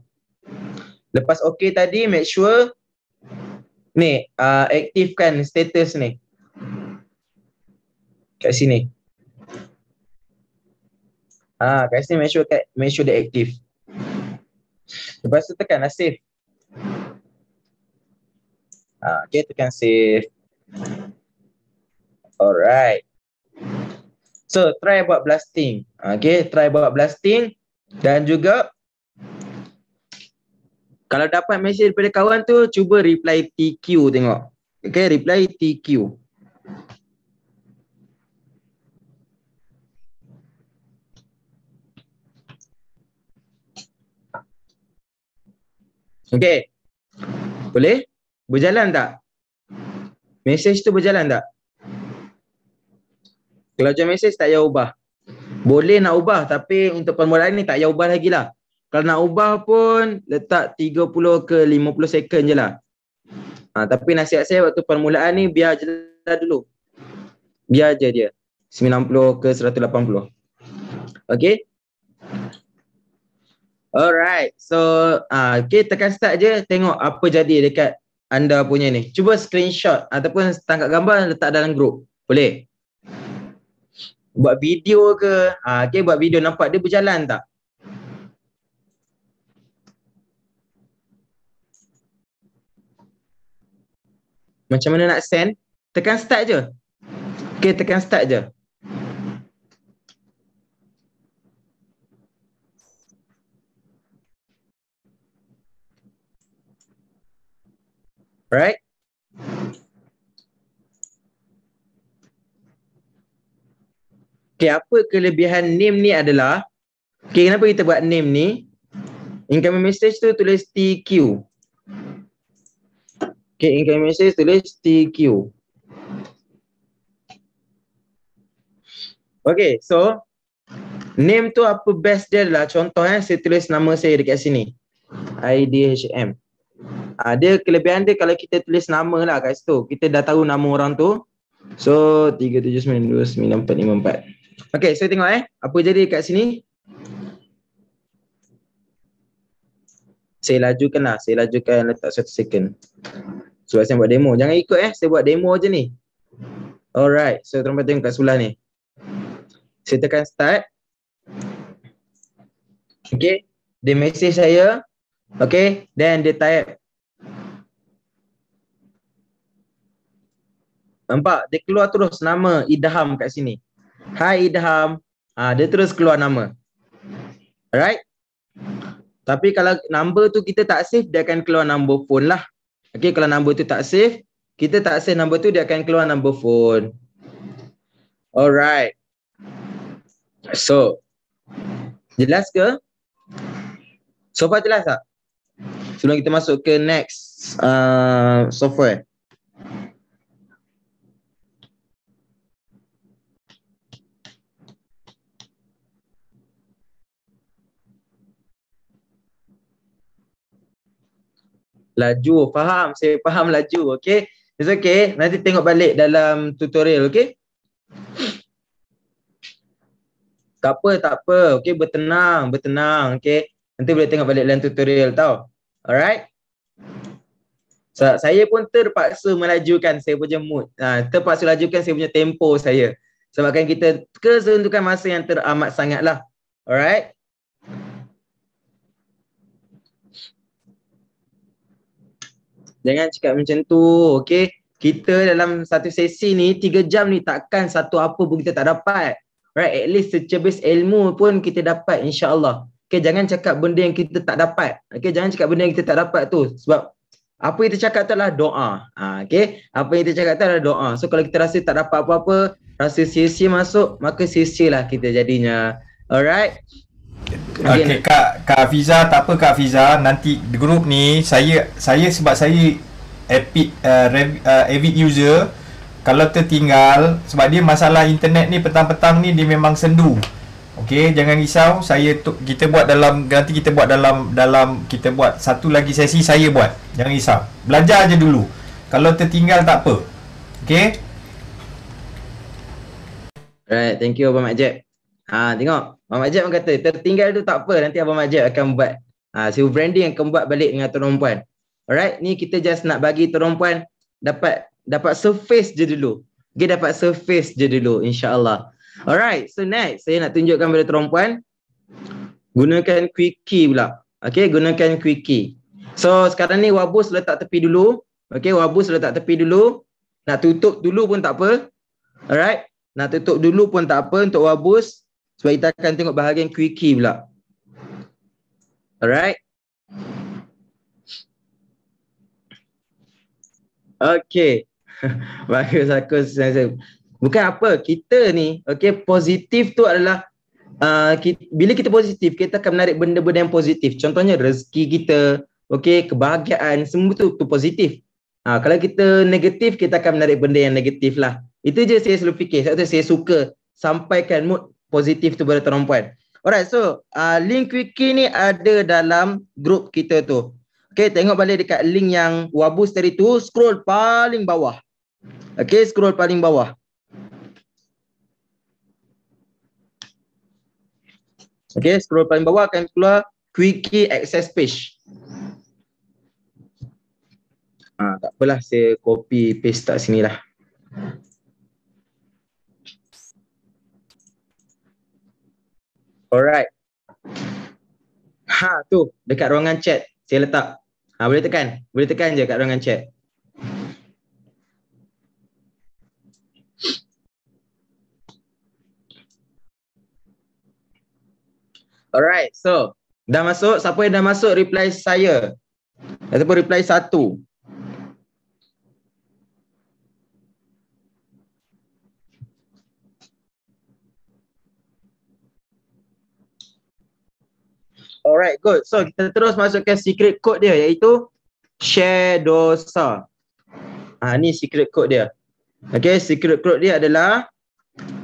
Lepas okay tadi make sure ni uh, aktifkan status ni kat sini. Ah, ha, kat sini make sure kat make sure dia aktif. Lepas tu tekan lah save. Ha, okay, tekan save. Alright. So, try buat blasting. Okay, try buat blasting. Dan juga, kalau dapat mesej daripada kawan tu, cuba reply TQ tengok. Okay, reply TQ. Okay, Boleh? Berjalan tak? Message tu berjalan tak? Kalau macam message tak payah ubah. Boleh nak ubah tapi untuk permulaan ni tak payah ubah lagi lah. Kalau nak ubah pun letak 30 ke 50 second je lah. Ha, tapi nasihat saya waktu permulaan ni biar je lah dulu. Biar je dia. 90 ke 180. Okay. Alright, so uh, okay, tekan start je tengok apa jadi dekat anda punya ni. Cuba screenshot ataupun tangkap gambar letak dalam grup. Boleh? Buat video ke? Uh, okay, buat video nampak dia berjalan tak? Macam mana nak send? Tekan start je. Okay, tekan start je. right? Okay, apa kelebihan name ni adalah Okay, kenapa kita buat name ni? Incoming message tu tulis TQ Okay, incoming message tulis TQ Okay, so Name tu apa best dia adalah Contoh eh, saya tulis nama saya dekat sini IDHM Ha, dia kelebihan dia kalau kita tulis nama lah kat situ. Kita dah tahu nama orang tu. So 37929454. Okay so tengok eh. Apa jadi kat sini. Saya lajukan lah. Saya lajukan letak satu second. Sebab saya buat demo. Jangan ikut eh. Saya buat demo je ni. Alright. So terima tengok kat sebelah ni. Saya tekan start. Okay. Dia message saya. Okay, then dia type. Nampak? Dia keluar terus nama Idham kat sini. Hai Idham. Ha, dia terus keluar nama. Alright? Tapi kalau number tu kita tak save, dia akan keluar number phone lah. Okay, kalau number tu tak save, kita tak save number tu, dia akan keluar number phone. Alright. So, jelas ke? So far jelas tak? sebelum kita masuk ke next uh, software. Laju, faham. Saya faham laju, okay. It's okay. Nanti tengok balik dalam tutorial, okay. Tak apa, tak apa. Okay, bertenang, bertenang, okay. Nanti boleh tengok balik dalam tutorial tau. Alright. So, saya pun terpaksa melajukan saya punya mood. Ha, terpaksa lajukan saya punya tempo saya. Sebabkan kita kesentukan masa yang teramat sangatlah. Alright. Jangan cakap macam tu. Okay. Kita dalam satu sesi ni, tiga jam ni takkan satu apa pun kita tak dapat. Alright. At least secebis ilmu pun kita dapat insyaAllah. Okay, jangan cakap benda yang kita tak dapat. Okay, jangan cakap benda yang kita tak dapat tu. Sebab apa yang kita cakap tu adalah doa. Ha, okay, apa yang kita cakap tu adalah doa. So, kalau kita rasa tak dapat apa-apa, rasa sia-sia masuk, maka sia-sia lah kita jadinya. Alright? Okay, okay Kak, Kak Fiza, tak apa Kak Fiza. Nanti grup ni, saya saya sebab saya epic, uh, rev, uh, avid user, kalau tertinggal, sebab dia masalah internet ni petang-petang ni dia memang sendu. Okey, jangan risau. Saya tu, kita buat dalam nanti kita buat dalam dalam kita buat satu lagi sesi saya buat. Jangan risau. Belajar aja dulu. Kalau tertinggal tak apa. Okey. Alright, thank you Abang Majid. Ha, tengok. Abang Majid pun kata tertinggal tu tak apa. Nanti Abang Majid akan buat ha, silver branding akan buat balik dengan tuan perempuan. Alright, ni kita just nak bagi tuan perempuan dapat dapat surface je dulu. Dia dapat surface je dulu insya-Allah. Alright, so next saya nak tunjukkan kepada perempuan gunakan quickie pula. Okay, gunakan quickie. So sekarang ni wabus letak tepi dulu. Okay, wabus letak tepi dulu. Nak tutup dulu pun tak apa. Alright, nak tutup dulu pun tak apa untuk wabus. Sebab kita akan tengok bahagian quickie pula. Alright. Okay. Bagus aku saya bukan apa kita ni okey positif tu adalah uh, kita, bila kita positif kita akan menarik benda-benda yang positif contohnya rezeki kita okey kebahagiaan semua tu tu positif ha, kalau kita negatif kita akan menarik benda yang negatif lah itu je saya selalu fikir saya. tu saya suka sampaikan mood positif tu pada tuan puan alright so uh, link wiki ni ada dalam grup kita tu Okay, tengok balik dekat link yang Wabus tadi tu, scroll paling bawah. Okay, scroll paling bawah. Okay, scroll paling bawah akan keluar quick access page. Ah, tak apalah saya copy paste tak sini lah. Alright. Ha tu dekat ruangan chat saya letak. Ha, boleh tekan. Boleh tekan je kat ruangan chat. Alright, so dah masuk. Siapa yang dah masuk reply saya? Ataupun reply satu. Alright, good. So kita terus masukkan secret code dia iaitu share dosa. Ah ni secret code dia. Okay, secret code dia adalah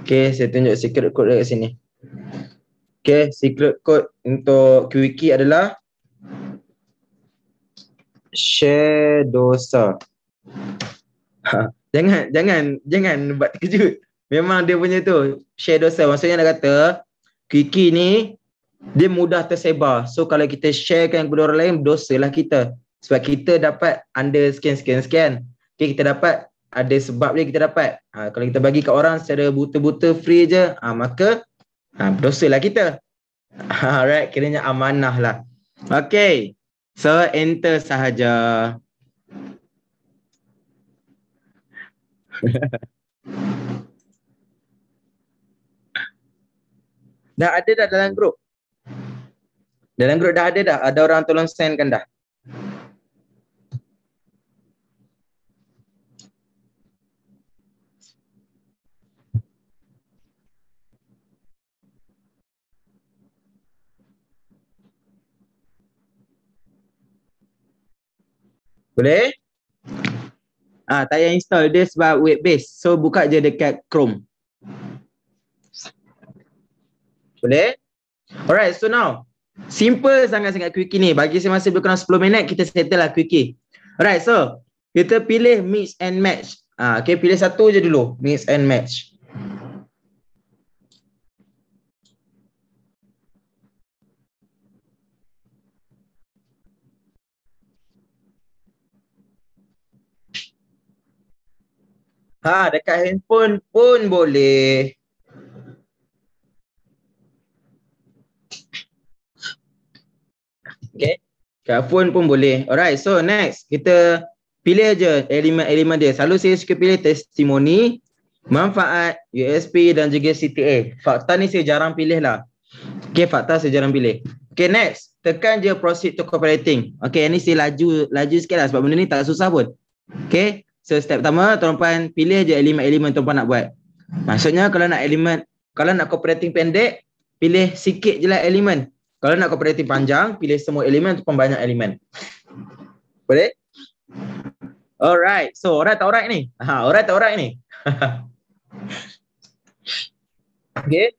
Okay, saya tunjuk secret code dia kat sini. Okay, secret code untuk QWiki adalah share dosa. Ha, jangan jangan jangan buat terkejut. Memang dia punya tu share dosa. Maksudnya nak kata QWiki ni dia mudah tersebar. So kalau kita sharekan kepada orang lain, dosa lah kita. Sebab kita dapat under scan scan scan. Okay, kita dapat ada sebab dia kita dapat. Ha, kalau kita bagi kat orang secara buta-buta free je, ha, maka ha, berdosa lah kita. Ha, alright, kiranya amanah lah. Okay, so enter sahaja. dah ada dah dalam grup? Dalam grup dah ada dah? Ada orang tolong sendkan dah? Boleh? Ah, tak payah install dia sebab web based. So buka je dekat Chrome. Boleh? Alright, so now simple sangat-sangat quick ni. Bagi saya masa lebih kurang 10 minit kita settle lah quickie. Alright, so kita pilih mix and match. Ah, okay, pilih satu je dulu, mix and match. Ha, dekat handphone pun boleh. Okay. Dekat phone pun boleh. Alright, so next. Kita pilih aja elemen-elemen dia. Selalu saya suka pilih testimoni, manfaat, USP dan juga CTA. Fakta ni saya jarang pilih lah. Okay, fakta saya jarang pilih. Okay, next. Tekan je proceed to copywriting. Okay, yang ni saya laju, laju sikit lah sebab benda ni tak susah pun. Okay, So step pertama tuan pilih je elemen-elemen tuan nak buat. Maksudnya kalau nak elemen kalau nak cooperating pendek pilih sikit je lah elemen. Kalau nak cooperating panjang pilih semua elemen ataupun banyak elemen. Boleh? Alright. So alright tak alright ni? Ha, alright tak alright ni? okay.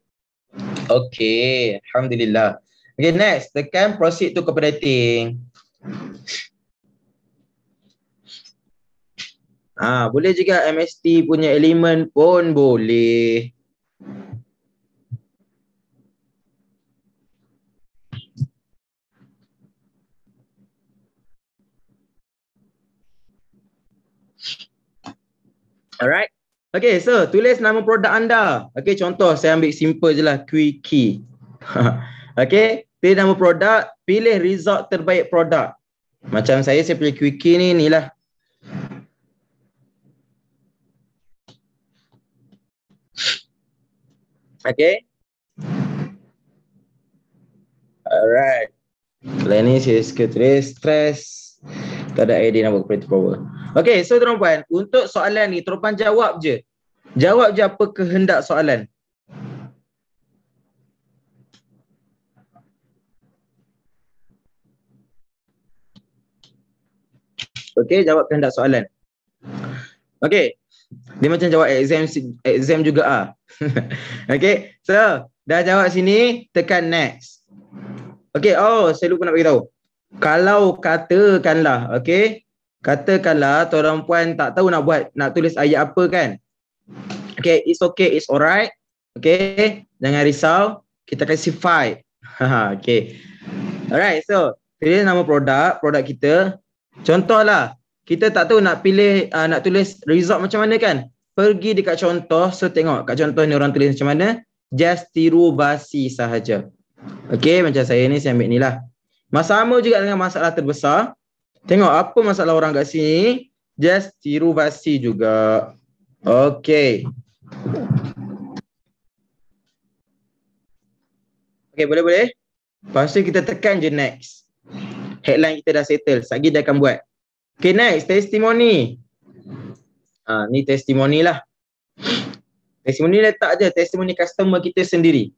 Okay. Alhamdulillah. Okay next. Tekan proceed to cooperating. Ha, boleh juga MST punya elemen pun boleh. Alright. Okay, so tulis nama produk anda. Okay, contoh saya ambil simple je lah, Quickie. okay, tulis nama produk, pilih result terbaik produk. Macam saya, saya pilih Quickie ni, ni lah. Okay. Alright. Lenis is kategori stress. Tak ada idea nak buat power. Okay, so tuan puan, untuk soalan ni, tuan jawab je. Jawab je apa kehendak soalan. Okay, jawab kehendak soalan. Okay, dia macam jawab exam exam juga ah. okay, so dah jawab sini, tekan next. Okay, oh saya lupa nak tahu. Kalau katakanlah, okay. Katakanlah orang puan tak tahu nak buat, nak tulis ayat apa kan. Okay, it's okay, it's alright. Okay, jangan risau. Kita kasi five. okay. Alright, so ini nama produk, produk kita. Contohlah, kita tak tahu nak pilih uh, nak tulis result macam mana kan pergi dekat contoh so tengok kat contoh ni orang tulis macam mana just tiru basi sahaja okey macam saya ni saya ambil ni lah sama juga dengan masalah terbesar tengok apa masalah orang kat sini just tiru basi juga okey okey boleh boleh Lepas kita tekan je next Headline kita dah settle Sagi dia akan buat Okay, next. Testimoni. Ha, ni testimoni lah. Testimoni letak je. Testimoni customer kita sendiri.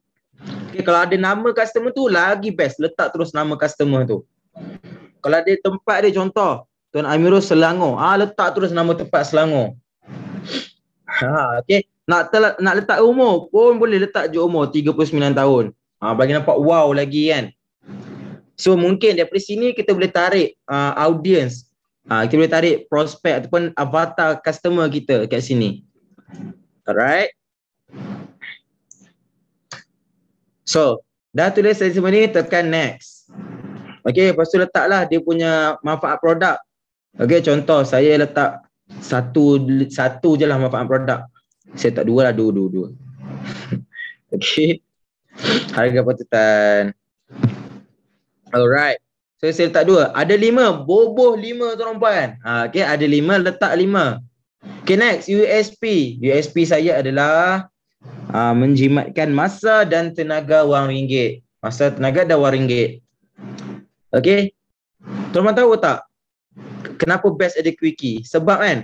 Okay, kalau ada nama customer tu, lagi best. Letak terus nama customer tu. Kalau ada tempat dia, contoh. Tuan Amirul Selangor. Ah, ha, letak terus nama tempat Selangor. Ha, okay. Nak, tel- nak letak umur pun boleh letak je umur 39 tahun. Ha, bagi nampak wow lagi kan. So mungkin daripada sini kita boleh tarik uh, audience uh, kita boleh tarik prospek ataupun avatar customer kita kat sini. Alright. So, dah tulis dari sini, tekan next. Okay, lepas tu letaklah dia punya manfaat produk. Okay, contoh saya letak satu satu je lah manfaat produk. Saya tak dua lah, dua, dua, dua. okay. Harga patutan. Alright. So saya letak dua. Ada lima. Boboh lima tuan puan. Ha, okay. Ada lima. Letak lima. Okay next. USP. USP saya adalah ha, menjimatkan masa dan tenaga wang ringgit. Masa tenaga dan wang ringgit. Okay. Tuan puan tahu tak? Kenapa best ada Quickie? Sebab kan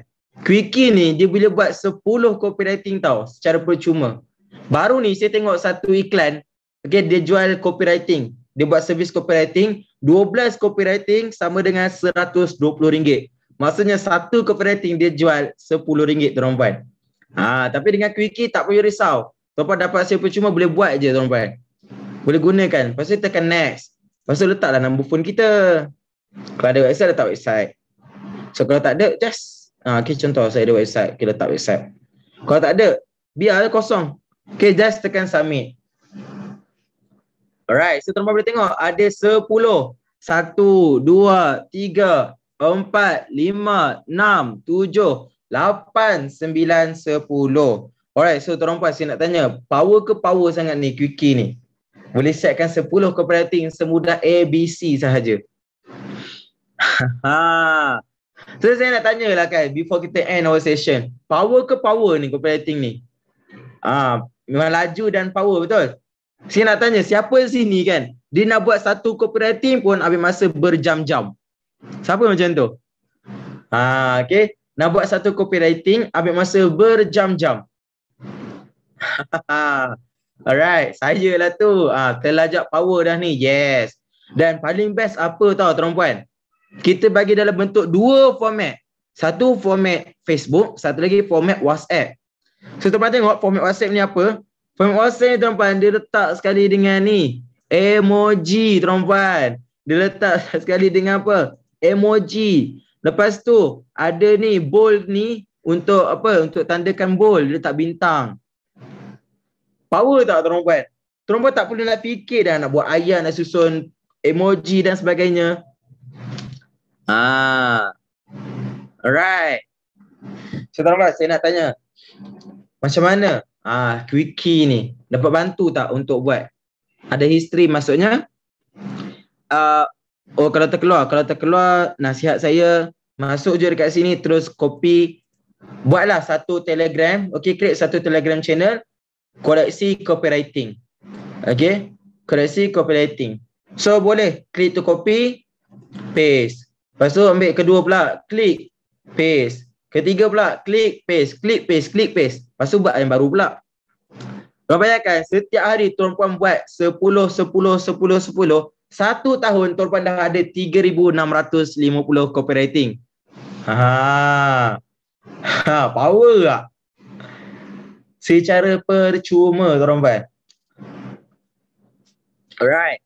Quickie ni dia boleh buat 10 copywriting tau secara percuma. Baru ni saya tengok satu iklan Okay, dia jual copywriting dia buat servis copywriting 12 copywriting sama dengan RM120 maksudnya satu copywriting dia jual RM10 tuan puan ha, tapi dengan quickie tak perlu risau tuan puan dapat siapa cuma boleh buat je tuan puan boleh gunakan lepas tekan next lepas tu letaklah number phone kita kalau ada website letak website so kalau tak ada just ha, okay, contoh saya ada website kita okay, letak website kalau tak ada biar kosong okay just tekan submit Alright, so tuan boleh tengok ada 10. 1, 2, 3, 4, 5, 6, 7, 8, 9, 10. Alright, so tuan puan saya nak tanya, power ke power sangat ni QK ni? Boleh siapkan 10 cooperating semudah A, B, C sahaja. Ha. so saya nak tanyalah kan, before kita end our session, power ke power ni cooperating ni? Ah, memang laju dan power betul? Saya nak tanya siapa sini kan dia nak buat satu kooperatif pun ambil masa berjam-jam. Siapa macam tu? Ha, okay. Nak buat satu copywriting ambil masa berjam-jam. Alright, saya lah tu. Ha, terlajak power dah ni. Yes. Dan paling best apa tau, tuan puan? Kita bagi dalam bentuk dua format. Satu format Facebook, satu lagi format WhatsApp. So, tuan tengok format WhatsApp ni apa? Fahim Hussein tuan puan dia letak sekali dengan ni emoji tuan puan dia letak sekali dengan apa emoji lepas tu ada ni bold ni untuk apa untuk tandakan bold dia letak bintang power tak tuan puan tuan puan tak perlu nak fikir dah nak buat ayat nak susun emoji dan sebagainya ah alright so tuan puan saya nak tanya macam mana ah quickie ni dapat bantu tak untuk buat ada history maksudnya ah uh, oh kalau terkeluar kalau terkeluar nasihat saya masuk je dekat sini terus copy buatlah satu telegram okey create satu telegram channel koreksi copywriting okey koreksi copywriting so boleh click to copy paste lepas tu ambil kedua pula klik paste ketiga pula klik paste klik paste klik paste Lepas tu buat yang baru pula. Kau bayangkan setiap hari tuan puan buat 10, 10, 10, 10. Satu tahun tuan puan dah ada 3,650 copywriting. Ha. Ha, power lah. Secara percuma tuan puan. Alright.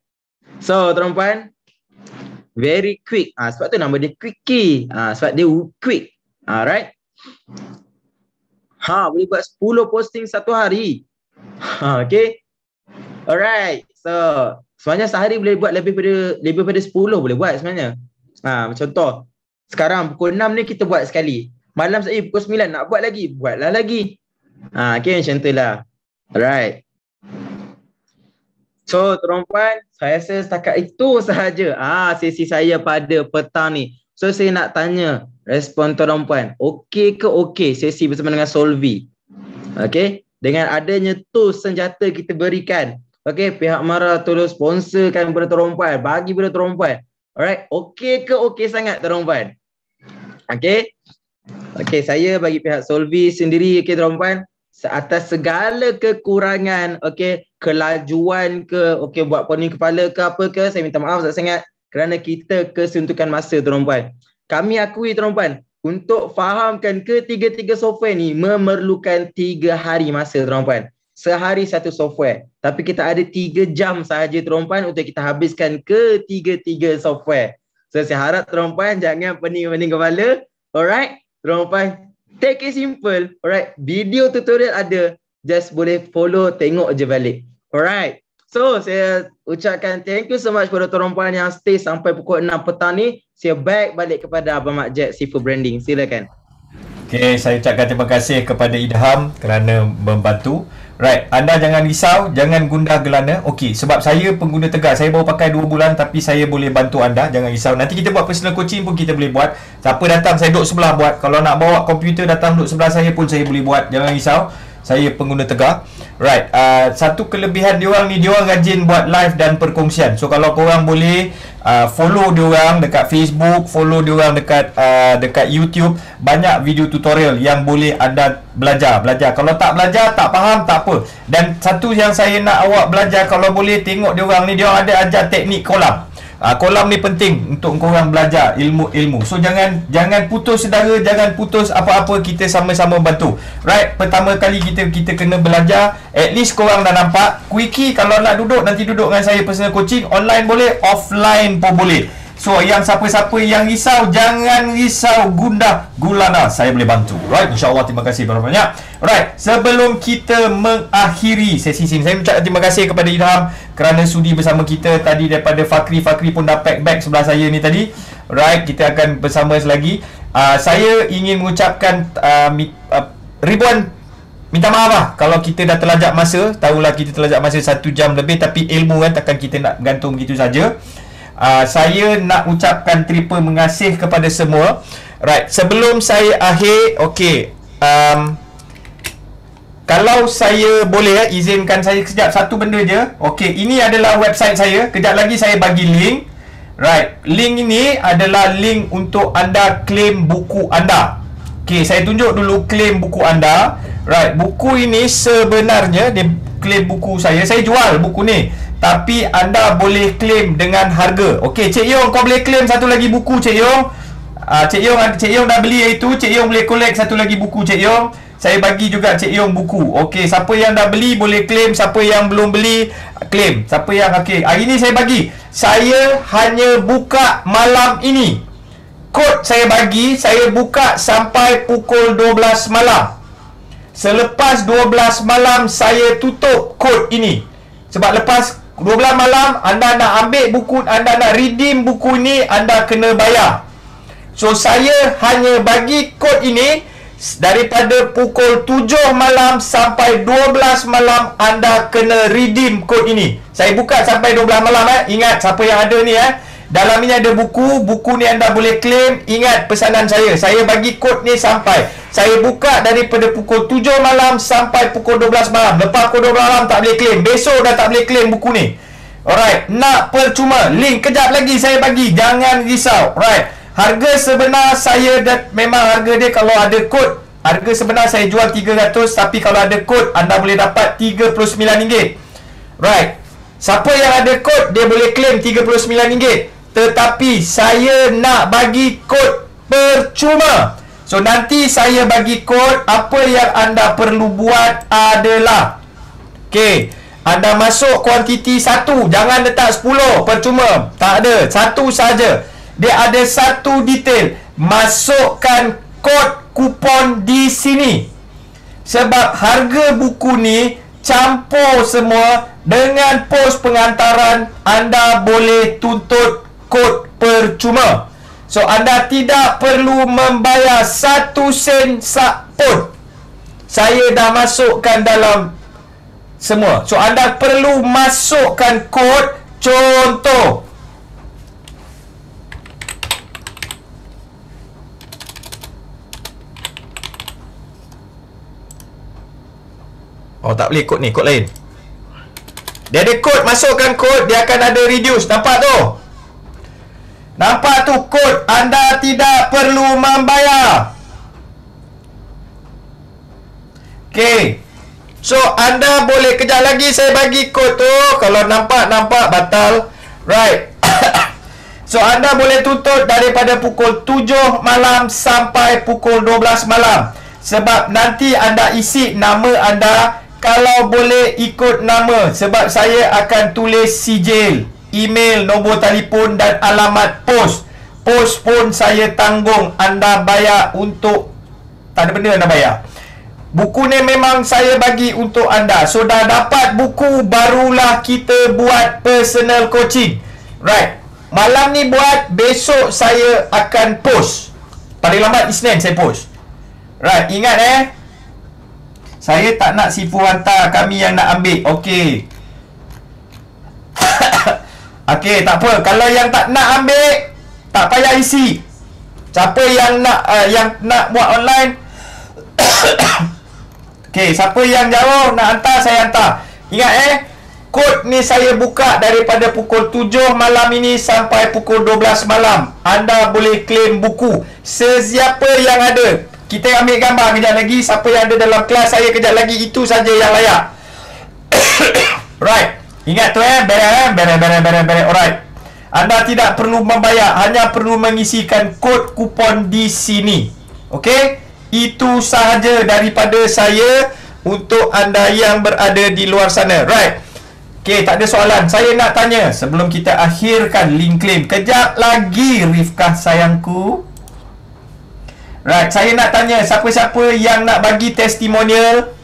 So tuan puan, very quick. Ah ha, sebab tu nama dia quickie. Ah ha, sebab dia quick. Alright. Ha, boleh buat 10 posting satu hari. Ha, okay. Alright. So, sebenarnya sehari boleh buat lebih pada lebih pada 10 boleh buat sebenarnya. Ha, macam contoh. Sekarang pukul 6 ni kita buat sekali. Malam saya pukul 9 nak buat lagi, buatlah lagi. Ha, okay macam tu lah. Alright. So, tuan-tuan, saya rasa setakat itu sahaja ah, sesi saya pada petang ni. So saya nak tanya respon tuan puan. Okey ke okey sesi bersama dengan Solvi? Okey, dengan adanya tu senjata kita berikan. Okey, pihak Mara tolong sponsorkan kepada tuan puan, bagi kepada tuan puan. Alright, okey ke okey sangat tuan puan? Okey. Okey, saya bagi pihak Solvi sendiri okey tuan puan, atas segala kekurangan, okey, kelajuan ke, okey buat pening kepala ke apa ke, saya minta maaf sangat. -sangat kerana kita kesuntukan masa tuan puan. Kami akui tuan puan untuk fahamkan ketiga-tiga software ni memerlukan tiga hari masa tuan puan. Sehari satu software. Tapi kita ada tiga jam sahaja tuan puan untuk kita habiskan ketiga-tiga software. So saya harap tuan puan jangan pening-pening kepala. Alright, tuan puan take it simple. Alright, video tutorial ada. Just boleh follow tengok je balik. Alright. So saya ucapkan thank you so much kepada tuan puan yang stay sampai pukul 6 petang ni. Saya back balik kepada Abang Mak Jack Seafood Branding. Silakan. Okay, saya ucapkan terima kasih kepada Idham kerana membantu. Right, anda jangan risau, jangan gundah gelana. Okey, sebab saya pengguna tegak. Saya baru pakai 2 bulan tapi saya boleh bantu anda. Jangan risau. Nanti kita buat personal coaching pun kita boleh buat. Siapa datang saya duduk sebelah buat. Kalau nak bawa komputer datang duduk sebelah saya pun saya boleh buat. Jangan risau saya pengguna tegar right uh, satu kelebihan diorang ni diorang rajin buat live dan perkongsian so kalau korang boleh uh, follow diorang dekat Facebook follow diorang dekat uh, dekat YouTube banyak video tutorial yang boleh anda belajar belajar kalau tak belajar tak faham tak apa dan satu yang saya nak awak belajar kalau boleh tengok diorang ni diorang ada ajar teknik kolam uh, kolam ni penting untuk korang belajar ilmu-ilmu so jangan jangan putus sedara jangan putus apa-apa kita sama-sama bantu right pertama kali kita kita kena belajar at least korang dah nampak quickie kalau nak duduk nanti duduk dengan saya personal coaching online boleh offline pun boleh So yang siapa-siapa yang risau Jangan risau gunda Gulana Saya boleh bantu Right InsyaAllah terima kasih banyak-banyak Right Sebelum kita mengakhiri sesi ini Saya ucapkan terima kasih kepada Ilham Kerana sudi bersama kita tadi Daripada Fakri Fakri pun dah pack bag sebelah saya ni tadi Right Kita akan bersama lagi uh, ah, Saya ingin mengucapkan uh, mi, uh, Ribuan Minta maaf lah Kalau kita dah terlajak masa Tahulah kita terlajak masa satu jam lebih Tapi ilmu kan takkan kita nak gantung begitu saja Ah, saya nak ucapkan terima mengasih kepada semua. Right, sebelum saya akhir, okey. Um kalau saya boleh eh, izinkan saya sekejap satu benda je. Okey, ini adalah website saya. Kejap lagi saya bagi link. Right, link ini adalah link untuk anda claim buku anda. Okey, saya tunjuk dulu claim buku anda. Right, buku ini sebenarnya dia claim buku saya Saya jual buku ni Tapi anda boleh claim dengan harga Okey, Cik Yong kau boleh claim satu lagi buku Cik Yong uh, Cik Yong Cik Yong dah beli iaitu Cik Yong boleh collect satu lagi buku Cik Yong Saya bagi juga Cik Yong buku Okey, siapa yang dah beli boleh claim Siapa yang belum beli claim Siapa yang okey. Hari ni saya bagi Saya hanya buka malam ini Kod saya bagi Saya buka sampai pukul 12 malam Selepas 12 malam saya tutup kod ini Sebab lepas 12 malam anda nak ambil buku Anda nak redeem buku ni anda kena bayar So saya hanya bagi kod ini Daripada pukul 7 malam sampai 12 malam Anda kena redeem kod ini Saya buka sampai 12 malam eh Ingat siapa yang ada ni eh dalam ini ada buku Buku ni anda boleh claim Ingat pesanan saya Saya bagi kod ni sampai Saya buka daripada pukul 7 malam Sampai pukul 12 malam Lepas pukul 12 malam tak boleh claim Besok dah tak boleh claim buku ni Alright Nak percuma Link kejap lagi saya bagi Jangan risau Alright Harga sebenar saya dah, Memang harga dia kalau ada kod Harga sebenar saya jual 300 Tapi kalau ada kod Anda boleh dapat RM39 Right Siapa yang ada kod Dia boleh claim RM39 tetapi saya nak bagi kod percuma. So nanti saya bagi kod apa yang anda perlu buat adalah okay, anda masuk kuantiti satu, jangan letak sepuluh, percuma. Tak ada, satu saja. Dia ada satu detail, masukkan kod kupon di sini. Sebab harga buku ni campur semua dengan pos pengantaran anda boleh tuntut kod percuma. So anda tidak perlu membayar satu sen sak pun. Saya dah masukkan dalam semua. So anda perlu masukkan kod contoh. Oh tak boleh kod ni, kod lain. Dia ada kod, masukkan kod, dia akan ada reduce. Nampak tu? cukup Anda tidak perlu membayar Okay So anda boleh kejap lagi saya bagi kod tu Kalau nampak, nampak batal Right So anda boleh tutup daripada pukul 7 malam sampai pukul 12 malam Sebab nanti anda isi nama anda Kalau boleh ikut nama Sebab saya akan tulis sijil Email, nombor telefon dan alamat post Pos pun saya tanggung Anda bayar untuk Tak ada benda anda bayar Buku ni memang saya bagi untuk anda So dah dapat buku Barulah kita buat personal coaching Right Malam ni buat Besok saya akan post Paling lambat Isnin saya post Right Ingat eh Saya tak nak sifu hantar Kami yang nak ambil Okay Okay tak apa Kalau yang tak nak ambil tak payah isi siapa yang nak uh, yang nak buat online okey siapa yang jauh nak hantar saya hantar ingat eh kod ni saya buka daripada pukul 7 malam ini sampai pukul 12 malam anda boleh claim buku sesiapa yang ada kita ambil gambar kejap lagi siapa yang ada dalam kelas saya kejap lagi itu saja yang layak right ingat tu eh beres eh beres beres beres alright anda tidak perlu membayar, hanya perlu mengisikan kod kupon di sini. Okey? Itu sahaja daripada saya untuk anda yang berada di luar sana. Right. Okey, tak ada soalan. Saya nak tanya sebelum kita akhirkan link claim. Kejap lagi Rifkah sayangku. Right, saya nak tanya siapa-siapa yang nak bagi testimonial.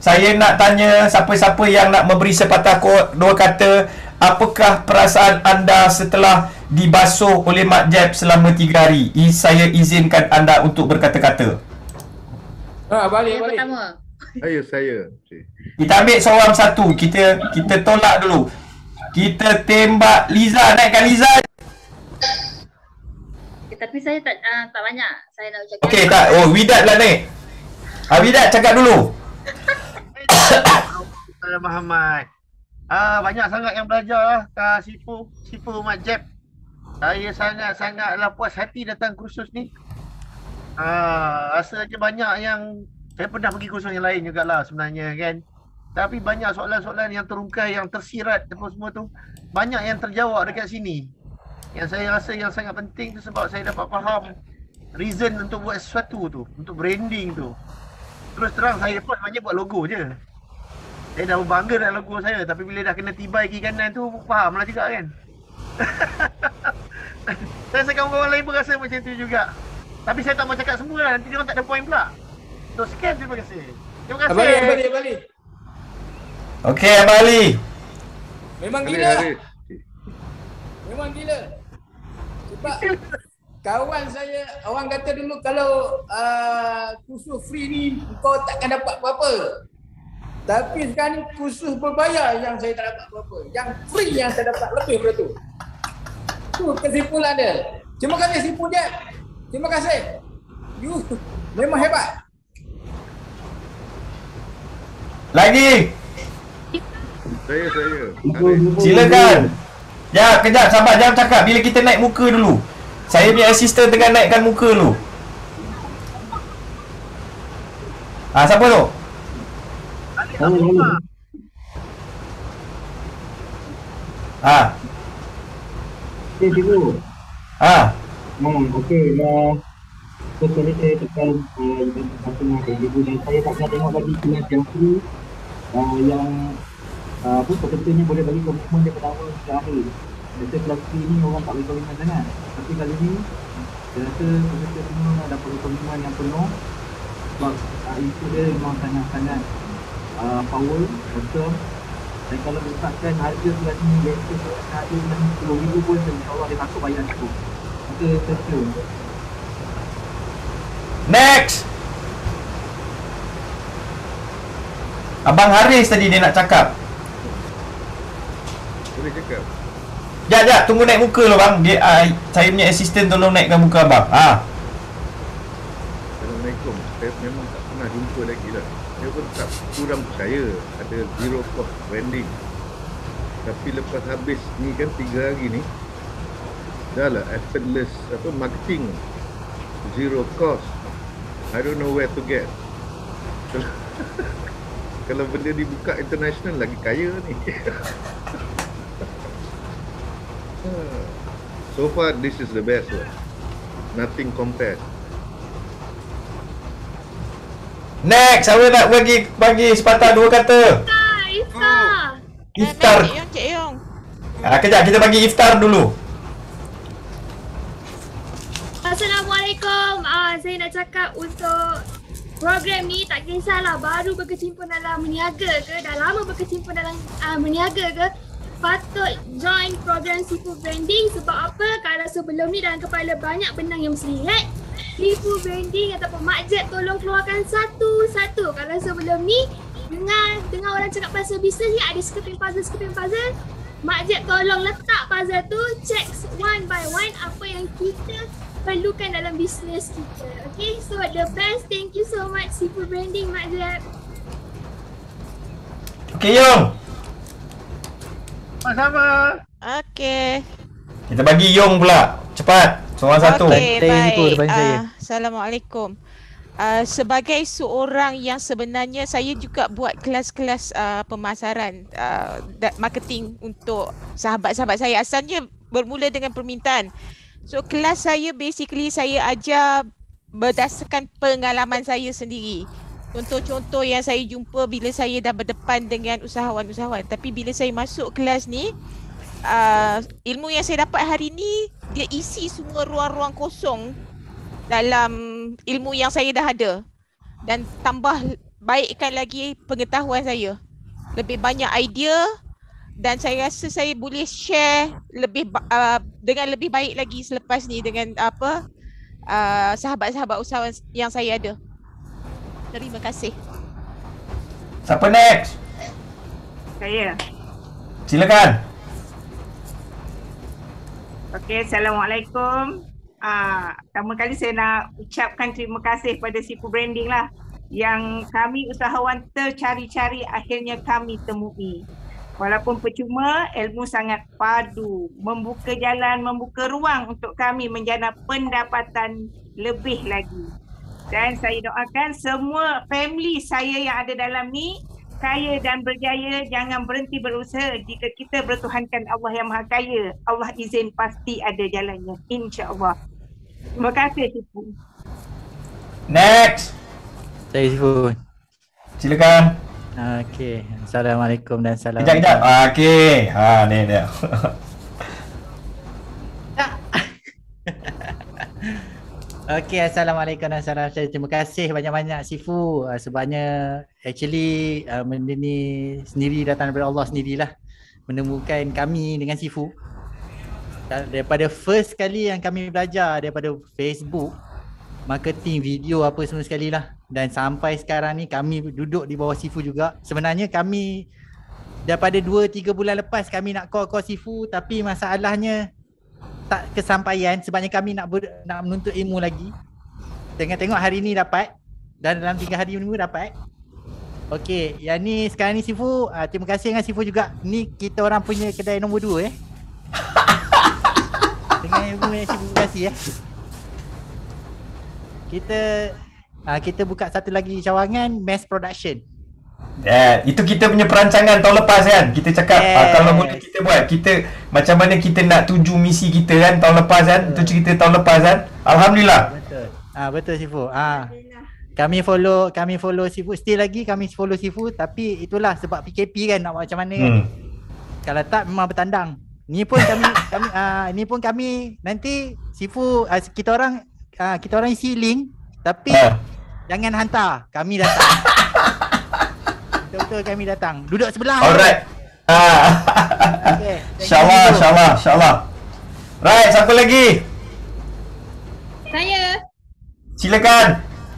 Saya nak tanya siapa-siapa yang nak memberi sepatah kod, dua kata apakah perasaan anda setelah dibasuh oleh Mat Jeb selama tiga hari? I, saya izinkan anda untuk berkata-kata. Ah, balik, balik. Yang pertama. Ayuh, saya, Okay. Kita ambil seorang satu. Kita kita tolak dulu. Kita tembak Liza. Naikkan Liza. Eh, tapi saya tak uh, tak banyak saya nak cakap. Okey tak. Oh, Widat lah ni. Ah, Widat cakap dulu. Kalau Muhammad. Ah banyak sangat yang belajar lah kat sifu Sipu Mat Jeb. Saya sangat-sangatlah puas hati datang kursus ni. Ah rasa je banyak yang saya pernah pergi kursus yang lain juga lah sebenarnya kan. Tapi banyak soalan-soalan yang terungkai, yang tersirat apa semua tu banyak yang terjawab dekat sini. Yang saya rasa yang sangat penting tu sebab saya dapat faham reason untuk buat sesuatu tu, untuk branding tu. Terus terang saya pun hanya buat logo je. Saya dah berbangga dengan logo saya Tapi bila dah kena tiba, kiri kanan tu Faham lah juga kan Saya rasa kawan-kawan lain pun rasa macam tu juga Tapi saya tak mau cakap semua lah Nanti dia orang tak ada point pula So scan terima kasih Terima kasih Abang Ali, Abang Ali, Abang Ali. Okay Abang Ali Memang gila Abang Ali. Memang gila Sebab kawan saya Orang kata dulu kalau uh, ah, Kursus free ni Kau takkan dapat apa-apa tapi sekarang ni khusus berbayar yang saya tak dapat apa Yang free yang saya dapat lebih daripada tu. Tu kesimpulan dia. Terima kasih Sipu Jeb. Terima kasih. You memang hebat. Lagi. Saya, saya. Silakan. Ya, kejap. Sabar. Jangan cakap. Bila kita naik muka dulu. Saya punya asisten tengah naikkan muka dulu. Ah, siapa tu? Ah. Ah. Okey, cikgu. Ah. Hmm, okey. Nah. So, sorry saya tekan uh, satu nama cikgu dan saya tak pernah tengok lagi kelas yang tu uh, eh, yang uh, apa, pekerjanya boleh bagi komitmen dia pertama sehari. Biasa kelas C ni orang tak boleh komitmen sangat. Tapi kali ni, saya rasa pekerja semua dapat komitmen yang penuh sebab uh, itu dia memang sangat-sangat uh, power motor dan kalau misalkan harga sudah tinggi yang itu harga dengan RM10,000 pun insyaAllah dia takut bayar cukup kita tertua next Abang Haris tadi dia nak cakap Boleh cakap Sekejap, sekejap. Tunggu naik muka lo bang. Dia, uh, saya punya asisten, tolong naikkan muka abang. Ha. kurang percaya ada zero cost branding tapi lepas habis ni kan tiga hari ni dah lah effortless apa marketing zero cost I don't know where to get kalau benda dibuka international lagi kaya ni so far this is the best one lah. nothing compare Next, saya nak bagi bagi sepatah dua kata. Iftar. Iftar. Oh. Ah, kejap kita bagi iftar dulu. Assalamualaikum. Ah, saya nak cakap untuk program ni tak kisahlah baru berkecimpung dalam meniaga ke dah lama berkecimpung dalam uh, meniaga ke patut join program Sifu Branding sebab apa kalau sebelum ni dalam kepala banyak benang yang berselerak Lipu branding ataupun Mak Jet tolong keluarkan satu-satu Kalau sebelum ni dengar, dengar orang cakap pasal bisnes ni ada skipping puzzle-skipping puzzle Mak Jet tolong letak puzzle tu check one by one apa yang kita perlukan dalam bisnes kita Okay so the best thank you so much Lipu branding Mak Jet Okay yo Sama-sama Okay kita bagi Yong pula. Cepat. Seorang okay, satu. Baik. Uh, Assalamualaikum. Uh, sebagai seorang yang sebenarnya saya juga buat kelas-kelas uh, pemasaran uh, marketing untuk sahabat-sahabat saya asalnya bermula dengan permintaan. So kelas saya basically saya ajar berdasarkan pengalaman saya sendiri. Contoh-contoh yang saya jumpa bila saya dah berdepan dengan usahawan-usahawan tapi bila saya masuk kelas ni uh, ilmu yang saya dapat hari ni dia isi semua ruang-ruang kosong dalam ilmu yang saya dah ada dan tambah baikkan lagi pengetahuan saya. Lebih banyak idea dan saya rasa saya boleh share lebih uh, dengan lebih baik lagi selepas ni dengan apa uh, sahabat-sahabat usahawan yang saya ada. Terima kasih. Siapa next? Saya. Silakan. Okey, Assalamualaikum. Uh, pertama kali saya nak ucapkan terima kasih pada Sipu Branding lah yang kami usahawan tercari-cari akhirnya kami temui. Walaupun percuma, ilmu sangat padu. Membuka jalan, membuka ruang untuk kami menjana pendapatan lebih lagi. Dan saya doakan semua family saya yang ada dalam ni kaya dan berjaya jangan berhenti berusaha jika kita bertuhankan Allah yang maha kaya Allah izin pasti ada jalannya insyaAllah terima kasih Cipu next saya Cipu silakan Okay, Assalamualaikum dan salam Kejap, kejap, ah, okay Haa, ah, ni dia Okay, Assalamualaikum dan salam sejahtera. Terima kasih banyak-banyak Sifu uh, ah, sebabnya actually uh, benda ni sendiri datang daripada Allah sendirilah menemukan kami dengan Sifu. Daripada first kali yang kami belajar daripada Facebook marketing video apa semua sekali lah dan sampai sekarang ni kami duduk di bawah Sifu juga. Sebenarnya kami daripada 2 3 bulan lepas kami nak call call Sifu tapi masalahnya tak kesampaian sebabnya kami nak ber, nak menuntut ilmu lagi. Dengan tengok hari ni dapat dan dalam 3 hari ni dapat. Okey, yang ni sekarang ni Sifu, uh, terima kasih dengan Sifu juga. Ni kita orang punya kedai nombor 2 eh. dengan ilmu yang Sifu kasih eh. Kita uh, kita buka satu lagi cawangan mass production. Yeah, itu kita punya perancangan tahun lepas kan Kita cakap ah, yes. uh, kalau boleh kita buat Kita macam mana kita nak tuju misi kita kan tahun lepas kan Itu cerita tahun lepas kan Alhamdulillah Betul, ah, betul Sifu ah. Kami follow kami follow Sifu Still lagi kami follow Sifu Tapi itulah sebab PKP kan nak macam mana kan. hmm. Kalau tak memang bertandang Ni pun kami, kami ah ni pun kami nanti Sifu uh, kita orang uh, kita orang isi link tapi uh. jangan hantar kami datang Doktor kami datang. Duduk sebelah. Alright. InsyaAllah, insyaAllah, insyaAllah. Right, siapa lagi? Saya. Silakan.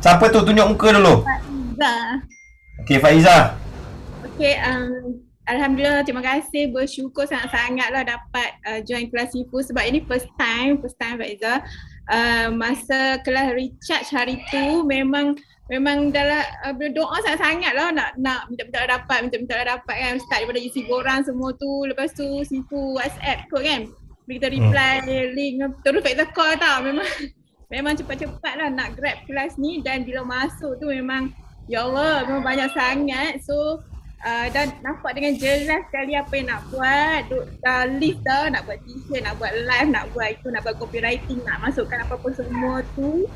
Siapa tu? Tunjuk muka dulu. Faiza. Okay, Faiza. Okay, um, Alhamdulillah, terima kasih. Bersyukur sangat-sangat lah dapat uh, join kelas Sifu sebab ini first time, first time Faiza. Uh, masa kelas recharge hari tu memang memang dalam uh, ah, doa sangat-sangat lah nak nak minta-minta lah dapat minta-minta lah dapat kan start daripada isi borang semua tu lepas tu sifu whatsapp kot kan kita hmm. reply hmm. link terus fake call tau memang memang cepat-cepat lah nak grab kelas ni dan bila masuk tu memang ya Allah memang banyak sangat so uh, ah, dan nampak dengan jelas sekali apa yang nak buat duk dah list dah nak buat t-shirt nak buat live nak buat itu nak buat copywriting nak masukkan apa-apa semua tu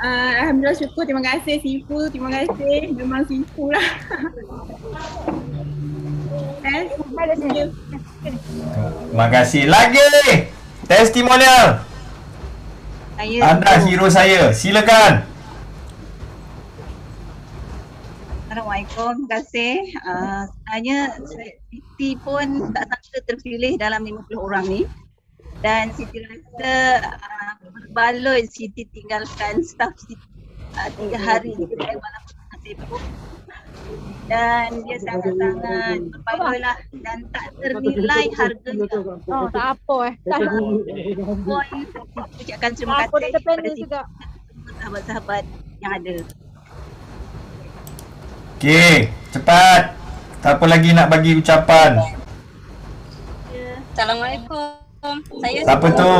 Uh, Alhamdulillah syukur. Terima kasih Sifu. Terima kasih. Memang Sifu lah. Eh, Terima kasih lagi. Testimonial. Anda hero saya. Silakan. Assalamualaikum. Terima kasih. Uh, sebenarnya Siti pun tak sangka terpilih dalam 50 orang ni dan Siti rasa uh, berbaloi Siti tinggalkan staff Siti uh, tiga hari di kan, malam dan dia sangat-sangat berbaloi lah dan tak ternilai harganya oh, tak apa eh tak apa ucapkan terima kasih kepada Siti juga. sahabat-sahabat yang ada Okay, cepat. Tak apa lagi nak bagi ucapan. Ya. Assalamualaikum. Saya Siapa tu?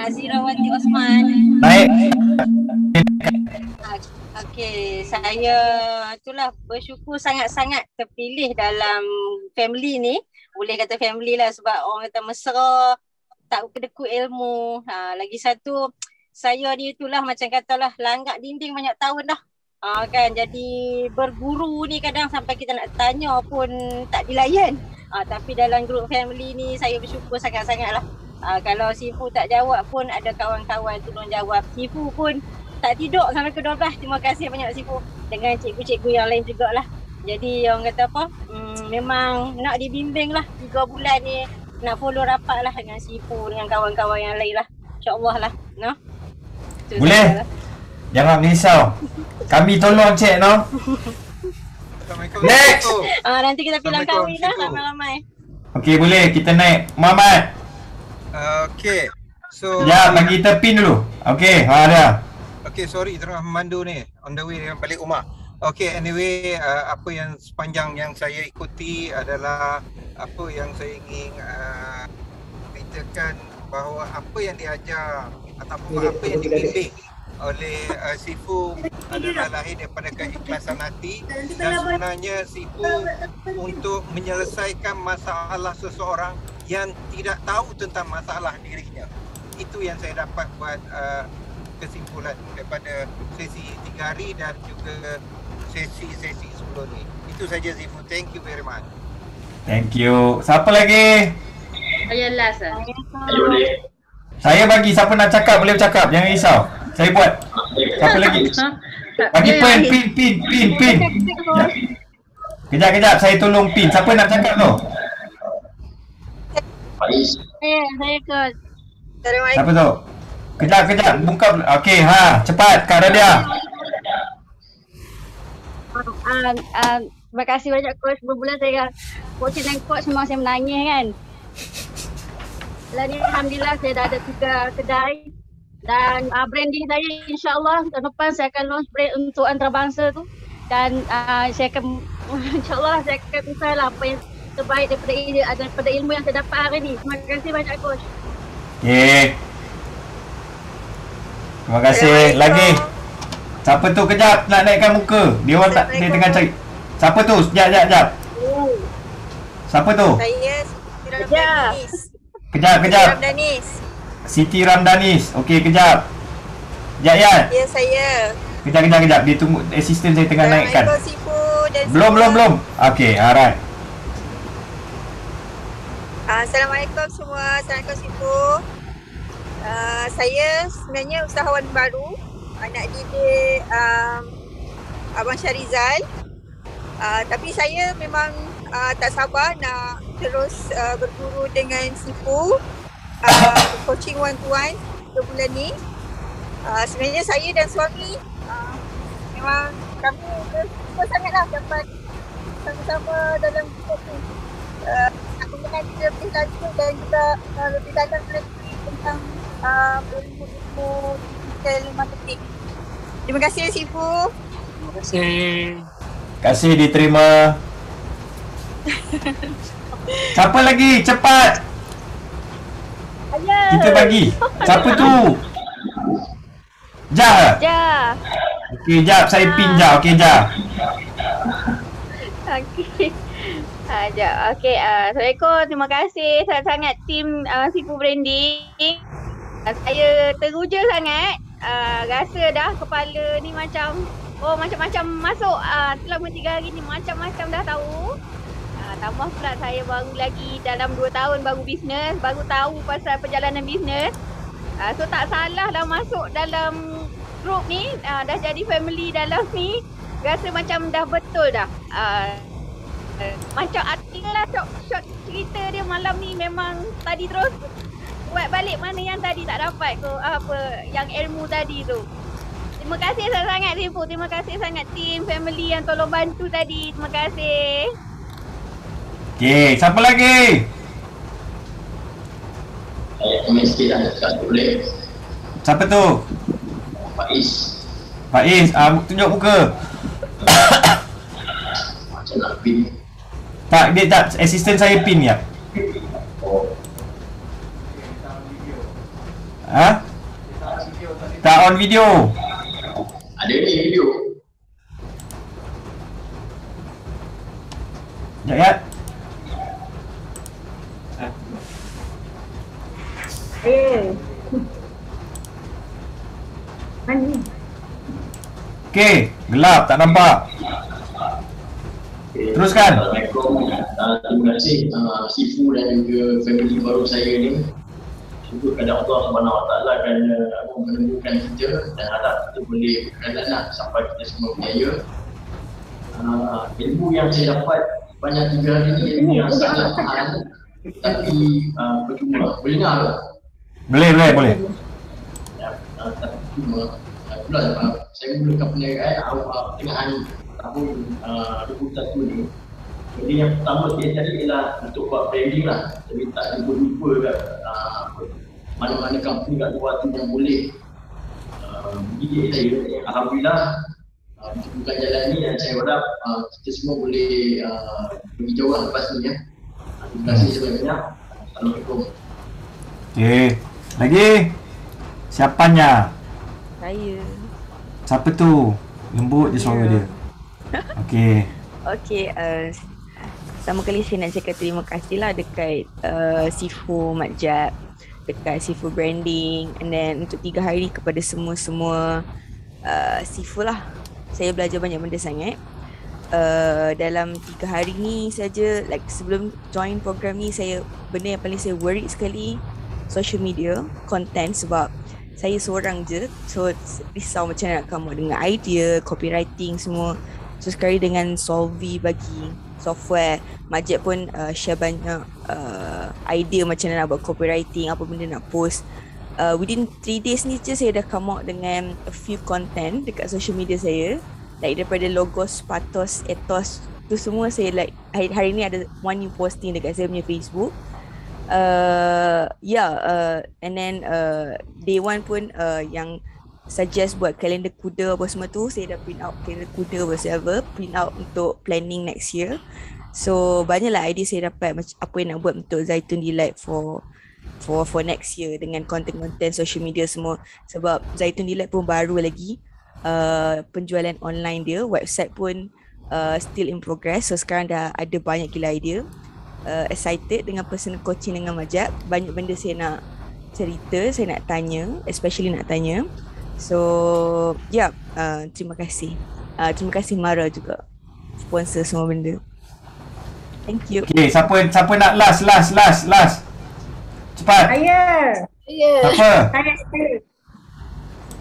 Azirawati Osman. Baik. Okey, saya itulah bersyukur sangat-sangat terpilih dalam family ni. Boleh kata family lah sebab orang kata mesra, tak kedekut ilmu. Ha, lagi satu, saya ni itulah macam katalah langgak dinding banyak tahun dah. Ha, kan, jadi berguru ni kadang sampai kita nak tanya pun tak dilayan uh, tapi dalam grup family ni saya bersyukur sangat-sangat lah uh, kalau sifu tak jawab pun ada kawan-kawan tolong jawab sifu pun tak tidur sampai ke 12 terima kasih banyak sifu dengan cikgu-cikgu yang lain juga lah. jadi orang kata apa hmm, memang nak dibimbing lah 3 bulan ni nak follow rapat lah dengan sifu dengan kawan-kawan yang lain lah insyaAllah lah no? boleh lah. Jangan risau. Kami tolong cek no? Next. Ah uh, nanti kita pilih kami dah lama ramai Okey boleh kita naik Muhammad. Uh, okey. So Ya, bagi kita pin dulu. Okey, ha dia. Okey, sorry tengah memandu ni on the way balik rumah. Okey, anyway uh, apa yang sepanjang yang saya ikuti adalah apa yang saya ingin uh, beritakan bahawa apa yang diajar ataupun apa yang dibimbing oleh uh, Sifu adalah lahir daripada keikhlasan hati dan sebenarnya Sifu untuk menyelesaikan masalah seseorang yang tidak tahu tentang masalah dirinya. Itu yang saya dapat buat uh, kesimpulan daripada sesi tiga hari dan juga sesi-sesi sebelum ini. Itu saja Sifu. Thank you very much. Thank you. Siapa lagi? Ayah Lasa. Ayah Lasa. Saya bagi siapa nak cakap boleh cakap jangan risau. Saya buat. Siapa lagi? Ha? Ha? Bagi pen pin pin pin pin. pin. Ya. Kejap kejap saya tolong pin. Siapa nak cakap tu? Saya saya ke. Siapa tu? Kejap kejap buka. Okey ha cepat Kak Radia. Um, um, terima kasih banyak coach berbulan saya coach dan coach semua saya menangis kan dan Alhamdulillah saya dah ada tiga kedai dan uh, branding saya insyaAllah tahun depan saya akan launch brand untuk antarabangsa tu dan uh, saya akan insyaAllah saya akan usah lah apa yang terbaik daripada, daripada ilmu yang saya dapat hari ni. Terima kasih banyak Coach. Okay. Terima kasih lagi. Siapa tu kejap nak naikkan muka? Dia orang tak dia tengah cari. Siapa tu? Sekejap, sekejap, sekejap. Oh. Siapa tu? Saya. Kejap. Kejap. Kejap, kejap. Siti Ramdanis. Siti Ramdanis. Okey, kejap. Kejap, Yan. Ya, saya. Kejap, kejap, kejap. Dia tunggu. Asisten eh, saya tengah Selamat naikkan. Assalamualaikum, Sifu. Dan belum, belum, belum. Okey, alright. Ah, Assalamualaikum semua. Assalamualaikum, Sifu. Uh, saya sebenarnya usahawan baru anak ah, didik um, Abang Syarizal uh, tapi saya memang uh, tak sabar nak terus uh, berguru dengan Sifu uh, coaching one to one ke bulan ni uh, sebenarnya saya dan suami uh, memang kami bersyukur sangatlah dapat sama-sama dalam grup ni uh, aku mengenali dia lebih lanjut dan juga uh, lebih dalam lagi tentang ilmu-ilmu uh, digital marketing Terima kasih Sifu Terima kasih Terima kasih diterima Siapa lagi? Cepat! Ayah. Kita bagi. Siapa tu? Jah! Jah! Okey, jap. Saya ah. pin Jah. Okey, Jah. Okey. Ha, ah, jap. Okey. Uh, Assalamualaikum. Terima kasih sangat-sangat tim uh, Sipu Branding. Uh, saya teruja sangat. Uh, rasa dah kepala ni macam Oh macam-macam masuk uh, selama tiga hari ni macam-macam dah tahu tambah pula saya baru lagi dalam 2 tahun baru bisnes baru tahu pasal perjalanan bisnes uh, so tak salah lah masuk dalam group ni uh, dah jadi family dalam ni rasa macam dah betul dah uh, macam artilah short, short cerita dia malam ni memang tadi terus buat balik mana yang tadi tak dapat tu apa yang ilmu tadi tu. Terima kasih sangat-sangat Rifu. Terima kasih sangat team family yang tolong bantu tadi. Terima kasih. Okey, siapa lagi? Saya komen sikit lah, tak boleh. Siapa tu? Faiz. Faiz, uh, tunjuk muka. Macam nak pin. Tak, dia tak, assistant saya pin ya. Oh. Ha? Tak on video. Tak on video. tak nampak. Okay. Teruskan. Assalamualaikum. Ah, terima kasih ah, sifu dan juga family baru saya ni. Syukur kepada Allah Subhanahu Wa Taala kerana aku menemukan kita dan harap kita boleh berjalanlah sampai kita semua berjaya. Uh, ilmu yang saya dapat banyak tiga hari ini ilmu yang sangat mahal tapi uh, percuma. Boleh dengar tak? Boleh, boleh, boleh. Ya, uh, tapi percuma. Uh, pula, saya menggunakan penyelidikan eh, awal pertengahan tahun eh, uh, 2021 ni jadi yang pertama dia cari ialah untuk buat branding lah jadi tak jumpa-jumpa kat uh, mana-mana company kat luar tu yang boleh uh, eh, jadi saya Alhamdulillah untuk uh, buka jalan ni dan saya harap uh, kita semua boleh uh, pergi jauh lah lepas ni ya terima hmm. kasih sebanyak Assalamualaikum Okay, lagi siapanya? Saya. Siapa tu? Lembut je suara yeah. dia. Ya. okey okay. Uh, sama kali saya nak cakap terima kasih lah dekat uh, Sifu Mat Jab, dekat Sifu Branding and then untuk tiga hari kepada semua-semua uh, Sifu lah. Saya belajar banyak benda sangat. Uh, dalam tiga hari ni saja like sebelum join program ni saya benda yang paling saya worried sekali social media content sebab saya seorang je so risau macam nak kamu dengan idea copywriting semua so sekali dengan Solvi bagi software Majid pun uh, share banyak uh, idea macam nak buat copywriting apa benda nak post uh, within 3 days ni je saya dah come up dengan a few content dekat social media saya like daripada logos patos etos tu semua saya like hari, hari ni ada one new posting dekat saya punya Facebook uh, yeah, uh, and then uh, day one pun uh, yang suggest buat kalender kuda apa semua tu, saya dah print out kalender kuda whatsoever, print out untuk planning next year. So banyaklah idea saya dapat macam apa yang nak buat untuk Zaitun Delight for for for next year dengan content-content social media semua sebab Zaitun Delight pun baru lagi uh, penjualan online dia website pun uh, still in progress so sekarang dah ada banyak gila idea uh, excited dengan personal coaching dengan Majak Banyak benda saya nak cerita, saya nak tanya, especially nak tanya. So, yeah, uh, terima kasih. Uh, terima kasih Mara juga sponsor semua benda. Thank you. Okay, siapa siapa nak last last last last. Cepat. Saya. Saya. Siapa? Saya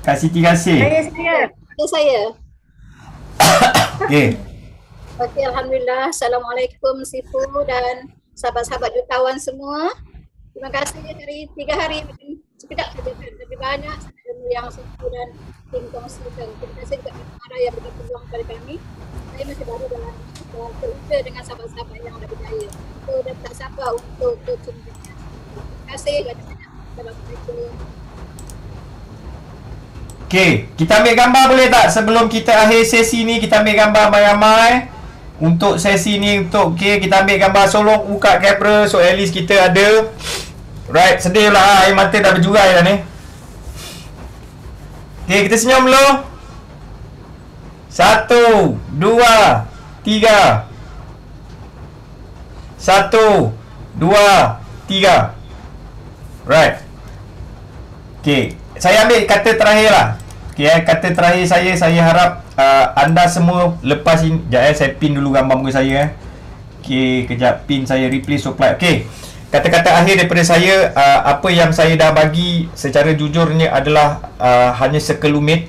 Kasih tiga kasih. Saya saya. Saya saya. Okay. Okey, Alhamdulillah. Assalamualaikum Sifu dan sahabat-sahabat jutawan semua. Terima kasih dari tiga hari sekedap saja, lebih banyak yang Sifu dan tim kongsi Terima kasih kepada para yang berikan peluang kepada kami. Saya masih baru dalam kerja dengan sahabat-sahabat yang ada berdaya. So, dan tak sabar untuk coaching Terima kasih banyak-banyak. Assalamualaikum. Okay, kita ambil gambar boleh tak sebelum kita akhir sesi ni kita ambil gambar ramai-ramai. Untuk sesi ni Untuk okay, kita ambil gambar solo, buka kamera So at least kita ada Right sedih lah Air mata dah berjurai lah ni Okay kita senyum dulu Satu Dua Tiga Satu Dua Tiga Right Okay Saya ambil kata terakhir lah Okay, eh, kata terakhir saya Saya harap uh, anda semua Lepas ini Sekejap eh, saya pin dulu gambar muka saya eh. Okay kejap pin saya replace supply Okay kata-kata akhir daripada saya uh, Apa yang saya dah bagi Secara jujurnya adalah uh, Hanya sekelumit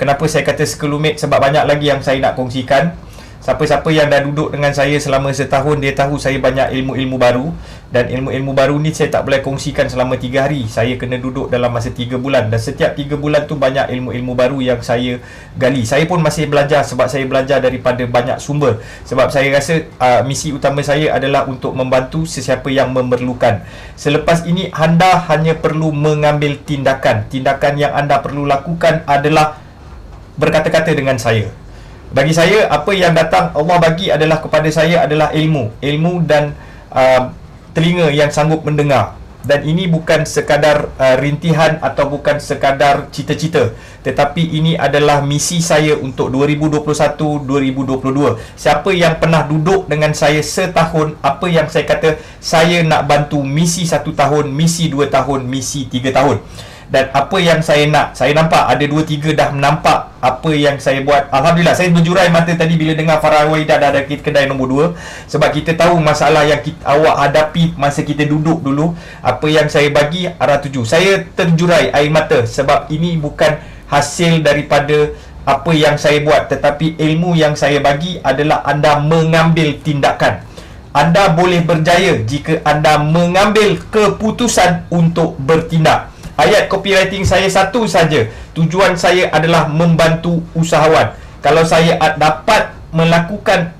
Kenapa saya kata sekelumit Sebab banyak lagi yang saya nak kongsikan Siapa-siapa yang dah duduk dengan saya selama setahun Dia tahu saya banyak ilmu-ilmu baru dan ilmu-ilmu baru ni saya tak boleh kongsikan selama 3 hari. Saya kena duduk dalam masa 3 bulan dan setiap 3 bulan tu banyak ilmu-ilmu baru yang saya gali. Saya pun masih belajar sebab saya belajar daripada banyak sumber. Sebab saya rasa uh, misi utama saya adalah untuk membantu sesiapa yang memerlukan. Selepas ini anda hanya perlu mengambil tindakan. Tindakan yang anda perlu lakukan adalah berkata-kata dengan saya. Bagi saya apa yang datang Allah bagi adalah kepada saya adalah ilmu, ilmu dan uh, telinga yang sanggup mendengar dan ini bukan sekadar uh, rintihan atau bukan sekadar cita-cita tetapi ini adalah misi saya untuk 2021 2022 siapa yang pernah duduk dengan saya setahun apa yang saya kata saya nak bantu misi satu tahun misi dua tahun misi tiga tahun dan apa yang saya nak saya nampak ada dua tiga dah nampak apa yang saya buat alhamdulillah saya menjurai mata tadi bila dengar Farah Waidah dah ada kedai nombor dua sebab kita tahu masalah yang kita, awak hadapi masa kita duduk dulu apa yang saya bagi arah tuju saya terjurai air mata sebab ini bukan hasil daripada apa yang saya buat tetapi ilmu yang saya bagi adalah anda mengambil tindakan anda boleh berjaya jika anda mengambil keputusan untuk bertindak. Ayat copywriting saya satu saja. Tujuan saya adalah membantu usahawan. Kalau saya dapat melakukan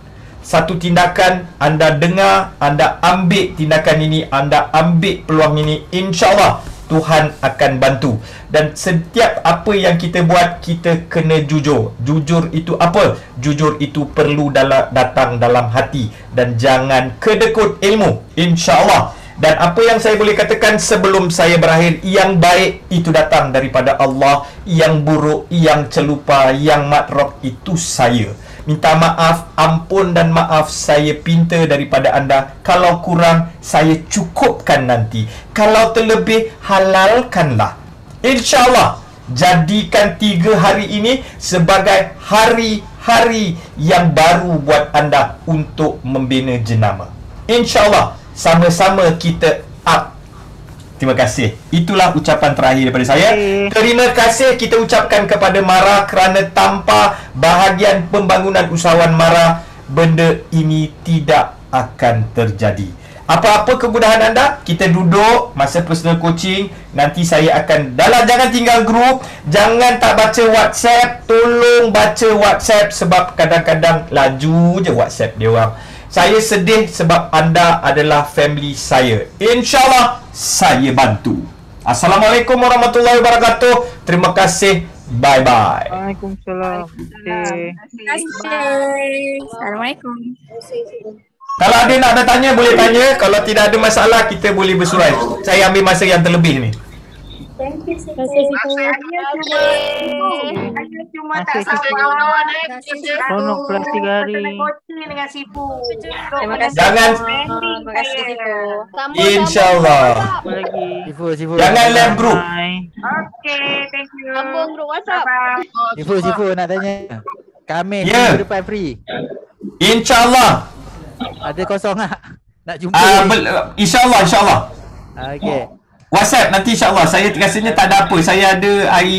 satu tindakan, anda dengar, anda ambil tindakan ini, anda ambil peluang ini, insyaAllah Tuhan akan bantu. Dan setiap apa yang kita buat, kita kena jujur. Jujur itu apa? Jujur itu perlu dalam, datang dalam hati. Dan jangan kedekut ilmu. InsyaAllah. Dan apa yang saya boleh katakan sebelum saya berakhir Yang baik itu datang daripada Allah Yang buruk, yang celupa, yang matrok itu saya Minta maaf, ampun dan maaf saya pinta daripada anda Kalau kurang, saya cukupkan nanti Kalau terlebih, halalkanlah InsyaAllah Jadikan tiga hari ini sebagai hari-hari yang baru buat anda untuk membina jenama. InsyaAllah sama-sama kita up Terima kasih Itulah ucapan terakhir daripada saya hey. Terima kasih kita ucapkan kepada Mara Kerana tanpa bahagian pembangunan usahawan Mara Benda ini tidak akan terjadi Apa-apa kemudahan anda Kita duduk masa personal coaching Nanti saya akan Dalam jangan tinggal grup Jangan tak baca whatsapp Tolong baca whatsapp Sebab kadang-kadang laju je whatsapp dia orang saya sedih sebab anda adalah family saya. InsyaAllah, saya bantu. Assalamualaikum warahmatullahi wabarakatuh. Terima kasih. Bye-bye. Waalaikumsalam. Terima kasih. Assalamualaikum. Kalau ada nak ada tanya, boleh tanya. Kalau tidak ada masalah, kita boleh bersurai. Saya ambil masa yang terlebih ni. Thank you, Sipu. Terima kasih, Sipu. Terima kasih, Sipu. Terima kasih, Sipu. Jangan. Terima kasih, Sipu. InsyaAllah. Sipu, Sipu. Jangan lem bro. Okay, thank you. Sambung bro, what's up? Sipu, Sipu nak tanya. Kami, yeah. depan free. InsyaAllah. Ada kosong tak? Nak jumpa? Uh, InsyaAllah, insyaAllah. Okay. WhatsApp nanti insyaAllah Saya rasanya tak ada apa Saya ada hari